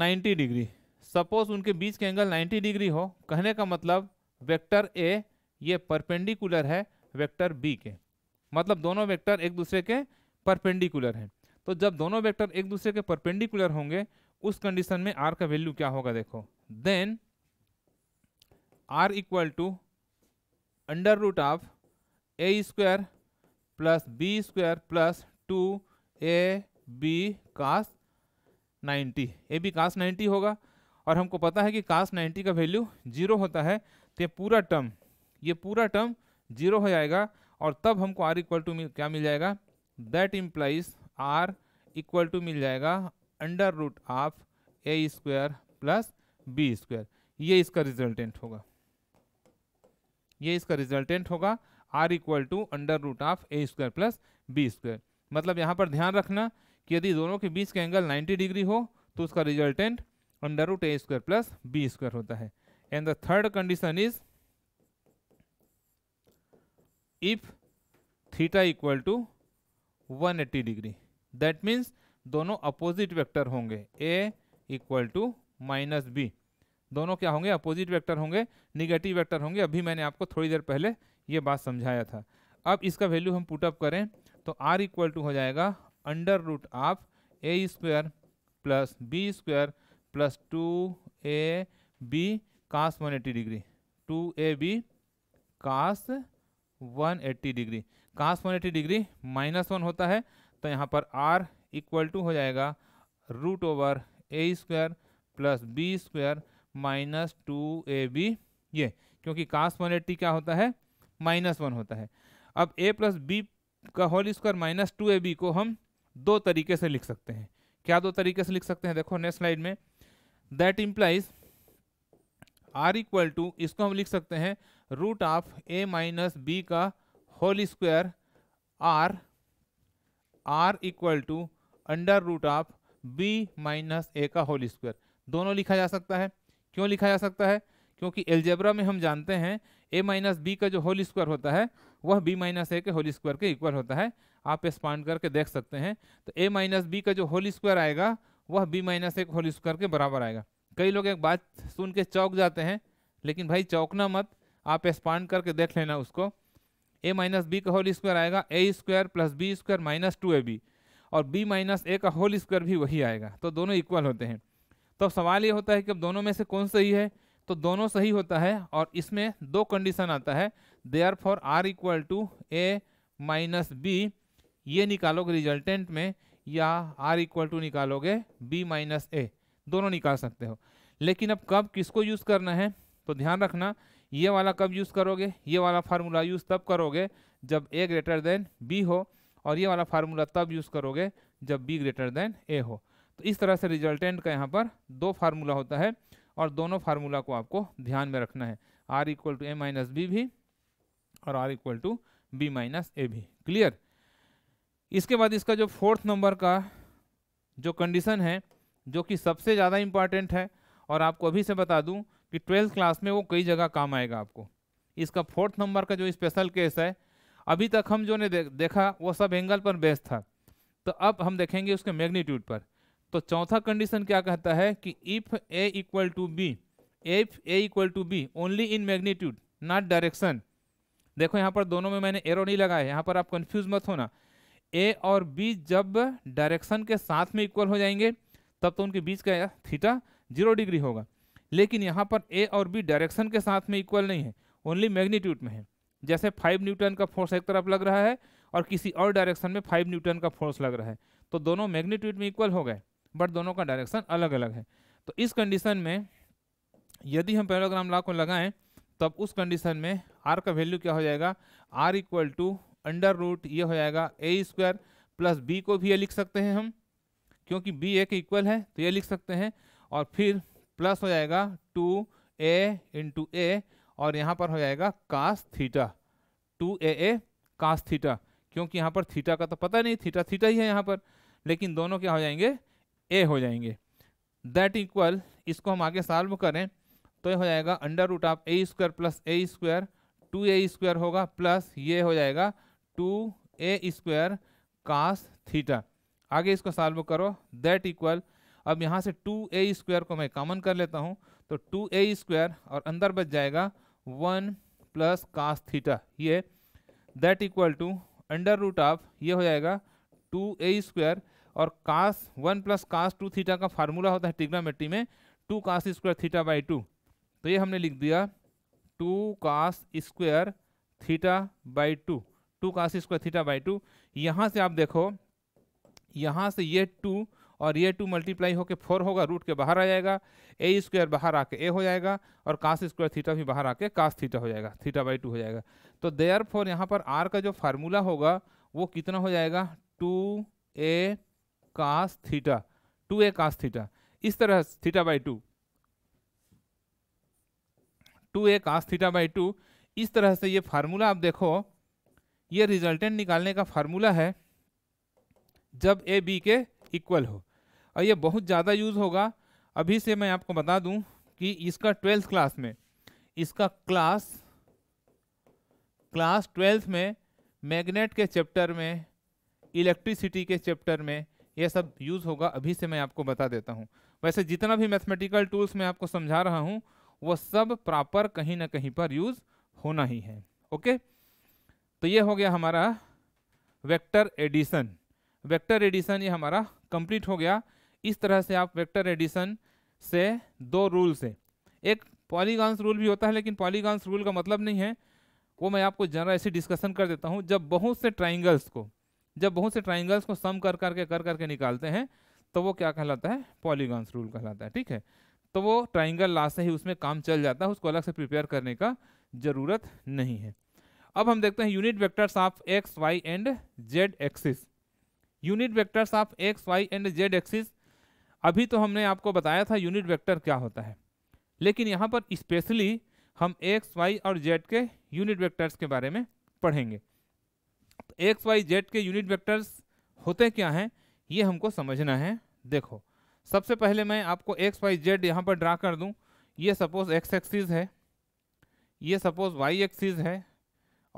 90 degree suppose उनके बीच के एंगल 90 डिग्री हो कहने का मतलब वेक्टर ए ये परपेंडिकुलर है वेक्टर बी के मतलब दोनों वेक्टर एक दूसरे के परपेंडिकुलर हैं तो जब दोनों वेक्टर एक दूसरे के परपेंडिकुलर होंगे उस कंडीशन में आर का वैल्यू क्या होगा देखो then R equal to under root of A square plus B square plus two A B cos ninety A B cos ninety होगा और हमको पता है कि कास नाइन्टी का वैल्यू जीरो होता है तो पूरा टर्म ये पूरा टर्म जीरो हो जाएगा और तब हमको आर इक्वल टू क्या मिल जाएगा that implies R equal to मिल जाएगा under root of A square plus B square ये इसका रिजल्टेंट होगा ये इसका रिजल्टेंट होगा R equal to under root of A square plus B square मतलब यहाँ पर ध्यान रखना कि यदि दोनों के बीच का एंगल 90 डिग्री हो तो उसका resultant under root A square plus B square होता है and the third condition is if theta equal to 180 degree that means दोनों अपोजिट वेक्टर होंगे A equal to minus B दोनों क्या होंगे अपोजिट वेक्टर होंगे निगेटिव वेक्टर होंगे अभी मैंने आपको थोड़ी देर पहले ये बात समझाया था अब इसका वैल्यू हम पुटअप करें तो आर इक्वल टू हो जाएगा under root of A square plus B square plus two A B cos one eighty degree two A B cos one eighty degree cos one eighty degree minus one होता है तो यहाँ पर are equal to हो जाएगा root over A square plus B square minus two A B ये क्योंकि कास one eighty क्या होता है माइनस वन होता है अब ए प्लस बी का होल स्क्वायर माइनस टू ए बी को हम दो तरीके से लिख सकते हैं क्या दो तरीके से लिख सकते हैं देखो नेक्स्ट स्लाइड में that implies R equal to इसको हम लिख सकते हैं root of A minus B का whole square R R equal to under root of B minus A का होल स्क्वायर दोनों लिखा जा सकता है क्यों लिखा जा सकता है क्योंकि एल्जेब्रा में हम जानते हैं ए माइनस बी का जो होल स्क्वायर होता है वह बी माइनस ए के होल स्क्वायर के इक्वल होता है आप एक्सपांड करके देख सकते हैं तो ए माइनस बी का जो होल स्क्वायर आएगा वह बी माइनस ए के होल स्क्वायर के बराबर आएगा कई लोग एक बात सुन के चौक जाते हैं लेकिन भाई चौकना मत आप एक्सपांड करके देख लेना उसको ए माइनस बी का होल स्क्वायर आएगा A square plus B square minus two A B और बी माइनस ए का होल स्क्वायर भी वही आएगा तो दोनों इक्वल होते हैं तो अब सवाल ये होता है कि अब दोनों में से कौन सही है तो दोनों सही होता है और इसमें दो कंडीशन आता है they are for R equal to A minus B ये निकालोगे रिजल्टेंट में या आर इक्वल टू निकालोगे बी माइनस ए दोनों निकाल सकते हो लेकिन अब कब किसको यूज़ करना है तो ध्यान रखना ये वाला कब यूज़ करोगे ये वाला फार्मूला यूज़ तब करोगे जब ए ग्रेटर देन बी हो और ये वाला फार्मूला तब यूज़ करोगे जब बी ग्रेटर देन ए हो तो इस तरह से रिजल्टेंट का यहाँ पर दो फार्मूला होता है और दोनों फार्मूला को आपको ध्यान में रखना है R equal to A minus B भी और R equal to B minus A भी क्लियर इसके बाद इसका जो फोर्थ नंबर का जो कंडीशन है जो कि सबसे ज़्यादा इम्पॉर्टेंट है और आपको अभी से बता दूँ कि ट्वेल्थ क्लास में वो कई जगह काम आएगा आपको इसका फोर्थ नंबर का जो स्पेशल केस है अभी तक हम जो ने देखा वो सब एंगल पर बेस्ट था तो अब हम देखेंगे उसके मैग्नीट्यूड पर तो चौथा कंडीशन क्या कहता है कि if A equal to B if A equal to B only in magnitude not direction देखो यहाँ पर दोनों में मैंने एरो नहीं लगाया यहाँ पर आप कंफ्यूज मत होना ए और बी जब डायरेक्शन के साथ में इक्वल हो जाएंगे तब तो उनके बीच का थीटा जीरो डिग्री होगा लेकिन यहाँ पर ए और बी डायरेक्शन के साथ में इक्वल नहीं है ओनली मैग्नीट्यूड में है जैसे फाइव न्यूटन का फोर्स एक तरफ लग रहा है और किसी और डायरेक्शन में फाइव न्यूटन का फोर्स लग रहा है तो दोनों मैग्नीट्यूड में इक्वल हो गए बट दोनों का डायरेक्शन अलग अलग है तो इस कंडीशन में यदि हम पैरोग्राम लॉ को लगाएं तब उस कंडीशन में आर का वैल्यू क्या हो जाएगा R equal to under root ये हो जाएगा ए स्क्वायर प्लस बी को भी ये लिख सकते हैं हम क्योंकि बी ए के इक्वल है तो ये लिख सकते हैं और फिर प्लस हो जाएगा टू ए इंटू ए और यहाँ पर हो जाएगा cos theta two A A cos theta क्योंकि यहाँ पर थीटा का तो पता नहीं थीटा थीटा ही है यहाँ पर लेकिन दोनों क्या हो जाएंगे ए हो जाएंगे दैट इक्वल इसको हम आगे सॉल्व करें तो ये हो जाएगा under root of A square plus A square two A square होगा प्लस ये हो जाएगा टू ए स्क्वायर कास थीटा आगे इसको सॉल्व करो दैट इक्वल अब यहाँ से टू ए स्क्वायर को मैं कॉमन कर लेता हूँ तो टू ए स्क्वायर और अंदर बच जाएगा वन प्लस कास थीटा ये that equal to under root of ये हो जाएगा टू ए स्क्वायर और cos one plus cos two theta का फार्मूला होता है टिग्नामेट्री में two cos square theta by two तो ये हमने लिख दिया two cos square theta by two two cos square theta by two यहाँ से आप देखो यहाँ से ये टू और ये टू मल्टीप्लाई होकर फोर होगा रूट के बाहर आ जाएगा ए स्क्वायर बाहर आके ए हो जाएगा और कास स्क्वायर थीटा भी बाहर आके कास थीटा हो जाएगा थीटा बाई टू हो जाएगा तो देयर फोर यहाँ पर आर का जो फार्मूला होगा वो कितना हो जाएगा two A cos theta two A cos theta इस तरह theta by two two A cos theta by two इस तरह से ये फार्मूला आप देखो ये रिजल्टेंट निकालने का फार्मूला है जब ए बी के इक्वल हो और ये बहुत ज़्यादा यूज़ होगा अभी से मैं आपको बता दूं कि इसका ट्वेल्थ क्लास में इसका क्लास क्लास ट्वेल्थ में मैग्नेट के चैप्टर में इलेक्ट्रिसिटी के चैप्टर में यह सब यूज़ होगा अभी से मैं आपको बता देता हूँ वैसे जितना भी मैथमेटिकल टूल्स मैं आपको समझा रहा हूँ वो सब प्रॉपर कहीं ना कहीं पर यूज़ होना ही है ओके तो ये हो गया हमारा वेक्टर एडिशन वेक्टर एडिशन ये हमारा कंप्लीट हो गया इस तरह से आप वेक्टर एडिशन से दो रूल से एक पॉलीगॉन्स रूल भी होता है लेकिन पॉलीगॉन्स रूल का मतलब नहीं है वो मैं आपको जनरल ऐसे डिस्कशन कर देता हूँ जब बहुत से ट्राइंगल्स को जब बहुत से ट्राइंगल्स को सम कर करके कर करके निकालते हैं तो वो क्या कहलाता है पॉलीगॉन्स रूल कहलाता है ठीक है तो वो ट्राइंगल लास्ट से ही उसमें काम चल जाता है उसको अलग से प्रिपेयर करने का ज़रूरत नहीं है अब हम देखते हैं unit vectors of X Y and Z axis unit vectors of X Y and Z axis अभी तो हमने आपको बताया था यूनिट वेक्टर क्या होता है लेकिन यहाँ पर स्पेशली हम एक्स वाई और जेड के यूनिट वेक्टर्स के बारे में पढ़ेंगे तो एक्स वाई जेड के यूनिट वेक्टर्स होते क्या हैं ये हमको समझना है देखो सबसे पहले मैं आपको एक्स वाई जेड यहाँ पर ड्रा कर दूँ ये सपोज एक्स एक्सिस है ये सपोज वाई एक्सिस है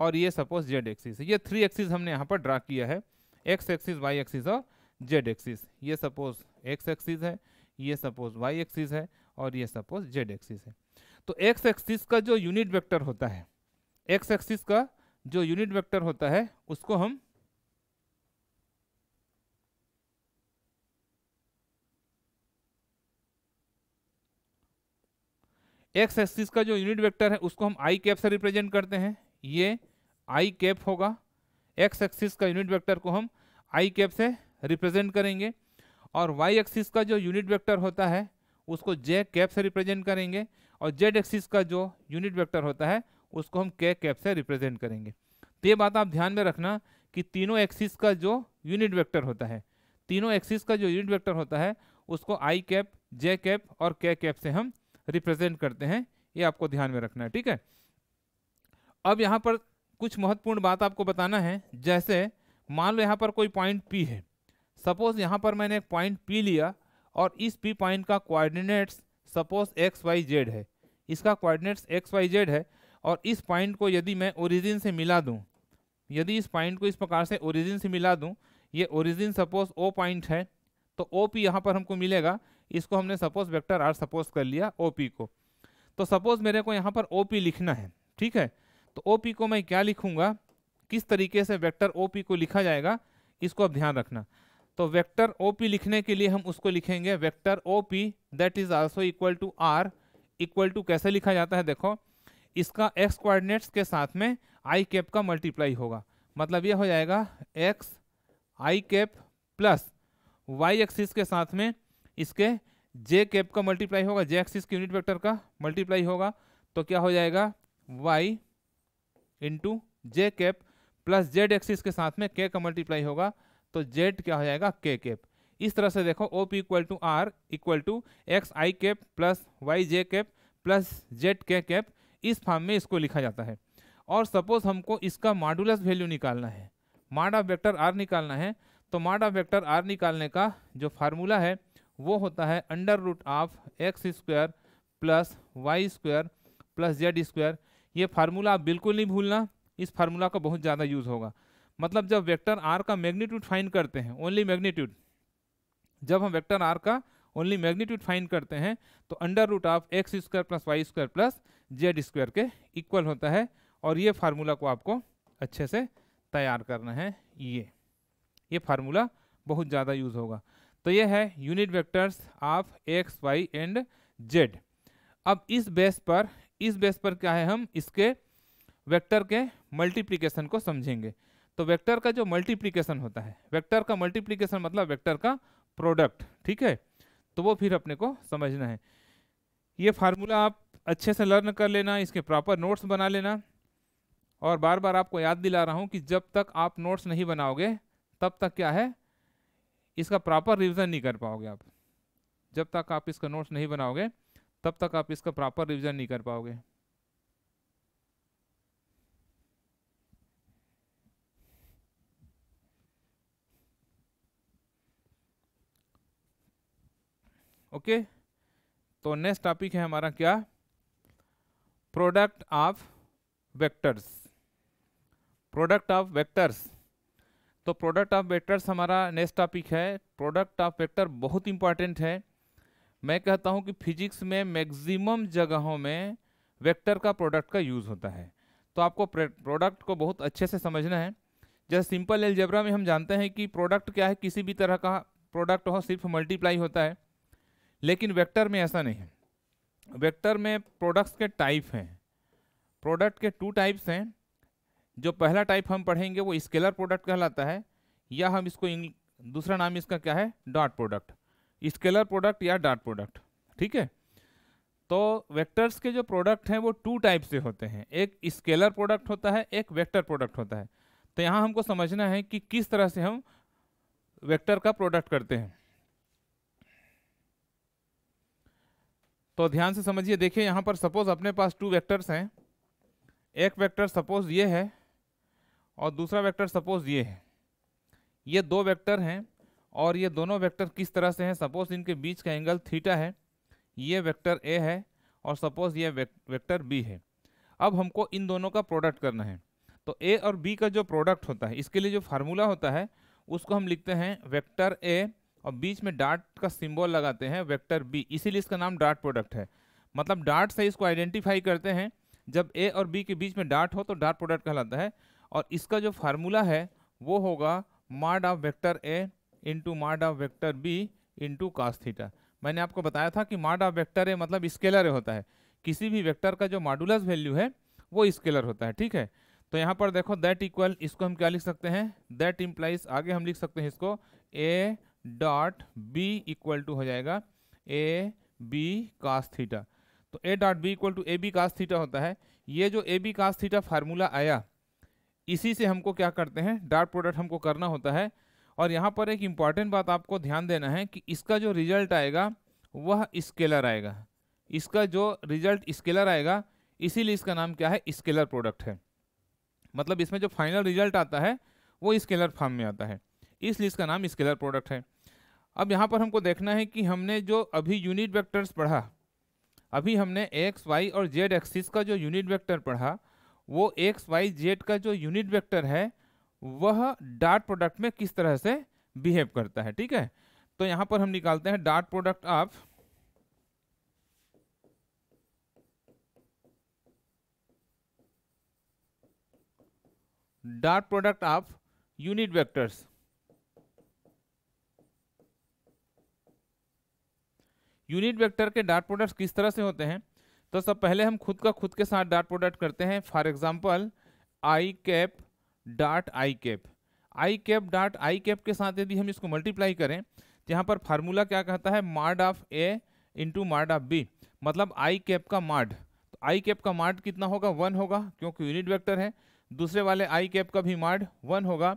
और ये सपोज जेड एक्सिस है ये थ्री एक्सिस हमने यहाँ पर ड्रा किया है एक्स एक्सिस वाई एक्सिस और जेड एक्सिस ये सपोज एक्स एक्सिस है ये सपोज वाई एक्सिस है और ये सपोज जेड एक्सिस है तो एक्स एक्सिस का जो यूनिट वेक्टर होता है एक्स एक्सिस का जो यूनिट वेक्टर होता है उसको हम एक्स एक्सिस का जो यूनिट वेक्टर है उसको हम आई कैप से रिप्रेजेंट करते हैं ये आई कैप होगा एक्स एक्सिस का यूनिट वेक्टर को हम आई कैप से रिप्रेजेंट करेंगे और वाई एक्सिस का जो यूनिट वेक्टर होता है उसको जे कैप से रिप्रेजेंट करेंगे और जेड एक्सिस का जो यूनिट वेक्टर होता है उसको हम के कैप से रिप्रेजेंट करेंगे तो ये बात आप ध्यान में रखना कि तीनों एक्सिस का जो यूनिट वेक्टर होता है तीनों एक्सिस का जो यूनिट वेक्टर होता है उसको आई कैप जे कैप और के कैप से हम रिप्रेजेंट करते हैं ये आपको ध्यान में रखना है ठीक है अब यहाँ पर कुछ महत्वपूर्ण बात आपको बताना है जैसे मान लो यहाँ पर कोई पॉइंट पी है सपोज यहाँ पर मैंने एक पॉइंट पी लिया और इस पी पॉइंट का coordinates suppose X Y Z है इसका कोऑर्डिनेट्स एक्स वाई जेड है और इस पॉइंट को यदि मैं ओरिजिन से मिला दूँ यदि इस पॉइंट को इस प्रकार से ओरिजिन से मिला दूँ ये ओरिजिन सपोज ओ पॉइंट है तो ओ पी यहाँ पर हमको मिलेगा इसको हमने सपोज वेक्टर आर सपोज कर लिया ओ पी को तो सपोज मेरे को यहाँ पर ओ पी लिखना है ठीक है तो ओ पी को मैं क्या लिखूँगा किस तरीके से वेक्टर ओ पी को लिखा जाएगा इसको अब ध्यान रखना तो वेक्टर ओ पी लिखने के लिए हम उसको लिखेंगे vector O P that is also equal to R equal to कैसे लिखा जाता है देखो इसका एक्स कोऑर्डिनेट्स के साथ में आई कैप का मल्टीप्लाई होगा मतलब यह हो जाएगा X I cap plus Y axis के साथ में इसके जे कैप का मल्टीप्लाई होगा जे एक्सिस के यूनिट वेक्टर का मल्टीप्लाई होगा तो क्या हो जाएगा Y into J cap plus Z axis के साथ में के का मल्टीप्लाई होगा तो जेड क्या हो जाएगा के कैप इस तरह से देखो O P equal to R equal to X I cap plus Y J cap plus Z K cap इस फॉर्म में इसको लिखा जाता है और सपोज हमको इसका मॉडुलस वैल्यू निकालना है माड ऑफ वैक्टर आर निकालना है तो माड ऑफ वैक्टर आर निकालने का जो फार्मूला है वो होता है under root of X square plus Y square plus Z square ये फार्मूला आप बिल्कुल नहीं भूलना इस फार्मूला का बहुत ज़्यादा यूज़ होगा मतलब जब वेक्टर आर का मैग्नीट्यूड फाइंड करते हैं ओनली मैग्नीट्यूड जब हम वेक्टर आर का ओनली मैग्नीट्यूड फाइंड करते हैं तो under root of X square plus Y square plus Z square के इक्वल होता है और ये फार्मूला को आपको अच्छे से तैयार करना है ये ये फार्मूला बहुत ज़्यादा यूज़ होगा तो ये है unit vectors of X Y and Z अब इस बेस पर इस बेस पर क्या है हम इसके वेक्टर के मल्टीप्लिकेशन को समझेंगे तो वेक्टर का जो मल्टीप्लीकेशन होता है वेक्टर का मल्टीप्लीकेशन मतलब वेक्टर का प्रोडक्ट ठीक है तो वो फिर अपने को समझना है ये फार्मूला आप अच्छे से लर्न कर लेना इसके प्रॉपर नोट्स बना लेना और बार बार आपको याद दिला रहा हूँ कि जब तक आप नोट्स नहीं बनाओगे तब तक क्या है इसका प्रॉपर रिविज़न नहीं कर पाओगे आप जब तक आप इसका नोट्स नहीं बनाओगे तब तक आप इसका प्रॉपर रिविज़न नहीं कर पाओगे ओके तो नेक्स्ट टॉपिक है हमारा क्या product of vectors product of vectors तो प्रोडक्ट ऑफ वेक्टर्स हमारा नेक्स्ट टॉपिक है प्रोडक्ट ऑफ वेक्टर बहुत इंपॉर्टेंट है मैं कहता हूं कि फिजिक्स में मैक्सिमम जगहों में वेक्टर का प्रोडक्ट का यूज़ होता है तो आपको प्रोडक्ट को बहुत अच्छे से समझना है जैसे सिंपल एलजेब्रा में हम जानते हैं कि प्रोडक्ट क्या है किसी भी तरह का प्रोडक्ट हो सिर्फ मल्टीप्लाई होता है लेकिन वेक्टर में ऐसा नहीं है वेक्टर में प्रोडक्ट्स के टाइप हैं प्रोडक्ट के टू टाइप्स हैं जो पहला टाइप हम पढ़ेंगे वो स्केलर प्रोडक्ट कहलाता है या हम इसको दूसरा नाम इसका क्या है डॉट प्रोडक्ट स्केलर प्रोडक्ट या डॉट प्रोडक्ट ठीक है तो वेक्टर्स के जो प्रोडक्ट हैं वो टू टाइप से होते हैं एक स्केलर प्रोडक्ट होता है एक वेक्टर प्रोडक्ट होता है तो यहाँ हमको समझना है कि किस तरह से हम वेक्टर का प्रोडक्ट करते हैं तो ध्यान से समझिए देखिए यहाँ पर सपोज अपने पास टू वेक्टर्स हैं एक वेक्टर सपोज ये है और दूसरा वेक्टर सपोज ये है ये दो वेक्टर हैं और ये दोनों वेक्टर किस तरह से हैं सपोज इनके बीच का एंगल थीटा है ये वेक्टर ए है और सपोज ये वेक्टर बी है अब हमको इन दोनों का प्रोडक्ट करना है तो ए और बी का जो प्रोडक्ट होता है इसके लिए जो फार्मूला होता है उसको हम लिखते हैं वेक्टर ए और बीच में डार्ट का सिंबल लगाते हैं वेक्टर बी इसीलिए इसका नाम डार्ट प्रोडक्ट है मतलब डार्ट से इसको आइडेंटिफाई करते हैं जब ए और बी के बीच में डार्ट हो तो डार्ट प्रोडक्ट कहलाता है और इसका जो फार्मूला है वो होगा mod of vector A into mod of vector B into cos theta मैंने आपको बताया था कि मार्ड ऑफ वैक्टर ए मतलब स्केलर होता है किसी भी वैक्टर का जो मॉडुलस वैल्यू है वो स्केलर होता है ठीक है तो यहाँ पर देखो दैट इक्वल इसको हम क्या लिख सकते हैं दैट इम्प्लाइज आगे हम लिख सकते हैं इसको A dot B equal to हो जाएगा ए बी कास थीटा तो A dot B equal to A B cos theta होता है ये जो A B cos theta formula आया इसी से हमको क्या करते हैं डॉट प्रोडक्ट हमको करना होता है और यहाँ पर एक इम्पॉर्टेंट बात आपको ध्यान देना है कि इसका जो रिजल्ट आएगा वह स्केलर आएगा इसका जो रिजल्ट स्केलर आएगा इसीलिए इसका नाम क्या है स्केलर प्रोडक्ट है मतलब इसमें जो फाइनल रिजल्ट आता है वो स्केलर फॉर्म में आता है इसलिए इसका नाम स्केलर प्रोडक्ट है अब यहाँ पर हमको देखना है कि हमने जो अभी यूनिट वेक्टर्स पढ़ा अभी हमने एक्स वाई और जेड एक्सिस का जो यूनिट वेक्टर पढ़ा वो एक्स वाई जेड का जो यूनिट वेक्टर है वह डार्ट प्रोडक्ट में किस तरह से बिहेव करता है ठीक है तो यहाँ पर हम निकालते हैं dart product of dart product of unit vectors unit vector के डॉट प्रोडक्ट्स किस तरह से होते हैं तो सब पहले हम खुद का खुद के साथ डॉट प्रोडक्ट करते हैं for example I cap dot I cap I cap dot I cap के साथ यदि हम इसको मल्टीप्लाई करें तो यहाँ पर फार्मूला क्या कहता है mod of A into mod of B मतलब आई कैप का मार्ड तो आई कैप का मार्ड कितना होगा वन होगा क्योंकि यूनिट वेक्टर है दूसरे वाले आई कैप का भी मार्ड वन होगा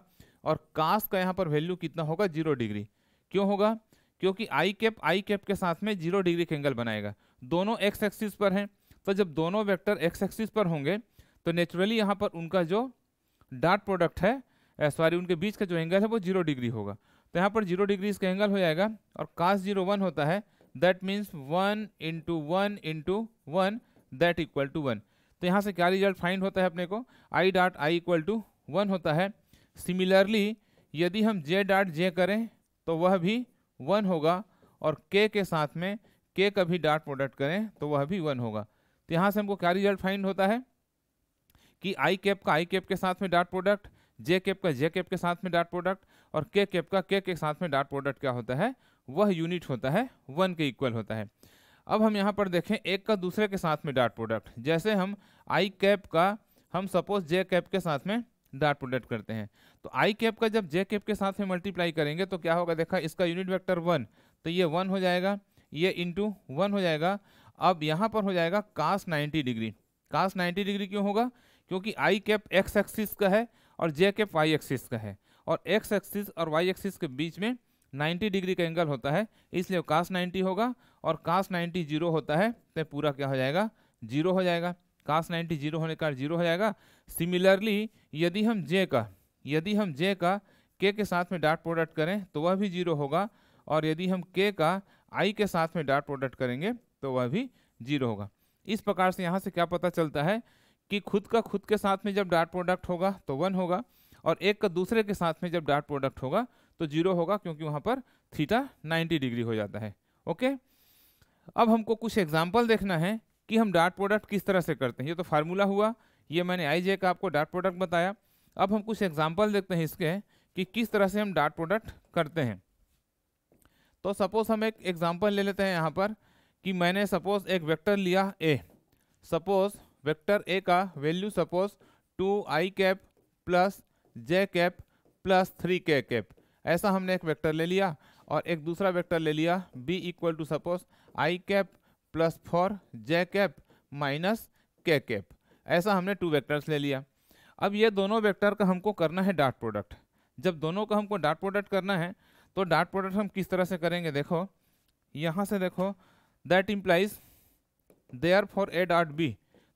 और कास्ट का यहाँ पर वैल्यू कितना होगा जीरो डिग्री क्यों होगा क्योंकि आई कैप आई कैप के साथ में जीरो डिग्री का एंगल बनाएगा दोनों एक्स एक्सिस पर हैं तो जब दोनों वेक्टर एक्स एक्सिस पर होंगे तो नेचुरली यहाँ पर उनका जो डार्ट प्रोडक्ट है सॉरी eh, उनके बीच का जो एंगल है वो जीरो डिग्री होगा तो यहाँ पर जीरो डिग्री इसका एंगल हो जाएगा और कास जीरो वन होता है that means one into one into one that equal to one तो यहाँ से क्या रिजल्ट फाइंड होता है अपने को I dot I equal to one होता है सिमिलरली यदि हम जे डॉट जे करें तो वह भी वन होगा और के के साथ में के का भी डॉट प्रोडक्ट करें तो वह भी वन होगा तो यहाँ से हमको क्या रिजल्ट फाइंड होता है कि आई कैप का आई कैप के साथ में डॉट प्रोडक्ट जे कैप का जे कैप के साथ में डॉट प्रोडक्ट और के कैप का के के साथ में डॉट प्रोडक्ट क्या होता है वह यूनिट होता है वन के इक्वल होता है अब हम यहाँ पर देखें एक का दूसरे के साथ में डॉट प्रोडक्ट जैसे हम आई कैप का हम सपोज जे कैप के साथ में डॉट प्रोडक्ट करते हैं तो आई कैप का जब जे कैप के साथ में मल्टीप्लाई करेंगे तो क्या होगा देखा इसका यूनिट वेक्टर वन तो ये वन हो जाएगा ये इंटू वन हो जाएगा अब यहाँ पर हो जाएगा cos ninety degree cos ninety degree क्यों होगा क्योंकि आई कैप एक्स एक्सिस का है और जे कैप वाई एक्सिस का है और एक्स एक्सिस और वाई एक्सिस के बीच में 90 डिग्री का एंगल होता है इसलिए कास 90 होगा और कास 90 जीरो होता है तो पूरा क्या हो जाएगा जीरो हो जाएगा कास 90 जीरो होने का जीरो हो जाएगा सिमिलरली यदि हम जे का यदि हम जे का के के साथ में डॉट प्रोडक्ट करें तो वह भी जीरो होगा और यदि हम के का आई के साथ में डॉट प्रोडक्ट करेंगे तो वह भी जीरो होगा इस प्रकार से यहाँ से क्या पता चलता है कि खुद का खुद के साथ में जब डॉट प्रोडक्ट होगा तो वन होगा और एक का दूसरे के साथ में जब डॉट प्रोडक्ट होगा तो जीरो होगा क्योंकि वहाँ पर थीटा 90 डिग्री हो जाता है ओके अब हमको कुछ एग्जाम्पल देखना है कि हम डॉट प्रोडक्ट किस तरह से करते हैं ये तो फार्मूला हुआ ये मैंने आई जे का आपको डॉट प्रोडक्ट बताया अब हम कुछ एग्जाम्पल देखते हैं इसके कि किस तरह से हम डॉट प्रोडक्ट करते हैं तो सपोज़ हम एक एग्जाम्पल ले लेते हैं यहाँ पर कि मैंने सपोज़ एक वेक्टर लिया ए सपोज़ वेक्टर ए का value suppose two I cap plus J cap plus three K cap ऐसा हमने एक वेक्टर ले लिया और एक दूसरा वेक्टर ले लिया B equal to suppose I cap plus four J cap minus K cap ऐसा हमने टू वेक्टर्स ले लिया अब ये दोनों वेक्टर का हमको करना है डॉट प्रोडक्ट जब दोनों का हमको डॉट प्रोडक्ट करना है तो डॉट प्रोडक्ट हम किस तरह से करेंगे देखो यहाँ से देखो that implies therefore A dot B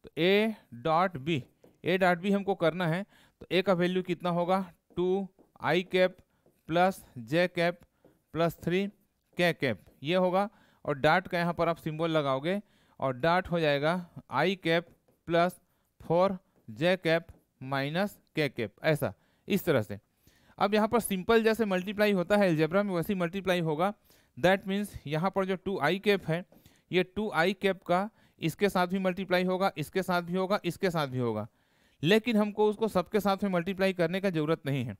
तो A dot B A dot B हमको करना है तो ए का वैल्यू कितना होगा two I cap plus J cap plus three K cap ये होगा और डॉट का यहाँ पर आप सिंबल लगाओगे और डॉट हो जाएगा I cap plus four J cap minus K cap ऐसा इस तरह से अब यहाँ पर सिंपल जैसे मल्टीप्लाई होता है एल्जेब्रा में वैसे मल्टीप्लाई होगा दैट मीन्स यहाँ पर जो टू आई कैप है ये टू आई कैप का इसके साथ भी मल्टीप्लाई होगा इसके साथ भी होगा इसके साथ भी होगा लेकिन हमको उसको सबके साथ में मल्टीप्लाई करने का ज़रूरत नहीं है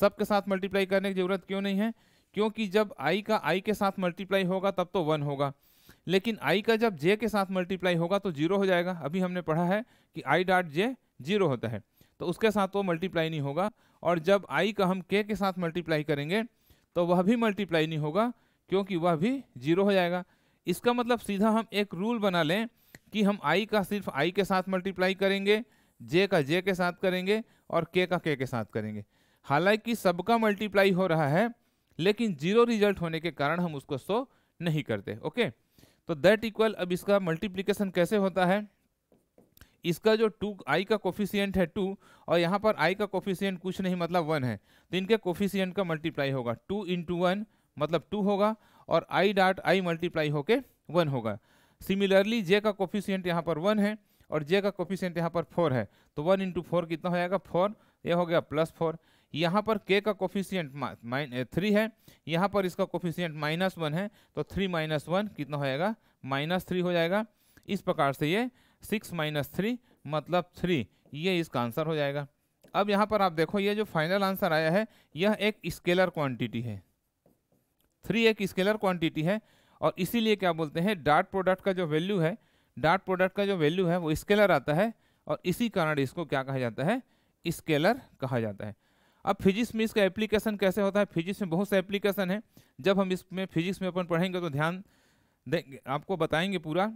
सबके साथ मल्टीप्लाई करने की ज़रूरत क्यों नहीं है क्योंकि जब आई का आई के साथ मल्टीप्लाई होगा तब तो वन होगा लेकिन आई का जब जे के साथ मल्टीप्लाई होगा तो जीरो हो जाएगा अभी हमने पढ़ा है कि आई डॉट जे जीरो होता है तो उसके साथ वो तो मल्टीप्लाई नहीं होगा और जब आई का हम के के साथ मल्टीप्लाई करेंगे तो वह भी मल्टीप्लाई नहीं होगा क्योंकि वह भी जीरो हो जाएगा इसका मतलब सीधा हम एक रूल बना लें कि हम आई का सिर्फ आई के साथ मल्टीप्लाई करेंगे जे का जे के साथ करेंगे और के का के के साथ करेंगे हालांकि सबका मल्टीप्लाई हो रहा है लेकिन जीरो रिजल्ट होने के कारण हम उसको शो नहीं करते ओके तो दैट इक्वल अब इसका मल्टीप्लीकेशन कैसे होता है इसका जो टू आई का कोफिशियंट है टू और यहाँ पर आई का कोफिशियंट कुछ नहीं मतलब वन है तो इनके कोफिशियंट का मल्टीप्लाई होगा टू इंटू वन मतलब टू होगा और आई डॉट आई मल्टीप्लाई होके वन होगा सिमिलरली जे का कोफिशियंट यहाँ पर वन है और जे का कोफिशियंट यहाँ पर फोर है तो वन इंटू फोर कितना हो जाएगा फोर ये हो गया प्लस फोर यहाँ पर के का कोफिशियंट थ्री eh, है यहाँ पर इसका कोफिशियंट माइनस वन है तो थ्री माइनस वन कितना हो जाएगा माइनस थ्री हो जाएगा इस प्रकार से ये सिक्स माइनस थ्री मतलब थ्री ये इसका आंसर हो जाएगा अब यहाँ पर आप देखो ये जो फाइनल आंसर आया है यह एक स्केलर क्वान्टिटी है थ्री एक स्केलर क्वान्टिटी है और इसीलिए क्या बोलते हैं डार्ट प्रोडक्ट का जो वैल्यू है डार्ट प्रोडक्ट का जो वैल्यू है वो स्केलर आता है और इसी कारण इसको क्या कहा जाता है स्केलर कहा जाता है अब फिजिक्स में इसका एप्लीकेशन कैसे होता है फिजिक्स में बहुत से एप्लीकेशन है जब हम इसमें फिजिक्स में अपन पढ़ेंगे तो ध्यान देंगे आपको बताएंगे पूरा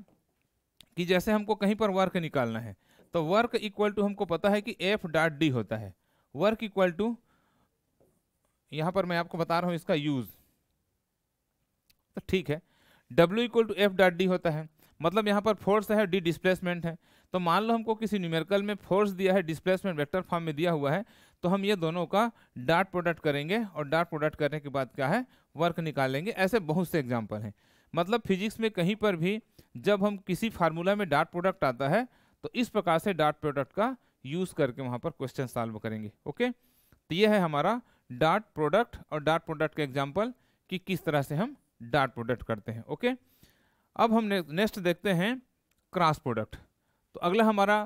कि जैसे हमको कहीं पर वर्क निकालना है तो वर्क इक्वल टू हमको पता है कि एफ डॉट डी होता है वर्क इक्वल टू यहाँ पर मैं आपको बता रहा हूँ इसका यूज़ तो ठीक है W equal to F dot D होता है मतलब यहाँ पर फोर्स है डी डिस्प्लेसमेंट है तो मान लो हमको किसी न्यूमेरिकल में फोर्स दिया है डिस्प्लेसमेंट वेक्टर फॉर्म में दिया हुआ है तो हम ये दोनों का डार्ट प्रोडक्ट करेंगे और डार्ट प्रोडक्ट करने के बाद क्या है वर्क निकालेंगे ऐसे बहुत से एग्जाम्पल हैं मतलब फिजिक्स में कहीं पर भी जब हम किसी फार्मूला में डार्ट प्रोडक्ट आता है तो इस प्रकार से डार्ट प्रोडक्ट का यूज़ करके वहाँ पर क्वेश्चन सॉल्व करेंगे ओके तो ये है हमारा डार्ट प्रोडक्ट और डार्ट प्रोडक्ट का एग्जाम्पल कि किस तरह से हम डाट प्रोडक्ट करते हैं ओके अब हम ने, नेक्स्ट देखते हैं क्रॉस प्रोडक्ट तो अगला हमारा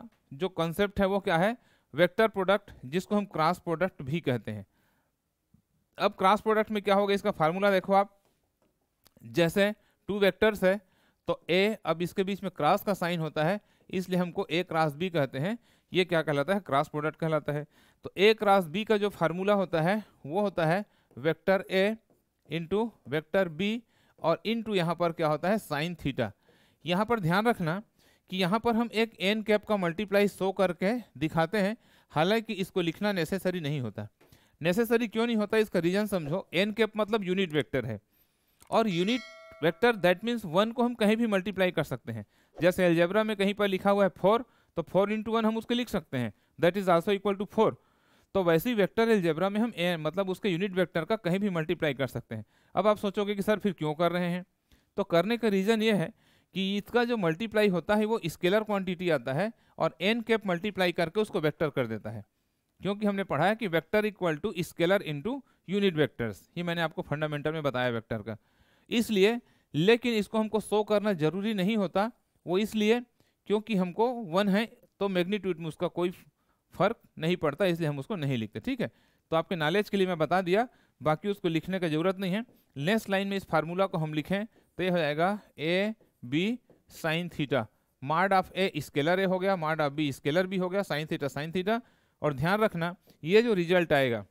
जो कॉन्सेप्ट है वो क्या है वेक्टर प्रोडक्ट जिसको हम क्रॉस प्रोडक्ट भी कहते हैं अब क्रॉस प्रोडक्ट में क्या होगा इसका फार्मूला देखो आप जैसे टू वेक्टर्स है तो ए अब इसके बीच में क्रॉस का साइन होता है इसलिए हमको ए क्रॉस बी कहते हैं ये क्या कहलाता है क्रॉस प्रोडक्ट कहलाता है तो ए क्रॉस बी का जो फार्मूला होता है वो होता है vector A into vector B और इंटू यहाँ पर क्या होता है साइन थीटा यहाँ पर ध्यान रखना कि यहाँ पर हम एक एन कैप का मल्टीप्लाई सो करके दिखाते हैं हालांकि इसको लिखना नेसेसरी नहीं होता नेसेसरी क्यों नहीं होता इसका रीजन समझो एन कैप मतलब यूनिट वेक्टर है और unit vector that means one को हम कहीं भी मल्टीप्लाई कर सकते हैं जैसे एल्जेब्रा में कहीं पर लिखा हुआ है फोर तो फोर इंटू वन हम उसके लिख सकते हैं that is also equal to four तो वैसे ही वेक्टर एल्जेब्रा में हम ए मतलब उसके यूनिट वेक्टर का कहीं भी मल्टीप्लाई कर सकते हैं अब आप सोचोगे कि सर फिर क्यों कर रहे हैं तो करने का रीज़न ये है कि इसका जो मल्टीप्लाई होता है वो स्केलर क्वांटिटी आता है और एन कैप मल्टीप्लाई करके उसको वेक्टर कर देता है क्योंकि हमने पढ़ा है कि vector equal to scalar into unit vectors ये मैंने आपको फंडामेंटल में बताया वेक्टर का इसलिए लेकिन इसको हमको शो करना ज़रूरी नहीं होता वो इसलिए क्योंकि हमको वन है तो मैग्नीट्यूड में उसका कोई फर्क नहीं पड़ता इसलिए हम उसको नहीं लिखते ठीक है तो आपके नॉलेज के लिए मैं बता दिया बाकी उसको लिखने का ज़रूरत नहीं है नेक्स्ट लाइन में इस फार्मूला को हम लिखें तो यह हो जाएगा A B sine theta mod of A scalar A हो गया मार्ड ऑफ बी स्केलर भी हो गया साइन थीटा साइन थीटा और ध्यान रखना ये जो रिजल्ट आएगा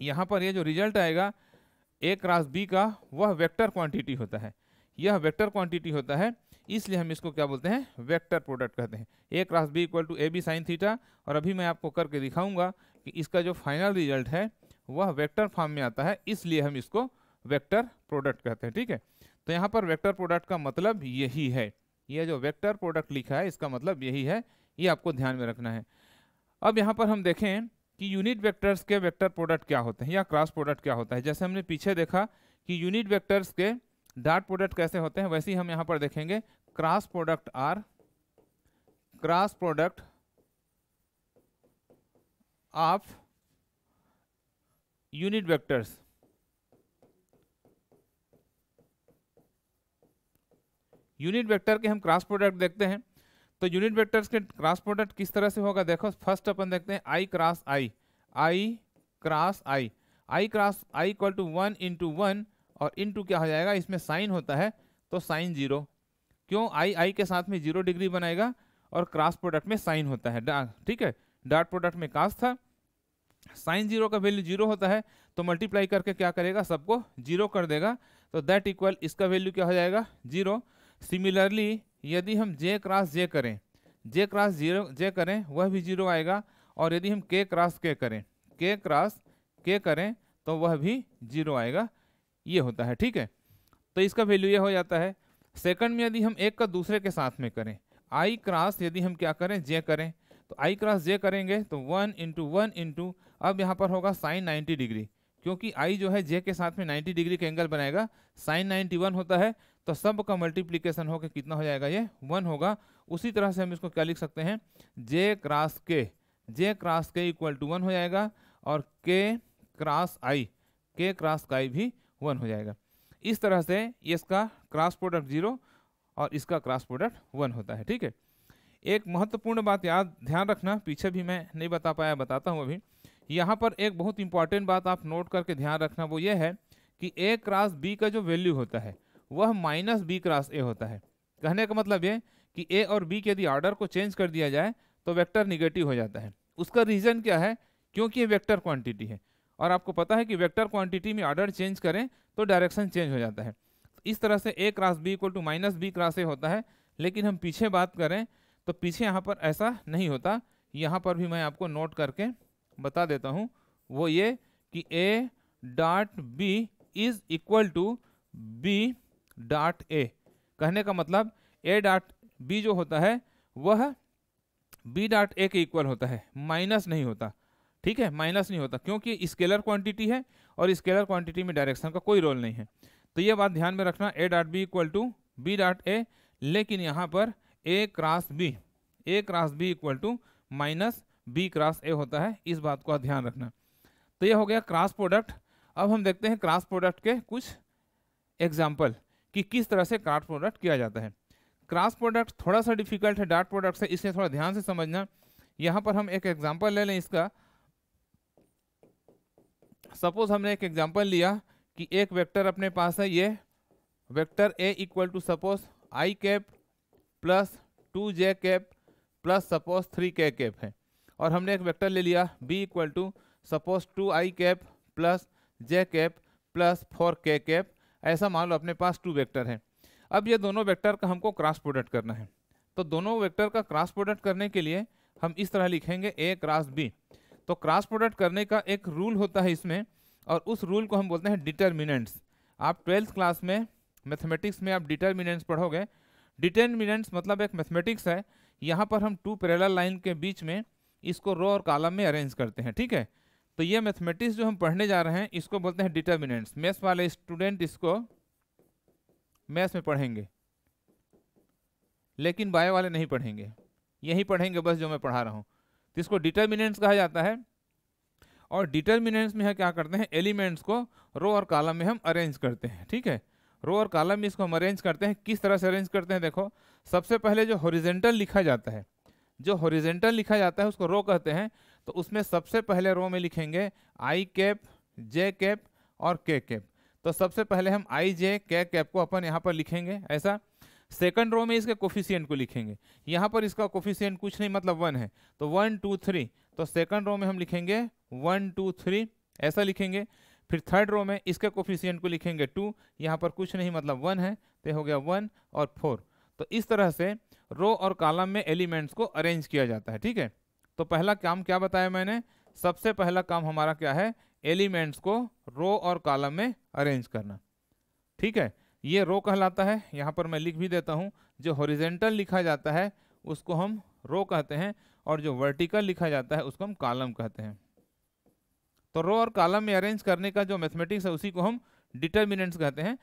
यहाँ पर ये जो रिजल्ट आएगा ए क्रॉस बी का वह वेक्टर क्वांटिटी होता है यह वेक्टर क्वांटिटी होता है इसलिए हम इसको क्या बोलते हैं वेक्टर प्रोडक्ट कहते हैं A cross B equal to A B sine theta और अभी मैं आपको करके दिखाऊंगा कि इसका जो फाइनल रिजल्ट है वह वेक्टर फॉर्म में आता है इसलिए हम इसको वेक्टर प्रोडक्ट कहते हैं ठीक है तो यहाँ पर वेक्टर प्रोडक्ट का मतलब यही है यह जो वेक्टर प्रोडक्ट लिखा है इसका मतलब यही है ये आपको ध्यान में रखना है अब यहाँ पर हम देखें कि यूनिट वेक्टर्स के वेक्टर प्रोडक्ट क्या होते हैं या क्रॉस प्रोडक्ट क्या होता है जैसे हमने पीछे देखा कि यूनिट वेक्टर्स के डार्ट प्रोडक्ट कैसे होते हैं वैसे ही हम यहाँ पर देखेंगे cross product or cross product of unit vectors unit vector के हम क्रॉस प्रोडक्ट देखते हैं तो यूनिट वेक्टर्स के क्रॉस प्रोडक्ट किस तरह से होगा देखो फर्स्ट अपन देखते हैं I cross I I cross I I cross I equal to one into one और इंटू क्या हो जाएगा इसमें साइन होता है तो साइन जीरो क्यों आई आई के साथ में जीरो डिग्री बनाएगा और क्रॉस प्रोडक्ट में साइन होता है ठीक है डॉट प्रोडक्ट में कास था साइन जीरो का वैल्यू जीरो होता है तो मल्टीप्लाई करके क्या करेगा सबको जीरो कर देगा तो दैट इक्वल इसका वैल्यू क्या हो जाएगा जीरो सिमिलरली यदि हम जे क्रॉस जे करें जे क्रॉस जीरो जे करें वह भी जीरो आएगा और यदि हम के क्रॉस के करें के क्रॉस के करें तो वह भी जीरो आएगा ये होता है ठीक है तो इसका वैल्यू ये हो जाता है सेकंड में यदि हम एक का दूसरे के साथ में करें आई क्रॉस यदि हम क्या करें जे करें तो आई क्रॉस जे करेंगे तो वन इंटू वन इंटू अब यहाँ पर होगा साइन नाइन्टी डिग्री क्योंकि आई जो है जे के साथ में नाइन्टी डिग्री का एंगल बनाएगा साइन नाइन्टी वन होता है तो सब का मल्टीप्लीकेशन होकर कितना हो जाएगा ये वन होगा उसी तरह से हम इसको क्या लिख सकते हैं J cross K J cross K equal to one हो जाएगा और के क्रास आई के क्रास का आई भी वन हो जाएगा इस तरह से इसका क्रॉस प्रोडक्ट जीरो और इसका क्रॉस प्रोडक्ट वन होता है ठीक है एक महत्वपूर्ण बात याद ध्यान रखना पीछे भी मैं नहीं बता पाया बताता हूँ अभी यहाँ पर एक बहुत इंपॉर्टेंट बात आप नोट करके ध्यान रखना वो ये है कि ए क्रॉस बी का जो वैल्यू होता है वह माइनस बी क्रॉस ए होता है कहने का मतलब ये कि ए और बी के यदि ऑर्डर को चेंज कर दिया जाए तो वेक्टर निगेटिव हो जाता है उसका रीज़न क्या है क्योंकि ये वैक्टर क्वान्टिटी है और आपको पता है कि वैक्टर क्वान्टिटी में ऑर्डर चेंज करें तो डायरेक्शन चेंज हो जाता है इस तरह से A cross B equal to minus B cross A होता है लेकिन हम पीछे बात करें तो पीछे यहाँ पर ऐसा नहीं होता यहाँ पर भी मैं आपको नोट करके बता देता हूँ वो ये कि A dot B is equal to B dot A कहने का मतलब ए डॉट बी जो होता है वह बी डॉट ए के इक्वल होता है माइनस नहीं होता ठीक है माइनस नहीं होता क्योंकि स्केलर क्वांटिटी है और स्केलर क्वांटिटी में डायरेक्शन का कोई रोल नहीं है तो ये बात ध्यान में रखना A dot B equal to B dot A लेकिन यहाँ पर A cross B A cross B equal to minus B cross A होता है इस बात को ध्यान रखना तो यह हो गया क्रॉस प्रोडक्ट अब हम देखते हैं क्रॉस प्रोडक्ट के कुछ एग्जाम्पल कि किस तरह से क्राफ्ट प्रोडक्ट किया जाता है क्रास प्रोडक्ट थोड़ा सा डिफिकल्ट है डार्ट प्रोडक्ट से इसे थोड़ा ध्यान से समझना यहाँ पर हम एक एग्जाम्पल ले लें इसका सपोज हमने एक एग्जाम्पल लिया कि एक वेक्टर अपने पास है ये vector A equal to suppose I cap plus two J cap plus suppose three K cap है और हमने एक वेक्टर ले लिया B equal to suppose two I cap plus J cap plus four K cap ऐसा मान लो अपने पास to vector है अब ये दोनों वेक्टर का हमको क्रॉस प्रोडक्ट करना है तो दोनों वेक्टर का क्रॉस प्रोडक्ट करने के लिए हम इस तरह लिखेंगे ए क्रॉस बी तो क्रॉस प्रोडक्ट करने का एक रूल होता है इसमें और उस रूल को हम बोलते हैं डिटर्मिनेंट्स आप ट्वेल्थ क्लास में मैथमेटिक्स में आप डिटर्मिनेंट्स पढ़ोगे डिटर्मिनेंट्स मतलब एक मैथमेटिक्स है यहाँ पर हम टू पैरेलल लाइन के बीच में इसको रो और कॉलम में अरेंज करते हैं ठीक है तो ये मैथमेटिक्स जो हम पढ़ने जा रहे हैं इसको बोलते हैं डिटर्मिनेंट्स मैथ्स वाले स्टूडेंट इसको मैथ्स में पढ़ेंगे लेकिन बायो वाले नहीं पढ़ेंगे यही पढ़ेंगे बस जो मैं पढ़ा रहा हूँ तो इसको डिटर्मिनेंट्स कहा जाता है और डिटर्मिनेंट्स में हम क्या करते हैं एलिमेंट्स को रो और कालम में हम अरेंज करते हैं ठीक है रो और कालम में इसको हम अरेंज करते हैं किस तरह से अरेंज करते हैं देखो सबसे पहले जो हॉरिजेंटल लिखा जाता है जो हॉरिजेंटल लिखा जाता है उसको रो कहते हैं तो उसमें सबसे पहले रो में लिखेंगे आई कैप जे कैप और के कैप तो सबसे पहले हम आई जे के कैप को अपन यहाँ पर लिखेंगे ऐसा सेकंड रो में इसके कोफिशियंट को लिखेंगे यहाँ पर इसका कोफिशियंट कुछ नहीं मतलब वन है तो वन टू थ्री तो सेकंड रो में हम लिखेंगे वन टू थ्री ऐसा लिखेंगे फिर थर्ड रो में इसके कोफिशियंट को लिखेंगे टू यहाँ पर कुछ नहीं मतलब वन है तो हो गया वन और फोर तो इस तरह से रो और कॉलम में एलिमेंट्स को अरेंज किया जाता है ठीक है तो पहला काम क्या बताया मैंने सबसे पहला काम हमारा क्या है एलिमेंट्स को रो और कॉलम में अरेंज करना ठीक है ये रो कहलाता है यहाँ पर मैं लिख भी देता हूँ जो हॉरिजेंटल लिखा जाता है उसको हम रो कहते हैं और जो वर्टिकल लिखा जाता है उसको हम कॉलम कहते हैं तो रो और कॉलम में अरेंज करने का जो मैथमेटिक्स है उसी को हम डिटर्मिनेंट्स कहते हैं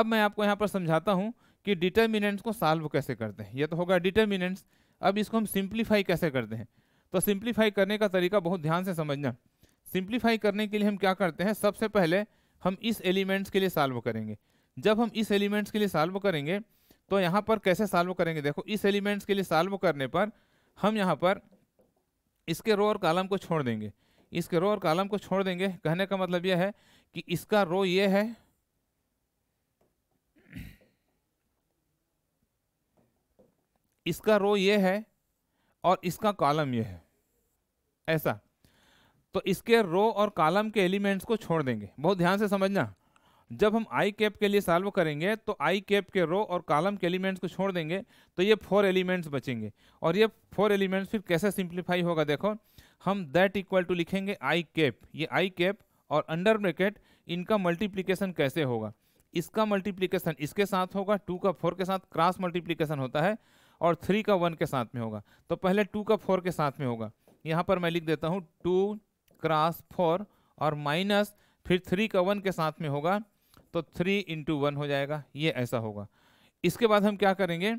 अब मैं आपको यहाँ पर समझाता हूँ कि डिटर्मिनेंट्स को सॉल्व कैसे करते हैं यह तो होगा डिटर्मिनेंट्स अब इसको हम सिंप्लीफाई कैसे करते हैं तो सिंप्लीफाई करने का तरीका बहुत ध्यान से समझना सिंप्लीफाई करने के लिए हम क्या करते हैं सबसे पहले हम इस एलिमेंट्स के लिए सॉल्व करेंगे जब हम इस एलिमेंट्स के लिए सॉल्व करेंगे तो यहाँ पर कैसे सॉल्व करेंगे देखो इस एलिमेंट्स के लिए सॉल्व करने पर हम यहाँ पर इसके रो और कालम को छोड़ देंगे इसके रो और कालम को छोड़ देंगे कहने का मतलब यह है कि इसका रो ये है इसका रो ये है और इसका कॉलम ये है ऐसा तो इसके रो और कॉलम के एलिमेंट्स को छोड़ देंगे बहुत ध्यान से समझना जब हम आई कैप के लिए सॉल्व करेंगे तो आई कैप के रो और कॉलम के एलिमेंट्स को छोड़ देंगे तो ये फोर एलिमेंट्स बचेंगे और ये फोर एलिमेंट्स फिर कैसे सिंप्लीफाई होगा देखो हम दैट इक्वल टू लिखेंगे आई कैप ये आई कैप और अंडर ब्रैकेट इनका मल्टीप्लीकेशन कैसे होगा इसका मल्टीप्लीकेशन इसके साथ होगा टू का फोर के साथ क्रॉस मल्टीप्लीकेशन होता है और थ्री का वन के साथ में होगा तो पहले टू का फोर के साथ में होगा यहाँ पर मैं लिख देता हूँ टू क्रॉस फोर और माइनस फिर थ्री का वन के साथ में होगा तो थ्री इंटू वन हो जाएगा ये ऐसा होगा इसके बाद हम क्या करेंगे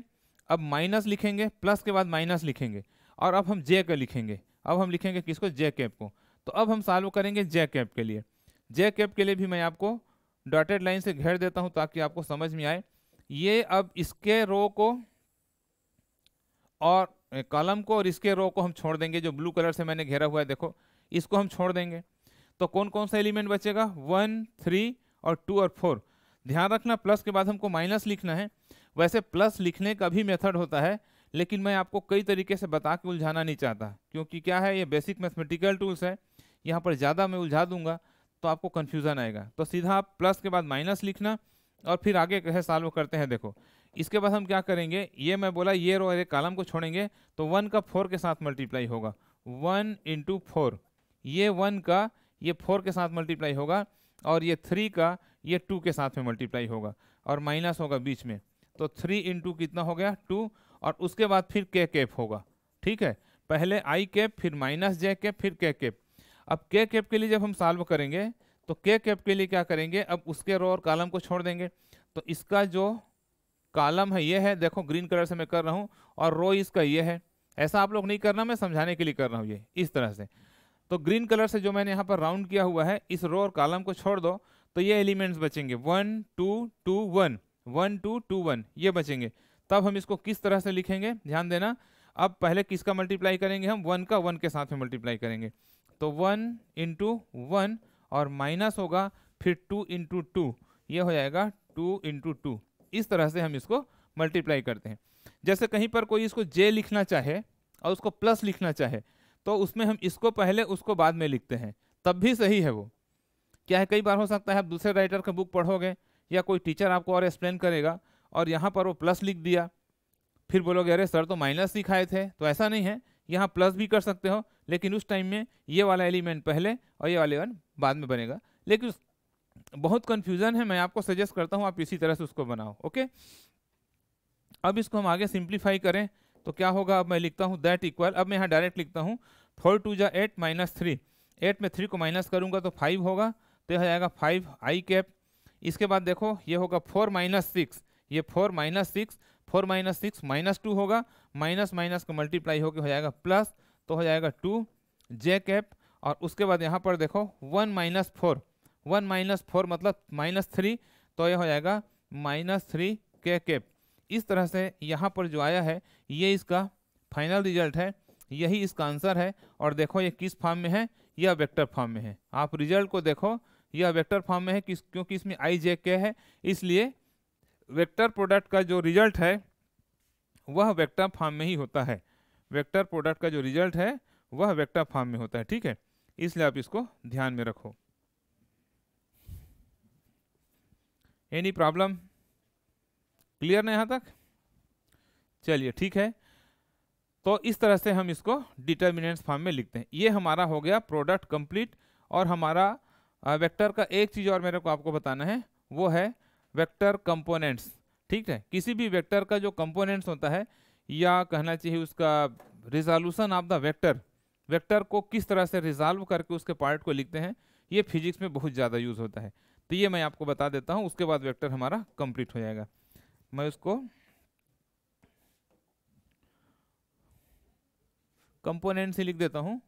अब माइनस लिखेंगे प्लस के बाद माइनस लिखेंगे और अब हम जे का लिखेंगे अब हम लिखेंगे किसको जे कैप को तो अब हम सॉल्व करेंगे जे कैप के लिए जे कैप के लिए भी मैं आपको डॉटेड लाइन से घेर देता हूँ ताकि आपको समझ में आए ये अब इसके रो को और कॉलम को और इसके रो को हम छोड़ देंगे जो ब्लू कलर से मैंने घेरा हुआ है देखो इसको हम छोड़ देंगे तो कौन कौन सा एलिमेंट बचेगा वन थ्री और टू और फोर ध्यान रखना प्लस के बाद हमको माइनस लिखना है वैसे प्लस लिखने का भी मेथड होता है लेकिन मैं आपको कई तरीके से बता के उलझाना नहीं चाहता क्योंकि क्या है ये बेसिक मैथमेटिकल टूल्स है यहाँ पर ज़्यादा मैं उलझा दूंगा तो आपको कन्फ्यूज़न आएगा तो सीधा आप प्लस के बाद माइनस लिखना और फिर आगे कैसे साल्व करते हैं देखो इसके बाद हम क्या करेंगे ये मैं बोला ये रो एक कालम को छोड़ेंगे तो वन का फोर के साथ मल्टीप्लाई होगा वन इंटू फोर ये वन का ये फोर के साथ मल्टीप्लाई होगा और ये थ्री का ये टू के साथ में मल्टीप्लाई होगा और माइनस होगा बीच में तो थ्री इंटू कितना हो गया टू और उसके बाद फिर के कैप होगा ठीक है पहले आई कैप फिर माइनस जे कैप फिर के कैप अब के कैप के लिए जब हम सॉल्व करेंगे तो के कैप के लिए क्या करेंगे अब उसके रो और कालम को छोड़ देंगे तो इसका जो कालम है ये है देखो ग्रीन कलर से मैं कर रहा हूँ और रो इसका ये है ऐसा आप लोग नहीं करना मैं समझाने के लिए कर रहा हूँ ये इस तरह से तो ग्रीन कलर से जो मैंने यहाँ पर राउंड किया हुआ है इस रो और कालम को छोड़ दो तो ये एलिमेंट्स बचेंगे one to two one one to two one ये बचेंगे तब हम इसको किस तरह से लिखेंगे ध्यान देना अब पहले किसका मल्टीप्लाई करेंगे हम वन का वन के साथ में मल्टीप्लाई करेंगे तो वन इंटू वन और माइनस होगा फिर टू इंटू टू ये हो जाएगा टू इंटू टू इस तरह से हम इसको मल्टीप्लाई करते हैं जैसे कहीं पर कोई इसको जे लिखना चाहे और उसको प्लस लिखना चाहे तो उसमें हम इसको पहले उसको बाद में लिखते हैं तब भी सही है वो क्या है कई बार हो सकता है आप दूसरे राइटर का बुक पढ़ोगे या कोई टीचर आपको और एक्सप्लेन करेगा और यहाँ पर वो प्लस लिख दिया फिर बोलोगे अरे सर तो माइनस सिखाए थे तो ऐसा नहीं है यहाँ प्लस भी कर सकते हो लेकिन उस टाइम में ये वाला एलिमेंट पहले और ये वाले वन बाद में बनेगा लेकिन बहुत कन्फ्यूज़न है मैं आपको सजेस्ट करता हूँ आप इसी तरह से उसको बनाओ ओके अब इसको हम आगे सिंप्लीफाई करें तो क्या होगा अब मैं लिखता हूँ दैट इक्वल अब मैं यहाँ डायरेक्ट लिखता हूँ फोर टू जा एट माइनस थ्री एट में थ्री को माइनस करूँगा तो फाइव होगा तो यह जाएगा फाइव आई कैप इसके बाद देखो ये होगा फोर माइनस सिक्स ये four minus six four minus six minus two होगा माइनस माइनस का मल्टीप्लाई होकर हो जाएगा प्लस तो हो जाएगा टू जे कैप और उसके बाद यहाँ पर देखो one minus four one minus four मतलब माइनस थ्री तो यह हो जाएगा माइनस थ्री के के इस तरह से यहाँ पर जो आया है ये इसका फाइनल रिजल्ट है यही इसका आंसर है और देखो ये किस फॉर्म में है यह वेक्टर फॉर्म में है आप रिजल्ट को देखो यह वेक्टर फॉर्म में है किस क्योंकि इसमें आई जे के है इसलिए वेक्टर प्रोडक्ट का जो रिजल्ट है वह वेक्टर फॉर्म में ही होता है वेक्टर प्रोडक्ट का जो रिजल्ट है वह वेक्टर फॉर्म में होता है ठीक है इसलिए आप इसको ध्यान में रखो एनी प्रॉब्लम क्लियर ना यहाँ तक चलिए ठीक है तो इस तरह से हम इसको डिटर्मिनेंट्स फॉर्म में लिखते हैं ये हमारा हो गया प्रोडक्ट कंप्लीट और हमारा वेक्टर का एक चीज़ और मेरे को आपको बताना है वो है वेक्टर कंपोनेंट्स ठीक है किसी भी वेक्टर का जो कंपोनेंट्स होता है या कहना चाहिए उसका resolution of the vector vector को किस तरह से रिजॉल्व करके उसके पार्ट को लिखते हैं ये फिजिक्स में बहुत ज़्यादा यूज़ होता है तो ये मैं आपको बता देता हूँ उसके बाद वेक्टर हमारा कंप्लीट हो जाएगा मैं उसको कंपोनेंट से लिख देता हूँ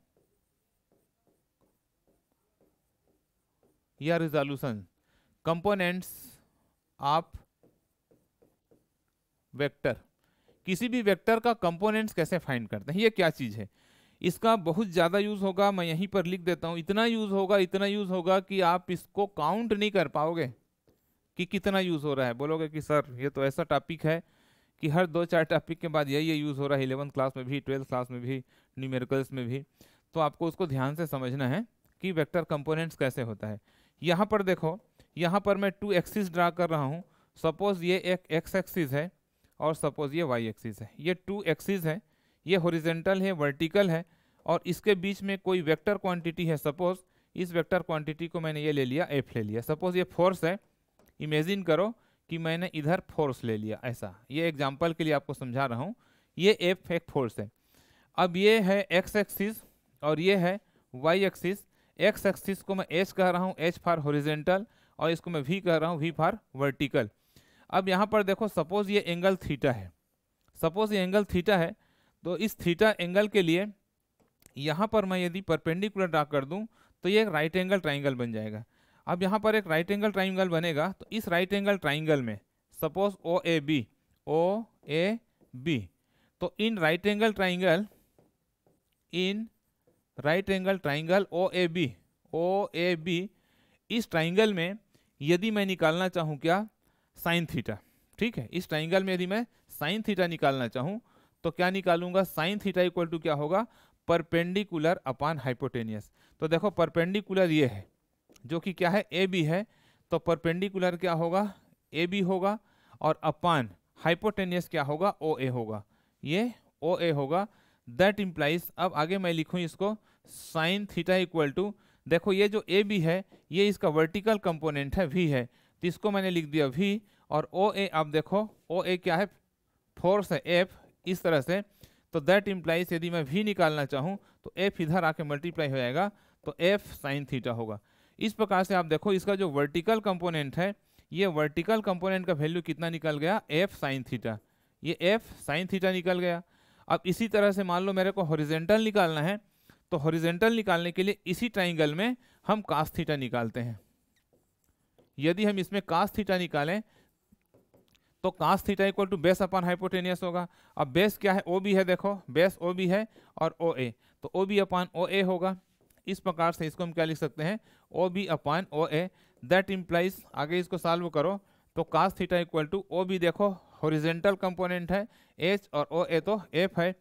या रिजोल्यूशन कंपोनेंट्स आप वेक्टर किसी भी वेक्टर का कंपोनेंट्स कैसे फाइंड करते हैं ये क्या चीज़ है इसका बहुत ज़्यादा यूज़ होगा मैं यहीं पर लिख देता हूँ इतना यूज़ होगा इतना यूज़ होगा कि आप इसको काउंट नहीं कर पाओगे कि कितना यूज़ हो रहा है बोलोगे कि सर ये तो ऐसा टॉपिक है कि हर दो चार टॉपिक के बाद यही यूज़ हो रहा है इलेवंथ क्लास में भी ट्वेल्थ क्लास में भी न्यूमेरिकल्स में भी तो आपको उसको ध्यान से समझना है कि वेक्टर कंपोनेंट्स कैसे होता है यहाँ पर देखो यहाँ पर मैं टू एक्सिस ड्रा कर रहा हूँ सपोज़ ये एक एक्स एक्सिस है और सपोज़ ये वाई एक्सिस है ये टू एक्सिस है ये हॉरिजेंटल है वर्टिकल है और इसके बीच में कोई वेक्टर क्वांटिटी है सपोज इस वेक्टर क्वांटिटी को मैंने ये ले लिया एफ ले लिया सपोज ये फोर्स है इमेजिन करो कि मैंने इधर फोर्स ले लिया ऐसा ये एग्जाम्पल के लिए आपको समझा रहा हूँ ये एफ एक फोर्स है अब ये है एक्स एक्सिस और ये है वाई एक्सिस एक्स एक्सिस को मैं एच कह रहा हूँ एच फार हॉरिजेंटल और इसको मैं वी कह रहा हूँ वी फार वर्टिकल अब यहाँ पर देखो सपोज ये एंगल थीटा है सपोज ये एंगल थीटा है तो इस थीटा एंगल के लिए यहाँ पर मैं यदि परपेंडिकुलर ड्रा कर दूँ तो ये एक राइट एंगल ट्राइंगल बन जाएगा अब यहाँ पर एक राइट एंगल ट्राइंगल बनेगा तो इस राइट एंगल ट्राइंगल में suppose O A B O A B तो in right angle triangle in right angle triangle O A B O A B इस ट्राइंगल में यदि मैं निकालना चाहूँ क्या साइन थीटा ठीक है इस ट्राइंगल में यदि मैं साइन थीटा निकालना चाहूँ तो क्या निकालूंगा साइन थीटा इक्वल टू क्या होगा परपेंडिकुलर अपान हाइपोटेनियस तो देखो परपेंडिकुलर ये है जो कि क्या है ए बी है तो परपेंडिकुलर क्या होगा ए बी होगा और अपान हाइपोटेनियस क्या होगा ओ ए होगा ये ओ ए होगा दैट इम्प्लाइज अब आगे मैं लिखूँ इसको साइन थीटा इक्वल टू देखो ये जो ए बी है ये इसका वर्टिकल कंपोनेंट है वी है तो इसको मैंने लिख दिया वी और ओ ए अब देखो ओ ए क्या है फोर्स है एफ इस तरह से तो दैट इम्प्लाइज यदि मैं वी निकालना चाहूँ तो एफ इधर आके मल्टीप्लाई हो जाएगा तो एफ साइन थीटा होगा इस प्रकार से आप देखो इसका जो वर्टिकल कंपोनेंट है ये वर्टिकल कंपोनेंट का वैल्यू कितना निकल गया एफ साइन थीटा ये एफ साइन थीटा निकल गया अब इसी तरह से मान लो मेरे को हॉरिजेंटल निकालना है तो हॉरिजेंटल निकालने के लिए इसी ट्राइंगल में हम कास थीटा निकालते हैं यदि हम इसमें कास थीटा निकालें तो cos theta equal to base upon hypotenuse होगा अब बेस क्या है ओ बी है देखो बेस ओ बी है और ओ ए तो ओ बी अपान ओ ए होगा इस प्रकार से इसको हम क्या लिख सकते हैं O B upon O A that implies आगे इसको सॉल्व करो तो cos theta equal to O B देखो हॉरिजेंटल कंपोनेंट है एच और ओ ए तो एफ है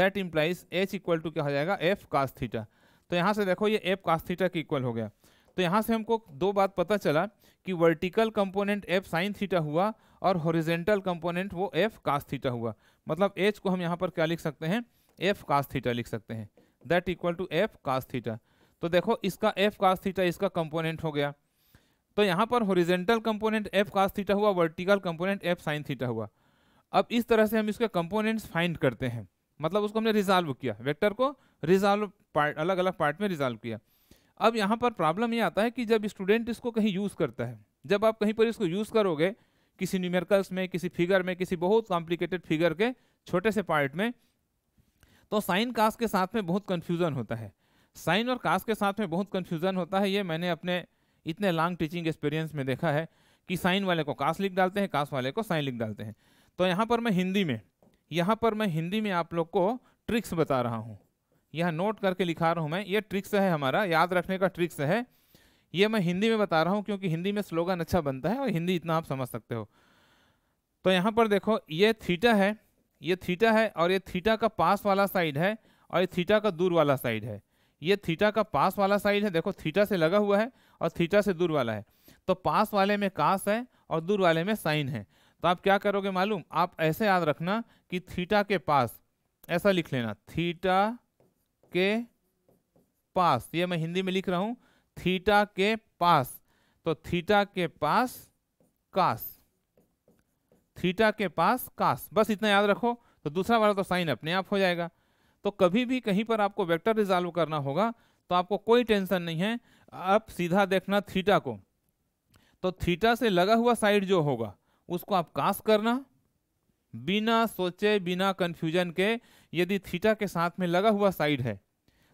that implies H equal to क्या हो जाएगा एफ कास थीटा तो यहाँ से देखो ये एफ कास थीटा के इक्वल हो गया तो यहाँ से हमको दो बात पता चला कि vertical component F sine theta हुआ और हॉरिजेंटल कंपोनेंट वो एफ कास थीटा हुआ मतलब एच को हम यहाँ पर क्या लिख सकते हैं एफ कास थीटा लिख सकते हैं that equal to F cos theta तो देखो इसका एफ कास थीटा इसका कंपोनेंट हो गया तो यहाँ पर horizontal component F cos theta हुआ vertical component F sine theta हुआ अब इस तरह से हम इसके कंपोनेंट्स फाइंड करते हैं मतलब उसको हमने रिजॉल्व किया वेक्टर को रिजॉल्व पार्ट अलग अलग पार्ट में रिजॉल्व किया अब यहाँ पर प्रॉब्लम ये आता है कि जब स्टूडेंट इसको कहीं यूज़ करता है जब आप कहीं पर इसको यूज़ करोगे किसी न्यूमेरिकल्स में किसी फिगर में किसी बहुत कॉम्प्लिकेटेड फिगर के छोटे से पार्ट में तो साइन कास्ट के साथ में बहुत कन्फ्यूज़न होता है साइन और कास्ट के साथ में बहुत कन्फ्यूज़न होता है ये मैंने अपने इतने लॉन्ग टीचिंग एक्सपीरियंस में देखा है कि साइन वाले को कास्ट लिख डालते हैं कास्ट वाले को साइन लिख डालते हैं तो यहाँ पर मैं हिंदी में यहाँ पर मैं हिंदी में आप लोग को ट्रिक्स बता रहा हूँ यह नोट करके लिखा रहा हूँ मैं ये ट्रिक्स है हमारा याद रखने का ट्रिक्स है ये मैं हिंदी में बता रहा हूँ क्योंकि हिंदी में स्लोगन अच्छा बनता है और हिंदी इतना आप समझ सकते हो तो यहाँ पर देखो ये थीटा है ये थीटा है और ये थीटा का पास वाला साइड है और ये थीटा का दूर वाला साइड है ये थीटा का पास वाला साइड है देखो थीटा से लगा हुआ है और थीटा से दूर वाला है तो पास वाले में कास है और दूर वाले में साइन है तो आप क्या करोगे मालूम आप ऐसे याद रखना कि थीटा के पास ऐसा लिख लेना थीटा के पास ये मैं हिंदी में लिख रहा हूं थीटा के पास तो थीटा के पास कास थीटा के पास कास बस इतना याद रखो तो दूसरा वाला तो साइन अपने आप हो जाएगा तो कभी भी कहीं पर आपको वेक्टर रिजॉल्व करना होगा तो आपको कोई टेंशन नहीं है आप सीधा देखना थीटा को तो थीटा से लगा हुआ साइड जो होगा उसको आप कास करना बिना सोचे बिना कंफ्यूजन के यदि थीटा के साथ में लगा हुआ साइड है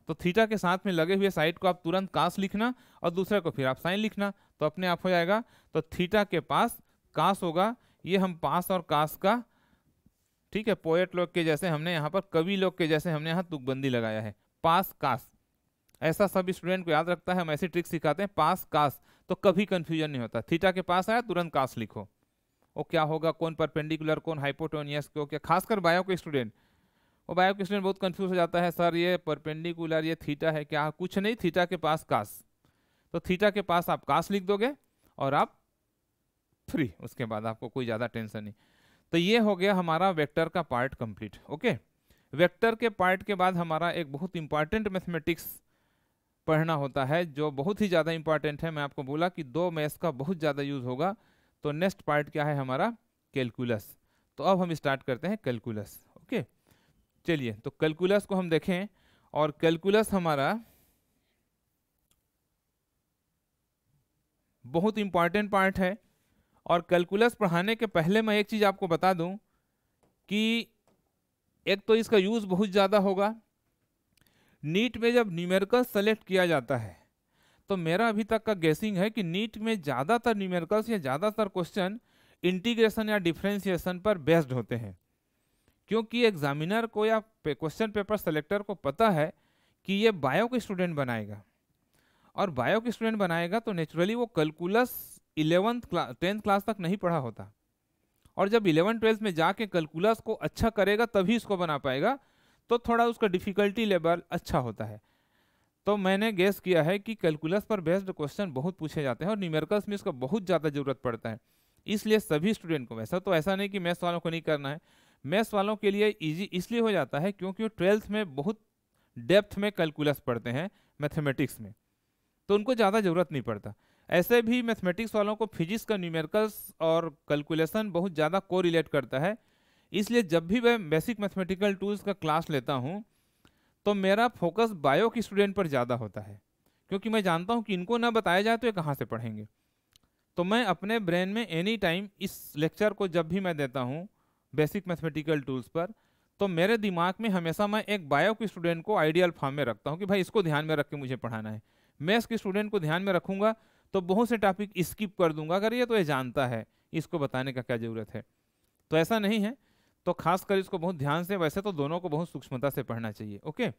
तो थीटा के साथ में लगे हुए साइड को आप तुरंत कास लिखना और दूसरे को फिर आप साइन लिखना तो अपने आप हो जाएगा तो थीटा के पास कास होगा ये हम पास और कास का ठीक है पोएट लोग के जैसे हमने यहाँ पर कवि लोग के जैसे हमने यहाँ तुकबंदी लगाया है पास कास ऐसा सब स्टूडेंट को याद रखता है हम ऐसी ट्रिक सिखाते हैं पास कास तो कभी कन्फ्यूजन नहीं होता थीटा के पास आया तुरंत कास लिखो वो क्या होगा कौन परपेंडिकुलर कौन हाइपोटोनियस क्यों क्या खासकर बायो के स्टूडेंट वो बायो स्टूडेंट बहुत कंफ्यूज हो जाता है सर ये परपेंडिकुलर ये थीटा है क्या कुछ नहीं थीटा के पास कास तो थीटा के पास आप कास लिख दोगे और आप फ्री उसके बाद आपको कोई ज़्यादा टेंशन नहीं तो ये हो गया हमारा वेक्टर का पार्ट कंप्लीट ओके वेक्टर के पार्ट के बाद हमारा एक बहुत इंपॉर्टेंट मैथमेटिक्स पढ़ना होता है जो बहुत ही ज़्यादा इंपॉर्टेंट है मैं आपको बोला कि दो मैथ्स का बहुत ज़्यादा यूज़ होगा तो नेक्स्ट पार्ट क्या है हमारा कैलकुलस तो अब हम स्टार्ट करते हैं कैलकुलस ओके चलिए तो कैलकुलस को हम देखें और कैलकुलस हमारा बहुत इम्पॉर्टेंट पार्ट है और कैलकुलस पढ़ाने के पहले मैं एक चीज़ आपको बता दूं कि एक तो इसका यूज़ बहुत ज़्यादा होगा नीट में जब न्यूमेरिकल सेलेक्ट किया जाता है तो मेरा अभी तक का गेसिंग है कि नीट में ज़्यादातर न्यूमेरिकल्स या ज़्यादातर क्वेश्चन इंटीग्रेशन या डिफ्रेंसिएशन पर बेस्ड होते हैं क्योंकि एग्जामिनर को या क्वेश्चन पेपर सेलेक्टर को पता है कि ये बायो के स्टूडेंट बनाएगा और बायो के स्टूडेंट बनाएगा तो नेचुरली वो कैलकुलस इलेवंथ टेंथ क्लास तक नहीं पढ़ा होता और जब इलेवन ट्वेल्थ में जाके कैलकुलस को अच्छा करेगा तभी इसको बना पाएगा तो थोड़ा उसका डिफ़िकल्टी लेवल अच्छा होता है तो मैंने गेस किया है कि कैलकुलस पर बेस्ड क्वेश्चन बहुत पूछे जाते हैं और न्यूमेरिकल्स में इसका बहुत ज़्यादा ज़रूरत पड़ता है इसलिए सभी स्टूडेंट को वैसा तो ऐसा नहीं कि मैथ्स वालों को नहीं करना है मैथ्स वालों के लिए इजी इसलिए हो जाता है क्योंकि वो ट्वेल्थ में बहुत डेप्थ में कैलकुलस पढ़ते हैं मैथमेटिक्स में तो उनको ज़्यादा ज़रूरत नहीं पड़ता ऐसे भी मैथमेटिक्स वालों को फिजिक्स का न्यूमेरिकल्स और कैलकुलेशन बहुत ज़्यादा को रिलेट करता है इसलिए जब भी मैं बेसिक मैथमेटिकल टूल्स का क्लास लेता हूँ तो मेरा फोकस बायो के स्टूडेंट पर ज़्यादा होता है क्योंकि मैं जानता हूँ कि इनको ना बताया जाए तो ये कहाँ से पढ़ेंगे तो मैं अपने ब्रेन में एनी टाइम इस लेक्चर को जब भी मैं देता हूँ बेसिक मैथमेटिकल टूल्स पर तो मेरे दिमाग में हमेशा मैं एक बायो के स्टूडेंट को आइडियल फॉर्म में रखता हूँ कि भाई इसको ध्यान में रख के मुझे पढ़ाना है मैथ्स के स्टूडेंट को ध्यान में रखूँगा तो बहुत से टॉपिक स्किप कर दूंगा अगर ये तो ये जानता है इसको बताने का क्या ज़रूरत है तो ऐसा नहीं है तो खासकर इसको बहुत ध्यान से वैसे तो दोनों को बहुत सूक्ष्मता से पढ़ना चाहिए ओके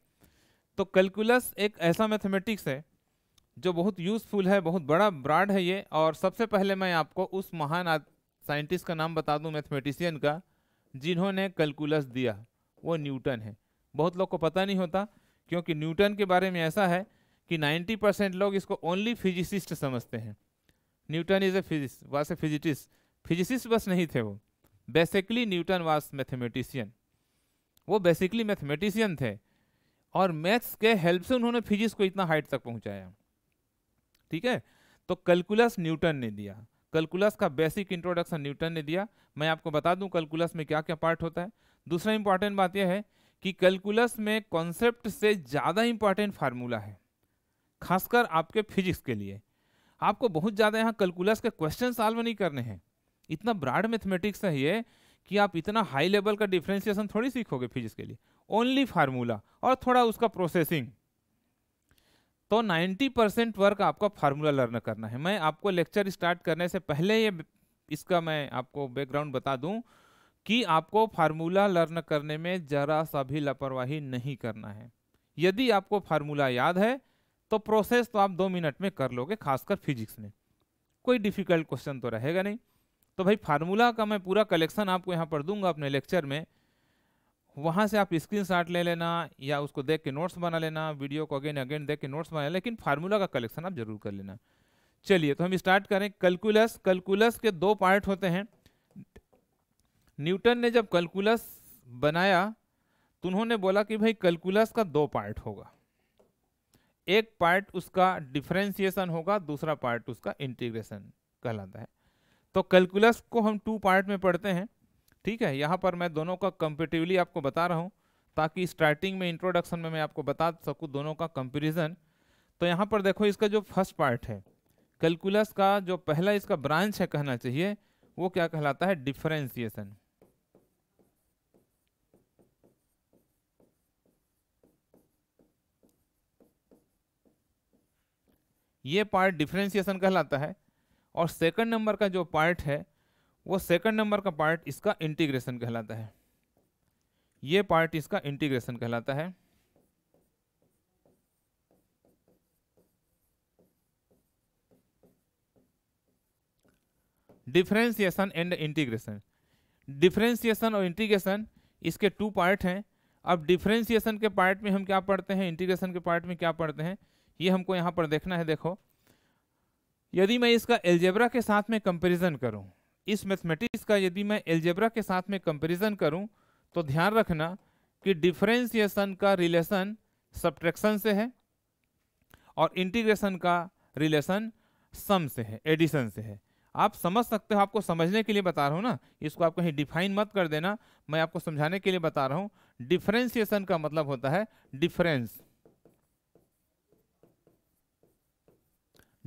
तो कैलकुलस एक ऐसा मैथमेटिक्स है जो बहुत यूज़फुल है बहुत बड़ा ब्राड है ये और सबसे पहले मैं आपको उस महान साइंटिस्ट का नाम बता दूं मैथमेटिशियन का जिन्होंने कैलकुलस दिया वो न्यूटन है बहुत लोग को पता नहीं होता क्योंकि न्यूटन के बारे में ऐसा है कि 90 परसेंट लोग इसको ओनली फिजिसिस्ट समझते हैं न्यूटन इज़ ए फिजिस वास ए फिजिटिस फिजिसिस्ट बस नहीं थे वो बेसिकली न्यूटन वास मैथमेटिशियन वो बेसिकली मैथमेटिशियन थे और मैथ्स के हेल्प से उन्होंने फिजिक्स को इतना हाइट तक पहुंचाया ठीक है तो कैलकुलस न्यूटन ने दिया कैलकुलस का बेसिक इंट्रोडक्शन न्यूटन ने दिया मैं आपको बता दूं कैलकुलस में क्या क्या पार्ट होता है दूसरा इंपॉर्टेंट बात यह है कि कैलकुलस में कॉन्सेप्ट से ज़्यादा इंपॉर्टेंट फार्मूला है खासकर आपके फिजिक्स के लिए आपको बहुत ज़्यादा यहाँ कैलकुलस के क्वेश्चन सॉल्व नहीं करने हैं इतना ब्राड मैथमेटिक्स है ये कि आप इतना हाई लेवल का डिफ्रेंशिएशन थोड़ी सीखोगे फिजिक्स के लिए ओनली फार्मूला और थोड़ा उसका प्रोसेसिंग तो 90 परसेंट वर्क आपका फार्मूला लर्न करना है मैं आपको लेक्चर स्टार्ट करने से पहले ये इसका मैं आपको बैकग्राउंड बता दूं कि आपको फार्मूला लर्न करने में ज़रा सा भी लापरवाही नहीं करना है यदि आपको फार्मूला याद है तो प्रोसेस तो आप दो मिनट में कर लोगे खासकर फिजिक्स में कोई डिफ़िकल्ट क्वेश्चन तो रहेगा नहीं तो भाई फार्मूला का मैं पूरा कलेक्शन आपको यहाँ पर दूंगा अपने लेक्चर में वहाँ से आप स्क्रीनशॉट ले लेना या उसको देख के नोट्स बना लेना वीडियो को अगेन अगेन देख के नोट्स बना लेकिन फार्मूला का कलेक्शन आप जरूर कर लेना चलिए तो हम स्टार्ट करें कैलकुलस कैलकुलस के दो पार्ट होते हैं न्यूटन ने जब कैलकुलस बनाया तो उन्होंने बोला कि भाई कैलकुलस का दो पार्ट होगा एक पार्ट उसका डिफ्रेंसिएशन होगा दूसरा पार्ट उसका इंटीग्रेशन कहलाता है तो कैलकुलस को हम टू पार्ट में पढ़ते हैं ठीक है यहाँ पर मैं दोनों का कंपेटिवली आपको बता रहा हूँ ताकि स्टार्टिंग में इंट्रोडक्शन में मैं आपको बता सकूँ दोनों का कंपेरिजन तो यहाँ पर देखो इसका जो फर्स्ट पार्ट है कैलकुलस का जो पहला इसका ब्रांच है कहना चाहिए वो क्या कहलाता है डिफरेंशिएशन ये पार्ट डिफरेंशिएशन कहलाता है और सेकंड नंबर का जो पार्ट है वो सेकंड नंबर का पार्ट इसका इंटीग्रेशन कहलाता है ये पार्ट इसका इंटीग्रेशन कहलाता है डिफ्रेंसिएशन एंड इंटीग्रेशन डिफ्रेंसिएशन और इंटीग्रेशन इसके टू पार्ट हैं अब डिफ्रेंसिएशन के पार्ट में हम क्या पढ़ते हैं इंटीग्रेशन के पार्ट में क्या पढ़ते हैं ये हमको यहाँ पर देखना है देखो यदि मैं इसका एल्जेब्रा के साथ में कंपेरिजन करूँ इस मैथमेटिक्स का यदि मैं एल्जेब्रा के साथ में कंपैरिजन करूं तो ध्यान रखना कि डिफ्रेंसिएशन का रिलेशन सब्ट्रैक्शन से है और इंटीग्रेशन का रिलेशन सम से है एडिशन से है आप समझ सकते हो आपको समझने के लिए बता रहा हूँ ना इसको आप कहीं डिफाइन मत कर देना मैं आपको समझाने के लिए बता रहा हूँ डिफ्रेंसिएशन का मतलब होता है डिफरेंस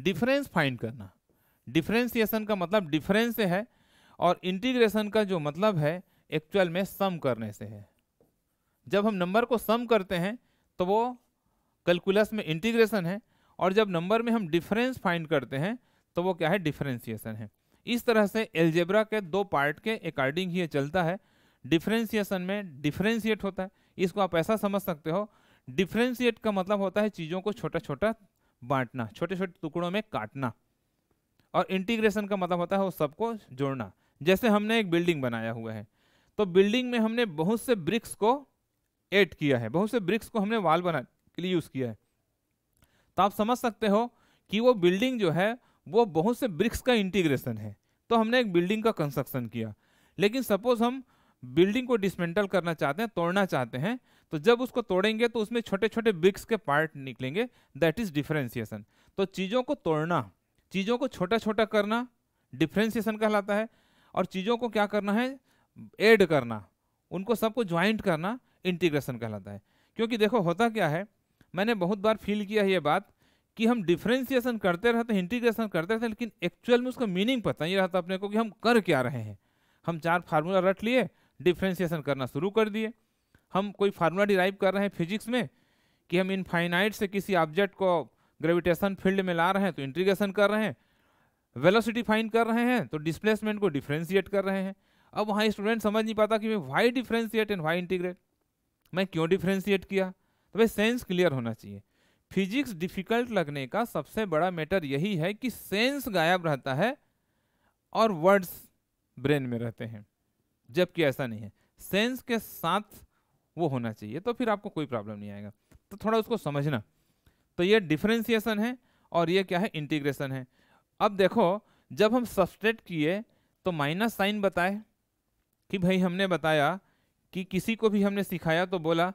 डिफरेंस फाइंड करना डिफ्रेंसिएशन का मतलब डिफरेंस से है और इंटीग्रेशन का जो मतलब है एक्चुअल में सम करने से है जब हम नंबर को सम करते हैं तो वो कैलकुलस में इंटीग्रेशन है और जब नंबर में हम डिफरेंस फाइंड करते हैं तो वो क्या है डिफरेंशिएशन है इस तरह से एल्जेब्रा के दो पार्ट के अकॉर्डिंग ही चलता है डिफरेंशिएशन में डिफरेंशिएट होता है इसको आप ऐसा समझ सकते हो डिफरेंशिएट का मतलब होता है चीज़ों को छोटा छोटा बांटना छोटे छोटे टुकड़ों में काटना और इंटीग्रेशन का मतलब होता है वो सबको जोड़ना जैसे हमने एक बिल्डिंग बनाया हुआ है तो बिल्डिंग में हमने बहुत से ब्रिक्स को एड किया है बहुत से ब्रिक्स को हमने वाल बना के लिए यूज़ किया है तो आप समझ सकते हो कि वो बिल्डिंग जो है वो बहुत से ब्रिक्स का इंटीग्रेशन है तो हमने एक बिल्डिंग का कंस्ट्रक्शन किया लेकिन सपोज हम बिल्डिंग को डिसमेंटल करना चाहते हैं तोड़ना चाहते हैं तो जब उसको तोड़ेंगे तो उसमें छोटे छोटे ब्रिक्स के पार्ट निकलेंगे दैट इज डिफ्रेंसिएशन तो चीज़ों को तोड़ना चीज़ों को छोटा छोटा करना डिफ्रेंसिएशन कहलाता है और चीज़ों को क्या करना है एड करना उनको सबको ज्वाइंट करना इंटीग्रेशन कहलाता है क्योंकि देखो होता क्या है मैंने बहुत बार फील किया है ये बात कि हम डिफ्रेंसिएशन करते रहते हैं इंटीग्रेशन करते रहते हैं लेकिन एक्चुअल में उसका मीनिंग पता नहीं रहता अपने को कि हम कर क्या रहे हैं हम चार फार्मूला रट लिए डिफ्रेंसिएशन करना शुरू कर दिए हम कोई फार्मूला डिराइव कर रहे हैं फिजिक्स में कि हम इनफाइनाइट से किसी ऑब्जेक्ट को ग्रेविटेशन फील्ड में ला रहे हैं तो इंट्रीगेशन कर रहे हैं वेलोसिटी फाइंड कर रहे हैं तो डिस्प्लेसमेंट को डिफ्रेंशिएट कर रहे हैं अब वहाँ स्टूडेंट समझ नहीं पाता कि मैं why differentiate and why integrate मैं क्यों डिफ्रेंशिएट किया तो भाई सेंस क्लियर होना चाहिए फिजिक्स डिफिकल्ट लगने का सबसे बड़ा मैटर यही है कि सेंस गायब रहता है और वर्ड्स ब्रेन में रहते हैं जबकि ऐसा नहीं है सेंस के साथ वो होना चाहिए तो फिर आपको कोई प्रॉब्लम नहीं आएगा तो थोड़ा उसको समझना तो ये डिफ्रेंसीसन है और ये क्या है इंटीग्रेशन है अब देखो जब हम सब्सट्रेट किए तो माइनस साइन बताए कि भाई हमने बताया कि किसी को भी हमने सिखाया तो बोला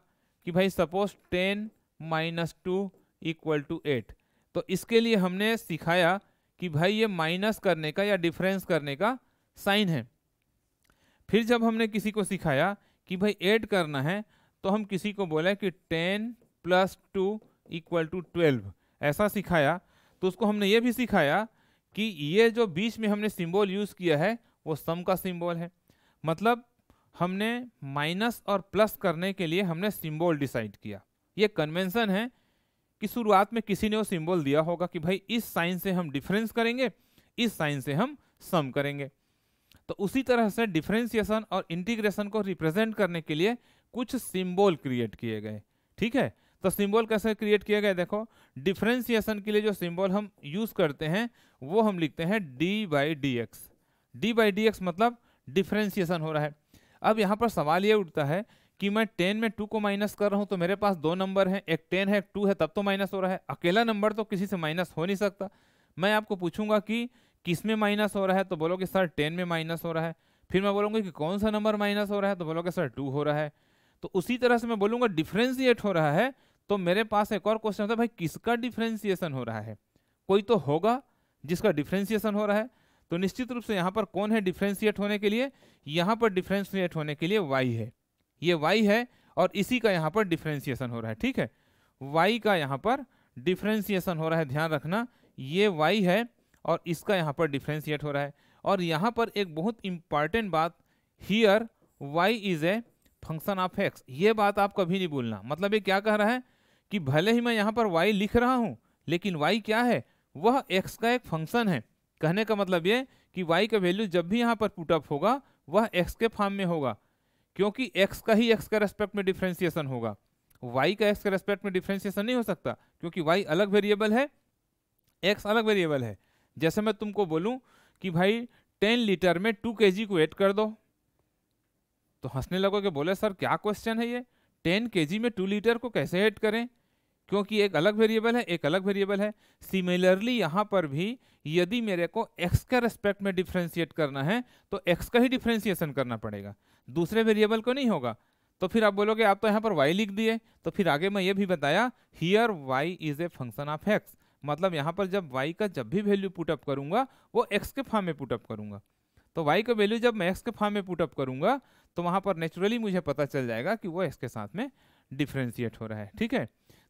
कि भाई suppose ten minus two equal to eight तो इसके लिए हमने सिखाया कि भाई ये माइनस करने का या डिफरेंस करने का साइन है फिर जब हमने किसी को सिखाया कि भाई ऐड करना है तो हम किसी को बोला कि ten plus two equal to twelve ऐसा सिखाया तो उसको हमने ये भी सिखाया कि ये जो बीच में हमने सिंबल यूज़ किया है वो सम का सिंबल है मतलब हमने माइनस और प्लस करने के लिए हमने सिंबल डिसाइड किया ये कन्वेंसन है कि शुरुआत में किसी ने वो सिंबल दिया होगा कि भाई इस साइन से हम डिफरेंस करेंगे इस साइन से हम सम करेंगे तो उसी तरह से डिफ्रेंसिएशन और इंटीग्रेशन को रिप्रेजेंट करने के लिए कुछ सिंबल क्रिएट किए गए ठीक है तो सिंबल कैसे क्रिएट किया गया देखो डिफ्रेंसिएशन के लिए जो सिंबल हम यूज़ करते हैं वो हम लिखते हैं D by D x D by D x मतलब डिफ्रेंसिएशन हो रहा है अब यहाँ पर सवाल ये उठता है कि मैं टेन में टू को माइनस कर रहा हूँ तो मेरे पास दो नंबर हैं एक टेन है एक टू है तब तो माइनस हो रहा है अकेला नंबर तो किसी से माइनस हो नहीं सकता मैं आपको पूछूंगा कि किस में माइनस हो रहा है तो बोलोगे सर टेन में माइनस हो रहा है फिर मैं बोलूँगा कि कौन सा नंबर माइनस हो रहा है तो बोलोगे सर टू हो रहा है तो उसी तरह से मैं बोलूंगा डिफ्रेंशिएट हो रहा है तो मेरे पास एक और क्वेश्चन होता है भाई किसका डिफ्रेंशिएशन हो रहा है कोई तो होगा जिसका डिफ्रेंशिएशन हो रहा है तो निश्चित रूप से यहाँ पर कौन है डिफ्रेंशिएट होने के लिए यहाँ पर डिफ्रेंशिएट होने के लिए वाई है ये वाई है और इसी का यहाँ पर डिफ्रेंशिएशन हो रहा है ठीक है वाई का यहाँ पर डिफ्रेंशिएशन हो रहा है ध्यान रखना ये वाई है और इसका यहाँ पर डिफ्रेंशिएट हो रहा है और यहाँ पर एक बहुत इंपॉर्टेंट बात here Y is a function of x ये बात आप कभी नहीं भूलना मतलब ये क्या कह रहा है कि भले ही मैं यहाँ पर वाई लिख रहा हूँ लेकिन वाई क्या है वह एक्स का एक फंक्शन है कहने का मतलब ये कि वाई का वैल्यू जब भी यहाँ पर पुटअप होगा वह एक्स के फॉर्म में होगा क्योंकि एक्स का ही एक्स के रेस्पेक्ट में डिफ्रेंसिएशन होगा वाई का एक्स के रेस्पेक्ट में डिफ्रेंसिएशन नहीं हो सकता क्योंकि वाई अलग वेरिएबल है एक्स अलग वेरिएबल है जैसे मैं तुमको बोलूँ कि भाई टेन लीटर में टू के को ऐड कर दो तो हंसने लगो कि बोले सर क्या क्वेश्चन है ये टेन के में टू लीटर को कैसे ऐड करें क्योंकि एक अलग वेरिएबल है एक अलग वेरिएबल है सिमिलरली यहाँ पर भी यदि मेरे को x के रेस्पेक्ट में डिफ्रेंशिएट करना है तो x का ही डिफ्रेंशिएशन करना पड़ेगा दूसरे वेरिएबल को नहीं होगा तो फिर आप बोलोगे आप तो यहाँ पर y लिख दिए तो फिर आगे मैं ये भी बताया here y is a function of x मतलब यहाँ पर जब y का जब भी वैल्यू पुटअप करूँगा वो x के फार्म में पुटअप करूँगा तो y का वैल्यू जब मैं एक्स के फार्म में पुटअप करूँगा तो वहाँ पर नेचुरली मुझे पता चल जाएगा कि वो इसके साथ में डिफ्रेंशिएट हो रहा है ठीक है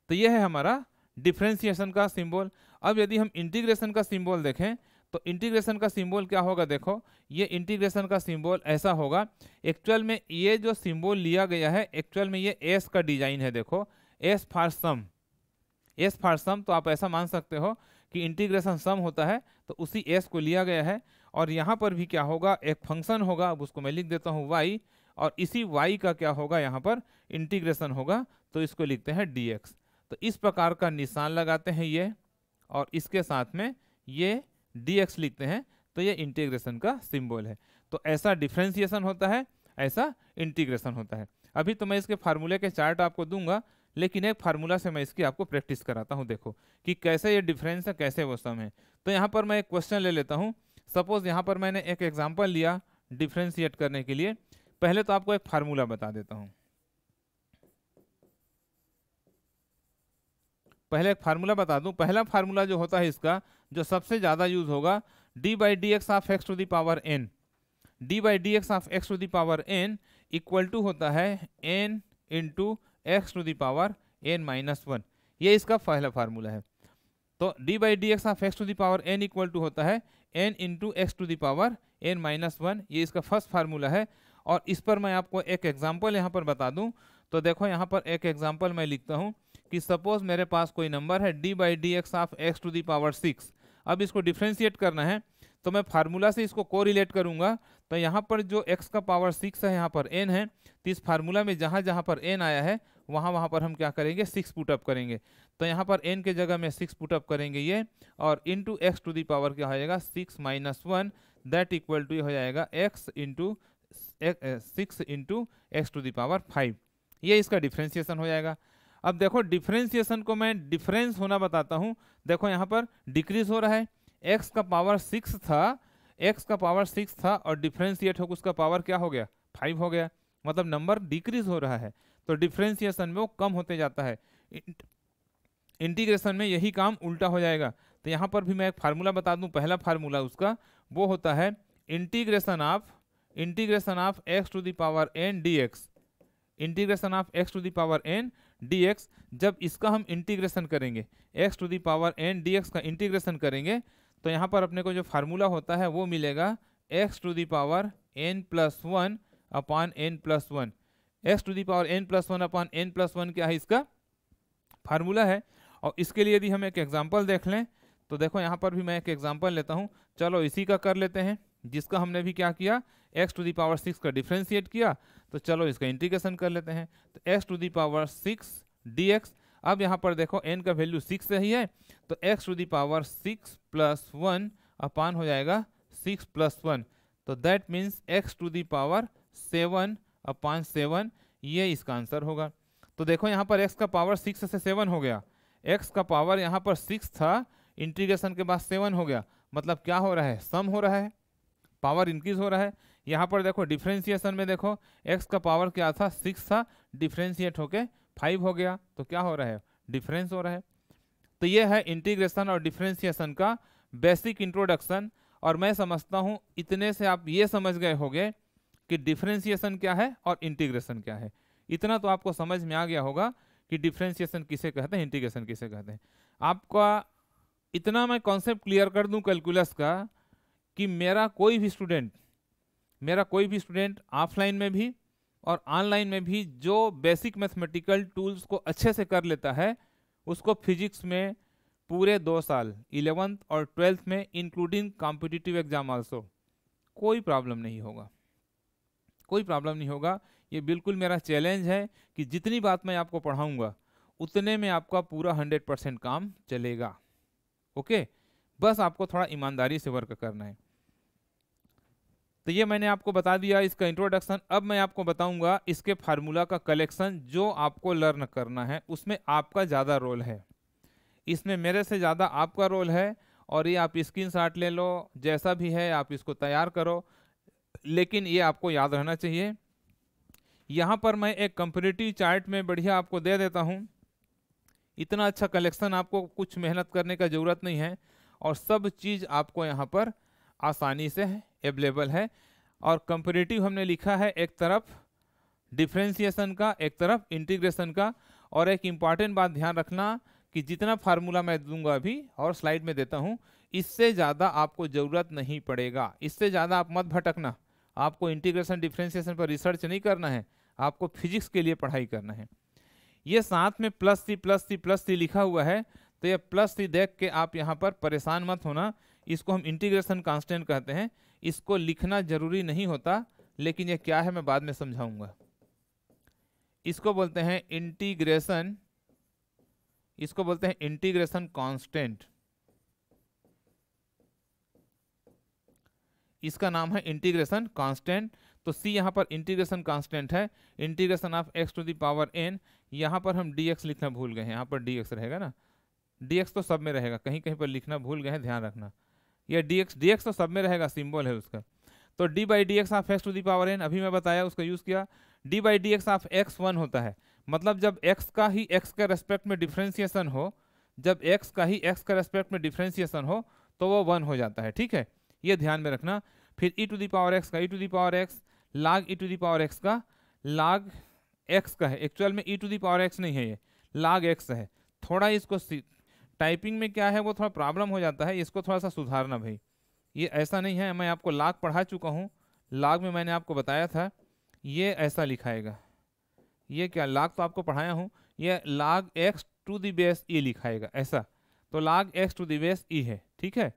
तो यह है हमारा डिफ्रेंशिएशन का सिंबल अब यदि हम इंटीग्रेशन का सिंबल देखें तो इंटीग्रेशन का सिंबल क्या होगा देखो ये इंटीग्रेशन का सिंबल ऐसा होगा एक्चुअल में ये जो सिंबल लिया गया है एक्चुअल में ये एस का डिजाइन है देखो एस फार सम एस फार सम तो आप ऐसा मान सकते हो कि इंटीग्रेशन सम होता है तो उसी एस को लिया गया है और यहाँ पर भी क्या होगा एक फंक्शन होगा अब उसको मैं लिख देता हूँ वाई और इसी वाई का क्या होगा यहाँ पर इंटीग्रेशन होगा तो इसको लिखते हैं डी एक्स तो इस प्रकार का निशान लगाते हैं ये और इसके साथ में ये डी एक्स लिखते हैं तो ये इंटीग्रेशन का सिंबल है तो ऐसा डिफ्रेंसिएशन होता है ऐसा इंटीग्रेशन होता है अभी तो मैं इसके फार्मूले के चार्ट आपको दूंगा लेकिन एक फार्मूला से मैं इसकी आपको प्रैक्टिस कराता हूँ देखो कि कैसे ये डिफरेंस है कैसे वो सम है तो यहाँ पर मैं एक क्वेश्चन ले लेता हूँ सपोज यहाँ पर मैंने एक एग्जाम्पल लिया डिफ्रेंशिएट करने के लिए पहले तो आपको एक फार्मूला बता देता हूँ पहले एक फार्मूला बता दूं पहला फार्मूला जो होता है इसका जो सबसे ज़्यादा यूज होगा D by D x of x to the power N D by D x of x to the power N equal to होता है N to x to the power N minus one ये इसका पहला formula है तो D by D x of x to the power N equal to होता है N into x to the power N minus one ये इसका फर्स्ट फार्मूला है और इस पर मैं आपको एक एग्जाम्पल यहाँ पर बता दूँ तो देखो यहाँ पर एक एग्जाम्पल मैं लिखता हूँ कि सपोज मेरे पास कोई नंबर है D by D x of x to the power six अब इसको डिफ्रेंशिएट करना है तो मैं फार्मूला से इसको को रिलेट करूँगा तो यहाँ पर जो एक्स का पावर सिक्स है यहाँ पर एन है तो इस फार्मूला में जहाँ जहाँ पर एन आया है वहाँ वहाँ पर हम क्या करेंगे सिक्स पुटअप करेंगे तो यहाँ पर एन के जगह में सिक्स पुटअप करेंगे ये और into x to the power क्या हो जाएगा six minus one that equal to हो जाएगा X into six into x to the power five ये इसका डिफ्रेंसिएशन हो जाएगा अब देखो डिफ्रेंसिएशन को मैं डिफ्रेंस होना बताता हूँ देखो यहाँ पर डिक्रीज हो रहा है एक्स का पावर सिक्स था एक्स का पावर सिक्स था और डिफ्रेंशिएट होकर उसका पावर क्या हो गया फाइव हो गया मतलब नंबर डिक्रीज हो रहा है तो डिफ्रेंसिएशन में वो कम होते जाता है इंटीग्रेशन में यही काम उल्टा हो जाएगा तो यहाँ पर भी मैं एक फार्मूला बता दूँ पहला फार्मूला उसका वो होता है integration of integration of x to the power N D X integration of x to the power N D X जब इसका हम इंटीग्रेशन करेंगे X to the power N D X का इंटीग्रेशन करेंगे तो यहाँ पर अपने को जो फार्मूला होता है वो मिलेगा X to the power N plus one upon N plus one X to the power N plus one upon N plus one क्या है इसका फार्मूला है और इसके लिए यदि हम एक एग्जाम्पल देख लें तो देखो यहाँ पर भी मैं एक एग्जाम्पल लेता हूँ चलो इसी का कर लेते हैं जिसका हमने भी क्या किया X to the power six का डिफ्रेंशिएट किया तो चलो इसका इंटीग्रेशन कर लेते हैं तो x to the power six D x अब यहाँ पर देखो एन का वैल्यू सिक्स ही है तो x to the power six plus one upon हो जाएगा सिक्स प्लस वन तो that means X to the power seven अब पाँच सेवन ये इसका आंसर होगा तो देखो यहाँ पर एक्स का पावर सिक्स से सेवन हो गया एक्स का पावर यहाँ पर सिक्स था इंटीग्रेशन के बाद सेवन हो गया मतलब क्या हो रहा है सम हो रहा है पावर इंक्रीज हो रहा है यहाँ पर देखो डिफ्रेंसिएशन में देखो एक्स का पावर क्या था सिक्स था डिफ्रेंशिएट होके फाइव हो गया तो क्या हो रहा है डिफरेंस हो रहा है तो ये है इंटीग्रेशन और डिफ्रेंसिएशन का बेसिक इंट्रोडक्शन और मैं समझता हूँ इतने से आप ये समझ गए होगे कि डिफ्रेंसिएशन क्या है और इंटीग्रेशन क्या है इतना तो आपको समझ में आ गया होगा कि डिफ्रेंसिएशन किसे कहते हैं इंटीग्रेशन किसे कहते हैं आपका इतना मैं कॉन्सेप्ट क्लियर कर दूं कैलकुलस का कि मेरा कोई भी स्टूडेंट मेरा कोई भी स्टूडेंट ऑफलाइन में भी और ऑनलाइन में भी जो बेसिक मैथमेटिकल टूल्स को अच्छे से कर लेता है उसको फिजिक्स में पूरे दो साल इलेवेंथ और ट्वेल्थ में इंक्लूडिंग कॉम्पिटिटिव एग्जाम आल्सो कोई प्रॉब्लम नहीं होगा कोई प्रॉब्लम नहीं होगा ये बिल्कुल मेरा चैलेंज है कि जितनी बात मैं आपको पढ़ाऊंगा उतने में आपका पूरा हंड्रेड परसेंट काम चलेगा ओके बस आपको थोड़ा ईमानदारी से वर्क करना है तो ये मैंने आपको बता दिया इसका इंट्रोडक्शन अब मैं आपको बताऊंगा इसके फार्मूला का कलेक्शन जो आपको लर्न करना है उसमें आपका ज़्यादा रोल है इसमें मेरे से ज़्यादा आपका रोल है और ये आप स्क्रीन ले लो जैसा भी है आप इसको तैयार करो लेकिन ये आपको याद रहना चाहिए यहाँ पर मैं एक कंपेरेटिव चार्ट में बढ़िया आपको दे देता हूँ इतना अच्छा कलेक्शन आपको कुछ मेहनत करने का ज़रूरत नहीं है और सब चीज़ आपको यहाँ पर आसानी से अवेलेबल है और कंपेरेटिव हमने लिखा है एक तरफ डिफ्रेंसीसन का एक तरफ इंटीग्रेशन का और एक इम्पॉर्टेंट बात ध्यान रखना कि जितना फार्मूला मैं दूंगा अभी और स्लाइड में देता हूँ इससे ज़्यादा आपको ज़रूरत नहीं पड़ेगा इससे ज़्यादा आप मत भटकना आपको इंटीग्रेशन डिफ्रेंसिएशन पर रिसर्च नहीं करना है आपको फिजिक्स के लिए पढ़ाई करना है ये साथ में प्लस थी प्लस थी प्लस थ्री लिखा हुआ है तो ये प्लस थी देख के आप यहाँ पर परेशान मत होना इसको हम इंटीग्रेशन कांस्टेंट कहते हैं इसको लिखना जरूरी नहीं होता लेकिन ये क्या है मैं बाद में समझाऊंगा इसको बोलते हैं इंटीग्रेशन इसको बोलते हैं इंटीग्रेशन कांस्टेंट इसका नाम है इंटीग्रेशन कांस्टेंट तो सी यहाँ पर इंटीग्रेशन कांस्टेंट है integration of x to the power N यहाँ पर हम डी एक्स लिखना भूल गए हैं यहाँ पर डी एक्स रहेगा ना डी एक्स तो सब में रहेगा कहीं कहीं पर लिखना भूल गए हैं ध्यान रखना यह डी एक्स डी एक्स तो सब में रहेगा सिम्बल है उसका तो D by D x of x to the power N अभी मैं बताया उसका यूज़ किया D by D x of x one होता है मतलब जब एक्स का ही एक्स के रेस्पेक्ट में डिफ्रेंसिएशन हो जब एक्स का ही एक्स के रेस्पेक्ट में डिफ्रेंसिएशन हो तो वो वन हो जाता है ठीक है ये ध्यान में रखना फिर E to the power x का ई to the power x log E to the power x का लाग एक्स का है एक्चुअल में E to the power X नहीं है ये लाग एक्स है थोड़ा इसको टाइपिंग में क्या है वो थोड़ा प्रॉब्लम हो जाता है इसको थोड़ा सा सुधारना भाई ये ऐसा नहीं है मैं आपको लाग पढ़ा चुका हूँ लाग में मैंने आपको बताया था ये ऐसा लिखाएगा ये क्या लाग तो आपको पढ़ाया हूँ ये log x to the base E लिखाएगा ऐसा तो log x to the base E है ठीक है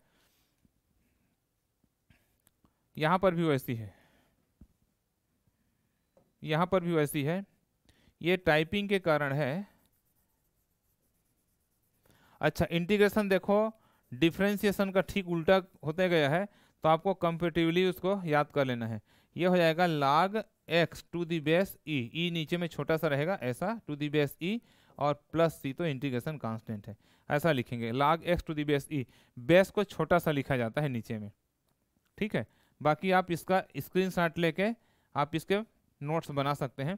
यहाँ पर भी वैसी है यहाँ पर भी वैसी है ये टाइपिंग के कारण है अच्छा इंटीग्रेशन देखो डिफ्रेंसिएशन का ठीक उल्टा होते गया है तो आपको कंपेटिवली उसको याद कर लेना है ये हो जाएगा log x to the base E E नीचे में छोटा सा रहेगा ऐसा टू दी बेस ई और प्लस सी तो इंटीग्रेशन कांस्टेंट है ऐसा लिखेंगे log x to the base E base को छोटा सा लिखा जाता है नीचे में ठीक है बाकी आप इसका स्क्रीनशॉट लेके आप इसके नोट्स बना सकते हैं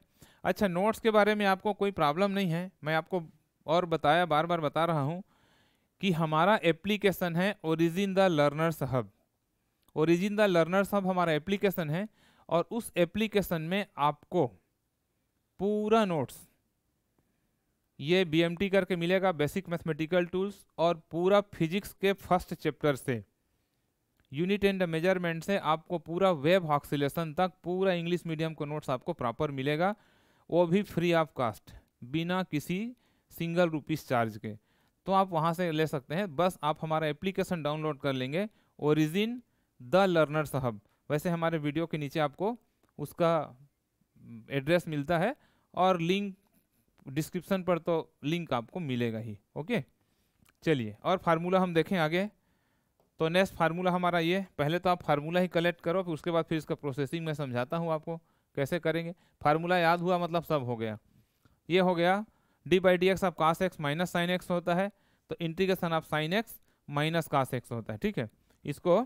अच्छा नोट्स के बारे में आपको कोई प्रॉब्लम नहीं है मैं आपको और बताया बार बार बता रहा हूँ कि हमारा एप्लीकेशन है Origin the learners Hub Origin the learners Hub हमारा एप्लीकेशन है और उस एप्लीकेशन में आपको पूरा नोट्स ये बीएमटी करके मिलेगा बेसिक मैथमेटिकल टूल्स और पूरा फिजिक्स के फर्स्ट चैप्टर से यूनिट एंड मेजरमेंट से आपको पूरा वेब हॉक्सिलेशन तक पूरा इंग्लिश मीडियम का नोट्स आपको प्रॉपर मिलेगा वो भी फ्री ऑफ कास्ट बिना किसी सिंगल रुपीज़ चार्ज के तो आप वहाँ से ले सकते हैं बस आप हमारा एप्लीकेशन डाउनलोड कर लेंगे ओरिजिन द लर्नर साहब वैसे हमारे वीडियो के नीचे आपको उसका एड्रेस मिलता है और लिंक डिस्क्रिप्शन पर तो लिंक आपको मिलेगा ही ओके चलिए और फार्मूला हम देखें आगे तो नेक्स्ट फार्मूला हमारा ये पहले तो आप फार्मूला ही कलेक्ट करो फिर उसके बाद फिर इसका प्रोसेसिंग मैं समझाता हूँ आपको कैसे करेंगे फार्मूला याद हुआ मतलब सब हो गया ये हो गया डी बाई डी एक्स आप cos X minus sine X होता है तो integration of sine X minus cos x होता है ठीक है इसको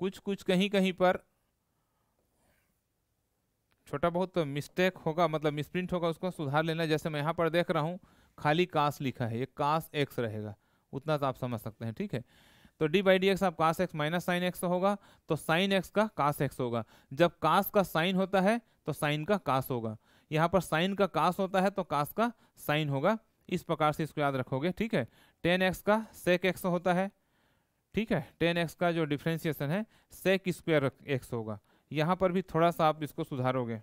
कुछ कुछ कहीं कहीं पर छोटा बहुत तो मिस्टेक होगा मतलब मिसप्रिंट होगा उसको सुधार लेना जैसे मैं यहाँ पर देख रहा हूँ खाली कास लिखा है ये कास एक्स रहेगा उतना तो आप समझ सकते हैं ठीक है तो डी बाई डी एक्स आप cos X minus sine x होगा तो साइन एक्स का कास एक्स होगा जब कास का साइन होता है तो साइन का कास होगा यहाँ पर साइन का कास होता है तो कास का साइन होगा इस प्रकार से इसको याद रखोगे ठीक है टेन एक्स का सेक एक्स होता है ठीक है टेन एक्स का जो डिफ्रेंशिएशन है सेक स्क्वायर एक्स होगा यहाँ पर भी थोड़ा सा आप इसको सुधारोगे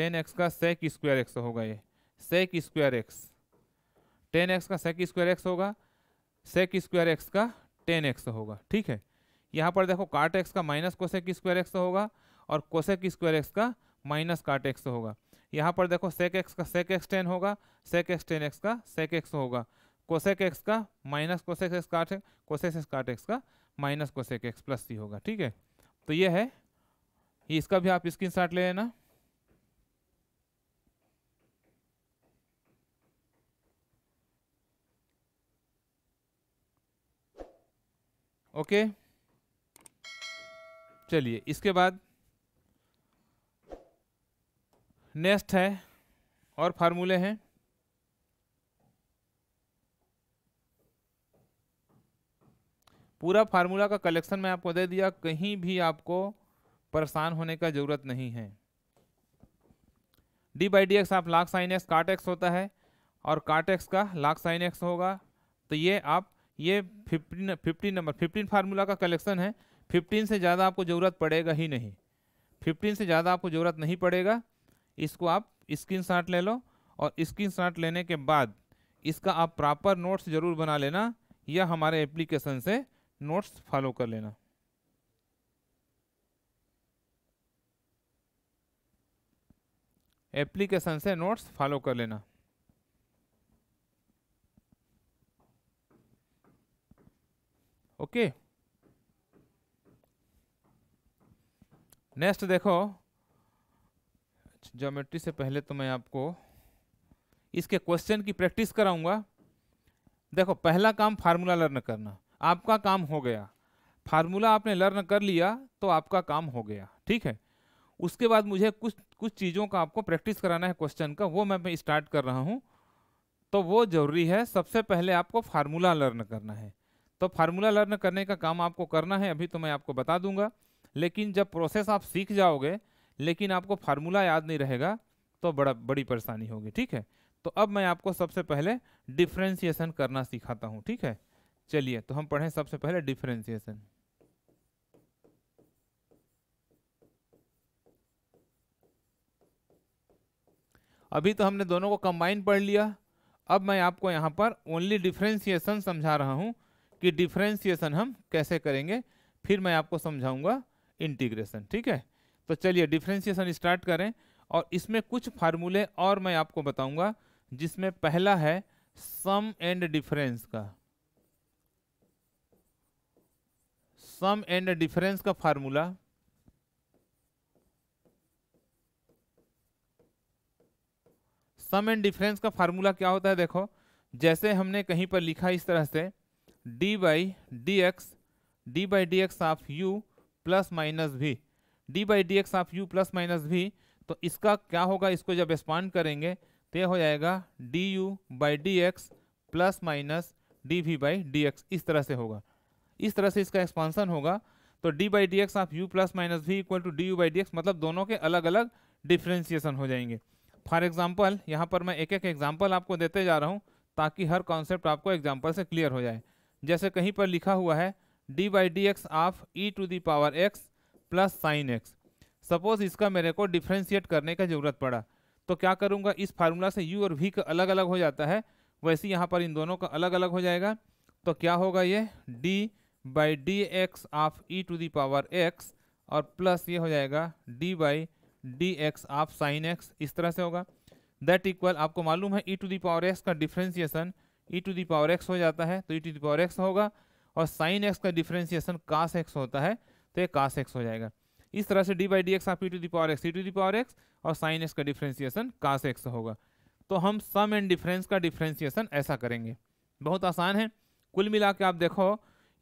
टेन एक्स का सेक स्क्वायर एक्स होगा ये sec square X tan X का सेक स्क्वायर एक्स होगा सेक स्क्वायर एक्स का टेन एक्स होगा ठीक है यहाँ पर देखो काट एक्स का माइनस कोसेक स्क्वायर एक्स होगा और कोसेक स्क्वायर एक्स का माइनस काट एक्स होगा यहाँ पर देखो सेक एक्स का सेक एक्स टेन होगा सेक एक्स टेन एक्स का सेक एक्स होगा कोसेक एक्स का minus cosec X cot cosec X cot X का minus cosec X plus C होगा ठीक है तो ये है इसका भी आप स्क्रीन ले लेना ओके चलिए इसके बाद नेक्स्ट है और फार्मूले हैं पूरा फार्मूला का कलेक्शन मैं आपको दे दिया कहीं भी आपको परेशान होने का ज़रूरत नहीं है डी बाई डी एक्स आप log sine X cot X होता है और काट एक्स का लाख साइन एक्स होगा तो ये आप ये fifteen fifteen number fifteen formula का कलेक्शन है फिफ्टीन से ज़्यादा आपको ज़रूरत पड़ेगा ही नहीं फिफ्टीन से ज़्यादा आपको ज़रूरत नहीं पड़ेगा इसको आप स्क्रीन ले लो और स्क्रीन लेने के बाद इसका आप प्रॉपर नोट्स ज़रूर बना लेना या हमारे एप्लीकेशन से नोट्स फॉलो कर लेना एप्लीकेशन से नोट्स फॉलो कर लेना ओके नेक्स्ट देखो ज्योमेट्री से पहले तो मैं आपको इसके क्वेश्चन की प्रैक्टिस कराऊंगा देखो पहला काम फार्मूला लर्न करना आपका काम हो गया फार्मूला आपने लर्न कर लिया तो आपका काम हो गया ठीक है उसके बाद मुझे कुछ कुछ चीज़ों का आपको प्रैक्टिस कराना है क्वेश्चन का वो मैं स्टार्ट कर रहा हूँ तो वो जरूरी है सबसे पहले आपको फार्मूला लर्न करना है तो फार्मूला लर्न करने का काम आपको करना है अभी तो मैं आपको बता दूंगा लेकिन जब प्रोसेस आप सीख जाओगे लेकिन आपको फार्मूला याद नहीं रहेगा तो बड़ा बड़ी परेशानी होगी ठीक है तो अब मैं आपको सबसे पहले डिफ्रेंसिएशन करना सिखाता हूँ ठीक है चलिए तो हम पढ़ें सबसे पहले डिफ्रेंसिएशन अभी तो हमने दोनों को कंबाइन पढ़ लिया अब मैं आपको यहाँ पर ओनली डिफ्रेंसिएशन समझा रहा हूँ कि डिफ्रेंसीसन हम कैसे करेंगे फिर मैं आपको समझाऊंगा इंटीग्रेशन ठीक है तो चलिए डिफ्रेंसिएशन स्टार्ट करें और इसमें कुछ फार्मूले और मैं आपको बताऊंगा जिसमें पहला है सम एंड डिफरेंस का सम एंड डिफरेंस का फार्मूला सम एंड डिफरेंस का फार्मूला क्या होता है देखो जैसे हमने कहीं पर लिखा इस तरह से D by D x D by D x of U plus minus भी D by D x of U plus minus V तो इसका क्या होगा इसको जब एक्सपांड करेंगे तो यह हो जाएगा D you by D x plus minus D we by D x इस तरह से होगा इस तरह से इसका एक्सपांसन होगा तो D by D x of U plus minus V equal to D you by D x मतलब दोनों के अलग अलग डिफ्रेंसिएशन हो जाएंगे फॉर एग्जाम्पल यहाँ पर मैं एक एक एग्जाम्पल आपको देते जा रहा हूँ ताकि हर कॉन्सेप्ट आपको एग्जाम्पल से क्लियर हो जाए जैसे कहीं पर लिखा हुआ है D by D x of E to the power X plus sine X suppose इसका मेरे को डिफ्रेंशिएट करने का ज़रूरत पड़ा तो क्या करूँगा इस फार्मूला से यू और वी का अलग अलग हो जाता है वैसे यहाँ पर इन दोनों का अलग अलग हो जाएगा तो क्या होगा ये D by D x of E to the power X और प्लस ये हो जाएगा D by D x of sine X इस तरह से होगा दैट इक्वल आपको मालूम है E to the power x का differentiation E to the power X हो जाता है तो ई टू दावर एक्स होगा और साइन एक्स का डिफ्रेंसिएशन कास एक्स होता है तो ये कास एक्स हो जाएगा इस तरह से D by D x of e to the power x e to the power x और साइन एक्स का डिफ्रेंसिएशन कास एक्स होगा तो हम सम एंड डिफरेंस का डिफ्रेंसिएशन ऐसा करेंगे बहुत आसान है कुल मिला के आप देखो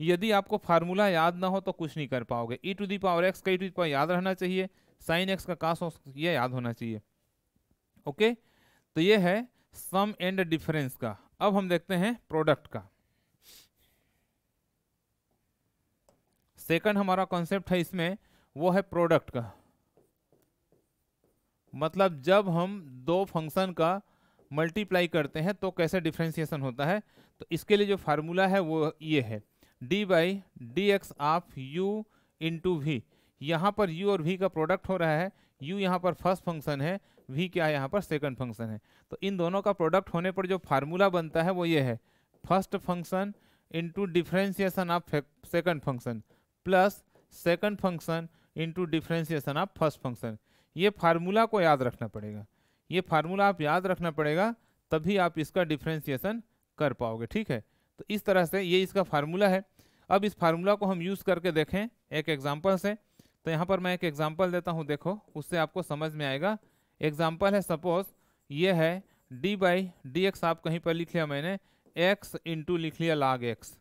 यदि आपको फार्मूला याद ना हो तो कुछ नहीं कर पाओगे e to the power x का ई टू दी पावर याद रहना चाहिए साइन एक्स का कास ये याद होना चाहिए ओके तो ये है सम एंड डिफरेंस का अब हम देखते हैं प्रोडक्ट का सेकंड हमारा कॉन्सेप्ट है इसमें वो है प्रोडक्ट का मतलब जब हम दो फंक्शन का मल्टीप्लाई करते हैं तो कैसे डिफ्रेंसिएशन होता है तो इसके लिए जो फार्मूला है वो ये है D by D x of u into v यहाँ पर u और v का प्रोडक्ट हो रहा है u यहाँ पर फर्स्ट फंक्शन है वी क्या है यहाँ पर सेकंड फंक्शन है तो इन दोनों का प्रोडक्ट होने पर जो फार्मूला बनता है वो ये है first function into differentiation of second function plus second function into differentiation of first function ये फार्मूला को याद रखना पड़ेगा ये फार्मूला आप याद रखना पड़ेगा तभी आप इसका डिफ्रेंसिएशन कर पाओगे ठीक है तो इस तरह से ये इसका फार्मूला है अब इस फार्मूला को हम यूज़ करके देखें एक एग्जाम्पल से तो यहाँ पर मैं एक एग्जाम्पल देता हूँ देखो उससे आपको समझ में आएगा एग्जाम्पल है सपोज ये है डी बाई डी एक्स आप कहीं पर लिख लिया मैंने एक्स इंटू लिख लिया log x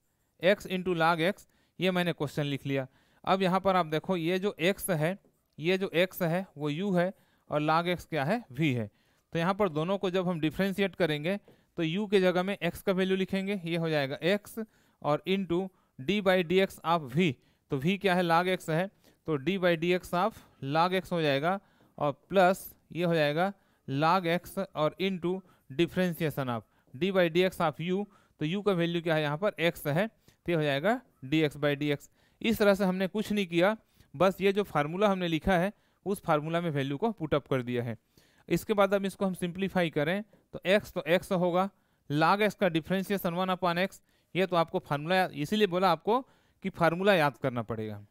x into log x ये मैंने क्वेश्चन लिख लिया अब यहाँ पर आप देखो ये जो एक्स है ये जो एक्स है वो यू है और लाग एक्स क्या है वी है तो यहाँ पर दोनों को जब हम डिफ्रेंशिएट करेंगे तो यू के जगह में एक्स का वैल्यू लिखेंगे ये हो जाएगा एक्स और into d by D x of v तो वी क्या है लाग एक्स है तो D by D x of log x हो जाएगा और प्लस ये हो जाएगा लाग एक्स और into differentiation of d by D x of u तो यू का वैल्यू क्या है यहाँ पर एक्स है तो ये हो जाएगा d x by D x इस तरह से हमने कुछ नहीं किया बस ये जो फार्मूला हमने लिखा है उस फार्मूला में वैल्यू को पुटअप कर दिया है इसके बाद अब इसको हम सिंप्लीफाई करें तो एक्स तो एक्स होगा लाग एक्स का डिफ्रेंसिएशन वन अपॉन एक्स ये तो आपको फार्मूला इसीलिए बोला आपको कि फार्मूला याद करना पड़ेगा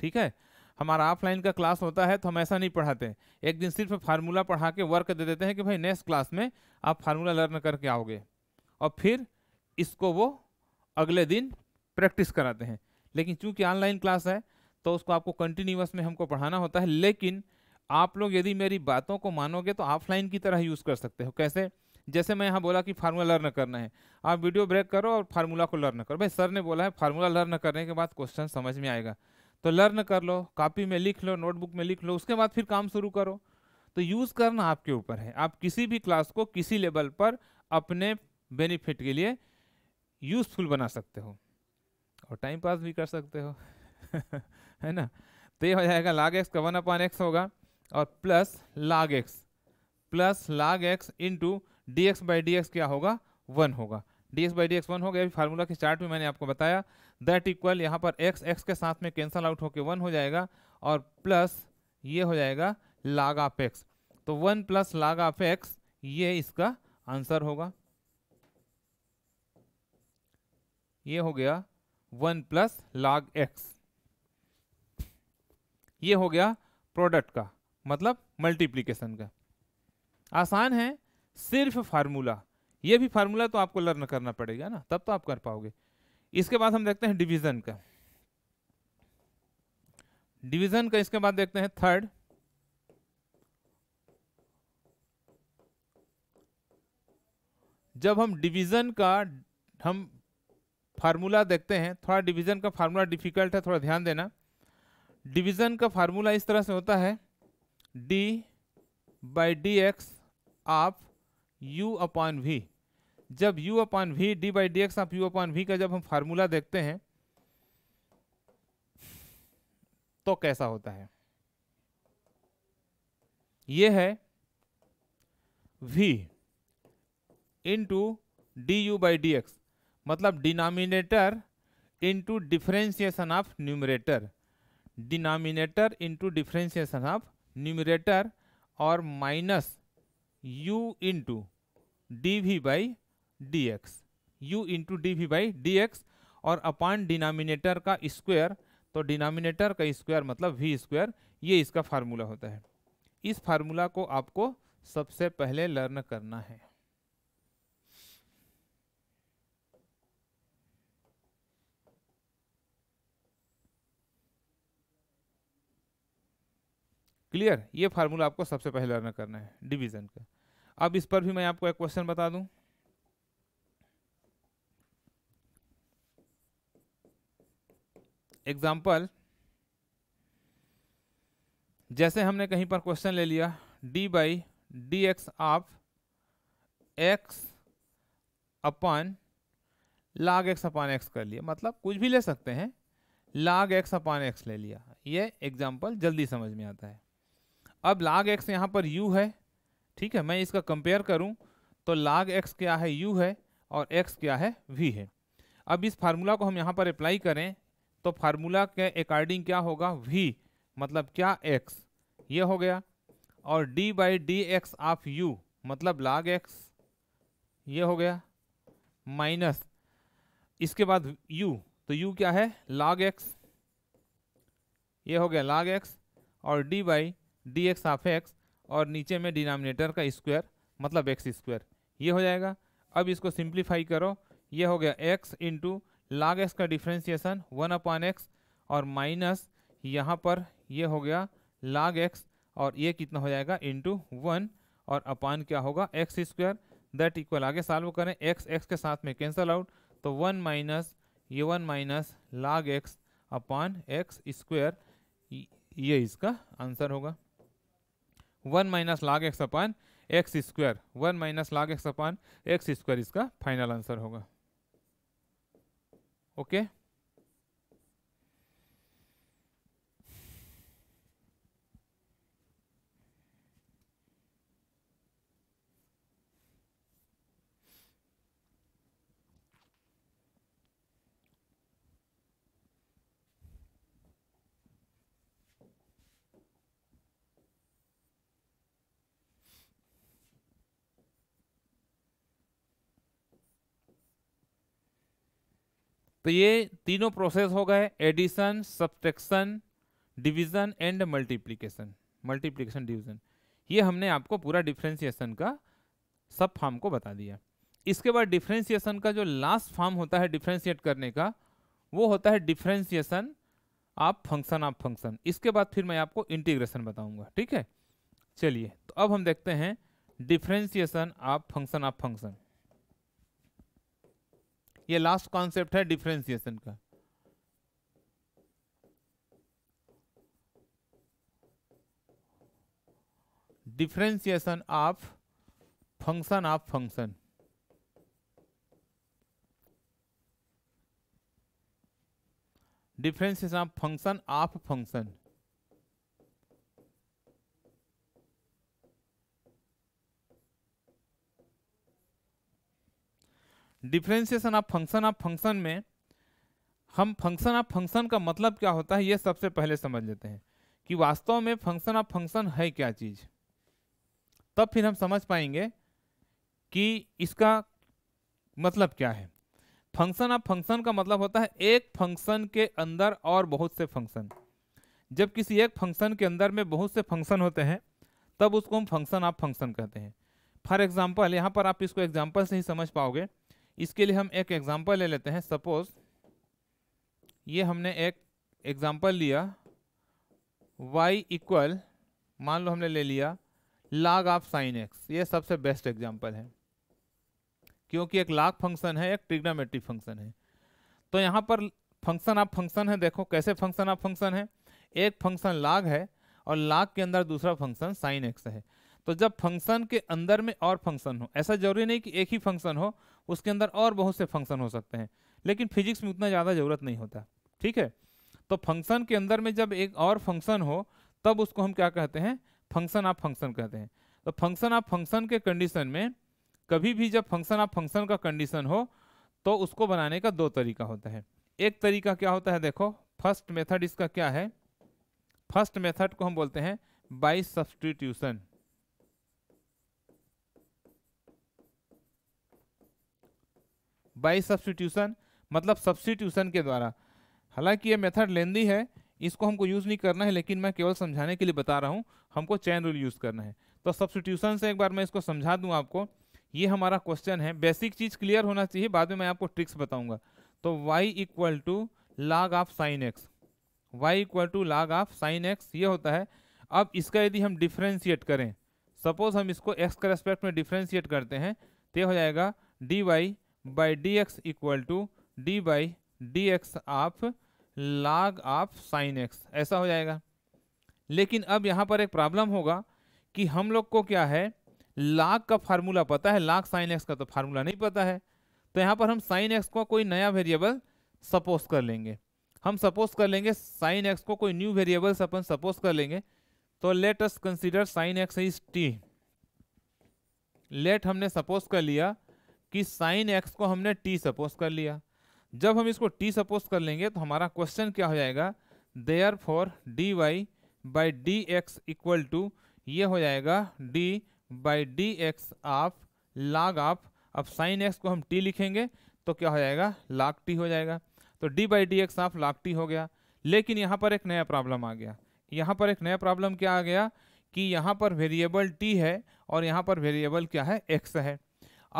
ठीक है हमारा ऑफलाइन का क्लास होता है तो हम ऐसा नहीं पढ़ाते एक दिन सिर्फ फार्मूला पढ़ा के वर्क दे देते हैं कि भाई नेक्स्ट क्लास में आप फार्मूला लर्न करके आओगे और फिर इसको वो अगले दिन प्रैक्टिस कराते हैं लेकिन चूंकि ऑनलाइन क्लास है तो उसको आपको कंटिन्यूस में हमको पढ़ाना होता है लेकिन आप लोग यदि मेरी बातों को मानोगे तो ऑफलाइन की तरह यूज़ कर सकते हो कैसे जैसे मैं यहाँ बोला कि फार्मूला लर्न करना है आप वीडियो ब्रेक करो और फार्मूला को लर्न करो भाई सर ने बोला है फार्मूला लर्न करने के बाद क्वेश्चन समझ में आएगा तो लर्न कर लो कॉपी में लिख लो नोटबुक में लिख लो उसके बाद फिर काम शुरू करो तो यूज़ करना आपके ऊपर है आप किसी भी क्लास को किसी लेवल पर अपने बेनिफिट के लिए यूज़फुल बना सकते हो और टाइम पास भी कर सकते हो *laughs* है ना तो ये हो जाएगा लाग एक्स का वन अपॉन एक्स होगा और plus log x plus log x into d x by D x क्या होगा वन होगा d x by D x one होगा अभी फार्मूला के चार्ट में मैंने आपको बताया दैट इक्वल यहाँ पर एक्स एक्स के साथ में कैंसल आउट होकर वन हो जाएगा और प्लस ये हो जाएगा लाग ऑफ एक्स तो one plus log of x ये इसका आंसर होगा ये हो गया वन प्लस लाग एक्स ये हो गया प्रोडक्ट का मतलब मल्टीप्लीकेशन का आसान है सिर्फ फार्मूला ये भी फार्मूला तो आपको लर्न करना पड़ेगा ना तब तो आप कर पाओगे इसके बाद हम देखते हैं डिवीजन का डिवीजन का इसके बाद देखते हैं थर्ड जब हम डिवीजन का हम फार्मूला देखते हैं थोड़ा डिवीजन का फार्मूला डिफिकल्ट है थोड़ा ध्यान देना डिवीजन का फार्मूला इस तरह से होता है D by D x of u upon v जब u upon v d by D x of u upon v का जब हम फार्मूला देखते हैं तो कैसा होता है यह है v into d you by D x मतलब denominator into differentiation of numerator denominator into differentiation of numerator और minus u into d we by D x u into d we by D x और upon denominator का square तो डिनिनेटर का square मतलब we square ये इसका formula होता है इस फार्मूला को आपको सबसे पहले लर्न करना है क्लियर ये फार्मूला आपको सबसे पहले लर्न करना है डिवीजन का अब इस पर भी मैं आपको एक क्वेश्चन बता दूं एग्जाम्पल जैसे हमने कहीं पर क्वेश्चन ले लिया d by D x of x upon log x upon x कर लिया मतलब कुछ भी ले सकते हैं लाग एक्स अपान एक्स ले लिया ये एग्जाम्पल जल्दी समझ में आता है अब लाग एक्स यहाँ पर यू है ठीक है मैं इसका कंपेयर करूँ तो लाग एक्स क्या है यू है और एक्स क्या है वी है अब इस फार्मूला को हम यहाँ पर अप्लाई करें तो फार्मूला के अकॉर्डिंग क्या होगा वी मतलब क्या एक्स ये हो गया और d by D x of u मतलब लाग एक्स ये हो गया माइनस इसके बाद यू तो यू क्या है लाग एक्स ये हो गया लाग एक्स और d by D x of x और नीचे में डिनोमिनेटर का स्क्वायर मतलब एक्स स्क्वायर ये हो जाएगा अब इसको सिंप्लीफाई करो ये हो गया एक्स इंटू लाग एक्स का डिफ्रेंसिएशन वन अपॉन एक्स और माइनस यहाँ पर ये हो गया लाग एक्स और ये कितना हो जाएगा इंटू वन और अपान क्या होगा एक्स स्क्वायर दैट इक्वल आगे सॉल्व करें एक्स एक्स के साथ में कैंसल आउट तो वन माइनस ये one minus log x upon x square ये इसका आंसर होगा one minus log x upon x square one minus log x upon x square इसका फाइनल आंसर होगा ओके okay? तो ये तीनों प्रोसेस हो गए addition subtraction division and multiplication multiplication division ये हमने आपको पूरा डिफ्रेंसिएशन का सब फॉर्म को बता दिया इसके बाद डिफ्रेंसिएशन का जो लास्ट फॉर्म होता है डिफ्रेंशिएट करने का वो होता है डिफ्रेंसिएशन आप फंक्शन आप फंक्शन इसके बाद फिर मैं आपको इंटीग्रेशन बताऊंगा ठीक है चलिए तो अब हम देखते हैं डिफ्रेंसिएशन आप फंक्शन आप फंक्शन ये लास्ट कॉन्सेप्ट है डिफ्रेंसिएशन का differentiation of function of function differentiation of function of function differentiation of function of function में हम फंक्शन ऑफ फंक्शन का मतलब क्या होता है ये सबसे पहले समझ लेते हैं कि वास्तव में फंक्शन ऑफ फंक्शन है क्या चीज़ तब फिर हम समझ पाएंगे कि इसका मतलब क्या है फंक्शन ऑफ फंक्शन का मतलब होता है एक फंक्शन के अंदर और बहुत से फंक्शन जब किसी एक फंक्शन के अंदर में बहुत से फंक्शन होते हैं तब उसको हम फंक्शन ऑफ फंक्शन कहते हैं फॉर एग्जाम्पल यहाँ पर आप इसको एग्जाम्पल से ही समझ पाओगे इसके लिए हम एक एग्जाम्पल ले लेते हैं सपोज ये हमने एक एग्जाम्पल लिया वाई इक्वल मान लो हमने ले लिया लाग ऑफ साइन एक्स ये सबसे बेस्ट एग्जांपल है क्योंकि एक लाग फंक्शन है एक ट्रिग्नोमेट्रिक फंक्शन है तो यहाँ पर फंक्शन आप फंक्शन है देखो कैसे फंक्शन आप फंक्शन है एक फंक्शन लाग है और लाग के अंदर दूसरा फंक्शन साइन एक्स है तो जब फंक्शन के अंदर में और फंक्शन हो ऐसा जरूरी नहीं कि एक ही फंक्शन हो उसके अंदर और बहुत से फंक्शन हो सकते हैं लेकिन फिजिक्स में उतना ज़्यादा ज़रूरत नहीं होता ठीक है तो फंक्शन के अंदर में जब एक और फंक्शन हो तब उसको हम क्या कहते हैं फंक्शन ऑफ फंक्शन कहते हैं तो फंक्शन ऑफ फंक्शन के कंडीशन में कभी भी जब फंक्शन ऑफ फंक्शन का कंडीशन हो तो उसको बनाने का दो तरीका होता है एक तरीका क्या होता है देखो फर्स्ट मेथड इसका क्या है फर्स्ट मेथड को हम बोलते हैं बाई सब्सटीट्यूशन बाय सब्सटीट्यूशन मतलब सब्सटीट्यूशन के द्वारा हालांकि ये मेथड लेंदी है इसको हमको यूज़ नहीं करना है लेकिन मैं केवल समझाने के लिए बता रहा हूँ हमको चैन रूल यूज़ करना है तो सब्सटीट्यूशन से एक बार मैं इसको समझा दूँ आपको ये हमारा क्वेश्चन है बेसिक चीज़ क्लियर होना चाहिए बाद में मैं आपको ट्रिक्स बताऊँगा तो y equal to log of sine x y equal to log of sine x ये होता है अब इसका यदि हम डिफ्रेंशिएट करें सपोज हम इसको एक्स के रेस्पेक्ट में डिफ्रेंशिएट करते हैं तो हो जाएगा d y by D x equal to d by D x of log of sine x ऐसा हो जाएगा लेकिन अब यहाँ पर एक प्रॉब्लम होगा कि हम लोग को क्या है लाग का फार्मूला पता है लाग साइन एक्स का तो फार्मूला नहीं पता है तो यहाँ पर हम साइन एक्स को कोई नया वेरिएबल सपोज कर लेंगे हम सपोज कर लेंगे साइन एक्स को कोई न्यू वेरिएबल अपन सपोज कर लेंगे तो let us consider sine x is t let हमने सपोज कर लिया कि साइन एक्स को हमने टी सपोज कर लिया जब हम इसको टी सपोज कर लेंगे तो हमारा क्वेश्चन क्या हो जाएगा there for d y by D x equal to ये हो जाएगा D by D x of log of अब साइन एक्स को हम टी लिखेंगे तो क्या हो जाएगा लाग टी हो जाएगा तो D by D x of log t हो गया लेकिन यहाँ पर एक नया प्रॉब्लम आ गया यहाँ पर एक नया प्रॉब्लम क्या आ गया कि यहाँ पर वेरिएबल टी है और यहाँ पर वेरिएबल क्या है एक्स है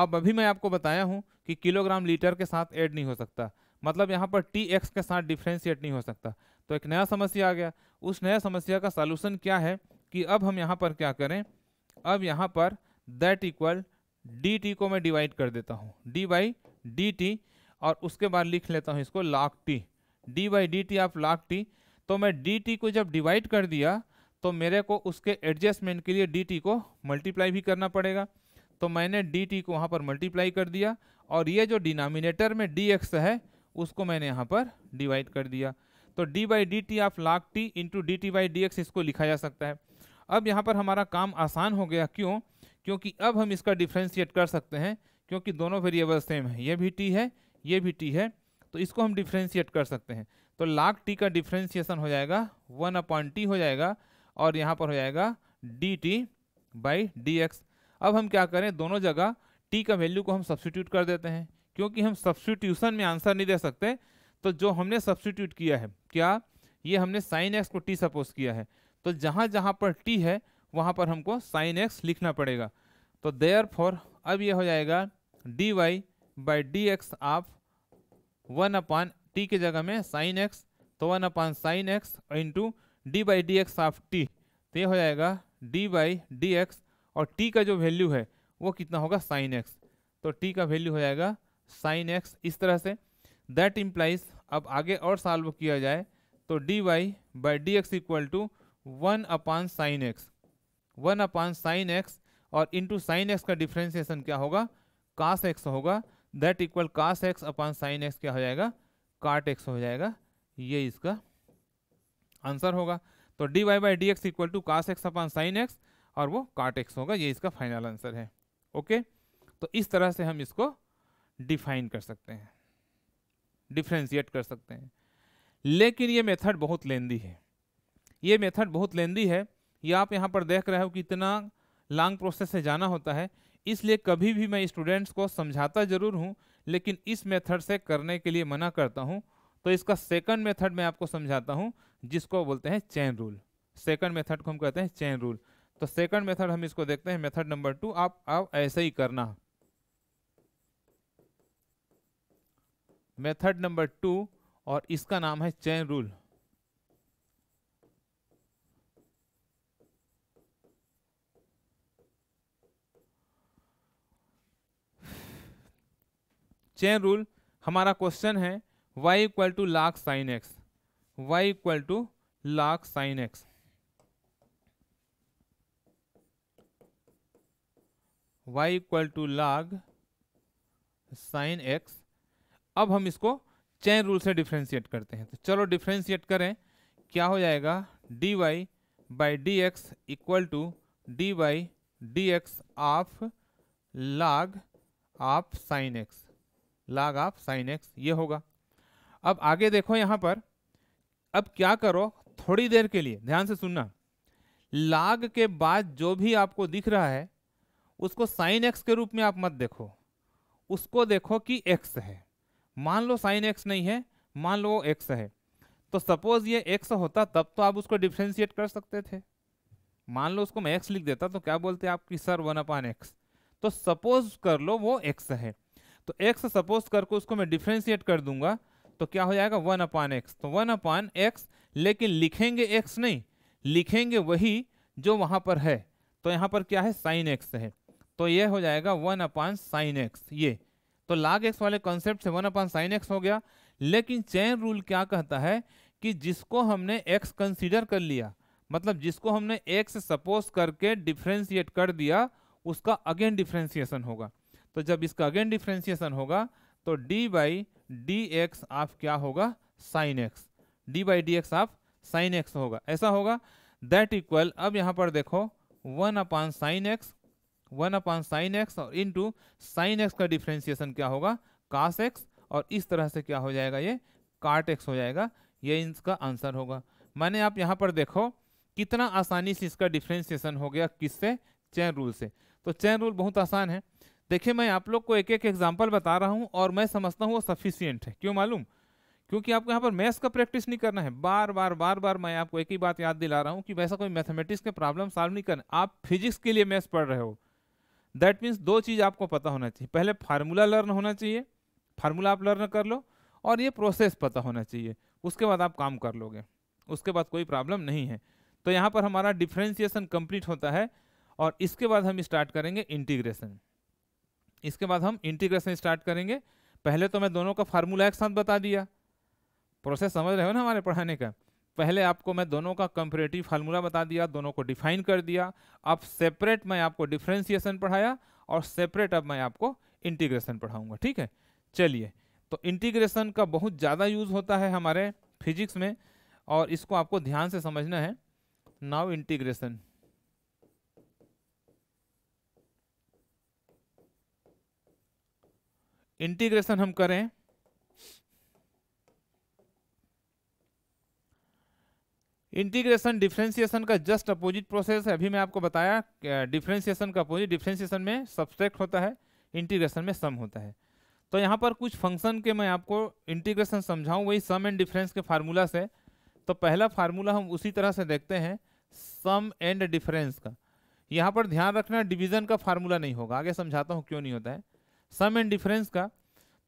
अब अभी मैं आपको बताया हूँ कि किलोग्राम लीटर के साथ ऐड नहीं हो सकता मतलब यहाँ पर टी एक्स के साथ डिफ्रेंशिएट नहीं हो सकता तो एक नया समस्या आ गया उस नया समस्या का सोलूशन क्या है कि अब हम यहाँ पर क्या करें अब यहाँ पर दैट इक्वल डी टी को मैं डिवाइड कर देता हूँ डी बाई डी टी और उसके बाद लिख लेता हूँ इसको log t d by d t of log t तो मैं डी टी को जब डिवाइड कर दिया तो मेरे को उसके एडजस्टमेंट के लिए डी टी को मल्टीप्लाई भी करना पड़ेगा तो मैंने डी टी को वहाँ पर मल्टीप्लाई कर दिया और ये जो डिनोमिनेटर में डी एक्स है उसको मैंने यहाँ पर डिवाइड कर दिया तो D by d t of log t into d t by D x इसको लिखा जा सकता है अब यहाँ पर हमारा काम आसान हो गया क्यों क्योंकि अब हम इसका डिफ्रेंशिएट कर सकते हैं क्योंकि दोनों वेरिएबल सेम है ये भी टी है ये भी टी है तो इसको हम डिफ्रेंशिएट कर सकते हैं तो लाख टी का डिफ्रेंशिएशन हो जाएगा वन अपॉइंट टी हो जाएगा और यहाँ पर हो जाएगा d t by D x अब हम क्या करें दोनों जगह टी का वैल्यू को हम सब्सिट्यूट कर देते हैं क्योंकि हम सब्सिट्यूशन में आंसर नहीं दे सकते तो जो हमने सब्सटीट्यूट किया है क्या ये हमने साइन एक्स को टी सपोज किया है तो जहाँ जहाँ पर टी है वहाँ पर हमको साइन एक्स लिखना पड़ेगा तो देयर फॉर अब ये हो जाएगा d y by D x of one upon t के जगह में साइन एक्स तो one upon sine x into d by D x of t तो ये हो जाएगा डी बाई डी एक्स और टी का जो वैल्यू है वो कितना होगा साइन एक्स तो टी का वैल्यू हो जाएगा साइन एक्स इस तरह से दैट इम्प्लाइज अब आगे और सॉल्व किया जाए तो d y by D x equal to one upon sine x one upon sine x और इंटू साइन एक्स का डिफ्रेंसिएशन क्या होगा कास एक्स होगा that equal cos x upon sine x क्या हो जाएगा काट एक्स हो जाएगा ये इसका आंसर होगा तो d y by D x equal to cos x upon sine x और वो कार्टेक्स होगा ये इसका फाइनल आंसर है ओके तो इस तरह से हम इसको डिफाइन कर सकते हैं डिफ्रेंशिएट कर सकते हैं लेकिन ये मेथड बहुत लेंदी है ये मेथड बहुत लेंदी है ये आप यहाँ पर देख रहे हो कि इतना लॉन्ग प्रोसेस से जाना होता है इसलिए कभी भी मैं स्टूडेंट्स को समझाता ज़रूर हूँ लेकिन इस मेथड से करने के लिए मना करता हूँ तो इसका सेकंड मेथड मैं आपको समझाता हूँ जिसको बोलते हैं चैन रूल सेकंड मेथड को हम कहते हैं चैन रूल तो सेकंड मेथड हम इसको देखते हैं मेथड नंबर टू आप अब ऐसे ही करना मेथड नंबर टू और इसका नाम है चैन रूल चेन रूल हमारा क्वेश्चन है y equal to log sine x y equal to log sine x y equal to log sine x अब हम इसको चैन रूल से डिफ्रेंशिएट करते हैं तो चलो डिफ्रेंशिएट करें क्या हो जाएगा d y by D x equal to d y d x of log of sine x log of sine x ये होगा अब आगे देखो यहाँ पर अब क्या करो थोड़ी देर के लिए ध्यान से सुनना लाग के बाद जो भी आपको दिख रहा है उसको साइन एक्स के रूप में आप मत देखो उसको देखो कि एक्स है मान लो साइन एक्स नहीं है मान लो वो एक्स है तो सपोज ये एक्स होता तब तो आप उसको डिफ्रेंशिएट कर सकते थे मान लो उसको मैं एक्स लिख देता तो क्या बोलते आप कि सर वन अपान एक्स तो सपोज कर लो वो एक्स है तो एक्स सपोज करके उसको मैं डिफ्रेंशिएट कर दूंगा तो क्या हो जाएगा वन अपान एक्स तो वन अपान एक्स लेकिन लिखेंगे एक्स नहीं लिखेंगे वही जो वहाँ पर है तो यहाँ पर क्या है साइन एक्स है तो ये हो जाएगा वन अपान साइन एक्स ये तो लाग एक्स वाले कॉन्सेप्ट से वन अपान साइन एक्स हो गया लेकिन चैन रूल क्या कहता है कि जिसको हमने एक्स कंसीडर कर लिया मतलब जिसको हमने एक्स सपोज करके डिफ्रेंशिएट कर दिया उसका अगेन डिफ्रेंशिएशन होगा तो जब इसका अगेन डिफ्रेंशिएशन होगा तो D by D x of क्या होगा sine x D by D x of sine x होगा ऐसा होगा दैट इक्वल अब यहाँ पर देखो one upon sine x one upon sine x और इंटू साइन एक्स का डिफ्रेंसिएशन क्या होगा कास एक्स और इस तरह से क्या हो जाएगा ये काट एक्स हो जाएगा ये इसका आंसर होगा माने आप यहाँ पर देखो कितना आसानी से इसका डिफ्रेंसिएशन हो गया किससे चैन रूल से तो चैन रूल बहुत आसान है देखिए मैं आप लोग को एक एक एग्जाम्पल बता रहा हूँ और मैं समझता हूँ वो सफिशियंट है क्यों मालूम क्योंकि आपको यहाँ पर मैथ्स का प्रैक्टिस नहीं करना है बार बार बार बार मैं आपको एक ही बात याद दिला रहा हूँ कि वैसा कोई मैथमेटिक्स के प्रॉब्लम सॉल्व नहीं करना आप फिजिक्स के लिए मैथ्स पढ़ रहे हो दैट मीन्स दो चीज़ आपको पता होना चाहिए पहले फार्मूला लर्न होना चाहिए फार्मूला आप लर्न कर लो और ये प्रोसेस पता होना चाहिए उसके बाद आप काम कर लोगे उसके बाद कोई प्रॉब्लम नहीं है तो यहाँ पर हमारा डिफ्रेंसिएशन कंप्लीट होता है और इसके बाद हम स्टार्ट करेंगे इंटीग्रेशन इसके बाद हम इंटीग्रेशन स्टार्ट करेंगे पहले तो मैं दोनों का फार्मूला एक साथ बता दिया प्रोसेस समझ रहे हो ना हमारे पढ़ाने का पहले आपको मैं दोनों का कंपेरेटिव फार्मूला बता दिया दोनों को डिफाइन कर दिया अब सेपरेट मैं आपको डिफ्रेंसिएशन पढ़ाया और सेपरेट अब मैं आपको इंटीग्रेशन पढ़ाऊंगा ठीक है चलिए तो इंटीग्रेशन का बहुत ज़्यादा यूज़ होता है हमारे फिजिक्स में और इसको आपको ध्यान से समझना है नाउ इंटीग्रेशन इंटीग्रेशन हम करें इंटीग्रेशन डिफ्रेंसिएशन का जस्ट अपोजिट प्रोसेस है अभी मैं आपको बताया डिफ्रेंसिएशन का अपोजिट डिफ्रेंसिएशन में सब्सट्रैक्ट होता है इंटीग्रेशन में सम होता है तो यहाँ पर कुछ फंक्शन के मैं आपको इंटीग्रेशन समझाऊँ वही सम एंड डिफरेंस के फार्मूला से तो पहला फार्मूला हम उसी तरह से देखते हैं सम एंड डिफरेंस का यहाँ पर ध्यान रखना डिवीजन का फार्मूला नहीं होगा आगे समझाता हूँ क्यों नहीं होता है सम एंड डिफरेंस का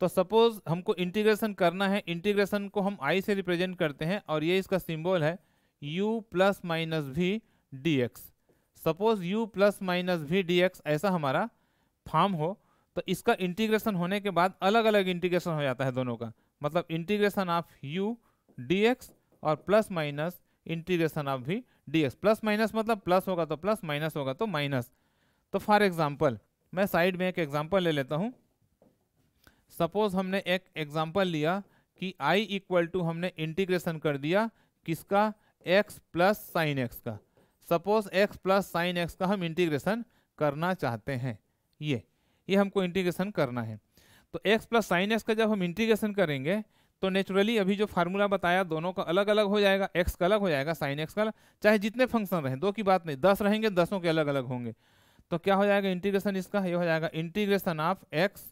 तो सपोज हमको इंटीग्रेशन करना है इंटीग्रेशन को हम आई से रिप्रेजेंट करते हैं और ये इसका सिम्बॉल है u प्लस माइनस भी d x suppose u plus minus भी डी एक्स ऐसा हमारा फार्म हो तो इसका इंटीग्रेशन होने के बाद अलग अलग इंटीग्रेशन हो जाता है दोनों का मतलब integration of u d x और plus minus integration of v d x plus minus मतलब प्लस होगा तो प्लस माइनस होगा तो माइनस तो फॉर एग्जाम्पल मैं साइड में एक एग्जाम्पल ले लेता हूँ सपोज हमने एक एग्जाम्पल लिया कि आई इक्वल टू हमने इंटीग्रेशन कर दिया किसका एक्स प्लस साइन एक्स का suppose x plus sine x का हम इंटीग्रेशन करना चाहते हैं ये ये हमको इंटीग्रेशन करना है तो एक्स प्लस साइन एक्स का जब हम इंटीग्रेशन करेंगे तो नेचुरली अभी जो फार्मूला बताया दोनों का अलग अलग हो जाएगा एक्स का अलग हो जाएगा साइन एक्स का चाहे जितने फंक्शन रहें दो की बात नहीं दस रहेंगे दसों के अलग अलग होंगे तो क्या हो जाएगा इंटीग्रेशन इसका ये हो जाएगा integration of x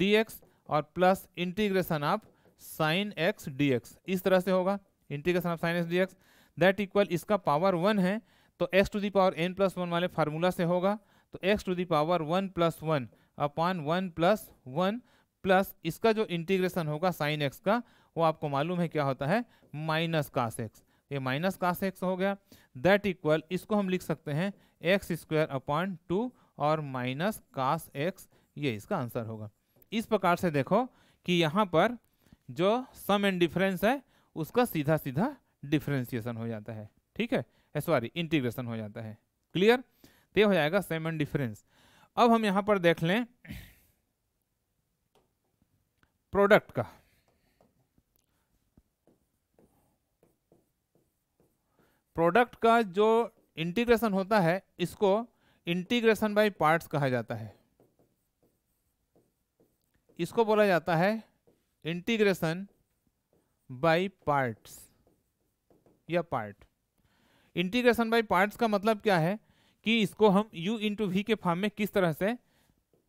d x और plus integration of sine x d x इस तरह से होगा integration of sine x d x that equal इसका पावर वन है तो x to the power N plus one वाले फार्मूला से होगा तो x to the power one plus one upon one plus one plus इसका जो इंटीग्रेशन होगा साइन एक्स का वो आपको मालूम है क्या होता है माइनस कास एक्स ये माइनस कास एक्स हो गया दैट इक्वल इसको हम लिख सकते हैं एक्स स्क्वायर अपॉन टू और माइनस कास एक्स ये इसका आंसर होगा इस प्रकार से देखो कि यहाँ पर जो सम एंड डिफरेंस है उसका सीधा सीधा डिफ्रेंसिएशन हो जाता है ठीक है सॉरी eh, इंटीग्रेशन हो जाता है क्लियर तो हो जाएगा एंड डिफरेंस अब हम यहाँ पर देख लें प्रोडक्ट का प्रोडक्ट का जो इंटीग्रेशन होता है इसको इंटीग्रेशन बाय पार्ट्स कहा जाता है इसको बोला जाता है इंटीग्रेशन बाय पार्ट्स या पार्ट इंटीग्रेशन बाय पार्ट्स का मतलब क्या है कि इसको हम u इंटू वी के फॉर्म में किस तरह से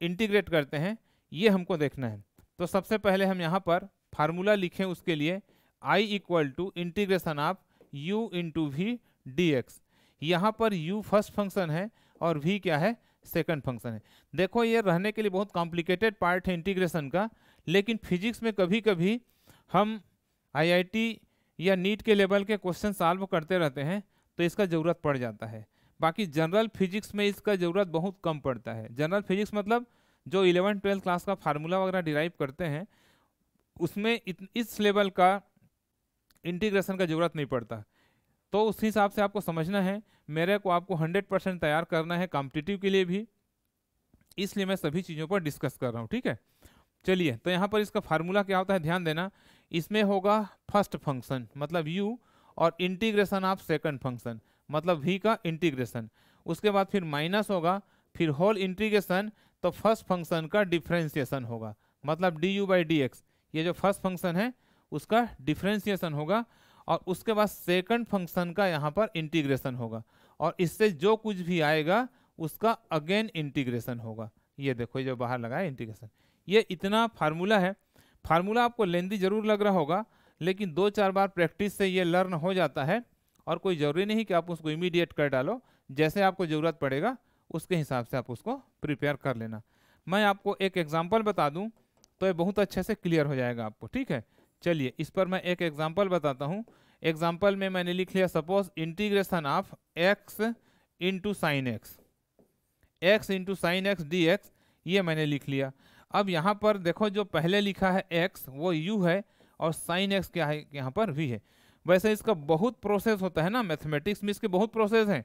इंटीग्रेट करते हैं ये हमको देखना है तो सबसे पहले हम यहाँ पर फार्मूला लिखें उसके लिए i equal to integration of u into v d x यहाँ पर u फर्स्ट फंक्शन है और v क्या है सेकंड फंक्शन है देखो ये रहने के लिए बहुत कॉम्प्लिकेटेड पार्ट है इंटीग्रेशन का लेकिन फिजिक्स में कभी कभी हम आई या नीट के लेवल के क्वेश्चन सॉल्व करते रहते हैं तो इसका ज़रूरत पड़ जाता है बाकी जनरल फिजिक्स में इसका ज़रूरत बहुत कम पड़ता है जनरल फिजिक्स मतलब जो इलेवन ट्वेल्थ क्लास का फार्मूला वगैरह डिराइव करते हैं उसमें इस लेवल का इंटीग्रेशन का ज़रूरत नहीं पड़ता तो उस हिसाब से आपको समझना है मेरे को आपको हंड्रेड परसेंट तैयार करना है कॉम्पिटिटिव के लिए भी इसलिए मैं सभी चीज़ों पर डिस्कस कर रहा हूँ ठीक है चलिए तो यहाँ पर इसका फार्मूला क्या होता है ध्यान देना इसमें होगा फर्स्ट फंक्शन मतलब यू और इंटीग्रेशन ऑफ सेकंड फंक्शन मतलब वी का इंटीग्रेशन उसके बाद फिर माइनस होगा फिर होल इंटीग्रेशन तो फर्स्ट फंक्शन का डिफ्रेंसिएशन होगा मतलब d you by D x ये जो फर्स्ट फंक्शन है उसका डिफ्रेंसिएशन होगा और उसके बाद सेकंड फंक्शन का यहाँ पर इंटीग्रेशन होगा और इससे जो कुछ भी आएगा उसका अगेन इंटीग्रेशन होगा ये देखो ये जो बाहर लगा है इंटीग्रेशन ये इतना फार्मूला है फार्मूला आपको लेंदी जरूर लग रहा होगा लेकिन दो चार बार प्रैक्टिस से ये लर्न हो जाता है और कोई ज़रूरी नहीं कि आप उसको इमीडिएट कर डालो जैसे आपको ज़रूरत पड़ेगा उसके हिसाब से आप उसको प्रिपेयर कर लेना मैं आपको एक एग्ज़ाम्पल बता दूँ तो ये बहुत अच्छे से क्लियर हो जाएगा आपको ठीक है चलिए इस पर मैं एक एग्ज़ाम्पल बताता हूँ एग्ज़ाम्पल में मैंने लिख लिया suppose integration of x into sine x x into sine x d x ये मैंने लिख लिया अब यहाँ पर देखो जो पहले लिखा है एक्स वो यू है और साइन एक्स क्या है यहाँ पर वी है वैसे इसका बहुत प्रोसेस होता है ना मैथमेटिक्स में इसके बहुत प्रोसेस हैं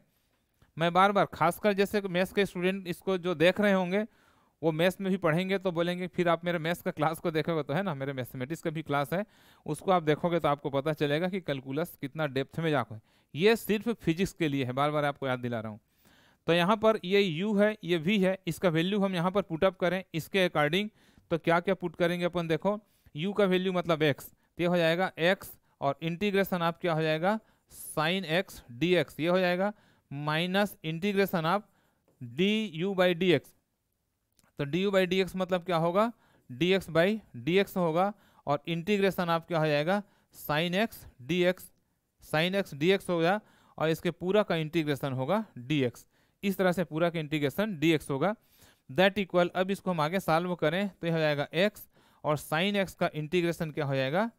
मैं बार बार खासकर जैसे मैथ्स के स्टूडेंट इसको जो देख रहे होंगे वो मैथ्स में भी पढ़ेंगे तो बोलेंगे फिर आप मेरे मैथ्स का क्लास को देखोगे तो है ना मेरे मैथमेटिक्स का भी क्लास है उसको आप देखोगे तो आपको पता चलेगा कि कैलकुलस कितना डेप्थ में जाकर ये सिर्फ फिजिक्स के लिए है बार बार आपको याद दिला रहा हूँ तो यहाँ पर ये u है ये v है इसका वैल्यू हम यहाँ पर पुटअप करें इसके अकॉर्डिंग तो क्या क्या पुट करेंगे अपन देखो u का वैल्यू मतलब x तो ये हो जाएगा x और इंटीग्रेशन आप क्या हो जाएगा साइन एक्स डी एक्स ये हो जाएगा माइनस इंटीग्रेशन आप d you by D x तो d you by D x मतलब क्या होगा d x by D x होगा और इंटीग्रेशन आप क्या हो जाएगा sine x d x sine x d x गया और इसके पूरा का इंटीग्रेशन होगा डी एक्स इस तरह से पूरा का इंटीग्रेशन डी होगा दैट इक्वल अब इसको हम आगे साल्व करें तो यह हो जाएगा एक्स और साइन एक्स का इंटीग्रेशन क्या हो जाएगा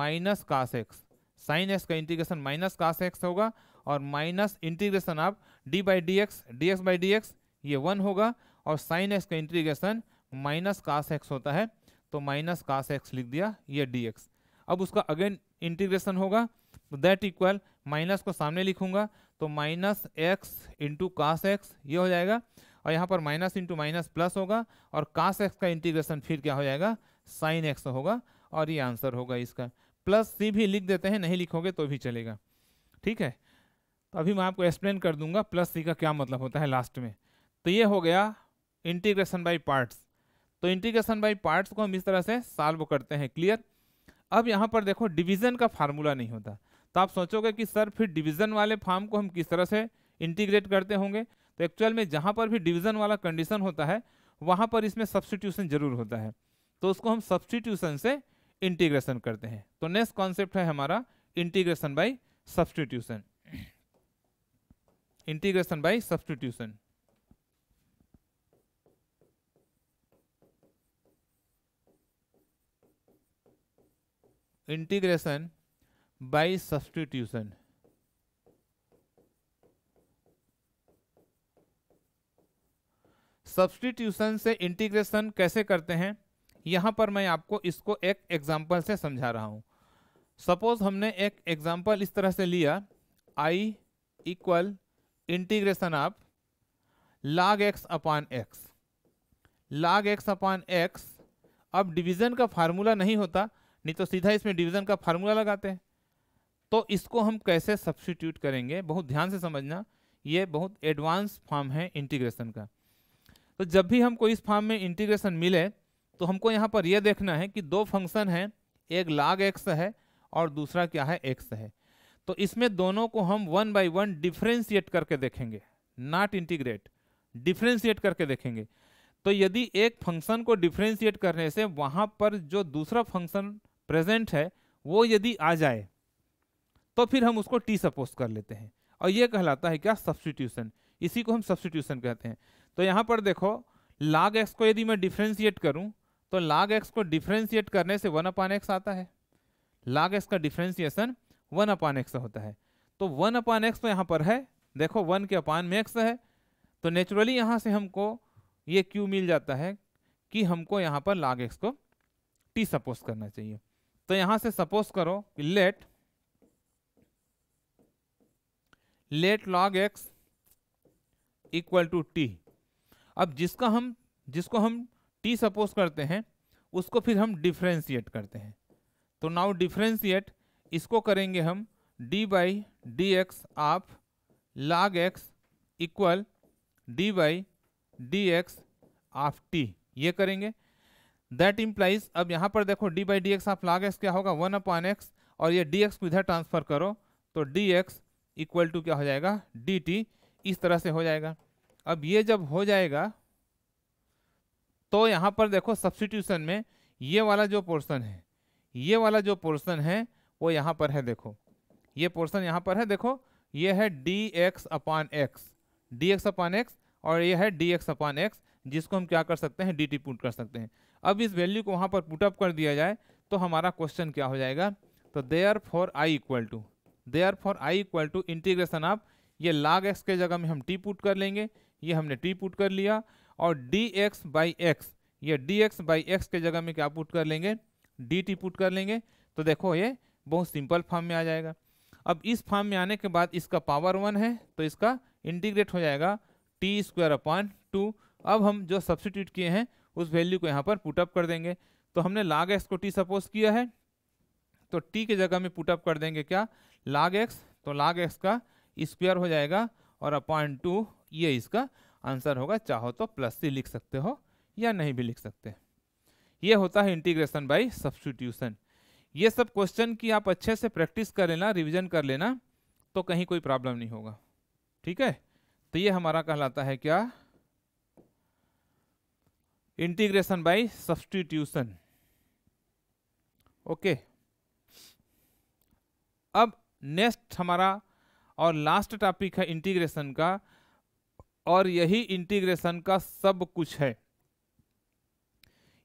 minus cos x sine x का इंटीग्रेशन माइनस कास एक्स होगा और माइनस इंटीग्रेशन आप d by D x d x by D x ये वन होगा और साइन एक्स का इंटीग्रेशन माइनस कास एक्स होता है तो माइनस कास एक्स लिख दिया ये डी एक्स अब उसका अगेन इंटीग्रेशन होगा तो दैट इक्वल माइनस को सामने लिखूंगा तो minus x into cos x ये हो जाएगा और यहाँ पर माइनस इंटू माइनस प्लस होगा और कास एक्स का इंटीग्रेशन फिर क्या हो जाएगा साइन एक्स होगा और ये आंसर होगा इसका प्लस सी भी लिख देते हैं नहीं लिखोगे तो भी चलेगा ठीक है तो अभी मैं आपको एक्सप्लेन कर दूंगा प्लस सी का क्या मतलब होता है लास्ट में तो ये हो गया इंटीग्रेशन बाई पार्ट्स तो इंटीग्रेशन बाय पार्ट्स को हम इस तरह से सॉल्व करते हैं क्लियर अब यहाँ पर देखो डिवीजन का फार्मूला नहीं होता तो आप सोचोगे कि सर फिर डिवीज़न वाले फार्म को हम किस तरह से इंटीग्रेट करते होंगे तो एक्चुअल में जहाँ पर भी डिवीज़न वाला कंडीशन होता है वहाँ पर इसमें सब्सटीट्यूशन जरूर होता है तो उसको हम सब्सटीट्यूशन से इंटीग्रेशन करते हैं तो नेक्स्ट कॉन्सेप्ट है हमारा integration by substitution integration by substitution integration by substitution substitution से इंटीग्रेशन कैसे करते हैं यहां पर मैं आपको इसको एक एग्जाम्पल से समझा रहा हूं सपोज हमने एक एग्जाम्पल इस तरह से लिया I equal integration of log x upon x log x upon x अब डिवीज़न का फार्मूला नहीं होता नहीं तो सीधा इसमें डिवीज़न का फार्मूला लगाते हैं तो इसको हम कैसे सब्सटीट्यूट करेंगे बहुत ध्यान से समझना ये बहुत एडवांस फॉर्म है इंटीग्रेशन का तो जब भी हमको इस फॉर्म में इंटीग्रेशन मिले तो हमको यहाँ पर यह देखना है कि दो फंक्शन हैं एक लाग एक्स है और दूसरा क्या है एक्स है तो इसमें दोनों को हम वन बाई वन डिफ्रेंशिएट करके देखेंगे नॉट इंटीग्रेट डिफ्रेंशिएट करके देखेंगे तो यदि एक फंक्शन को डिफ्रेंशिएट करने से वहाँ पर जो दूसरा फंक्शन प्रेजेंट है वो यदि आ जाए तो फिर हम उसको टी सपोज कर लेते हैं और ये कहलाता है क्या सब्सटीट्यूशन इसी को हम सब्सटीट्यूशन कहते हैं तो यहाँ पर देखो लाग एक्स को यदि मैं डिफ्रेंशिएट करूँ तो लाग एक्स को डिफ्रेंशिएट करने से वन अपान एक्स आता है लाग एक्स का डिफ्रेंशिएशन वन अपान एक्स होता है तो वन अपान एक्स तो यहाँ पर है देखो वन के अपान में एक्स है तो नेचुरली यहाँ से हमको ये क्यू मिल जाता है कि हमको यहाँ पर लाग एक्स को टी सपोज करना चाहिए तो यहाँ से सपोज करो कि let let log x equal to t अब जिसका हम जिसको हम टी सपोज करते हैं उसको फिर हम डिफ्रेंशिएट करते हैं तो नाउ डिफ्रेंशिएट इसको करेंगे हम डी बाई डी एक्स आप log x equal d by D x of t ये करेंगे दैट इम्प्लाइज अब यहाँ पर देखो d by D x of log x क्या होगा वन अपॉन एक्स और ये डी एक्स को इधर ट्रांसफर करो तो डी एक्स इक्वल टू क्या हो जाएगा डी टी इस तरह से हो जाएगा अब ये जब हो जाएगा तो यहाँ पर देखो सब्सटीट्यूशन में ये वाला जो पोर्सन है ये वाला जो पोर्सन है वो यहाँ पर है देखो ये पोर्सन यहाँ पर है देखो ये है d x upon x d x upon x और ये है डी एक्स अपान एक्स जिसको हम क्या कर सकते हैं डी टी पुट कर सकते हैं अब इस वैल्यू को वहाँ पर पुटअप कर दिया जाए तो हमारा क्वेश्चन क्या हो जाएगा तो therefore I equal to therefore I equal to integration of ये लाग एक्स के जगह में हम टी पुट कर लेंगे ये हमने टी पुट कर लिया और डी एक्स बाई एक्स ये डी एक्स बाई एक्स के जगह में क्या पुट कर लेंगे डी टी पुट कर लेंगे तो देखो ये बहुत सिंपल फॉर्म में आ जाएगा अब इस फॉर्म में आने के बाद इसका पावर वन है तो इसका इंटीग्रेट हो जाएगा टी स्क्वायर अपॉन टू अब हम जो सब्सिट्यूट किए हैं उस वैल्यू को यहाँ पर पुटअप कर देंगे तो हमने लाग एक्स को टी सपोज किया है तो टी के जगह में पुटअप कर देंगे क्या लाग एक्स तो लाग एक्स का स्क्वायर हो जाएगा और अपॉइंट टू ये इसका आंसर होगा चाहो तो प्लस सी लिख सकते हो या नहीं भी लिख सकते ये होता है इंटीग्रेशन बाय सब्सटीट्यूशन ये सब क्वेश्चन की आप अच्छे से प्रैक्टिस कर लेना रिविजन कर लेना तो कहीं कोई प्रॉब्लम नहीं होगा ठीक है तो ये हमारा कहलाता है क्या इंटीग्रेशन बाय सब्सटीट्यूशन ओके अब नेक्स्ट हमारा और लास्ट टॉपिक है इंटीग्रेशन का और यही इंटीग्रेशन का सब कुछ है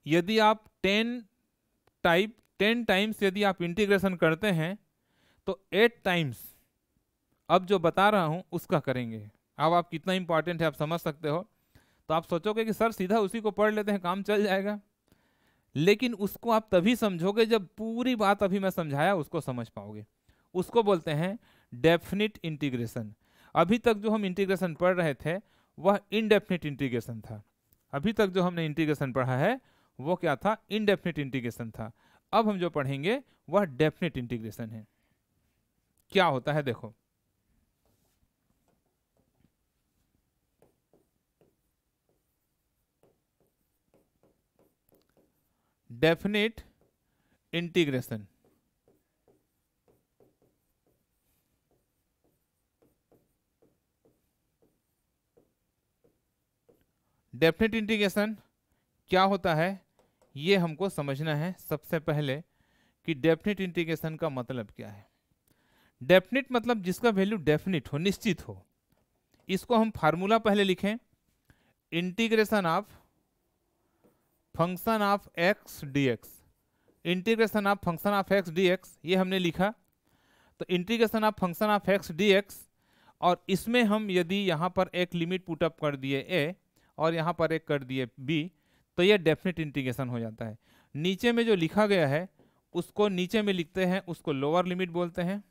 यदि आप टेन टाइप टेन टाइम्स यदि आप इंटीग्रेशन करते हैं तो एट टाइम्स अब जो बता रहा हूं उसका करेंगे अब आप कितना इंपॉर्टेंट है आप समझ सकते हो तो आप सोचोगे कि सर सीधा उसी को पढ़ लेते हैं काम चल जाएगा लेकिन उसको आप तभी समझोगे जब पूरी बात अभी मैं समझाया उसको समझ पाओगे उसको बोलते हैं डेफिनिट इंटीग्रेशन अभी तक जो हम इंटीग्रेशन पढ़ रहे थे वह इनडेफिनिट इंटीग्रेशन था अभी तक जो हमने इंटीग्रेशन पढ़ा है वो क्या था इनडेफिनिट इंटीग्रेशन था अब हम जो पढ़ेंगे वह डेफिनिट इंटीग्रेशन है क्या होता है देखो डेफिनिट इंटीग्रेशन डेफिनेट इंटीग्रेशन क्या होता है ये हमको समझना है सबसे पहले कि डेफिनेट इंटीग्रेशन का मतलब क्या है डेफिनेट मतलब जिसका वैल्यू डेफिनेट हो निश्चित हो इसको हम फार्मूला पहले लिखें integration of function of x d x integration of function of x d x ये हमने लिखा तो integration of function of x d x और इसमें हम यदि यहाँ पर एक लिमिट पुटअप कर दिए ए और यहाँ पर एक कर दिए बी तो ये डेफिनेट इंटीग्रेशन हो जाता है नीचे में जो लिखा गया है उसको नीचे में लिखते हैं उसको लोअर लिमिट बोलते हैं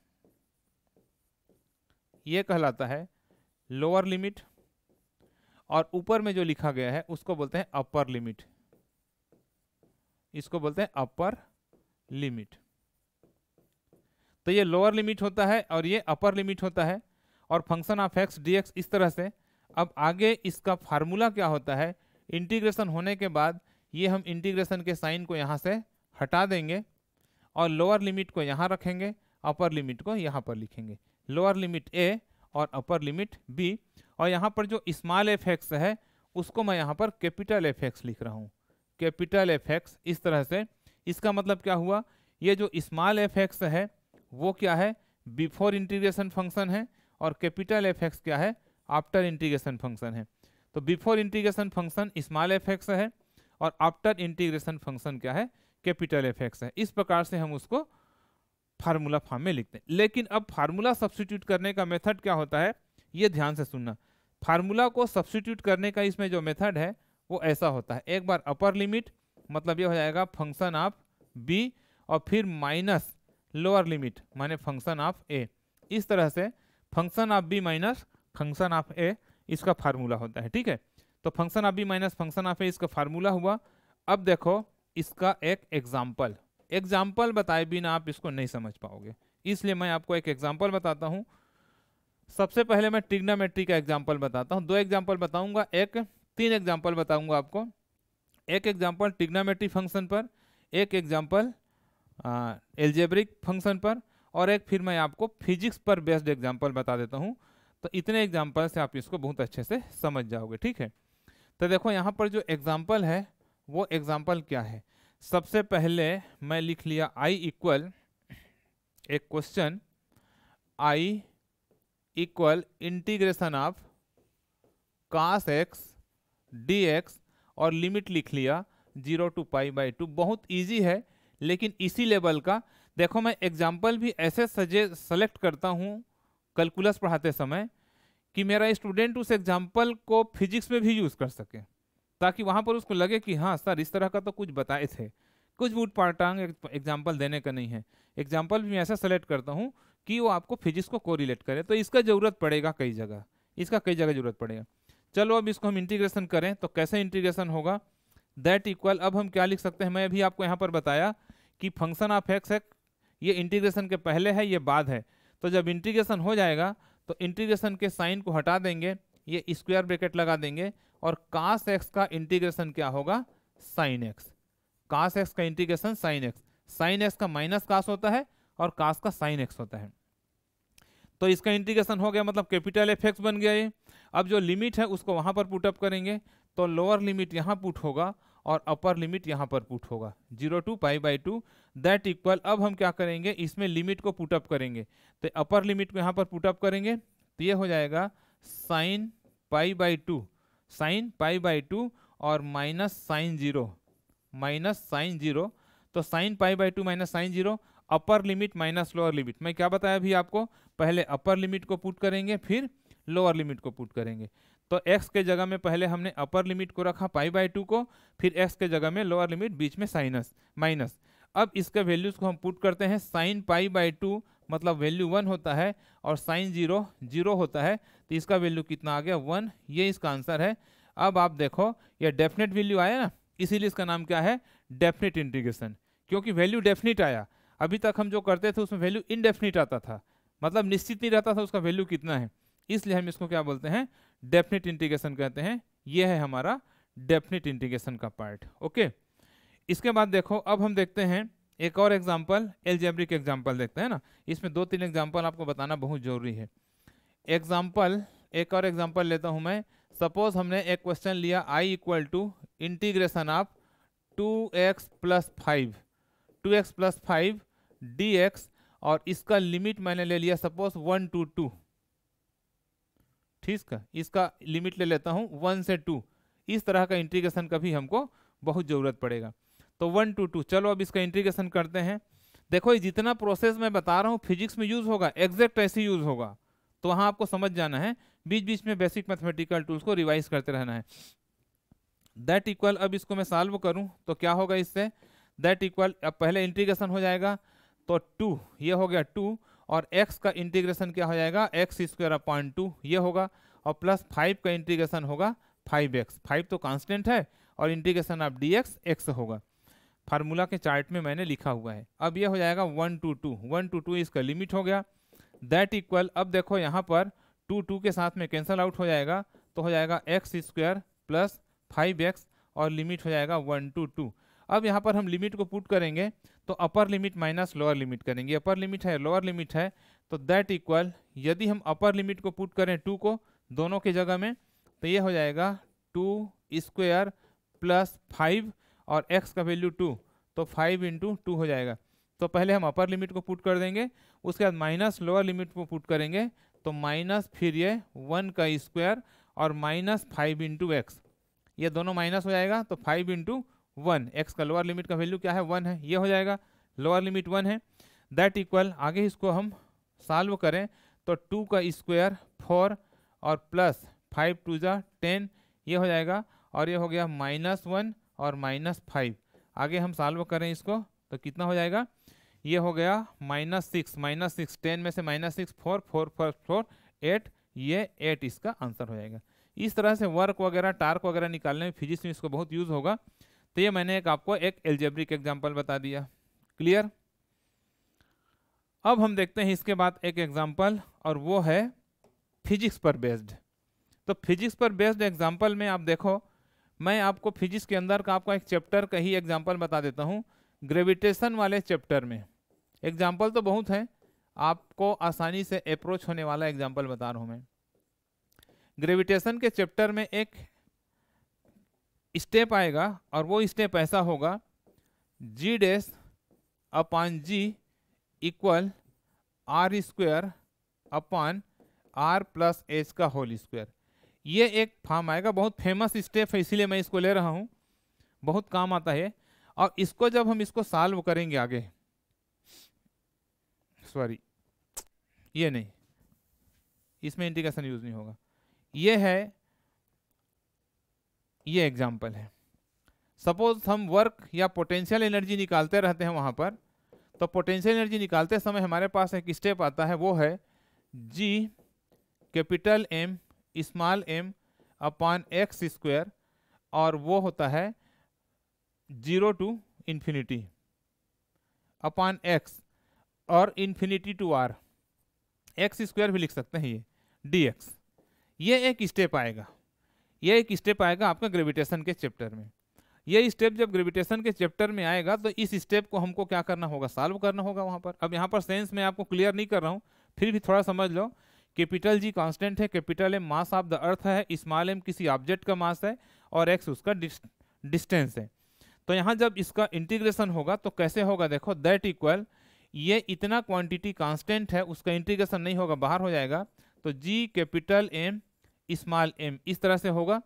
ये कहलाता है लोअर लिमिट और ऊपर में जो लिखा गया है उसको बोलते हैं अपर लिमिट इसको बोलते हैं अपर लिमिट तो ये लोअर लिमिट होता है और ये अपर लिमिट होता है और फंक्शन ऑफ एक्स डी इस तरह से अब आगे इसका फार्मूला क्या होता है इंटीग्रेशन होने के बाद ये हम इंटीग्रेशन के साइन को यहाँ से हटा देंगे और लोअर लिमिट को यहाँ रखेंगे अपर लिमिट को यहाँ पर लिखेंगे लोअर लिमिट ए और अपर लिमिट बी और यहाँ पर जो स्मॉल एफ एक्स है उसको मैं यहाँ पर कैपिटल एफ एक्स लिख रहा हूँ कैपिटल एफ एक्स इस तरह से इसका मतलब क्या हुआ ये जो स्मॉल एफ एक्स है वो क्या है बिफोर इंटीग्रेशन फंक्शन है और कैपिटल एफ एक्स क्या है आफ्टर इंटीग्रेशन फंक्शन है तो before integration function small f x है और आफ्टर इंटीग्रेशन फंक्शन क्या है कैपिटल एफ एक्स है इस प्रकार से हम उसको फार्मूला फॉर्म में लिखते हैं लेकिन अब फार्मूला सब्सटीट्यूट करने का मेथड क्या होता है ये ध्यान से सुनना फार्मूला को सब्सटीट्यूट करने का इसमें जो मेथड है वो ऐसा होता है एक बार अपर लिमिट मतलब ये हो जाएगा फंक्शन ऑफ बी और फिर माइनस लोअर लिमिट माने फंक्शन ऑफ ए इस तरह से function of B minus function of a इसका फार्मूला होता है ठीक है तो function of B minus function of a इसका फार्मूला हुआ अब देखो इसका एक एग्जाम्पल एग्जाम्पल बताए बिना आप इसको नहीं समझ पाओगे इसलिए मैं आपको एक एग्जाम्पल बताता हूँ सबसे पहले मैं ट्रिग्नामेट्री का एग्जाम्पल बताता हूँ दो एग्जाम्पल बताऊँगा एक तीन एग्जाम्पल बताऊँगा आपको एक एग्जाम्पल ट्रिग्नामेट्री फंक्शन पर एक एग्जाम्पल एल्जेब्रिक फंक्शन पर और एक फिर मैं आपको फिजिक्स पर बेस्ड एग्जाम्पल बता देता हूँ तो इतने एग्जाम्पल से आप इसको बहुत अच्छे से समझ जाओगे ठीक है तो देखो यहाँ पर जो एग्जाम्पल है वो एग्जाम्पल क्या है सबसे पहले मैं लिख लिया आई इक्वल एक question I equal integration of cos x d x और लिमिट लिख लिया zero to pi by two बहुत इजी है लेकिन इसी लेवल का देखो मैं एग्जाम्पल भी ऐसे सजे सेलेक्ट करता हूँ कैलकुलस पढ़ाते समय कि मेरा स्टूडेंट उस एग्जाम्पल को फिजिक्स में भी यूज़ कर सके ताकि वहाँ पर उसको लगे कि हाँ सर इस तरह का तो कुछ बताए थे कुछ बूट पार्टांग एग्जाम्पल देने का नहीं है एग्जाम्पल भी मैं ऐसा सेलेक्ट करता हूँ कि वो आपको फिजिक्स को कोरिलेट करे तो इसका ज़रूरत पड़ेगा कई जगह इसका कई जगह ज़रूरत पड़ेगा चलो अब इसको हम इंटीग्रेशन करें तो कैसे इंटीग्रेशन होगा दैट इक्वल अब हम क्या लिख सकते हैं मैं अभी आपको यहाँ पर बताया कि फंक्शन ऑफ एक्स है ये इंटीग्रेशन के पहले है ये बाद है तो जब इंटीग्रेशन हो जाएगा तो इंटीग्रेशन के साइन को हटा देंगे ये स्क्वायर ब्रैकेट लगा देंगे और कास एक्स का इंटीग्रेशन क्या होगा साइन एक्स कास एक्स का integration sine x sine x का माइनस कास होता है और कास का साइन एक्स होता है तो इसका इंटीग्रेशन हो गया मतलब कैपिटल एफ एक्स बन गया ये अब जो लिमिट है उसको वहाँ पर पुटअप करेंगे तो लोअर लिमिट यहाँ पुट होगा और अपर लिमिट यहाँ पर पुट होगा zero to pi by two that equal अब हम क्या करेंगे इसमें लिमिट को पुटअप करेंगे तो अपर लिमिट को यहाँ पर पुटअप करेंगे तो ये हो जाएगा sine pi by two sine pi by two और minus sine zero minus sine zero तो sine pi by two minus sine zero upper limit minus lower limit मैं क्या बताया अभी आपको पहले अपर लिमिट को पुट करेंगे फिर लोअर लिमिट को पुट करेंगे तो x के जगह में पहले हमने अपर लिमिट को रखा पाई बाई टू को फिर x के जगह में लोअर लिमिट बीच में साइनस माइनस अब इसके वैल्यूज़ को हम पुट करते हैं साइन पाई बाई टू मतलब वैल्यू वन होता है और साइन जीरो जीरो होता है तो इसका वैल्यू कितना आ गया वन ये इसका आंसर है अब आप देखो ये डेफिनेट वैल्यू आया ना इसीलिए इसका नाम क्या है डेफिनेट इंटीग्रेशन क्योंकि वैल्यू डेफिनेट आया अभी तक हम जो करते थे उसमें वैल्यू इनडेफिनेट आता था मतलब निश्चित नहीं रहता था उसका वैल्यू कितना है इसलिए हम इसको क्या बोलते हैं डेफिनेट इंटीग्रेशन कहते हैं ये है हमारा डेफिनेट इंटीग्रेशन का पार्ट ओके इसके बाद देखो अब हम देखते हैं एक और एग्जाम्पल एलजेब्रिक एग्जाम्पल देखते हैं ना इसमें दो तीन एग्जाम्पल आपको बताना बहुत जरूरी है एग्जाम्पल एक और एग्जाम्पल लेता हूँ मैं सपोज हमने एक क्वेश्चन लिया I equal to integration of two x plus five two x plus five d x और इसका लिमिट मैंने ले लिया सपोज वन टू टू ठीक है इसका लिमिट ले लेता हूँ वन से टू इस तरह का इंटीग्रेशन का भी हमको बहुत ज़रूरत पड़ेगा तो वन टू टू चलो अब इसका इंटीग्रेशन करते हैं देखो ये जितना प्रोसेस मैं बता रहा हूँ फिजिक्स में यूज़ होगा एग्जैक्ट ऐसे यूज़ होगा तो वहाँ आपको समझ जाना है बीच बीच में बेसिक मैथमेटिकल टूल्स को रिवाइज करते रहना है दैट इक्वल अब इसको मैं सॉल्व करूँ तो क्या होगा इससे दैट इक्वल अब पहले इंटीग्रेशन हो जाएगा तो टू ये हो गया टू और x का इंटीग्रेशन क्या हो जाएगा एक्स स्क्वायर अपॉइंट टू ये होगा और प्लस फाइव का इंटीग्रेशन होगा फाइव एक्स फाइव तो कांस्टेंट है और integration of d x x होगा फार्मूला के चार्ट में मैंने लिखा हुआ है अब यह हो जाएगा one to two one to two इसका लिमिट हो गया दैट इक्वल अब देखो यहाँ पर टू टू के साथ में कैंसिल आउट हो जाएगा तो हो जाएगा x square plus five x और लिमिट हो जाएगा वन टू टू अब यहाँ पर हम लिमिट को पुट करेंगे तो upper limit minus lower limit करेंगे अपर लिमिट है लोअर लिमिट है तो दैट इक्वल यदि हम अपर लिमिट को पुट करें टू को दोनों के जगह में तो ये हो जाएगा टू स्क्वेयर प्लस फाइव और एक्स का वैल्यू टू तो फाइव इंटू टू हो जाएगा तो पहले हम अपर लिमिट को पुट कर देंगे उसके बाद माइनस लोअर लिमिट को पुट करेंगे तो माइनस फिर ये वन का स्क्वायर और माइनस फाइव इंटू एक्स ये दोनों माइनस हो जाएगा तो फाइव इंटू वन एक्स का लोअर लिमिट का वैल्यू क्या है वन है ये हो जाएगा लोअर लिमिट वन है दैट इक्वल आगे इसको हम सॉल्व करें तो टू का स्क्वायर फोर और प्लस फाइव टू ज़ा टेन ये हो जाएगा और ये हो गया माइनस वन और माइनस फाइव आगे हम सॉल्व करें इसको तो कितना हो जाएगा ये हो गया minus six minus six ten में से minus six four four four four eight ये एट इसका आंसर हो जाएगा इस तरह से वर्क वगैरह टार्क वगैरह निकालने में फिजिक्स में इसको बहुत यूज़ होगा तो ये मैंने एक आपको एक एल्जेब्रिक एग्जाम्पल बता दिया क्लियर अब हम देखते हैं इसके बाद एक एग्जाम्पल और वो है फिजिक्स पर बेस्ड तो फिजिक्स पर बेस्ड एग्जाम्पल में आप देखो मैं आपको फिजिक्स के अंदर का आपका एक चैप्टर का ही एग्जाम्पल बता देता हूँ ग्रेविटेशन वाले चैप्टर में एग्जाम्पल तो बहुत हैं आपको आसानी से अप्रोच होने वाला एग्जाम्पल बता रहा हूँ मैं ग्रेविटेशन के चैप्टर में एक स्टेप आएगा और वो स्टेप ऐसा होगा जी डैश अपॉन जी equal r square upon r plus H का होल स्क्वायर ये एक फॉर्म आएगा बहुत फेमस स्टेप है इसीलिए मैं इसको ले रहा हूँ बहुत काम आता है और इसको जब हम इसको सॉल्व करेंगे आगे सॉरी ये नहीं इसमें इंटीग्रेशन यूज़ नहीं होगा ये है ये एग्जाम्पल है सपोज हम वर्क या पोटेंशियल एनर्जी निकालते रहते हैं वहाँ पर तो पोटेंशियल एनर्जी निकालते समय हमारे पास एक स्टेप आता है वो है g capital m small m upon x square और वो होता है zero to infinity upon x और infinity to r x square भी लिख सकते हैं ये डी एक्स ये एक स्टेप आएगा ये एक स्टेप आएगा आपका ग्रेविटेशन के चैप्टर में ये स्टेप जब ग्रेविटेशन के चैप्टर में आएगा तो इस स्टेप को हमको क्या करना होगा सॉल्व करना होगा वहाँ पर अब यहाँ पर सेंस में आपको क्लियर नहीं कर रहा हूँ फिर भी थोड़ा समझ लो कैपिटल जी कांस्टेंट है capital m mass of the earth है स्मॉल एम किसी ऑब्जेक्ट का मास है और एक्स उसका डिस्टेंस है तो यहाँ जब इसका इंटीग्रेशन होगा तो कैसे होगा देखो दैट इक्वल ये इतना क्वांटिटी कांस्टेंट है उसका इंटीग्रेशन नहीं होगा बाहर हो जाएगा तो g capital m small m इस तरह से होगा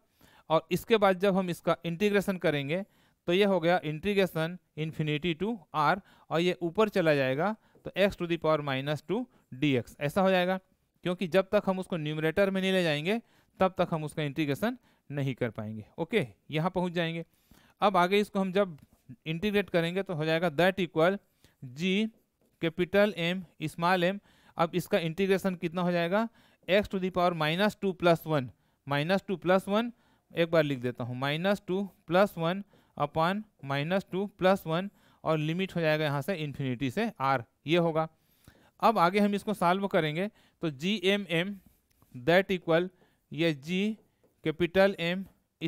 और इसके बाद जब हम इसका इंटीग्रेशन करेंगे तो ये हो गया इंटीग्रेशन इन्फिनिटी टू आर और ये ऊपर चला जाएगा तो x to the power minus two d x ऐसा हो जाएगा क्योंकि जब तक हम उसको न्यूमरेटर में नहीं ले जाएंगे तब तक हम उसका इंटीग्रेशन नहीं कर पाएंगे ओके यहाँ पहुँच जाएंगे अब आगे इसको हम जब इंटीग्रेट करेंगे तो हो जाएगा that equal g capital m small m अब इसका इंटीग्रेशन कितना हो जाएगा x to the power minus two plus one minus two plus one एक बार लिख देता हूँ minus two plus one upon minus two plus one और लिमिट हो जाएगा यहाँ से इन्फिनिटी से आर ये होगा अब आगे हम इसको सॉल्व करेंगे तो g m m that equal ये g capital m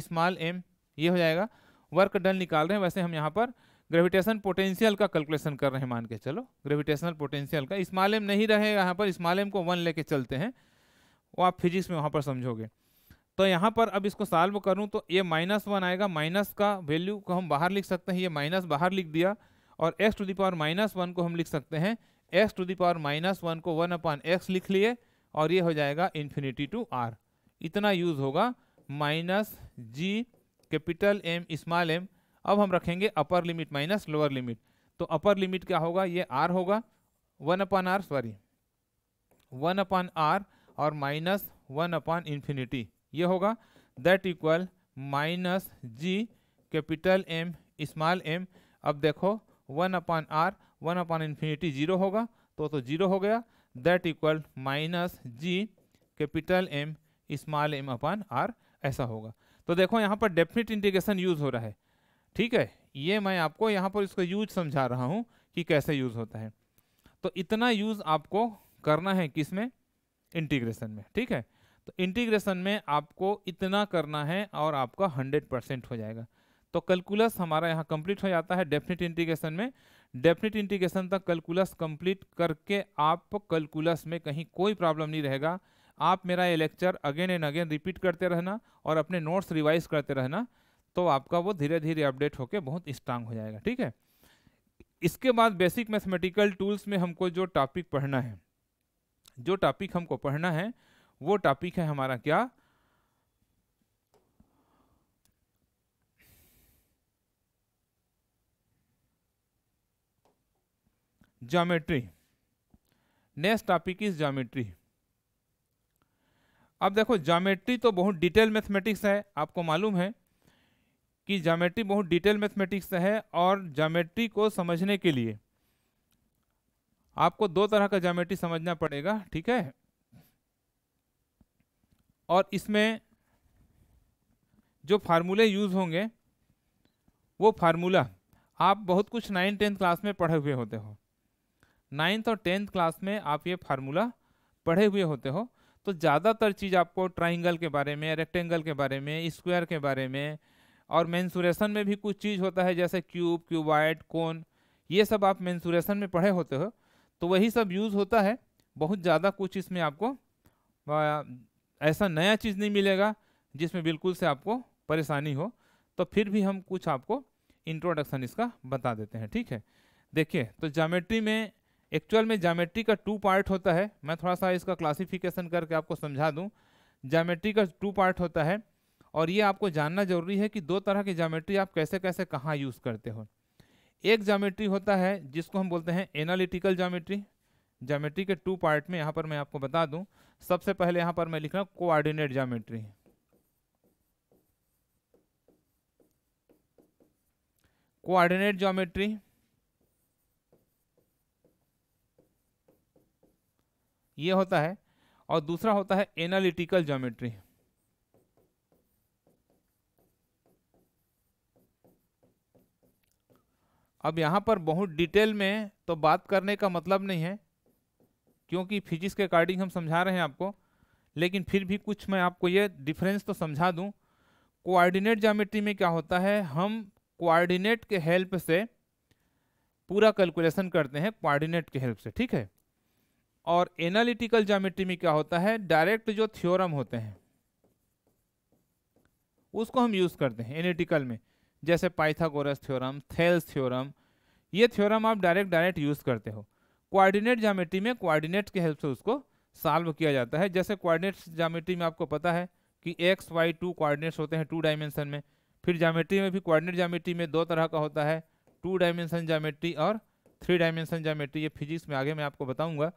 small m ये हो जाएगा वर्क डन निकाल रहे हैं वैसे हम यहाँ पर ग्रेविटेशन पोटेंशियल का कैलकुलेशन कर रहे हैं मान के चलो ग्रेविटेशनल पोटेंशियल का स्मॉल एम नहीं रहेगा यहाँ पर स्मॉल एम को वन लेके चलते हैं वो आप फिजिक्स में वहाँ पर समझोगे तो यहाँ पर अब इसको सॉल्व करूँ तो ये माइनस वन आएगा माइनस का वैल्यू को हम बाहर लिख सकते हैं ये माइनस बाहर लिख दिया और x to the power minus one को हम लिख सकते हैं x to the power minus one को वन अपॉन एक्स लिख लिए और ये हो जाएगा इन्फिनिटी टू आर इतना यूज़ होगा minus g capital m small m अब हम रखेंगे upper limit minus lower limit तो अपर लिमिट क्या होगा ये आर होगा one upon r sorry one upon r और माइनस वन अपॉन इन्फिनिटी ये होगा that equal minus g capital m small m अब देखो one upon r one upon infinity zero होगा तो तो जीरो हो गया that equal minus g capital m small m upon r ऐसा होगा तो देखो यहाँ पर डेफिनेट इंटीग्रेशन यूज़ हो रहा है ठीक है ये मैं आपको यहाँ पर इसको यूज समझा रहा हूँ कि कैसे यूज़ होता है तो इतना यूज़ आपको करना है किस में इंटीग्रेशन में ठीक है तो इंटीग्रेशन में आपको इतना करना है और आपका हंड्रेड परसेंट हो जाएगा तो कैलकुलस हमारा यहाँ कंप्लीट हो जाता है डेफिनेट इंटीग्रेशन में डेफिनेट इंटीग्रेशन तक कैलकुलस कंप्लीट करके आप कैलकुलस में कहीं कोई प्रॉब्लम नहीं रहेगा आप मेरा ये lecture again and again repeat करते रहना और अपने नोट्स रिवाइज करते रहना तो आपका वो धीरे धीरे अपडेट होकर बहुत स्ट्रांग हो जाएगा ठीक है इसके बाद बेसिक मैथमेटिकल टूल्स में हमको जो टॉपिक पढ़ना है जो टॉपिक हमको पढ़ना है वो टॉपिक है हमारा क्या geometry next topic is geometry अब देखो ज्योमेट्री तो बहुत डिटेल मैथमेटिक्स है आपको मालूम है कि ज्योमेट्री बहुत डिटेल मैथमेटिक्स है और ज्योमेट्री को समझने के लिए आपको दो तरह का ज्योमेट्री समझना पड़ेगा ठीक है और इसमें जो फार्मूले यूज़ होंगे वो फार्मूला आप बहुत कुछ नाइन्थ टेंथ क्लास में पढ़े हुए होते हो नाइन्थ और टेंथ क्लास में आप ये फार्मूला पढ़े हुए होते हो तो ज़्यादातर चीज़ आपको ट्राइंगल के बारे में रेक्टेंगल के बारे में स्क्वायर के बारे में और मैंसूरेशन में भी कुछ चीज़ होता है जैसे क्यूब क्यूबाइड कौन ये सब आप मैंसूरेशन में पढ़े होते हो तो वही सब यूज़ होता है बहुत ज़्यादा कुछ इसमें आपको ऐसा नया चीज़ नहीं मिलेगा जिसमें बिल्कुल से आपको परेशानी हो तो फिर भी हम कुछ आपको इंट्रोडक्शन इसका बता देते हैं ठीक है देखिए तो जामेट्री में एक्चुअल में जामेट्री का टू पार्ट होता है मैं थोड़ा सा इसका क्लासिफिकेशन करके आपको समझा दूं जामेट्री का टू पार्ट होता है और ये आपको जानना जरूरी है कि दो तरह की जामेट्री आप कैसे कैसे कहाँ यूज़ करते हो एक ज्योमेट्री होता है जिसको हम बोलते हैं एनालिटिकल ज्योमेट्री ज्योमेट्री के टू पार्ट में यहाँ पर मैं आपको बता दूँ सबसे पहले यहाँ पर मैं लिख रहा हूँ कोऑर्डिनेट ज्योमेट्री कोऑर्डिनेट ज्योमेट्री ये होता है और दूसरा होता है एनालिटिकल ज्योमेट्री अब यहाँ पर बहुत डिटेल में तो बात करने का मतलब नहीं है क्योंकि फिजिक्स के अकॉर्डिंग हम समझा रहे हैं आपको लेकिन फिर भी कुछ मैं आपको ये डिफरेंस तो समझा दूँ कोऑर्डिनेट जामेट्री में क्या होता है हम कोऑर्डिनेट के हेल्प से पूरा कैलकुलेशन करते हैं कोऑर्डिनेट के हेल्प से ठीक है और एनालिटिकल जामेट्री में क्या होता है डायरेक्ट जो थ्योरम होते हैं उसको हम यूज़ करते हैं एनालिटिकल में जैसे पाइथागोरस थ्योरम थेल्स थ्योरम ये थ्योरम आप डायरेक्ट डायरेक्ट यूज़ करते हो कोऑर्डिनेट जामेट्री में कोऑर्डिनेट के हेल्प से उसको सॉल्व किया जाता है जैसे कोऑर्डिनेट जामेट्री में आपको पता है कि एक्स वाई टू कोऑर्डिनेट्स होते हैं टू डायमेंशन में फिर जामेट्री में भी कोऑर्डिनेट जामेट्री में दो तरह का होता है टू डायमेंशन जामेट्री और थ्री डायमेंशन जामेट्री ये फिजिक्स में आगे मैं आपको बताऊंगा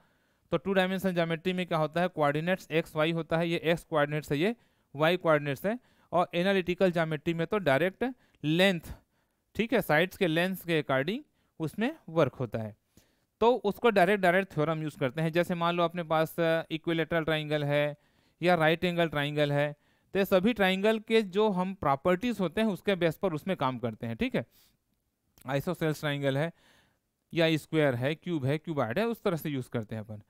तो टू डायमेंशन जामेट्री में क्या होता है कोऑर्डिनेट्स एक्स वाई होता है ये एक्स कोऑर्डिनेट्स है ये वाई कोऑर्डिनेट्स है और एनालिटिकल जामेट्री में तो डायरेक्ट लेंथ ठीक है साइड्स के लेंथ के अकॉर्डिंग उसमें वर्क होता है तो उसको डायरेक्ट डायरेक्ट थ्योरम यूज़ करते हैं जैसे मान लो अपने पास इक्विलेटरल ट्राइंगल है या राइट एंगल ट्राइंगल है तो सभी ट्राइंगल के जो हम प्रॉपर्टीज़ होते हैं उसके बेस पर उसमें काम करते हैं ठीक है आइसोसेल्स ट्राइंगल है या स्क्वायर है क्यूब है क्यूबाइड है उस तरह से यूज़ करते हैं अपन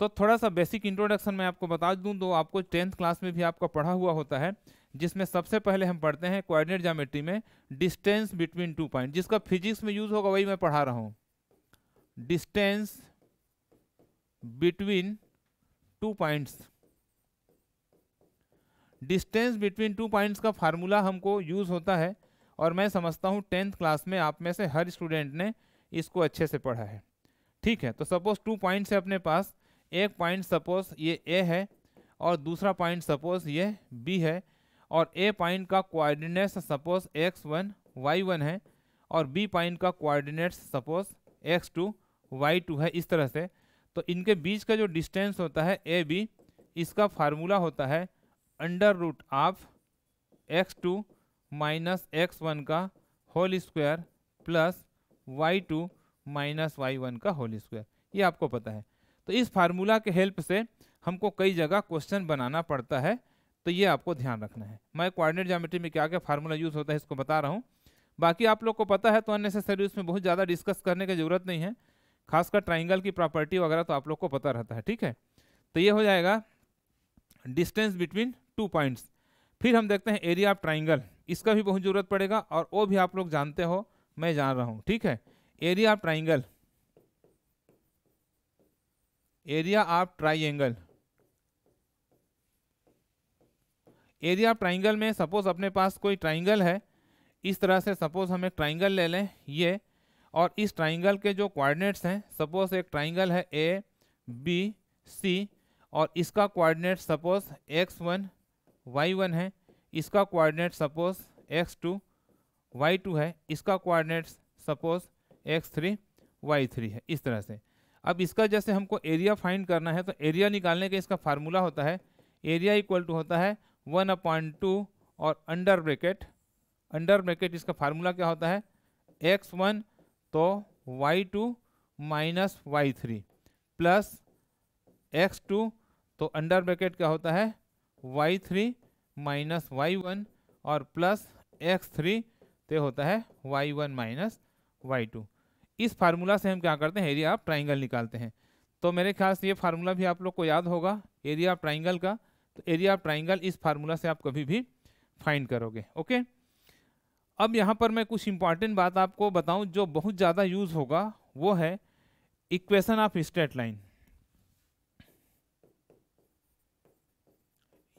तो थोड़ा सा बेसिक इंट्रोडक्शन मैं आपको बता दूँ तो आपको टेंथ क्लास में भी आपका पढ़ा हुआ होता है जिसमें सबसे पहले हम पढ़ते हैं कोऑर्डिनेट जामेट्री में डिस्टेंस बिटवीन टू पॉइंट जिसका फिजिक्स में यूज होगा वही मैं पढ़ा रहा हूँ distance between two points distance between two points का फार्मूला हमको यूज़ होता है और मैं समझता हूँ टेंथ क्लास में आप में से हर स्टूडेंट ने इसको अच्छे से पढ़ा है ठीक है तो सपोज टू पॉइंट्स है अपने पास एक पॉइंट सपोज ये ए है और दूसरा पॉइंट सपोज ये बी है और ए पॉइंट का coordinates suppose x one y one है और बी पॉइंट का coordinates suppose x two y two है इस तरह से तो इनके बीच का जो डिस्टेंस होता है ए बी इसका फार्मूला होता है under root of x two minus x one का whole square plus Y two minus y one का होल स्क्वायर ये आपको पता है तो इस फार्मूला के हेल्प से हमको कई जगह क्वेश्चन बनाना पड़ता है तो ये आपको ध्यान रखना है मैं कोऑर्डिनेट ज्यामेट्री में क्या क्या फार्मूला यूज़ होता है इसको बता रहा हूँ बाकी आप लोग को पता है तो अननेसेसरी उसमें बहुत ज़्यादा डिस्कस करने की ज़रूरत नहीं है खासकर ट्राइंगल की प्रॉपर्टी वगैरह तो आप लोग को पता रहता है ठीक है तो ये हो जाएगा डिस्टेंस बिटवीन टू पॉइंट्स फिर हम देखते हैं एरिया ऑफ ट्राइंगल इसका भी बहुत ज़रूरत पड़ेगा और वो भी आप लोग जानते हो मैं जान रहा हूँ ठीक है area of triangle area of triangle यदि आप ट्राइंगल में सपोज अपने पास कोई ट्राइंगल है इस तरह से सपोज हम एक ट्राइंगल ले लें ये और इस ट्राइंगल के जो कोऑर्डिनेट्स हैं सपोज एक ट्राइंगल है ए बी सी और इसका coordinate suppose x one y one है इसका coordinate suppose x two y two है इसका coordinate suppose x three y three है इस तरह से अब इसका जैसे हमको एरिया फाइंड करना है तो एरिया निकालने का इसका फार्मूला होता है एरिया इक्वल टू होता है वन अपॉइंट टू और अंडर ब्रेकेट अंडर ब्रेकेट इसका फार्मूला क्या होता है एक्स वन तो y two minus y three plus x two तो अंडर ब्रैकेट क्या होता है y three minus y one और प्लस एक्स थ्री तो होता है y one minus y two इस फार्मूला से हम क्या करते हैं एरिया आप ट्राइंगल निकालते हैं तो मेरे ख्याल से ये फार्मूला भी आप लोग को याद होगा एरिया ऑफ ट्राइंगल का तो एरिया ऑफ ट्राइंगल इस फार्मूला से आप कभी भी फाइंड करोगे ओके अब यहाँ पर मैं कुछ इंपॉर्टेंट बात आपको बताऊँ जो बहुत ज़्यादा यूज़ होगा वो है इक्वेशन ऑफ स्ट्रेट लाइन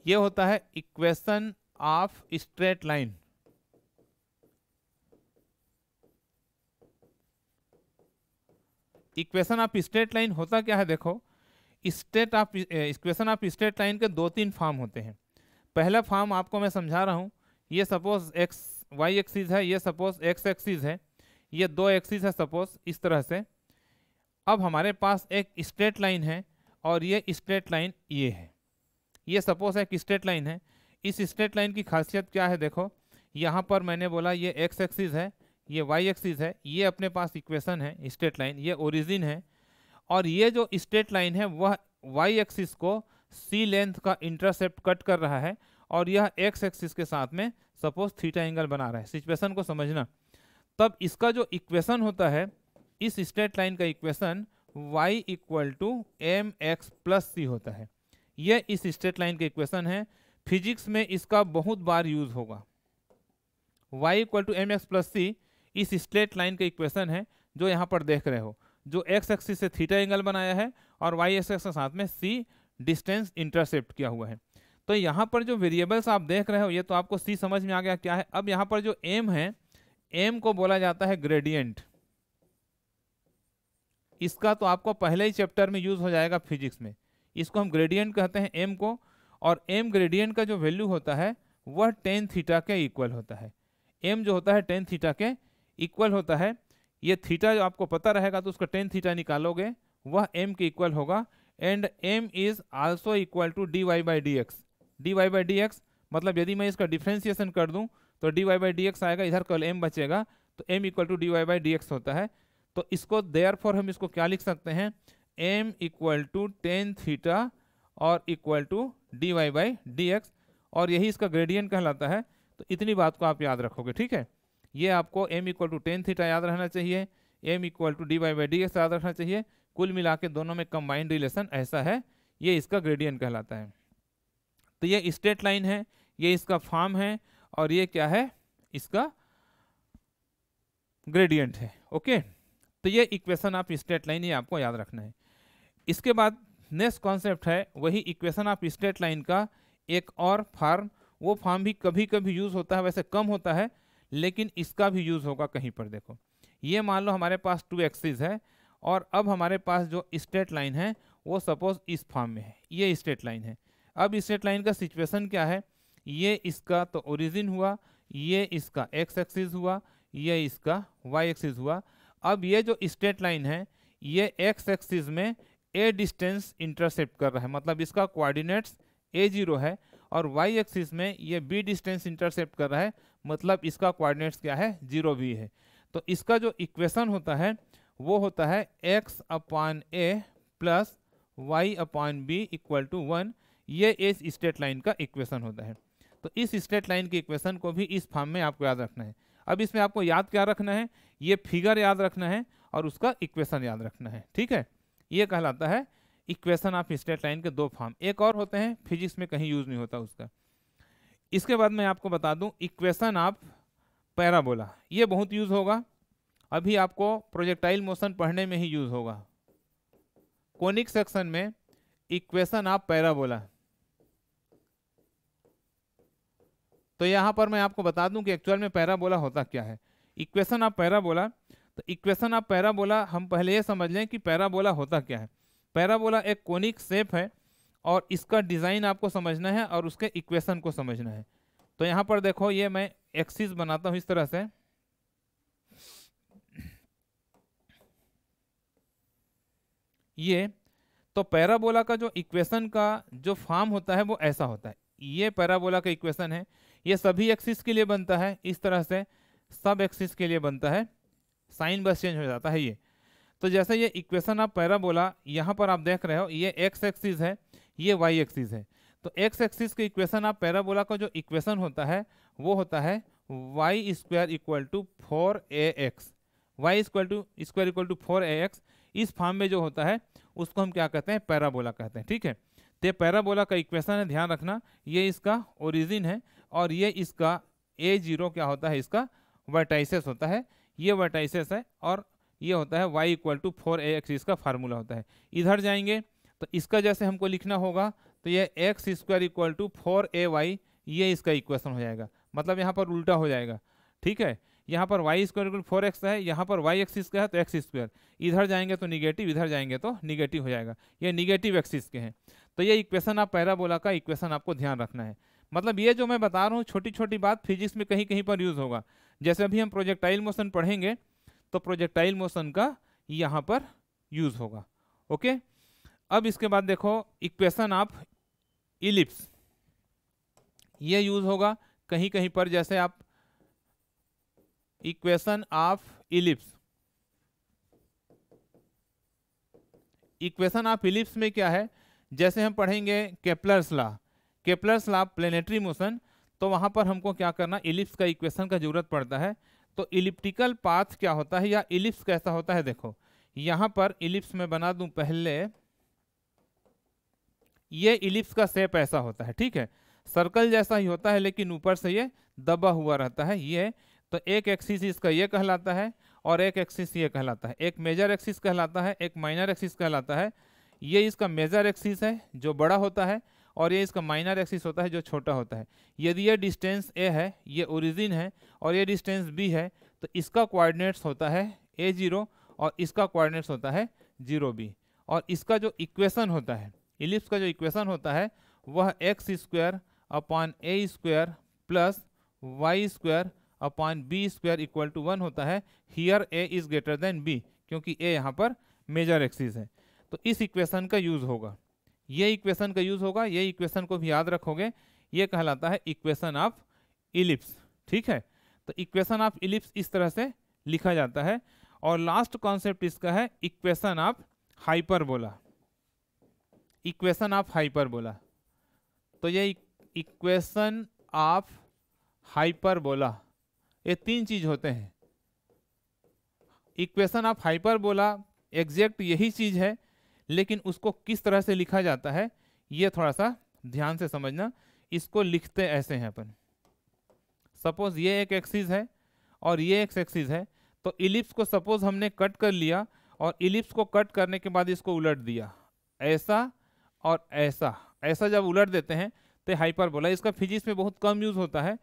ये होता है equation of straight line equation of straight line होता क्या है देखो state of equation of state line के दो तीन फार्म होते हैं पहला फार्म आपको मैं समझा रहा हूँ ये सपोज एक्स वाई एक्सीज है ये सपोज एक्स एक्सीज है ये दो एक्सीज है सपोज इस तरह से अब हमारे पास एक स्ट्रेट लाइन है और ये स्ट्रेट लाइन ये है ये सपोज एक स्ट्रेट लाइन है इस स्ट्रेट लाइन की खासियत क्या है देखो यहाँ पर मैंने बोला ये एक्स एक्सीज है ये वाई एक्सीज है ये अपने पास इक्वेशन है स्ट्रेट लाइन ये ओरिजिन है और ये जो स्ट्रेट लाइन है वह वाई एक्सिस को सी लेंथ का इंटरसेप्ट कट कर रहा है और यह एक्स एक्सिस के साथ में सपोज थीटा एंगल बना रहा है सिचुएशन को समझना तब इसका जो इक्वेशन होता है इस स्ट्रेट लाइन का equation y equal to m x plus c होता है यह इस स्ट्रेट लाइन का इक्वेशन है फिजिक्स में इसका बहुत बार यूज होगा y equal to m x plus c इस स्ट्रेट लाइन का इक्वेशन है जो यहाँ पर देख रहे हो जो एक्स एक्सिस से थीटा एंगल बनाया है और वाई एक्सिस के साथ में सी डिस्टेंस इंटरसेप्ट किया हुआ है तो यहाँ पर जो वेरिएबल्स आप देख रहे हो ये तो आपको सी समझ में आ गया क्या है अब यहाँ पर जो एम है एम को बोला जाता है ग्रेडियंट इसका तो आपको पहले ही चैप्टर में यूज़ हो जाएगा फिजिक्स में इसको हम ग्रेडियंट कहते हैं एम को और एम ग्रेडियंट का जो वैल्यू होता है वह टेन थीटा के इक्वल होता है एम जो होता है टेन थीटा के इक्वल होता है ये थीटा जो आपको पता रहेगा तो उसका टेन थीटा निकालोगे वह एम के इक्वल होगा and m is also equal to d y by D x d y by D x मतलब यदि मैं इसका डिफ्रेंसिएशन कर दूं तो d y by D x आएगा इधर कल एम बचेगा तो m equal to d y by D x होता है तो इसको देयर फॉर हम इसको क्या लिख सकते हैं m equal to tan theta और equal to d y by D x और यही इसका ग्रेडियंट कहलाता है तो इतनी बात को आप याद रखोगे ठीक है ये आपको m equal to tan theta याद रहना चाहिए m equal to d y by D x याद रखना चाहिए कुल मिला के दोनों में कंबाइंड रिलेशन ऐसा है ये इसका ग्रेडियंट कहलाता है तो ये स्ट्रेट लाइन है ये इसका फॉर्म है और ये क्या है इसका ग्रेडियंट है ओके तो ये इक्वेशन आप स्ट्रेट लाइन ही आपको याद रखना है इसके बाद नेक्स्ट कॉन्सेप्ट है वही इक्वेशन ऑफ स्ट्रेट लाइन का एक और फार्म वो फार्म भी कभी कभी यूज़ होता है वैसे कम होता है लेकिन इसका भी यूज़ होगा कहीं पर देखो ये मान लो हमारे पास टू एक्सिस है और अब हमारे पास जो स्ट्रेट लाइन है वो सपोज इस फॉर्म में है ये स्ट्रेट लाइन है अब स्ट्रेट लाइन का सिचुएशन क्या है ये इसका तो ओरिजिन हुआ ये इसका एक्स एक्सिस हुआ ये इसका वाई एक्सिस हुआ अब ये जो स्ट्रेट लाइन है ये एक्स एक्सिस में ए डिस्टेंस इंटरसेप्ट कर रहा है मतलब इसका कोऑर्डिनेट्स ए जीरो है और वाई एक्सिस में ये बी डिस्टेंस इंटरसेप्ट कर रहा है मतलब इसका कोऑर्डिनेट्स क्या है जीरो भी है तो इसका जो इक्वेशन होता है वो होता है x upon A plus y upon b equal to one ये इस स्टेट लाइन का इक्वेशन होता है तो इस स्टेट लाइन के इक्वेशन को भी इस फॉर्म में आपको याद रखना है अब इसमें आपको याद क्या रखना है ये फिगर याद रखना है और उसका इक्वेशन याद रखना है ठीक है ये कहलाता है इक्वेशन ऑफ स्ट्रेट लाइन के दो फॉर्म एक और होते हैं फिजिक्स में कहीं यूज नहीं होता उसका इसके बाद मैं आपको बता दूं इक्वेशन ऑफ पैराबोला ये बहुत यूज होगा अभी आपको प्रोजेक्टाइल मोशन पढ़ने में ही यूज होगा कोनिक सेक्शन में इक्वेशन ऑफ पैराबोला तो यहां पर मैं आपको बता दूं कि एक्चुअल में पैराबोला होता क्या है इक्वेशन ऑफ पैराबोला तो इक्वेशन ऑफ पैराबोला हम पहले ये समझ लें कि पैराबोला होता क्या है पैराबोला एक कोनिक सेप है और इसका डिज़ाइन आपको समझना है और उसके इक्वेशन को समझना है तो यहाँ पर देखो ये मैं एक्सिस बनाता हूँ इस तरह से ये तो पैराबोला का जो इक्वेशन का जो फॉर्म होता है वो ऐसा होता है ये पैराबोला का इक्वेशन है ये सभी एक्सिस के लिए बनता है इस तरह से सब एक्सिस के लिए बनता है साइन बस चेंज हो जाता है ये तो जैसे ये इक्वेशन आप पैराबोला यहाँ पर आप देख रहे हो ये एक्स एक्सिस है ये वाई एक्सिस है तो एक्स एक्सिस के इक्वेशन आप पैराबोला का जो इक्वेशन होता है वो होता है y square equal to four a x y square to square equal to four a x इस फॉर्म में जो होता है उसको हम क्या कहते हैं पैराबोला कहते हैं ठीक है तो ये पैराबोला का इक्वेशन है ध्यान रखना ये इसका ओरिजिन है और ये इसका ए जीरो क्या होता है इसका वर्टाइसिस होता है ये वर्टाइसिस है और ये होता है y equal to four a x इसका फार्मूला होता है इधर जाएंगे तो इसका जैसे हमको लिखना होगा तो ये x square equal to four a y ये इसका इक्वेशन हो जाएगा मतलब यहाँ पर उल्टा हो जाएगा ठीक है यहाँ पर y square equal four x है यहाँ पर वाई एक्सिस का है तो एक्स स्क्वायर इधर जाएंगे तो निगेटिव इधर जाएंगे तो निगेटिव हो जाएगा ये निगेटिव एक्सिस के हैं तो ये इक्वेशन आप पैराबोला का इक्वेशन आपको ध्यान रखना है मतलब ये जो मैं बता रहा हूँ छोटी छोटी बात फिजिक्स में कहीं कहीं पर यूज़ होगा जैसे अभी हम प्रोजेक्टाइल मोशन पढ़ेंगे तो प्रोजेक्टाइल मोशन का यहाँ पर यूज होगा ओके अब इसके बाद देखो इक्वेशन ऑफ इलिप्स ये यूज होगा कहीं कहीं पर जैसे आप equation of ellipse equation of ellipse में क्या है जैसे हम पढ़ेंगे Kepler's law Kepler's law planetary motion तो वहां पर हमको क्या करना इलिप्स का इक्वेशन का जरूरत पड़ता है तो इलिप्टिकल पाथ क्या होता है या इलिप्स कैसा होता है देखो यहां पर इलिप्स में बना दूं पहले ये इलिप्स का सेप ऐसा होता है ठीक है सर्कल जैसा ही होता है लेकिन ऊपर से ये दबा हुआ रहता है ये तो एक एक्सिस इसका ये कहलाता है और एक एक्सिस ये कहलाता है एक मेजर एक्सिस कहलाता है एक माइनर एक्सिस कहलाता है ये इसका मेजर एक्सिस है जो बड़ा होता है और ये इसका माइनर एक्सिस होता है जो छोटा होता है यदि ये डिस्टेंस ए है ये ओरिजिन है और ये डिस्टेंस बी है तो इसका कोऑर्डिनेट्स होता है ए जीरो और इसका कोऑर्डिनेट्स होता है जीरो बी और इसका जो इक्वेशन होता है इलिप्स का जो इक्वेशन होता है वह x square upon a square plus Y square upon b square equal to one होता है here a is greater than b क्योंकि ए यहाँ पर मेजर एक्सिस है तो इस इक्वेशन का यूज़ होगा ये इक्वेशन का यूज़ होगा ये इक्वेशन को भी याद रखोगे ये कहलाता है इक्वेशन ऑफ इलिप्स ठीक है तो इक्वेशन ऑफ इलिप्स इस तरह से लिखा जाता है और लास्ट कॉन्सेप्ट इसका है equation of hyperbola equation of hyperbola तो ये इक्वेशन ऑफ हाइपरबोला ये तीन चीज होते हैं इक्वेशन ऑफ हाइपरबोला एग्जैक्ट यही चीज है लेकिन उसको किस तरह से लिखा जाता है ये थोड़ा सा ध्यान से समझना इसको लिखते ऐसे हैं अपन सपोज ये एक एक्सिस है और ये एक एक्सिस है तो इलिप्स को सपोज हमने कट कर लिया और इलिप्स को कट करने के बाद इसको उलट दिया ऐसा और ऐसा ऐसा जब उलट देते हैं तो हाइपरबोला इसका फिजिक्स में बहुत कम यूज़ होता है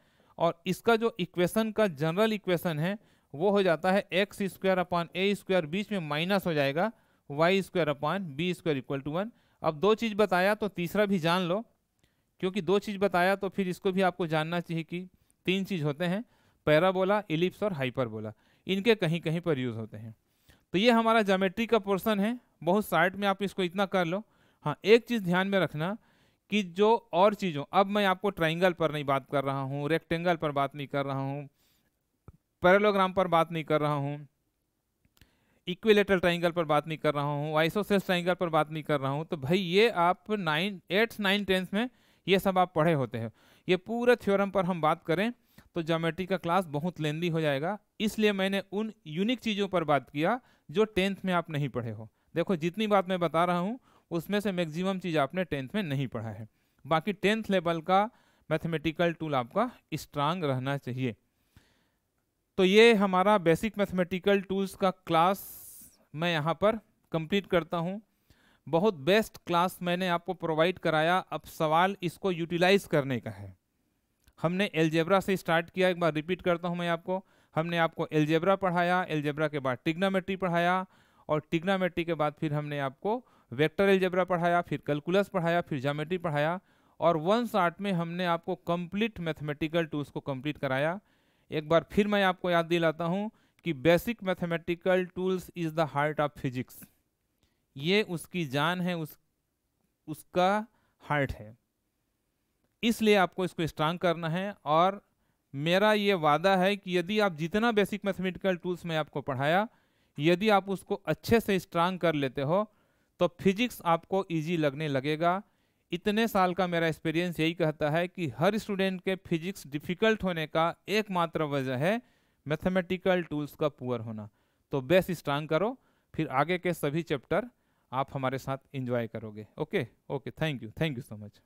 और इसका जो इक्वेशन का जनरल इक्वेशन है वो हो जाता है x square upon a square बीच में माइनस हो जाएगा y square upon b square equal to one अब दो चीज़ बताया तो तीसरा भी जान लो क्योंकि दो चीज़ बताया तो फिर इसको भी आपको जानना चाहिए कि तीन चीज़ होते हैं पैराबोला इलिप्स और हाइपरबोला इनके कहीं कहीं पर यूज़ होते हैं तो ये हमारा जोमेट्री का पोर्सन है बहुत शार्ट में आप इसको इतना कर लो हाँ एक चीज़ ध्यान में रखना कि जो और चीज़ों अब मैं आपको ट्राइंगल पर नहीं बात कर रहा हूँ रेक्टेंगल पर बात नहीं कर रहा हूँ पैरालोग्राम पर बात नहीं कर रहा हूँ इक्विलेटरल ट्राइंगल पर बात नहीं कर रहा हूँ आइसोसेस ट्राइंगल पर बात नहीं कर रहा हूँ तो भाई ये आप नाइन एट्थ नाइन टेंथ में ये सब आप पढ़े होते हैं ये पूरे थ्योरम पर हम बात करें तो ज्योमेट्री का क्लास बहुत लेंदी हो जाएगा इसलिए मैंने उन यूनिक चीज़ों पर बात किया जो टेंथ में आप नहीं पढ़े हो देखो जितनी बात मैं बता रहा हूँ उसमें से मैक्सिमम चीज़ आपने टेंथ में नहीं पढ़ा है बाकी टेंथ लेवल का मैथमेटिकल टूल आपका स्ट्रांग रहना चाहिए तो ये हमारा बेसिक मैथमेटिकल टूल्स का क्लास मैं यहाँ पर कंप्लीट करता हूँ बहुत बेस्ट क्लास मैंने आपको प्रोवाइड कराया अब सवाल इसको यूटिलाइज करने का है हमने एलजेब्रा से स्टार्ट किया एक बार रिपीट करता हूँ मैं आपको हमने आपको एलजेब्रा पढ़ाया एलजेब्रा के बाद टिग्नामेट्री पढ़ाया और टिग्नामेट्री के बाद फिर हमने आपको वेक्टर एलजेब्रा पढ़ाया फिर कैलकुलस पढ़ाया फिर जामेट्री पढ़ाया और वन शार्ट में हमने आपको कंप्लीट मैथमेटिकल टूल्स को कंप्लीट कराया एक बार फिर मैं आपको याद दिलाता हूँ कि basic mathematical tools is the heart of physics ये उसकी जान है उस उसका हार्ट है इसलिए आपको इसको स्ट्रांग करना है और मेरा ये वादा है कि यदि आप जितना बेसिक मैथमेटिकल टूल्स मैं आपको पढ़ाया यदि आप उसको अच्छे से स्ट्रांग कर लेते हो तो फिजिक्स आपको इजी लगने लगेगा इतने साल का मेरा एक्सपीरियंस यही कहता है कि हर स्टूडेंट के फिजिक्स डिफ़िकल्ट होने का एकमात्र वजह है मैथमेटिकल टूल्स का पुअर होना तो बेस स्ट्रांग करो फिर आगे के सभी चैप्टर आप हमारे साथ इंजॉय करोगे okay okay thank you thank you so much